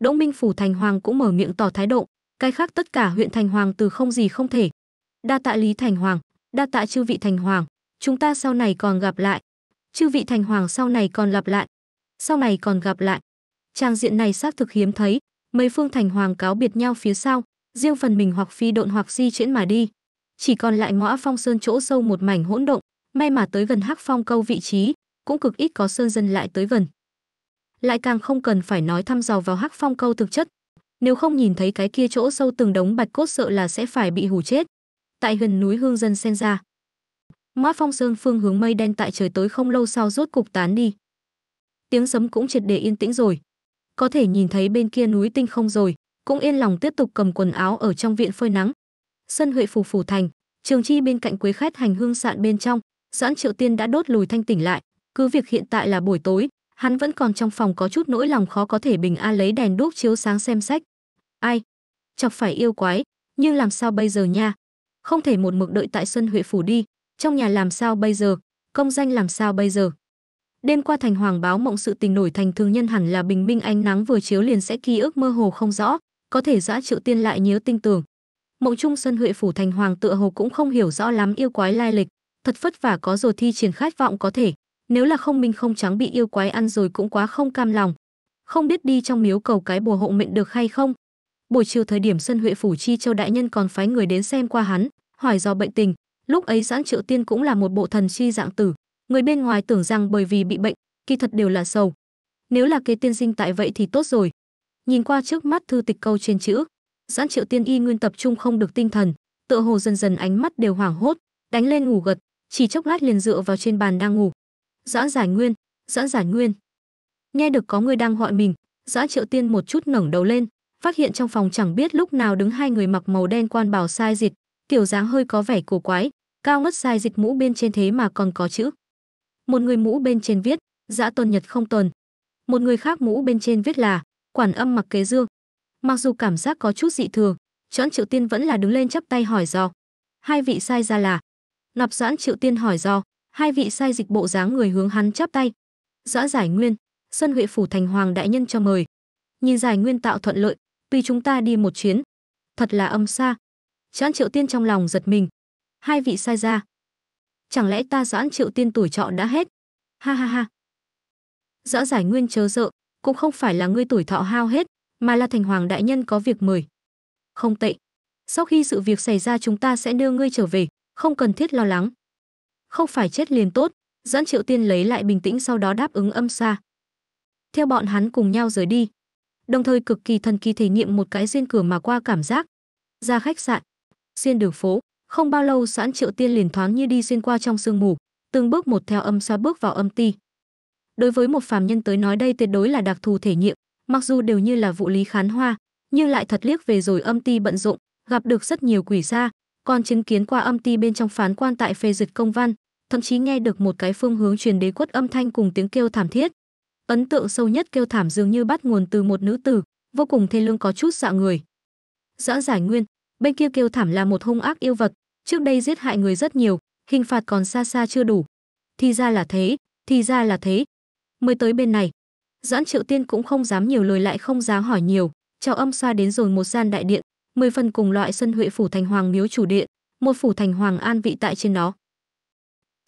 Đỗ Minh Phủ Thành Hoàng cũng mở miệng tỏ thái độ, cái khác tất cả huyện Thành Hoàng từ không gì không thể. Đa tạ Lý Thành Hoàng, đa tạ chư vị Thành Hoàng, chúng ta sau này còn gặp lại. Chư vị Thành Hoàng sau này còn gặp lại. Sau này còn gặp lại trang diện này xác thực hiếm thấy, mấy phương thành hoàng cáo biệt nhau phía sau, riêng phần mình hoặc phi độn hoặc di chuyển mà đi. Chỉ còn lại ngõ phong sơn chỗ sâu một mảnh hỗn động, may mà tới gần hắc phong câu vị trí, cũng cực ít có sơn dân lại tới gần. Lại càng không cần phải nói thăm dò vào hắc phong câu thực chất, nếu không nhìn thấy cái kia chỗ sâu từng đống bạch cốt sợ là sẽ phải bị hù chết. Tại gần núi hương dân sen ra. Ngõ phong sơn phương hướng mây đen tại trời tối không lâu sau rốt cục tán đi. Tiếng sấm cũng triệt để yên tĩnh rồi, có thể nhìn thấy bên kia núi tinh không rồi cũng yên lòng tiếp tục cầm quần áo ở trong viện phơi nắng sân huệ phủ phủ thành trường chi bên cạnh quế khách hành hương sạn bên trong doãn triệu tiên đã đốt lùi thanh tỉnh lại cứ việc hiện tại là buổi tối hắn vẫn còn trong phòng có chút nỗi lòng khó có thể bình a lấy đèn đuốc chiếu sáng xem sách ai chọc phải yêu quái nhưng làm sao bây giờ nha không thể một mực đợi tại xuân huệ phủ đi trong nhà làm sao bây giờ công danh làm sao bây giờ Đêm qua Thành Hoàng báo mộng sự tình nổi thành thường nhân hẳn là bình minh ánh nắng vừa chiếu liền sẽ ký ức mơ hồ không rõ, có thể dã Triệu Tiên lại nhớ tinh tưởng. Mộng Trung Sơn Huệ phủ Thành Hoàng tựa hồ cũng không hiểu rõ lắm yêu quái lai lịch, thật phất vả có rồi thi triển khát vọng có thể, nếu là không minh không trắng bị yêu quái ăn rồi cũng quá không cam lòng. Không biết đi trong miếu cầu cái bùa hộ mệnh được hay không. Buổi chiều thời điểm Sơn Huệ phủ Chi Châu đại nhân còn phái người đến xem qua hắn, hỏi do bệnh tình, lúc ấy Giãn Triệu Tiên cũng là một bộ thần chi dạng tử, Người bên ngoài tưởng rằng bởi vì bị bệnh, kỳ thật đều là sầu. Nếu là kế tiên sinh tại vậy thì tốt rồi. Nhìn qua trước mắt thư tịch câu trên chữ, giãn Triệu Tiên Y nguyên tập trung không được tinh thần, tựa hồ dần dần ánh mắt đều hoảng hốt, đánh lên ngủ gật, chỉ chốc lát liền dựa vào trên bàn đang ngủ. Giãn Giải Nguyên, giãn Giải Nguyên. Nghe được có người đang gọi mình, giãn Triệu Tiên một chút ngẩng đầu lên, phát hiện trong phòng chẳng biết lúc nào đứng hai người mặc màu đen quan bảo sai dịch, kiểu dáng hơi có vẻ cổ quái, cao mất sai dịch mũ bên trên thế mà còn có chữ một người mũ bên trên viết dã tuần nhật không tuần một người khác mũ bên trên viết là quản âm mặc kế dương mặc dù cảm giác có chút dị thường doãn triệu tiên vẫn là đứng lên chắp tay hỏi do hai vị sai ra là nạp doãn triệu tiên hỏi do hai vị sai dịch bộ dáng người hướng hắn chắp tay dã giải nguyên sơn huệ phủ thành hoàng đại nhân cho mời nhìn giải nguyên tạo thuận lợi vì chúng ta đi một chuyến thật là âm xa doãn triệu tiên trong lòng giật mình hai vị sai ra chẳng lẽ ta doãn triệu tiên tuổi trọ đã hết ha ha ha dã giải nguyên chớ sợ cũng không phải là ngươi tuổi thọ hao hết mà là thành hoàng đại nhân có việc mời không tệ sau khi sự việc xảy ra chúng ta sẽ đưa ngươi trở về không cần thiết lo lắng không phải chết liền tốt dẫn triệu tiên lấy lại bình tĩnh sau đó đáp ứng âm xa theo bọn hắn cùng nhau rời đi đồng thời cực kỳ thần kỳ thể nghiệm một cái duyên cửa mà qua cảm giác ra khách sạn xuyên đường phố không bao lâu Doãn Triệu Tiên liền thoáng như đi xuyên qua trong sương mù, từng bước một theo âm xa bước vào âm ti. Đối với một phàm nhân tới nói đây tuyệt đối là đặc thù thể nghiệm, mặc dù đều như là vụ lý khán hoa, nhưng lại thật liếc về rồi âm ti bận rộn, gặp được rất nhiều quỷ gia, còn chứng kiến qua âm ti bên trong phán quan tại phê duyệt công văn, thậm chí nghe được một cái phương hướng truyền đế quất âm thanh cùng tiếng kêu thảm thiết. Ấn tượng sâu nhất kêu thảm dường như bắt nguồn từ một nữ tử, vô cùng thê lương có chút dọa dạ người. Dã giải nguyên, bên kia kêu thảm là một hung ác yêu vật, trước đây giết hại người rất nhiều, hình phạt còn xa xa chưa đủ. Thì ra là thế, thì ra là thế. Mới tới bên này, Doãn Triệu Tiên cũng không dám nhiều lời lại không dám hỏi nhiều, chào âm xoa đến rồi một gian đại điện, mười phần cùng loại sân huệ phủ thành hoàng miếu chủ điện, một phủ thành hoàng an vị tại trên đó.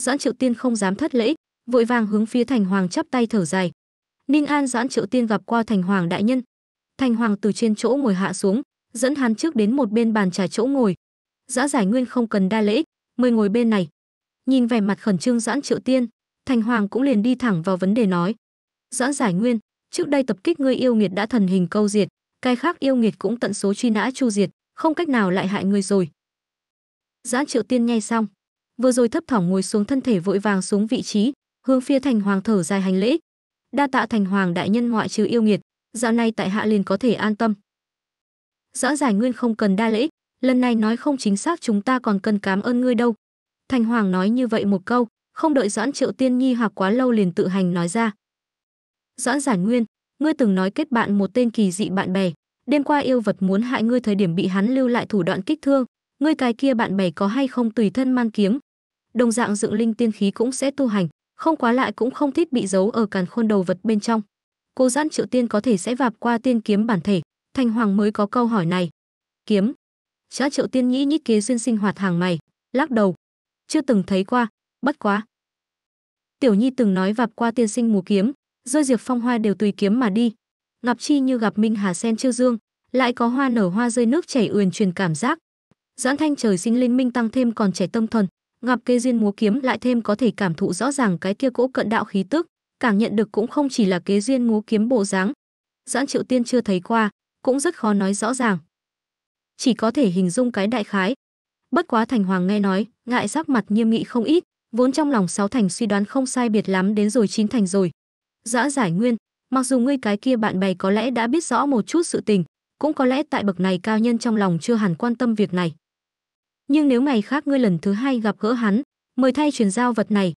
Doãn Triệu Tiên không dám thất lễ, vội vàng hướng phía thành hoàng chắp tay thở dài. Ninh An Doãn Triệu Tiên gặp qua thành hoàng đại nhân. Thành hoàng từ trên chỗ ngồi hạ xuống, dẫn hắn trước đến một bên bàn trà chỗ ngồi, dã giải nguyên không cần đa lễ mời ngồi bên này nhìn vẻ mặt khẩn trương doãn triệu tiên thành hoàng cũng liền đi thẳng vào vấn đề nói doãn giải nguyên trước đây tập kích ngươi yêu nghiệt đã thần hình câu diệt cái khác yêu nghiệt cũng tận số truy nã chu diệt không cách nào lại hại ngươi rồi doãn triệu tiên nghe xong vừa rồi thấp thỏm ngồi xuống thân thể vội vàng xuống vị trí hướng phía thành hoàng thở dài hành lễ đa tạ thành hoàng đại nhân ngoại trừ yêu nghiệt dạo này tại hạ liền có thể an tâm dã giải nguyên không cần đa lễ lần này nói không chính xác chúng ta còn cần cảm ơn ngươi đâu thành hoàng nói như vậy một câu không đợi doãn triệu tiên nhi hoặc quá lâu liền tự hành nói ra doãn giản nguyên ngươi từng nói kết bạn một tên kỳ dị bạn bè đêm qua yêu vật muốn hại ngươi thời điểm bị hắn lưu lại thủ đoạn kích thương ngươi cái kia bạn bè có hay không tùy thân mang kiếm đồng dạng dựng linh tiên khí cũng sẽ tu hành không quá lại cũng không thích bị giấu ở càn khôn đầu vật bên trong cô doãn triệu tiên có thể sẽ vạp qua tiên kiếm bản thể thành hoàng mới có câu hỏi này kiếm Xã Triệu Tiên Nhĩ nhích kế xuyên sinh hoạt hàng mày lắc đầu, chưa từng thấy qua, bất quá. Tiểu Nhi từng nói vạp qua tiên sinh múa kiếm, rơi diệp phong hoa đều tùy kiếm mà đi. Ngọc Chi như gặp Minh Hà sen chiêu dương, lại có hoa nở hoa rơi nước chảy ườn truyền cảm giác. Doãn Thanh trời sinh linh minh tăng thêm còn trẻ tâm thuần, ngọc kê duyên múa kiếm lại thêm có thể cảm thụ rõ ràng cái kia cỗ cận đạo khí tức, càng nhận được cũng không chỉ là kế duyên múa kiếm bộ dáng. Doãn Triệu Tiên chưa thấy qua, cũng rất khó nói rõ ràng chỉ có thể hình dung cái đại khái. Bất quá Thành Hoàng nghe nói, ngại sắc mặt nghiêm nghị không ít, vốn trong lòng sáu thành suy đoán không sai biệt lắm đến rồi chín thành rồi. Dã giải nguyên, mặc dù ngươi cái kia bạn bè có lẽ đã biết rõ một chút sự tình, cũng có lẽ tại bậc này cao nhân trong lòng chưa hẳn quan tâm việc này. Nhưng nếu ngày khác ngươi lần thứ hai gặp gỡ hắn, mời thay truyền giao vật này.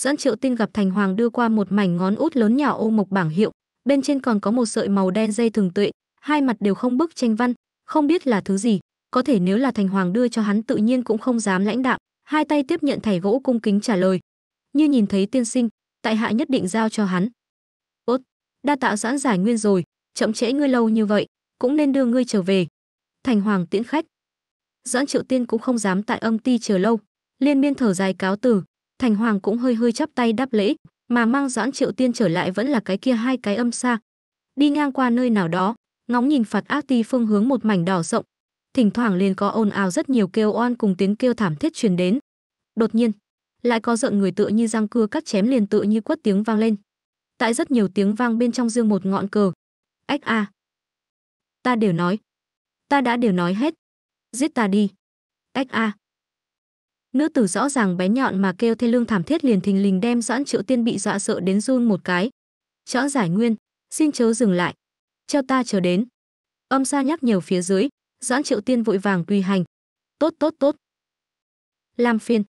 Dẫn Triệu Tinh gặp Thành Hoàng đưa qua một mảnh ngón út lớn nhỏ ô mộc bảng hiệu, bên trên còn có một sợi màu đen dây thường tuệ, hai mặt đều không bức tranh văn, không biết là thứ gì, có thể nếu là Thành Hoàng đưa cho hắn tự nhiên cũng không dám lãnh đạm, hai tay tiếp nhận thảy gỗ cung kính trả lời. Như nhìn thấy tiên sinh, tại hạ nhất định giao cho hắn. ốt, đa tạo giãn giải nguyên rồi, chậm trễ ngươi lâu như vậy, cũng nên đưa ngươi trở về." Thành Hoàng tiễn khách. Doãn Triệu Tiên cũng không dám tại âm ti chờ lâu, liên miên thở dài cáo từ, Thành Hoàng cũng hơi hơi chắp tay đáp lễ, mà mang Doãn Triệu Tiên trở lại vẫn là cái kia hai cái âm xa. Đi ngang qua nơi nào đó, ngóng nhìn phạt ác ti phương hướng một mảnh đỏ rộng thỉnh thoảng liền có ồn ào rất nhiều kêu oan cùng tiếng kêu thảm thiết truyền đến đột nhiên lại có giận người tựa như răng cưa cắt chém liền tựa như quất tiếng vang lên tại rất nhiều tiếng vang bên trong dương một ngọn cờ ách a ta đều nói ta đã đều nói hết giết ta đi ách a nữ tử rõ ràng bé nhọn mà kêu thê lương thảm thiết liền thình lình đem doãn triệu tiên bị dọa sợ đến run một cái chõ giải nguyên xin chớ dừng lại cho ta chờ đến âm xa nhắc nhiều phía dưới doãn triệu tiên vội vàng quy hành tốt tốt tốt làm phiên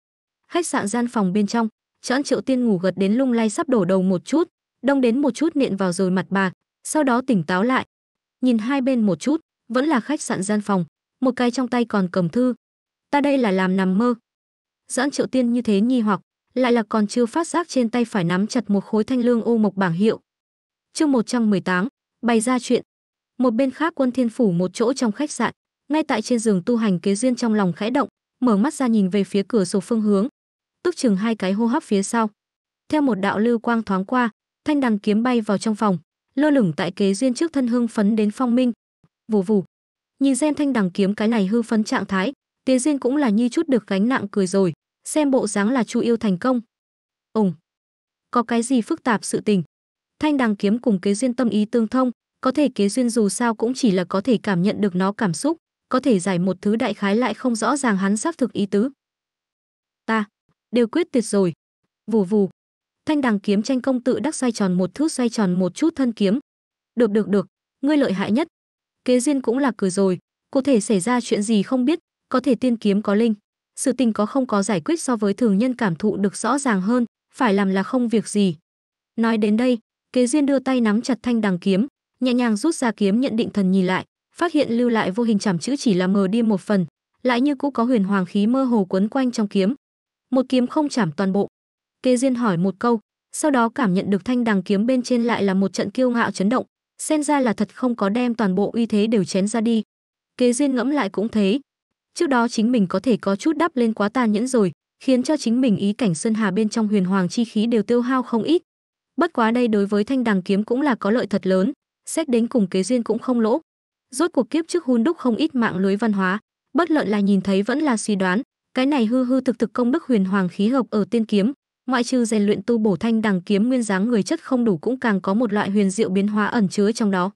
khách sạn gian phòng bên trong doãn triệu tiên ngủ gật đến lung lay sắp đổ đầu một chút đông đến một chút nện vào rồi mặt bạc sau đó tỉnh táo lại nhìn hai bên một chút vẫn là khách sạn gian phòng một cái trong tay còn cầm thư ta đây là làm nằm mơ doãn triệu tiên như thế nhi hoặc lại là còn chưa phát giác trên tay phải nắm chặt một khối thanh lương ô mộc bảng hiệu chương 118, bày ra chuyện. Một bên khác quân thiên phủ một chỗ trong khách sạn, ngay tại trên giường tu hành kế duyên trong lòng khẽ động, mở mắt ra nhìn về phía cửa sổ phương hướng, tức chừng hai cái hô hấp phía sau. Theo một đạo lưu quang thoáng qua, thanh đằng kiếm bay vào trong phòng, lơ lửng tại kế duyên trước thân hương phấn đến phong minh. Vù vù. Nhìn xem thanh đằng kiếm cái này hư phấn trạng thái, kế duyên cũng là như chút được gánh nặng cười rồi, xem bộ dáng là chu yêu thành công. Ùng. Có cái gì phức tạp sự tình, Thanh đằng kiếm cùng kế duyên tâm ý tương thông, có thể kế duyên dù sao cũng chỉ là có thể cảm nhận được nó cảm xúc, có thể giải một thứ đại khái lại không rõ ràng hắn xác thực ý tứ. Ta, đều quyết tuyệt rồi. Vù vù. Thanh đằng kiếm tranh công tự đắc xoay tròn một thước xoay tròn một chút thân kiếm. Được được được, ngươi lợi hại nhất. Kế duyên cũng là cười rồi, cụ thể xảy ra chuyện gì không biết, có thể tiên kiếm có linh. Sự tình có không có giải quyết so với thường nhân cảm thụ được rõ ràng hơn, phải làm là không việc gì. Nói đến đây, Kế Duyên đưa tay nắm chặt thanh đằng kiếm, nhẹ nhàng rút ra kiếm nhận định thần nhìn lại, phát hiện lưu lại vô hình chảm chữ chỉ là mờ đi một phần, lại như cũ có huyền hoàng khí mơ hồ quấn quanh trong kiếm. Một kiếm không chảm toàn bộ. Kế duyên hỏi một câu, sau đó cảm nhận được thanh đằng kiếm bên trên lại là một trận kiêu ngạo chấn động, xem ra là thật không có đem toàn bộ uy thế đều chén ra đi. Kế duyên ngẫm lại cũng thế, trước đó chính mình có thể có chút đắp lên quá tàn nhẫn rồi, khiến cho chính mình ý cảnh sơn hà bên trong huyền hoàng chi khí đều tiêu hao không ít, Bất quá đây đối với thanh đằng kiếm cũng là có lợi thật lớn, xét đến cùng kế duyên cũng không lỗ. Rốt cuộc kiếp trước hun đúc không ít mạng lưới văn hóa, bất luận là nhìn thấy vẫn là suy đoán, cái này hư hư thực thực công đức huyền hoàng khí hợp ở tiên kiếm, ngoại trừ rèn luyện tu bổ thanh đằng kiếm nguyên dáng người chất không đủ cũng càng có một loại huyền diệu biến hóa ẩn chứa trong đó.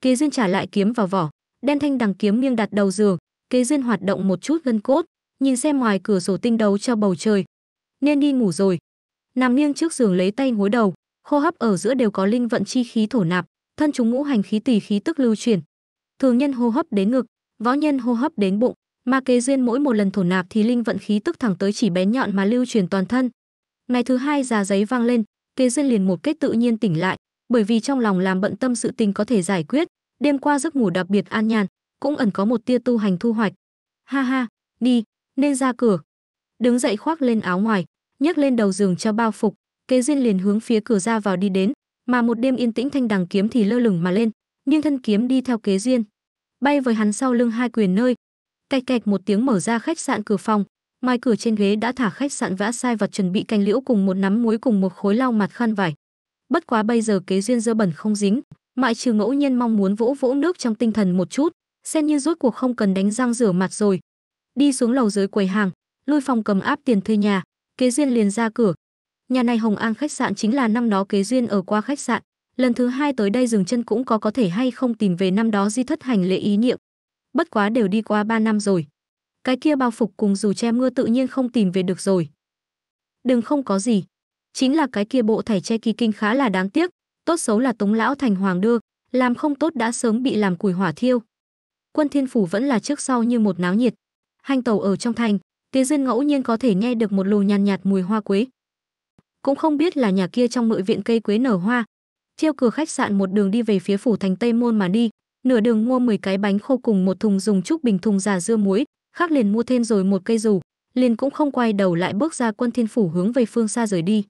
Kế duyên trả lại kiếm vào vỏ, đen thanh đằng kiếm nghiêng đặt đầu giường, kế duyên hoạt động một chút gân cốt, nhìn xem ngoài cửa sổ tinh đấu cho bầu trời. Nên đi ngủ rồi, nằm nghiêng trước giường lấy tay gối đầu hô hấp ở giữa đều có linh vận chi khí thổ nạp thân chúng ngũ hành khí tỷ khí tức lưu chuyển thường nhân hô hấp đến ngực võ nhân hô hấp đến bụng mà kế duyên mỗi một lần thổ nạp thì linh vận khí tức thẳng tới chỉ bén nhọn mà lưu truyền toàn thân ngày thứ hai già giấy vang lên kế duyên liền một kết tự nhiên tỉnh lại bởi vì trong lòng làm bận tâm sự tình có thể giải quyết đêm qua giấc ngủ đặc biệt an nhàn cũng ẩn có một tia tu hành thu hoạch ha ha đi nên ra cửa đứng dậy khoác lên áo ngoài nhấc lên đầu giường cho bao phục kế duyên liền hướng phía cửa ra vào đi đến mà một đêm yên tĩnh thanh đằng kiếm thì lơ lửng mà lên nhưng thân kiếm đi theo kế duyên bay với hắn sau lưng hai quyền nơi cạch cạch một tiếng mở ra khách sạn cửa phòng ngoài cửa trên ghế đã thả khách sạn vã sai vật chuẩn bị canh liễu cùng một nắm muối cùng một khối lau mặt khăn vải bất quá bây giờ kế duyên dơ bẩn không dính mại trừ ngẫu nhiên mong muốn vỗ vỗ nước trong tinh thần một chút xem như rốt cuộc không cần đánh răng rửa mặt rồi đi xuống lầu dưới quầy hàng lui phòng cầm áp tiền thuê nhà Kế Duyên liền ra cửa. Nhà này Hồng An khách sạn chính là năm đó Kế Duyên ở qua khách sạn, lần thứ hai tới đây dừng chân cũng có có thể hay không tìm về năm đó di thất hành lễ ý niệm. Bất quá đều đi qua ba năm rồi. Cái kia bao phục cùng dù che mưa tự nhiên không tìm về được rồi. Đừng không có gì. Chính là cái kia bộ thẻ che kỳ kinh khá là đáng tiếc, tốt xấu là Tống lão thành hoàng đưa, làm không tốt đã sớm bị làm củi hỏa thiêu. Quân Thiên phủ vẫn là trước sau như một náo nhiệt. Hành tàu ở trong thành, Tiếng Duyên ngẫu nhiên có thể nghe được một lù nhàn nhạt, nhạt mùi hoa quế. Cũng không biết là nhà kia trong nội viện cây quế nở hoa. Thiêu cửa khách sạn một đường đi về phía phủ thành Tây Môn mà đi, nửa đường mua 10 cái bánh khô cùng một thùng dùng trúc bình thùng già dưa muối, khác liền mua thêm rồi một cây dù, liền cũng không quay đầu lại bước ra quân thiên phủ hướng về phương xa rời đi.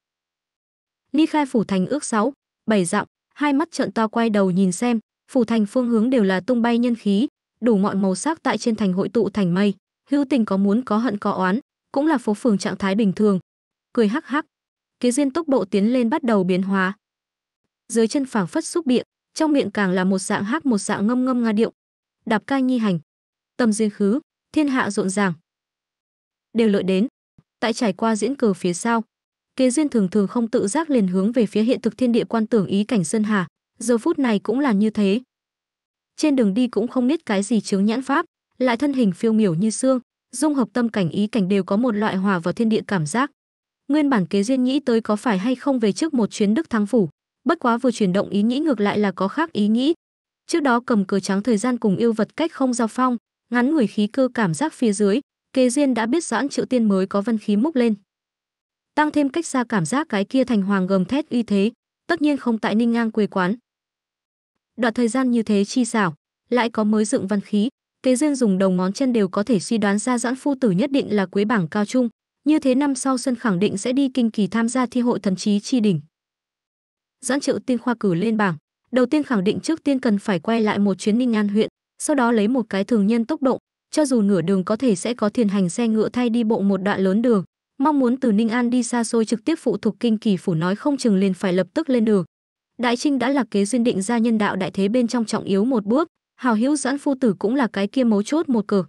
Ly khai phủ thành ước 6, 7 dặm, hai mắt trợn to quay đầu nhìn xem, phủ thành phương hướng đều là tung bay nhân khí, đủ mọi màu sắc tại trên thành hội tụ thành mây hữu tình có muốn có hận có oán cũng là phố phường trạng thái bình thường cười hắc hắc kế duyên tốc bộ tiến lên bắt đầu biến hóa dưới chân phảng phất xúc địa trong miệng càng là một dạng hắc một dạng ngâm ngâm nga điệu đạp ca nhi hành tâm duyên khứ thiên hạ rộn ràng đều lợi đến tại trải qua diễn cờ phía sau kế duyên thường thường không tự giác liền hướng về phía hiện thực thiên địa quan tưởng ý cảnh sơn hà giờ phút này cũng là như thế trên đường đi cũng không biết cái gì chướng nhãn pháp lại thân hình phiêu miểu như xương, dung hợp tâm cảnh ý cảnh đều có một loại hòa vào thiên địa cảm giác. Nguyên bản kế duyên nghĩ tới có phải hay không về trước một chuyến Đức Thắng phủ, bất quá vừa chuyển động ý nghĩ ngược lại là có khác ý nghĩ. Trước đó cầm cờ trắng thời gian cùng yêu vật cách không giao phong, ngắn người khí cơ cảm giác phía dưới, kế duyên đã biết giãn triệu tiên mới có văn khí múc lên. Tăng thêm cách xa cảm giác cái kia thành hoàng gầm thét uy thế, tất nhiên không tại ninh ngang quê quán. Đoạn thời gian như thế chi xảo, lại có mới dựng văn khí, Tề Dương dùng đầu ngón chân đều có thể suy đoán ra Doãn Phu Tử nhất định là cuối bảng cao trung, như thế năm sau xuân khẳng định sẽ đi kinh kỳ tham gia thi hội thần trí chi đỉnh. Doãn Triệu Tiên khoa cử lên bảng, đầu tiên khẳng định trước tiên cần phải quay lại một chuyến Ninh An huyện, sau đó lấy một cái thường nhân tốc độ, cho dù nửa đường có thể sẽ có thiền hành xe ngựa thay đi bộ một đoạn lớn đường, mong muốn từ Ninh An đi xa xôi trực tiếp phụ thuộc kinh kỳ phủ nói không chừng liền phải lập tức lên đường. Đại Trinh đã là kế duyên định ra nhân đạo đại thế bên trong trọng yếu một bước, hào hữu doãn phu tử cũng là cái kia mấu chốt một cờ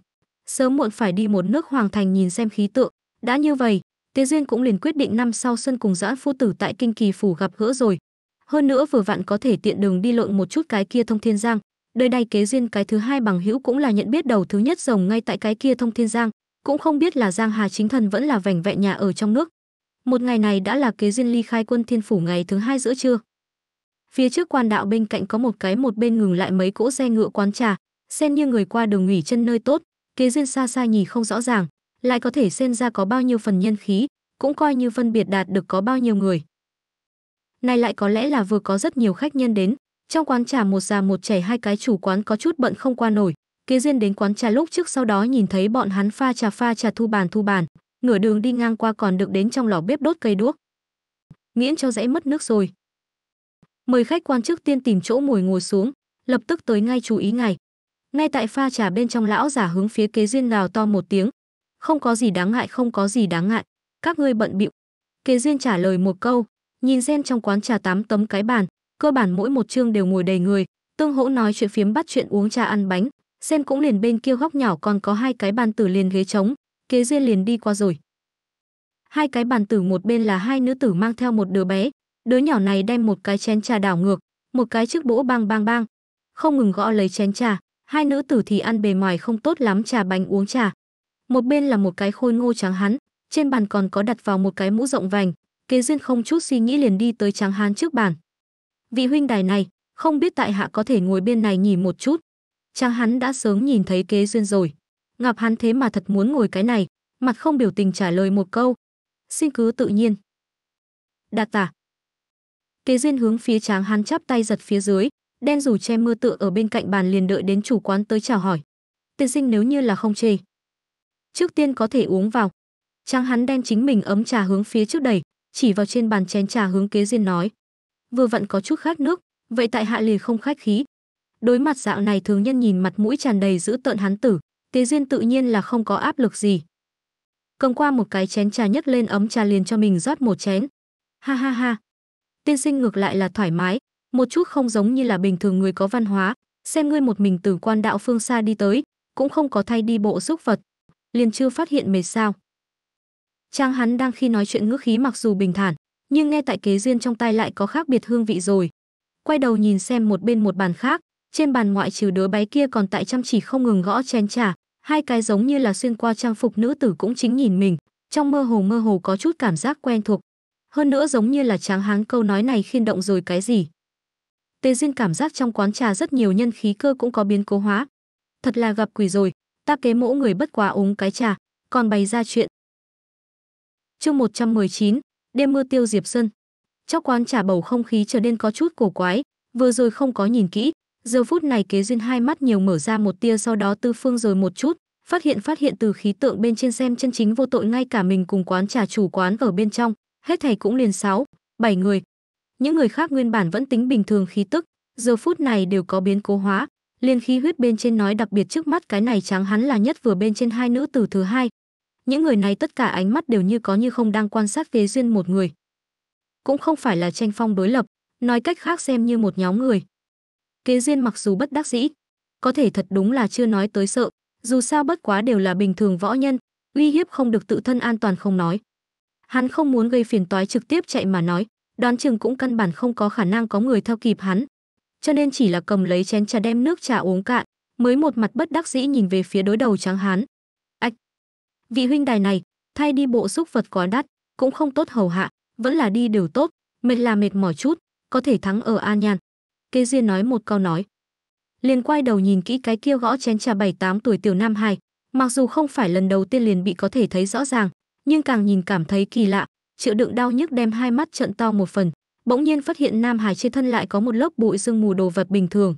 sớm muộn phải đi một nước hoàng thành nhìn xem khí tượng đã như vậy tế duyên cũng liền quyết định năm sau xuân cùng doãn phu tử tại kinh kỳ phủ gặp gỡ rồi hơn nữa vừa vặn có thể tiện đường đi lộn một chút cái kia thông thiên giang đời này kế duyên cái thứ hai bằng hữu cũng là nhận biết đầu thứ nhất rồng ngay tại cái kia thông thiên giang cũng không biết là giang hà chính thần vẫn là vẻn vẹn nhà ở trong nước một ngày này đã là kế duyên ly khai quân thiên phủ ngày thứ hai giữa trưa phía trước quan đạo bên cạnh có một cái một bên ngừng lại mấy cỗ xe ngựa quán trà xen như người qua đường nghỉ chân nơi tốt kế duyên xa xa nhìn không rõ ràng lại có thể xen ra có bao nhiêu phần nhân khí cũng coi như phân biệt đạt được có bao nhiêu người này lại có lẽ là vừa có rất nhiều khách nhân đến trong quán trà một già một trẻ hai cái chủ quán có chút bận không qua nổi kế duyên đến quán trà lúc trước sau đó nhìn thấy bọn hắn pha trà pha trà thu bàn thu bàn nửa đường đi ngang qua còn được đến trong lò bếp đốt cây đuốc miễn cho dễ mất nước rồi mời khách quan trước tiên tìm chỗ ngồi ngồi xuống, lập tức tới ngay chú ý ngài. Ngay tại pha trà bên trong lão giả hướng phía kế duyên gào to một tiếng. Không có gì đáng ngại, không có gì đáng ngại, các ngươi bận bịu. Kế duyên trả lời một câu, nhìn xem trong quán trà tám tấm cái bàn, cơ bản mỗi một chương đều ngồi đầy người, tương hỗ nói chuyện phiếm bắt chuyện uống trà ăn bánh, xem cũng liền bên kia góc nhỏ còn có hai cái bàn tử liền ghế trống, kế duyên liền đi qua rồi. Hai cái bàn tử một bên là hai nữ tử mang theo một đứa bé, Đứa nhỏ này đem một cái chén trà đảo ngược, một cái chiếc bỗ bang bang bang, không ngừng gõ lấy chén trà. Hai nữ tử thì ăn bề ngoài không tốt lắm trà bánh uống trà. Một bên là một cái khôi ngô trắng hắn, trên bàn còn có đặt vào một cái mũ rộng vành, Kế Duyên không chút suy nghĩ liền đi tới trắng hắn trước bàn. Vị huynh đài này, không biết tại hạ có thể ngồi bên này nhỉ một chút. Trắng hắn đã sớm nhìn thấy Kế Duyên rồi. Ngọc hắn thế mà thật muốn ngồi cái này, mặt không biểu tình trả lời một câu. Xin cứ tự nhiên. Đạt tả, Kế duyên hướng phía Tráng Hán chắp tay giật phía dưới, đen rủ che mưa tựa ở bên cạnh bàn liền đợi đến chủ quán tới chào hỏi. Tiên sinh nếu như là không chê, trước tiên có thể uống vào. Tráng Hán đem chính mình ấm trà hướng phía trước đầy chỉ vào trên bàn chén trà hướng Kế duyên nói: "Vừa vặn có chút khát nước, vậy tại hạ lì không khách khí." Đối mặt dạng này thường nhân nhìn mặt mũi tràn đầy giữ tợn hắn tử, Kế duyên tự nhiên là không có áp lực gì. Cầm qua một cái chén trà nhấc lên ấm trà liền cho mình rót một chén. Ha ha ha, tiên sinh ngược lại là thoải mái, một chút không giống như là bình thường người có văn hóa, xem ngươi một mình từ quan đạo phương xa đi tới, cũng không có thay đi bộ xúc vật, liền chưa phát hiện mệt sao. Trang hắn đang khi nói chuyện ngữ khí mặc dù bình thản, nhưng nghe tại kế duyên trong tay lại có khác biệt hương vị rồi. Quay đầu nhìn xem một bên một bàn khác, trên bàn ngoại trừ đứa bé kia còn tại chăm chỉ không ngừng gõ chén trà, hai cái giống như là xuyên qua trang phục nữ tử cũng chính nhìn mình, trong mơ hồ mơ hồ có chút cảm giác quen thuộc, hơn nữa giống như là tráng háng câu nói này khiên động rồi cái gì. Tề Duyên cảm giác trong quán trà rất nhiều nhân khí cơ cũng có biến cố hóa. Thật là gặp quỷ rồi, ta kế mẫu người bất quá uống cái trà, còn bày ra chuyện. Chương 119, đêm mưa tiêu Diệp Sơn. Trong quán trà bầu không khí trở nên có chút cổ quái, vừa rồi không có nhìn kỹ, giờ phút này kế duyên hai mắt nhiều mở ra một tia sau đó tư phương rồi một chút, phát hiện phát hiện từ khí tượng bên trên xem chân chính vô tội ngay cả mình cùng quán trà chủ quán ở bên trong, hết thầy cũng liền sáu bảy người những người khác nguyên bản vẫn tính bình thường khí tức giờ phút này đều có biến cố hóa liên khí huyết bên trên nói đặc biệt trước mắt cái này trắng hắn là nhất vừa bên trên hai nữ tử thứ hai những người này tất cả ánh mắt đều như có như không đang quan sát kế duyên một người cũng không phải là tranh phong đối lập nói cách khác xem như một nhóm người kế duyên mặc dù bất đắc dĩ có thể thật đúng là chưa nói tới sợ dù sao bất quá đều là bình thường võ nhân uy hiếp không được tự thân an toàn không nói Hắn không muốn gây phiền toái trực tiếp chạy mà nói, đoán chừng cũng căn bản không có khả năng có người theo kịp hắn. Cho nên chỉ là cầm lấy chén trà đem nước trà uống cạn, mới một mặt bất đắc dĩ nhìn về phía đối đầu trắng hán. Ách! Vị huynh đài này, thay đi bộ xúc vật quá đắt, cũng không tốt hầu hạ, vẫn là đi đều tốt, mệt là mệt mỏi chút, có thể thắng ở an nhàn. kê Diên nói một câu nói. Liền quay đầu nhìn kỹ cái kia gõ chén trà bảy tám tuổi tiểu nam hài, mặc dù không phải lần đầu tiên liền bị có thể thấy rõ ràng, nhưng càng nhìn cảm thấy kỳ lạ, chịu đựng đau nhức đem hai mắt trận to một phần, bỗng nhiên phát hiện Nam Hải trên thân lại có một lớp bụi sương mù đồ vật bình thường.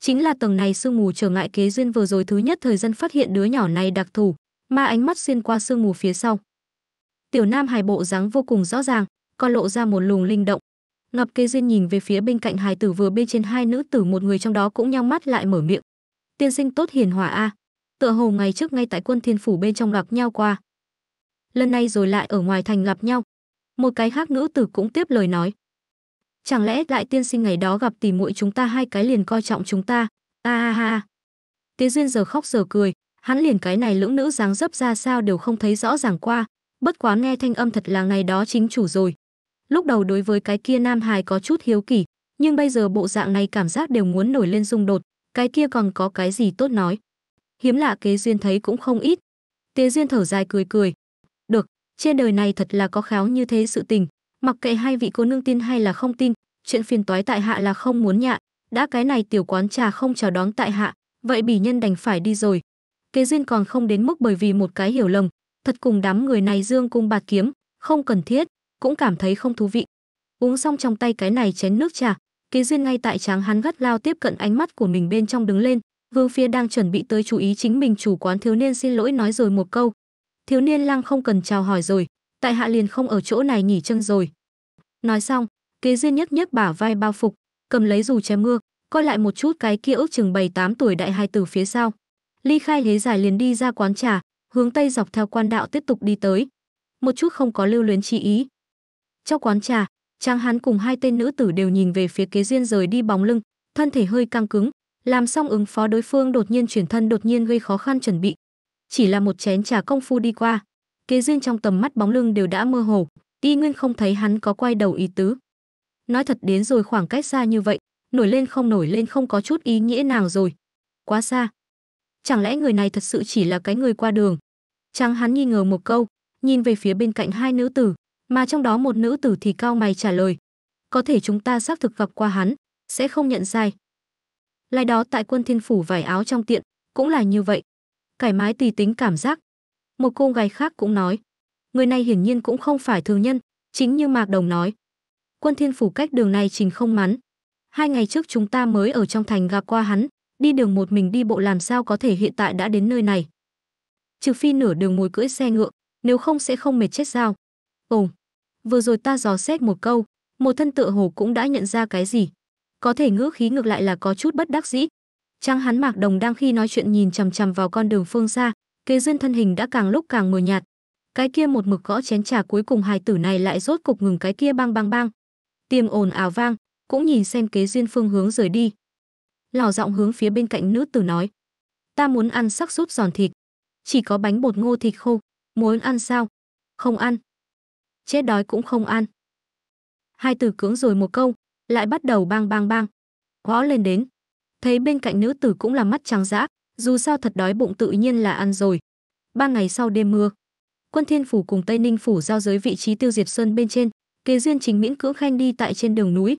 Chính là tầng này sương mù trở ngại kế duyên vừa rồi thứ nhất thời gian phát hiện đứa nhỏ này đặc thù, mà ánh mắt xuyên qua sương mù phía sau. Tiểu Nam Hải bộ dáng vô cùng rõ ràng, còn lộ ra một luồng linh động. Ngọc Kế Duyên nhìn về phía bên cạnh hài tử vừa bên trên hai nữ tử một người trong đó cũng nhắm mắt lại mở miệng. Tiên sinh tốt hiền hòa a. Tựa hồ ngày trước ngay tại quân thiên phủ bên trong gặp nhau qua, lần này rồi lại ở ngoài thành gặp nhau. Một cái khác nữ tử cũng tiếp lời nói. Chẳng lẽ đại tiên sinh ngày đó gặp tỷ muội chúng ta hai cái liền coi trọng chúng ta? A ha ha. Tiế Duyên giờ khóc giờ cười, hắn liền cái này lưỡng nữ dáng dấp ra sao đều không thấy rõ ràng qua, bất quá nghe thanh âm thật là ngày đó chính chủ rồi. Lúc đầu đối với cái kia nam hài có chút hiếu kỳ, nhưng bây giờ bộ dạng này cảm giác đều muốn nổi lên xung đột, cái kia còn có cái gì tốt nói. Hiếm lạ kế duyên thấy cũng không ít. Tế duyên thở dài cười cười, được, trên đời này thật là có khéo như thế sự tình, mặc kệ hai vị cô nương tin hay là không tin, chuyện phiền toái tại hạ là không muốn nhạ, đã cái này tiểu quán trà không chào đón tại hạ, vậy bỉ nhân đành phải đi rồi. Kế duyên còn không đến mức bởi vì một cái hiểu lầm, thật cùng đám người này dương cung bạt kiếm, không cần thiết, cũng cảm thấy không thú vị. Uống xong trong tay cái này chén nước trà, kế duyên ngay tại tráng hắn gắt lao tiếp cận ánh mắt của mình bên trong đứng lên, Vương phía đang chuẩn bị tới chú ý chính mình chủ quán thiếu niên xin lỗi nói rồi một câu, thiếu niên lăng không cần chào hỏi rồi tại hạ liền không ở chỗ này nghỉ chân rồi nói xong kế duyên nhấc nhấc bả vai bao phục cầm lấy dù chém mưa coi lại một chút cái kia ước chừng bảy tám tuổi đại hai từ phía sau ly khai ghế dài liền đi ra quán trà hướng tây dọc theo quan đạo tiếp tục đi tới một chút không có lưu luyến chi ý trong quán trà trang hắn cùng hai tên nữ tử đều nhìn về phía kế duyên rời đi bóng lưng thân thể hơi căng cứng làm xong ứng phó đối phương đột nhiên chuyển thân đột nhiên gây khó khăn chuẩn bị chỉ là một chén trà công phu đi qua kế duyên trong tầm mắt bóng lưng đều đã mơ hồ y nguyên không thấy hắn có quay đầu ý tứ nói thật đến rồi khoảng cách xa như vậy nổi lên không nổi lên không có chút ý nghĩa nào rồi quá xa chẳng lẽ người này thật sự chỉ là cái người qua đường chàng hắn nghi ngờ một câu nhìn về phía bên cạnh hai nữ tử mà trong đó một nữ tử thì cao mày trả lời có thể chúng ta xác thực gặp qua hắn sẽ không nhận sai lai đó tại quân thiên phủ vải áo trong tiện cũng là như vậy cải mái tùy tính cảm giác. Một cô gái khác cũng nói, người này hiển nhiên cũng không phải thường nhân, chính như Mạc Đồng nói. Quân Thiên Phủ cách đường này trình không mắn. Hai ngày trước chúng ta mới ở trong thành gặp qua hắn, đi đường một mình đi bộ làm sao có thể hiện tại đã đến nơi này. Trừ phi nửa đường ngồi cưỡi xe ngựa, nếu không sẽ không mệt chết sao. Ồ, vừa rồi ta dò xét một câu, một thân tựa hồ cũng đã nhận ra cái gì. Có thể ngữ khí ngược lại là có chút bất đắc dĩ, Trang hắn Mạc Đồng đang khi nói chuyện nhìn chằm chằm vào con đường phương xa, kế duyên thân hình đã càng lúc càng mờ nhạt. Cái kia một mực gõ chén trà cuối cùng hài tử này lại rốt cục ngừng cái kia bang bang bang. Tiềm ồn ào vang, cũng nhìn xem kế duyên phương hướng rời đi. Lào giọng hướng phía bên cạnh nữ tử nói: "Ta muốn ăn sắc súp giòn thịt, chỉ có bánh bột ngô thịt khô, muốn ăn sao?" "Không ăn." "Chết đói cũng không ăn." Hai tử cưỡng rồi một câu, lại bắt đầu bang bang bang, gõ lên đến thấy bên cạnh nữ tử cũng là mắt trắng dã, dù sao thật đói bụng tự nhiên là ăn rồi. Ba ngày sau đêm mưa, quân thiên phủ cùng Tây Ninh phủ giao giới vị trí Tiêu diệt Sơn bên trên, kế duyên chính miễn cưỡng khanh đi tại trên đường núi.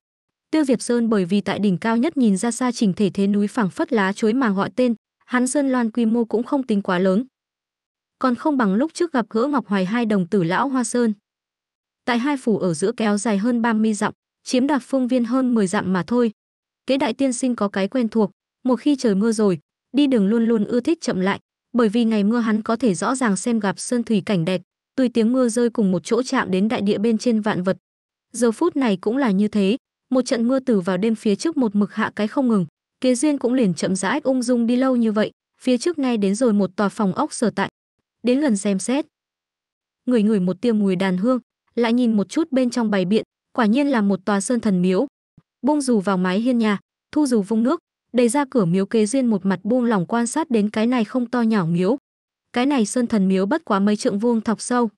Tiêu diệt Sơn bởi vì tại đỉnh cao nhất nhìn ra xa chỉnh thể thế núi phẳng phất lá chuối mà gọi tên, hắn sơn loan quy mô cũng không tính quá lớn. Còn không bằng lúc trước gặp gỡ Ngọc Hoài hai đồng tử lão Hoa Sơn. Tại hai phủ ở giữa kéo dài hơn 30 dặm, chiếm đoạt phương viên hơn 10 dặm mà thôi, Kế đại tiên sinh có cái quen thuộc, một khi trời mưa rồi, đi đường luôn luôn ưa thích chậm lại, bởi vì ngày mưa hắn có thể rõ ràng xem gặp sơn thủy cảnh đẹp, Tuy tiếng mưa rơi cùng một chỗ chạm đến đại địa bên trên vạn vật. Giờ phút này cũng là như thế, một trận mưa từ vào đêm phía trước một mực hạ cái không ngừng, kế duyên cũng liền chậm rãi ung dung đi lâu như vậy, phía trước ngay đến rồi một tòa phòng ốc sở tại, đến gần xem xét. Người người một tiêm mùi đàn hương, lại nhìn một chút bên trong bài biện, quả nhiên là một tòa sơn thần miếu, buông dù vào mái hiên nhà, thu dù vung nước, đầy ra cửa miếu kế duyên một mặt buông lòng quan sát đến cái này không to nhỏ miếu. Cái này sơn thần miếu bất quá mấy trượng vuông thọc sâu.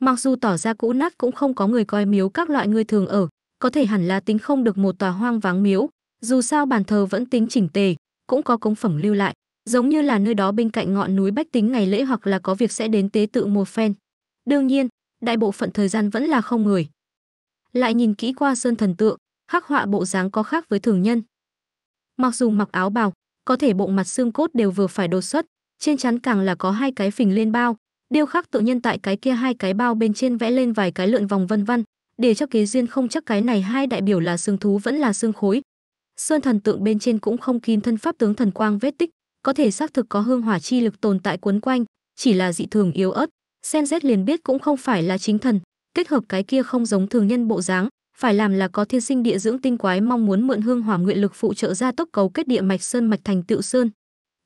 Mặc dù tỏ ra cũ nát cũng không có người coi miếu các loại người thường ở, có thể hẳn là tính không được một tòa hoang vắng miếu, dù sao bàn thờ vẫn tính chỉnh tề, cũng có công phẩm lưu lại, giống như là nơi đó bên cạnh ngọn núi bách tính ngày lễ hoặc là có việc sẽ đến tế tự một phen. Đương nhiên, đại bộ phận thời gian vẫn là không người. Lại nhìn kỹ qua sơn thần tượng, khắc họa bộ dáng có khác với thường nhân. Mặc dù mặc áo bào, có thể bộ mặt xương cốt đều vừa phải đột xuất, trên chắn càng là có hai cái phình lên bao, điêu khắc tự nhân tại cái kia hai cái bao bên trên vẽ lên vài cái lượn vòng vân vân, để cho kế duyên không chắc cái này hai đại biểu là xương thú vẫn là xương khối. Sơn thần tượng bên trên cũng không kín thân pháp tướng thần quang vết tích, có thể xác thực có hương hỏa chi lực tồn tại cuốn quanh, chỉ là dị thường yếu ớt, xem xét liền biết cũng không phải là chính thần, kết hợp cái kia không giống thường nhân bộ dáng, phải làm là có thiên sinh địa dưỡng tinh quái mong muốn mượn hương hỏa nguyện lực phụ trợ gia tốc cấu kết địa mạch sơn mạch thành tựu sơn.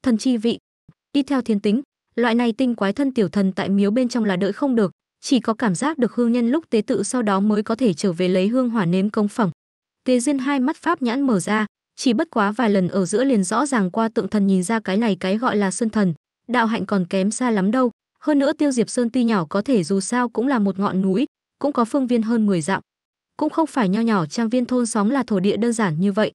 Thần chi vị, đi theo thiên tính, loại này tinh quái thân tiểu thần tại miếu bên trong là đợi không được, chỉ có cảm giác được hương nhân lúc tế tự sau đó mới có thể trở về lấy hương hỏa nếm công phẩm. Tề Diên hai mắt pháp nhãn mở ra, chỉ bất quá vài lần ở giữa liền rõ ràng qua tượng thần nhìn ra cái này cái gọi là sơn thần, đạo hạnh còn kém xa lắm đâu, hơn nữa Tiêu Diệp Sơn tuy nhỏ có thể dù sao cũng là một ngọn núi, cũng có phương viên hơn 10 dặm, cũng không phải nho nhỏ trang viên thôn xóm là thổ địa đơn giản như vậy.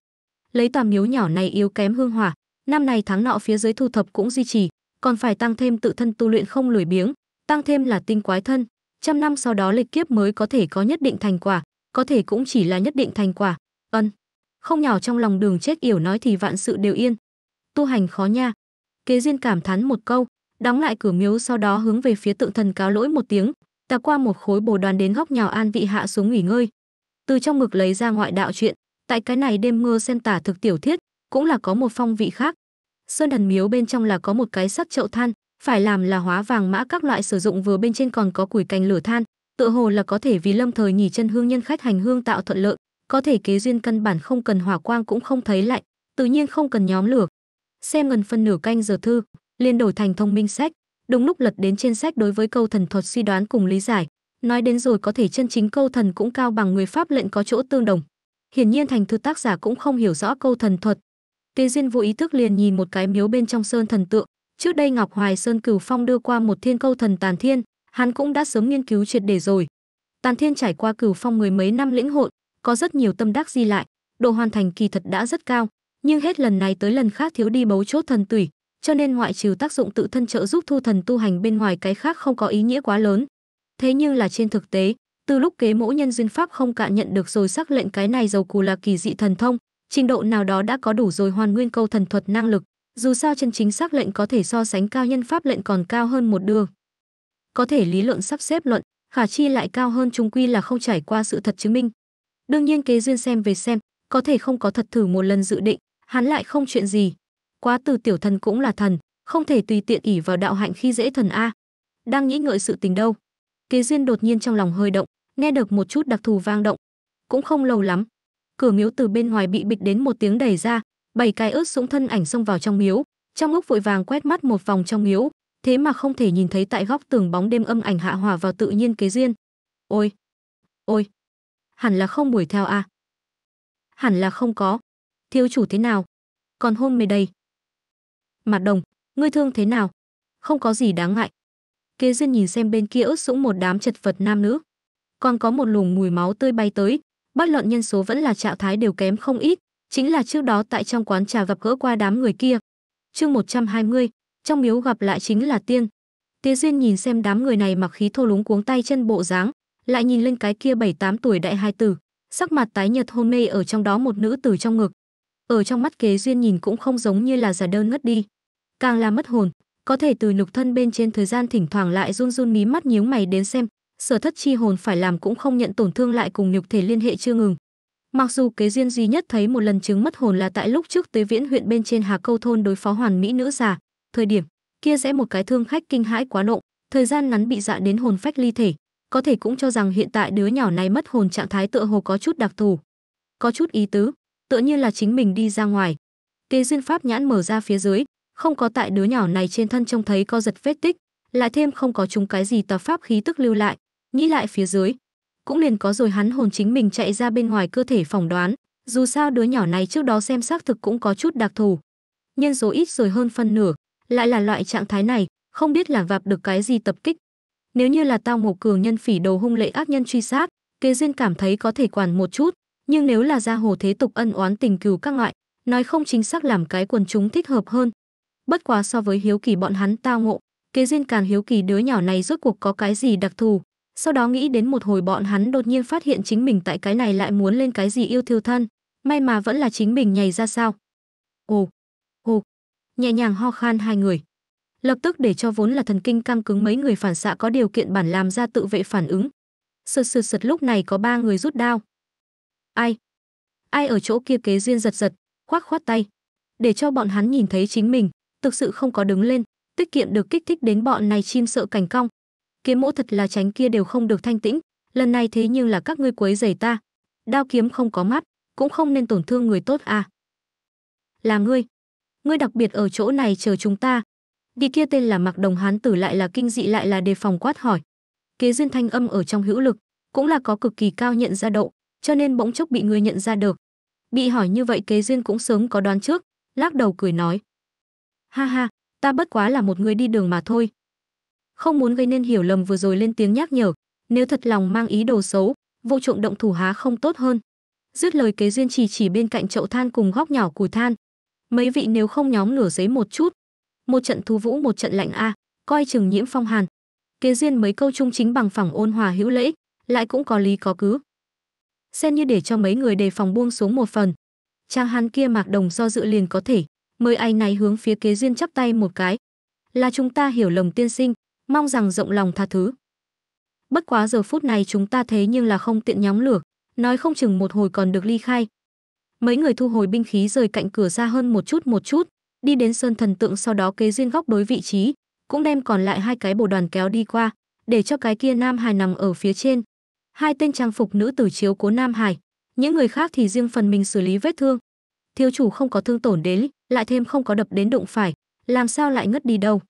Lấy tòa miếu nhỏ này yếu kém hương hỏa, năm này tháng nọ phía dưới thu thập cũng duy trì, còn phải tăng thêm tự thân tu luyện không lười biếng, tăng thêm là tinh quái thân, trăm năm sau đó lịch kiếp mới có thể có nhất định thành quả, có thể cũng chỉ là nhất định thành quả. Ân. Không nhỏ trong lòng đường chết yểu nói thì vạn sự đều yên. Tu hành khó nha. Kế duyên cảm thán một câu, đóng lại cửa miếu sau đó hướng về phía tượng thần cáo lỗi một tiếng, ta qua một khối bồ đoàn đến góc nhỏ an vị hạ xuống nghỉ ngơi, từ trong ngực lấy ra ngoại đạo chuyện tại cái này đêm mưa sen tả thực tiểu thiết cũng là có một phong vị khác sơn thần miếu bên trong là có một cái sắt chậu than phải làm là hóa vàng mã các loại sử dụng vừa bên trên còn có củi cành lửa than tựa hồ là có thể vì lâm thời nghỉ chân hương nhân khách hành hương tạo thuận lợi có thể kế duyên căn bản không cần hỏa quang cũng không thấy lạnh tự nhiên không cần nhóm lửa xem gần phân nửa canh giờ thư liên đổi thành thông minh sách đúng lúc lật đến trên sách đối với câu thần thuật suy đoán cùng lý giải nói đến rồi có thể chân chính câu thần cũng cao bằng người pháp lệnh có chỗ tương đồng hiển nhiên thành thư tác giả cũng không hiểu rõ câu thần thuật tề duyên vô ý thức liền nhìn một cái miếu bên trong sơn thần tượng trước đây ngọc hoài sơn cửu phong đưa qua một thiên câu thần tàn thiên hắn cũng đã sớm nghiên cứu triệt để rồi tàn thiên trải qua cửu phong mười mấy năm lĩnh hội có rất nhiều tâm đắc di lại độ hoàn thành kỳ thật đã rất cao nhưng hết lần này tới lần khác thiếu đi bấu chốt thần tủy cho nên ngoại trừ tác dụng tự thân trợ giúp thu thần tu hành bên ngoài cái khác không có ý nghĩa quá lớn Thế nhưng là trên thực tế, từ lúc kế mẫu nhân duyên pháp không cạn nhận được rồi xác lệnh cái này dầu cù là kỳ dị thần thông, trình độ nào đó đã có đủ rồi hoàn nguyên câu thần thuật năng lực, dù sao chân chính xác lệnh có thể so sánh cao nhân pháp lệnh còn cao hơn một đường. Có thể lý luận sắp xếp luận, khả chi lại cao hơn trung quy là không trải qua sự thật chứng minh. Đương nhiên kế duyên xem về xem, có thể không có thật thử một lần dự định, hắn lại không chuyện gì. Quá từ tiểu thần cũng là thần, không thể tùy tiện ỉ vào đạo hạnh khi dễ thần a. Đang nghĩ ngợi sự tình đâu, Kế Duyên đột nhiên trong lòng hơi động, nghe được một chút đặc thù vang động. Cũng không lâu lắm, cửa miếu từ bên ngoài bị bịch đến một tiếng đẩy ra, bảy cái ướt sũng thân ảnh xông vào trong miếu, trong lúc vội vàng quét mắt một vòng trong miếu, thế mà không thể nhìn thấy tại góc tường bóng đêm âm ảnh hạ hòa vào tự nhiên Kế Duyên. Ôi, ôi, hẳn là không buổi theo à? Hẳn là không có. Thiếu chủ thế nào? Còn hôn mê đây. Mặt đồng, ngươi thương thế nào? Không có gì đáng ngại kế duyên nhìn xem bên kia ướt sũng một đám chật vật nam nữ còn có một luồng mùi máu tươi bay tới bắt lợn nhân số vẫn là trạng thái đều kém không ít chính là trước đó tại trong quán trà gặp gỡ qua đám người kia chương 120, trong miếu gặp lại chính là tiên tía duyên nhìn xem đám người này mặc khí thô lúng cuống tay chân bộ dáng lại nhìn lên cái kia bảy tám tuổi đại hai tử sắc mặt tái nhật hôn mê ở trong đó một nữ tử trong ngực ở trong mắt kế duyên nhìn cũng không giống như là giả đơn ngất đi càng là mất hồn có thể từ nhục thân bên trên thời gian thỉnh thoảng lại run run mí mắt nhíu mày đến xem sở thất chi hồn phải làm cũng không nhận tổn thương lại cùng nhục thể liên hệ chưa ngừng mặc dù kế duyên duy nhất thấy một lần chứng mất hồn là tại lúc trước tới viễn huyện bên trên hà câu thôn đối phó hoàn mỹ nữ già thời điểm kia rẽ một cái thương khách kinh hãi quá độ thời gian ngắn bị dọa đến hồn phách ly thể có thể cũng cho rằng hiện tại đứa nhỏ này mất hồn trạng thái tựa hồ có chút đặc thù có chút ý tứ tựa như là chính mình đi ra ngoài kế duyên pháp nhãn mở ra phía dưới không có tại đứa nhỏ này trên thân trông thấy co giật vết tích, lại thêm không có chúng cái gì tà pháp khí tức lưu lại, nghĩ lại phía dưới, cũng liền có rồi hắn hồn chính mình chạy ra bên ngoài cơ thể phỏng đoán, dù sao đứa nhỏ này trước đó xem xác thực cũng có chút đặc thù. Nhân số ít rồi hơn phân nửa, lại là loại trạng thái này, không biết là vạp được cái gì tập kích. Nếu như là tao ngộ cường nhân phỉ đầu hung lệ ác nhân truy sát, kế duyên cảm thấy có thể quản một chút, nhưng nếu là gia hồ thế tục ân oán tình cừu các loại, nói không chính xác làm cái quần chúng thích hợp hơn, bất quá so với hiếu kỳ bọn hắn tao ngộ kế duyên càng hiếu kỳ đứa nhỏ này rốt cuộc có cái gì đặc thù sau đó nghĩ đến một hồi bọn hắn đột nhiên phát hiện chính mình tại cái này lại muốn lên cái gì yêu thiêu thân may mà vẫn là chính mình nhảy ra sao ồ ồ nhẹ nhàng ho khan hai người lập tức để cho vốn là thần kinh căng cứng mấy người phản xạ có điều kiện bản làm ra tự vệ phản ứng sượt sượt sượt lúc này có ba người rút đao ai ai ở chỗ kia kế duyên giật giật khoác khoát tay để cho bọn hắn nhìn thấy chính mình thực sự không có đứng lên, tiết kiệm được kích thích đến bọn này chim sợ cảnh cong. Kiếm mỗ thật là tránh kia đều không được thanh tĩnh, lần này thế nhưng là các ngươi quấy rầy ta. Đao kiếm không có mắt, cũng không nên tổn thương người tốt à. Là ngươi, ngươi đặc biệt ở chỗ này chờ chúng ta. Đi kia tên là mặc Đồng Hán tử lại là kinh dị lại là đề phòng quát hỏi. Kế duyên thanh âm ở trong hữu lực, cũng là có cực kỳ cao nhận ra độ, cho nên bỗng chốc bị người nhận ra được. Bị hỏi như vậy kế duyên cũng sớm có đoán trước, lắc đầu cười nói ha ha ta bất quá là một người đi đường mà thôi không muốn gây nên hiểu lầm vừa rồi lên tiếng nhắc nhở nếu thật lòng mang ý đồ xấu vô trộm động thủ há không tốt hơn dứt lời kế duyên chỉ chỉ bên cạnh chậu than cùng góc nhỏ củi than mấy vị nếu không nhóm lửa giấy một chút một trận thú vũ một trận lạnh a coi chừng nhiễm phong hàn kế duyên mấy câu trung chính bằng phẳng ôn hòa hữu lễ lại cũng có lý có cứ xem như để cho mấy người đề phòng buông xuống một phần trang hắn kia mặc đồng do dự liền có thể Mời anh này hướng phía kế duyên chắp tay một cái. Là chúng ta hiểu lầm tiên sinh, mong rằng rộng lòng tha thứ. Bất quá giờ phút này chúng ta thế nhưng là không tiện nhóm lửa, nói không chừng một hồi còn được ly khai. Mấy người thu hồi binh khí rời cạnh cửa ra hơn một chút một chút, đi đến sơn thần tượng sau đó kế duyên góc đối vị trí, cũng đem còn lại hai cái bồ đoàn kéo đi qua, để cho cái kia Nam Hải nằm ở phía trên. Hai tên trang phục nữ tử chiếu cố Nam Hải, những người khác thì riêng phần mình xử lý vết thương. Thiếu chủ không có thương tổn đến, lại thêm không có đập đến đụng phải, làm sao lại ngất đi đâu?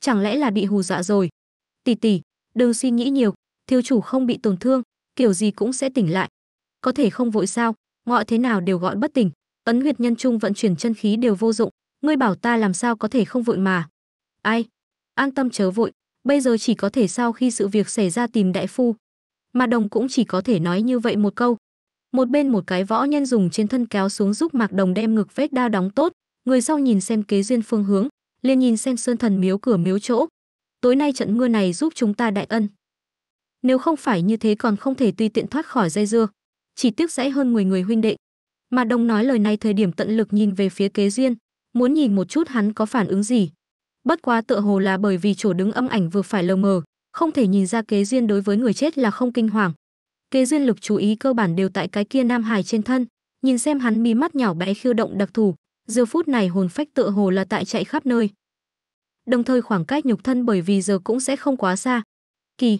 Chẳng lẽ là bị hù dọa rồi? Tỷ tỷ, đừng suy nghĩ nhiều, thiếu chủ không bị tổn thương, kiểu gì cũng sẽ tỉnh lại. Có thể không vội sao, gọi thế nào đều gọi bất tỉnh, tấn huyệt nhân trung vận chuyển chân khí đều vô dụng, ngươi bảo ta làm sao có thể không vội mà. Ai? An tâm chớ vội, bây giờ chỉ có thể sau khi sự việc xảy ra tìm đại phu. Mà đồng cũng chỉ có thể nói như vậy một câu, một bên một cái võ nhân dùng trên thân kéo xuống giúp Mạc Đồng đem ngực vết đao đóng tốt, người sau nhìn xem kế duyên phương hướng, liền nhìn xem sơn thần miếu cửa miếu chỗ. Tối nay trận mưa này giúp chúng ta đại ân. Nếu không phải như thế còn không thể tùy tiện thoát khỏi dây dưa, chỉ tiếc dãy hơn người người huynh đệ. Mà Đồng nói lời này thời điểm tận lực nhìn về phía kế duyên, muốn nhìn một chút hắn có phản ứng gì. Bất quá tựa hồ là bởi vì chỗ đứng âm ảnh vừa phải lờ mờ, không thể nhìn ra kế duyên đối với người chết là không kinh hoàng, Kế duyên lực chú ý cơ bản đều tại cái kia nam hải trên thân, nhìn xem hắn mí mắt nhỏ bé khiêu động đặc thù, giờ phút này hồn phách tựa hồ là tại chạy khắp nơi. Đồng thời khoảng cách nhục thân bởi vì giờ cũng sẽ không quá xa. Kỳ,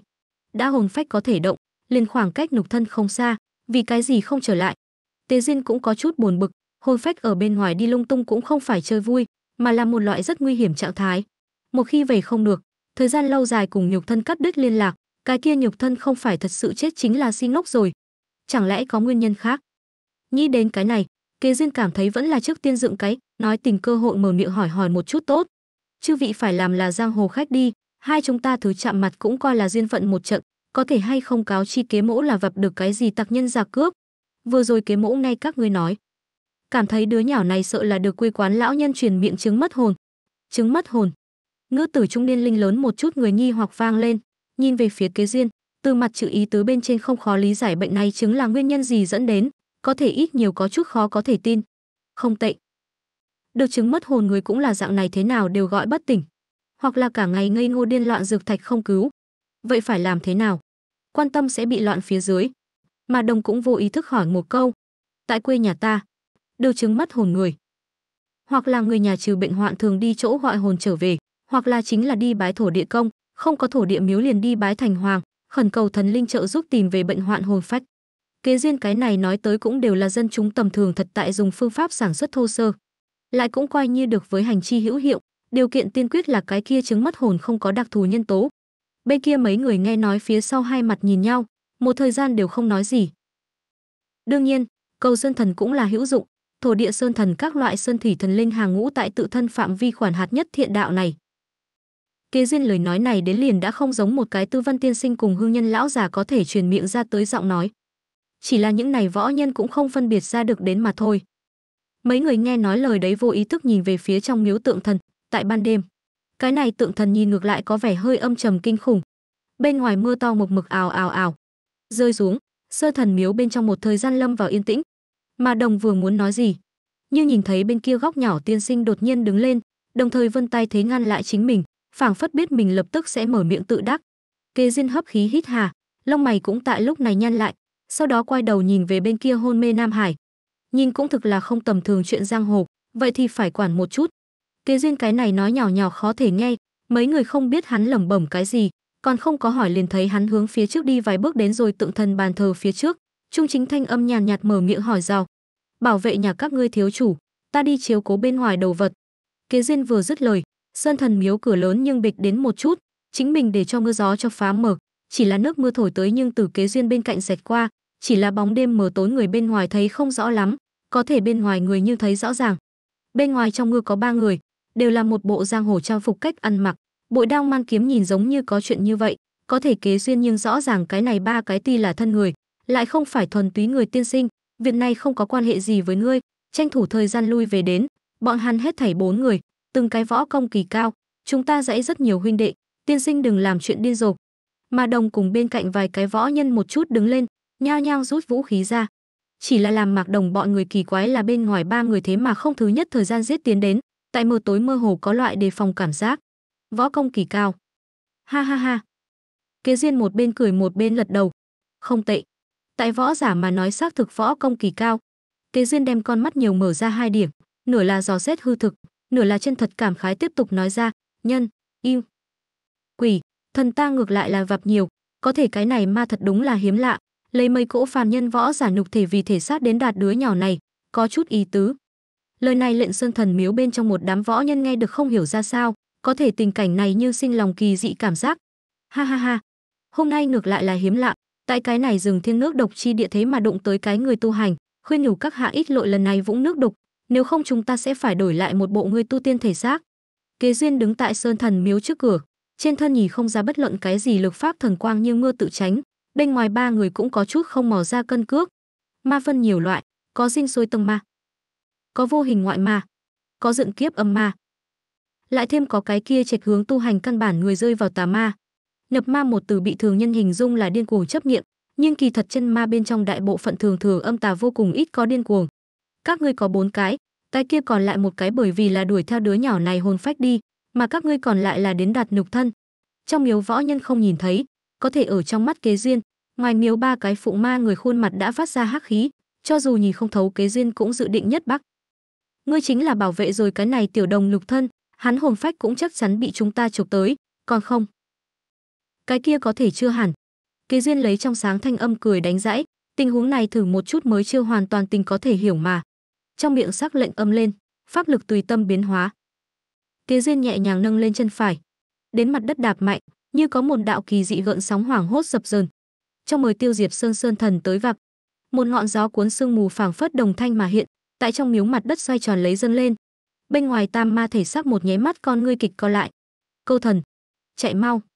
đã hồn phách có thể động, liền khoảng cách nhục thân không xa, vì cái gì không trở lại. Tế duyên cũng có chút buồn bực, hồn phách ở bên ngoài đi lung tung cũng không phải chơi vui, mà là một loại rất nguy hiểm trạng thái. Một khi về không được, thời gian lâu dài cùng nhục thân cắt đứt liên lạc, cái kia nhục thân không phải thật sự chết chính là si ngốc rồi chẳng lẽ có nguyên nhân khác nghĩ đến cái này kế duyên cảm thấy vẫn là trước tiên dựng cái nói tình cơ hội mở miệng hỏi hỏi một chút tốt chư vị phải làm là giang hồ khách đi hai chúng ta thứ chạm mặt cũng coi là duyên phận một trận có thể hay không cáo chi kế mẫu là vập được cái gì tặc nhân giặc cướp vừa rồi kế mẫu ngay các ngươi nói cảm thấy đứa nhỏ này sợ là được quê quán lão nhân truyền miệng chứng mất hồn chứng mất hồn ngữ tử trung niên linh lớn một chút người nhi hoặc vang lên nhìn về phía kế duyên từ mặt chữ ý tứ bên trên không khó lý giải bệnh này chứng là nguyên nhân gì dẫn đến có thể ít nhiều có chút khó có thể tin không tệ được chứng mất hồn người cũng là dạng này thế nào đều gọi bất tỉnh hoặc là cả ngày ngây ngô điên loạn dược thạch không cứu vậy phải làm thế nào quan tâm sẽ bị loạn phía dưới mà đồng cũng vô ý thức hỏi một câu tại quê nhà ta điều chứng mất hồn người hoặc là người nhà trừ bệnh hoạn thường đi chỗ gọi hồn trở về hoặc là chính là đi bái thổ địa công không có thổ địa miếu liền đi bái thành hoàng, khẩn cầu thần linh trợ giúp tìm về bệnh hoạn hồn phách. Kế duyên cái này nói tới cũng đều là dân chúng tầm thường thật tại dùng phương pháp sản xuất thô sơ, lại cũng coi như được với hành chi hữu hiệu, điều kiện tiên quyết là cái kia chứng mất hồn không có đặc thù nhân tố. Bên kia mấy người nghe nói phía sau hai mặt nhìn nhau, một thời gian đều không nói gì. Đương nhiên, cầu sơn thần cũng là hữu dụng, thổ địa sơn thần các loại sơn thủy thần linh hàng ngũ tại tự thân phạm vi khoản hạt nhất thiện đạo này, Kế duyên lời nói này đến liền đã không giống một cái tư văn tiên sinh cùng hương nhân lão già có thể truyền miệng ra tới giọng nói. Chỉ là những này võ nhân cũng không phân biệt ra được đến mà thôi. Mấy người nghe nói lời đấy vô ý thức nhìn về phía trong miếu tượng thần, tại ban đêm. Cái này tượng thần nhìn ngược lại có vẻ hơi âm trầm kinh khủng. Bên ngoài mưa to một mực ào ào ào. Rơi xuống, sơ thần miếu bên trong một thời gian lâm vào yên tĩnh. Mà đồng vừa muốn nói gì. Nhưng nhìn thấy bên kia góc nhỏ tiên sinh đột nhiên đứng lên, đồng thời vân tay thế ngăn lại chính mình phảng phất biết mình lập tức sẽ mở miệng tự đắc kế diên hấp khí hít hà lông mày cũng tại lúc này nhăn lại sau đó quay đầu nhìn về bên kia hôn mê nam hải nhìn cũng thực là không tầm thường chuyện giang hồ vậy thì phải quản một chút kế duyên cái này nói nhỏ nhỏ khó thể nghe mấy người không biết hắn lẩm bẩm cái gì còn không có hỏi liền thấy hắn hướng phía trước đi vài bước đến rồi tượng thần bàn thờ phía trước trung chính thanh âm nhàn nhạt, mở miệng hỏi rào bảo vệ nhà các ngươi thiếu chủ ta đi chiếu cố bên ngoài đầu vật kế duyên vừa dứt lời Sơn thần miếu cửa lớn nhưng bịch đến một chút, chính mình để cho mưa gió cho phá mở, chỉ là nước mưa thổi tới nhưng từ kế duyên bên cạnh xẹt qua, chỉ là bóng đêm mờ tối người bên ngoài thấy không rõ lắm, có thể bên ngoài người như thấy rõ ràng. Bên ngoài trong mưa có ba người, đều là một bộ giang hồ trang phục cách ăn mặc, bội đao mang kiếm nhìn giống như có chuyện như vậy, có thể kế duyên nhưng rõ ràng cái này ba cái tuy là thân người, lại không phải thuần túy người tiên sinh, việc này không có quan hệ gì với ngươi, tranh thủ thời gian lui về đến, bọn hắn hết thảy bốn người, từng cái võ công kỳ cao, chúng ta dãy rất nhiều huynh đệ, tiên sinh đừng làm chuyện điên rồ. Mà đồng cùng bên cạnh vài cái võ nhân một chút đứng lên, nhao nhao rút vũ khí ra. Chỉ là làm mạc đồng bọn người kỳ quái là bên ngoài ba người thế mà không thứ nhất thời gian giết tiến đến, tại mờ tối mơ hồ có loại đề phòng cảm giác. Võ công kỳ cao. Ha ha ha. Kế duyên một bên cười một bên lật đầu. Không tệ. Tại võ giả mà nói xác thực võ công kỳ cao. Kế duyên đem con mắt nhiều mở ra hai điểm, nửa là giò xét hư thực, nửa là chân thật cảm khái tiếp tục nói ra, nhân, yêu, quỷ, thần ta ngược lại là vạp nhiều, có thể cái này ma thật đúng là hiếm lạ, lấy mấy cỗ phàm nhân võ giả nhục thể vì thể sát đến đạt đứa nhỏ này, có chút ý tứ. Lời này lệnh sơn thần miếu bên trong một đám võ nhân nghe được không hiểu ra sao, có thể tình cảnh này như sinh lòng kỳ dị cảm giác. Ha ha ha, hôm nay ngược lại là hiếm lạ, tại cái này rừng thiên nước độc chi địa thế mà đụng tới cái người tu hành, khuyên nhủ các hạ ít lội lần này vũng nước đục, nếu không chúng ta sẽ phải đổi lại một bộ người tu tiên thể xác. Kế Duyên đứng tại Sơn Thần Miếu trước cửa, trên thân nhìn không ra bất luận cái gì lực pháp thần quang như mưa tự tránh, bên ngoài ba người cũng có chút không mò ra cân cước. Ma phân nhiều loại, có sinh sôi tầng ma, có vô hình ngoại ma, có dựng kiếp âm ma. Lại thêm có cái kia trạch hướng tu hành căn bản người rơi vào tà ma. Nhập ma một từ bị thường nhân hình dung là điên cuồng chấp niệm, nhưng kỳ thật chân ma bên trong đại bộ phận thường thường âm tà vô cùng ít có điên cuồng, các ngươi có bốn cái, cái kia còn lại một cái bởi vì là đuổi theo đứa nhỏ này hồn phách đi, mà các ngươi còn lại là đến đạt nục thân. Trong miếu võ nhân không nhìn thấy, có thể ở trong mắt kế duyên, ngoài miếu ba cái phụ ma người khuôn mặt đã phát ra hắc khí, cho dù nhìn không thấu kế duyên cũng dự định nhất bắc. Ngươi chính là bảo vệ rồi cái này tiểu đồng lục thân, hắn hồn phách cũng chắc chắn bị chúng ta chụp tới, còn không. Cái kia có thể chưa hẳn. Kế duyên lấy trong sáng thanh âm cười đánh rãi, tình huống này thử một chút mới chưa hoàn toàn tình có thể hiểu mà trong miệng sắc lệnh âm lên, pháp lực tùy tâm biến hóa. Tiế duyên nhẹ nhàng nâng lên chân phải, đến mặt đất đạp mạnh, như có một đạo kỳ dị gợn sóng hoảng hốt dập dờn. Trong mời Tiêu diệt Sơn Sơn Thần tới vạc, một ngọn gió cuốn sương mù phảng phất đồng thanh mà hiện, tại trong miếu mặt đất xoay tròn lấy dâng lên. Bên ngoài Tam Ma thể sắc một nháy mắt con ngươi kịch co lại. Câu thần, chạy mau.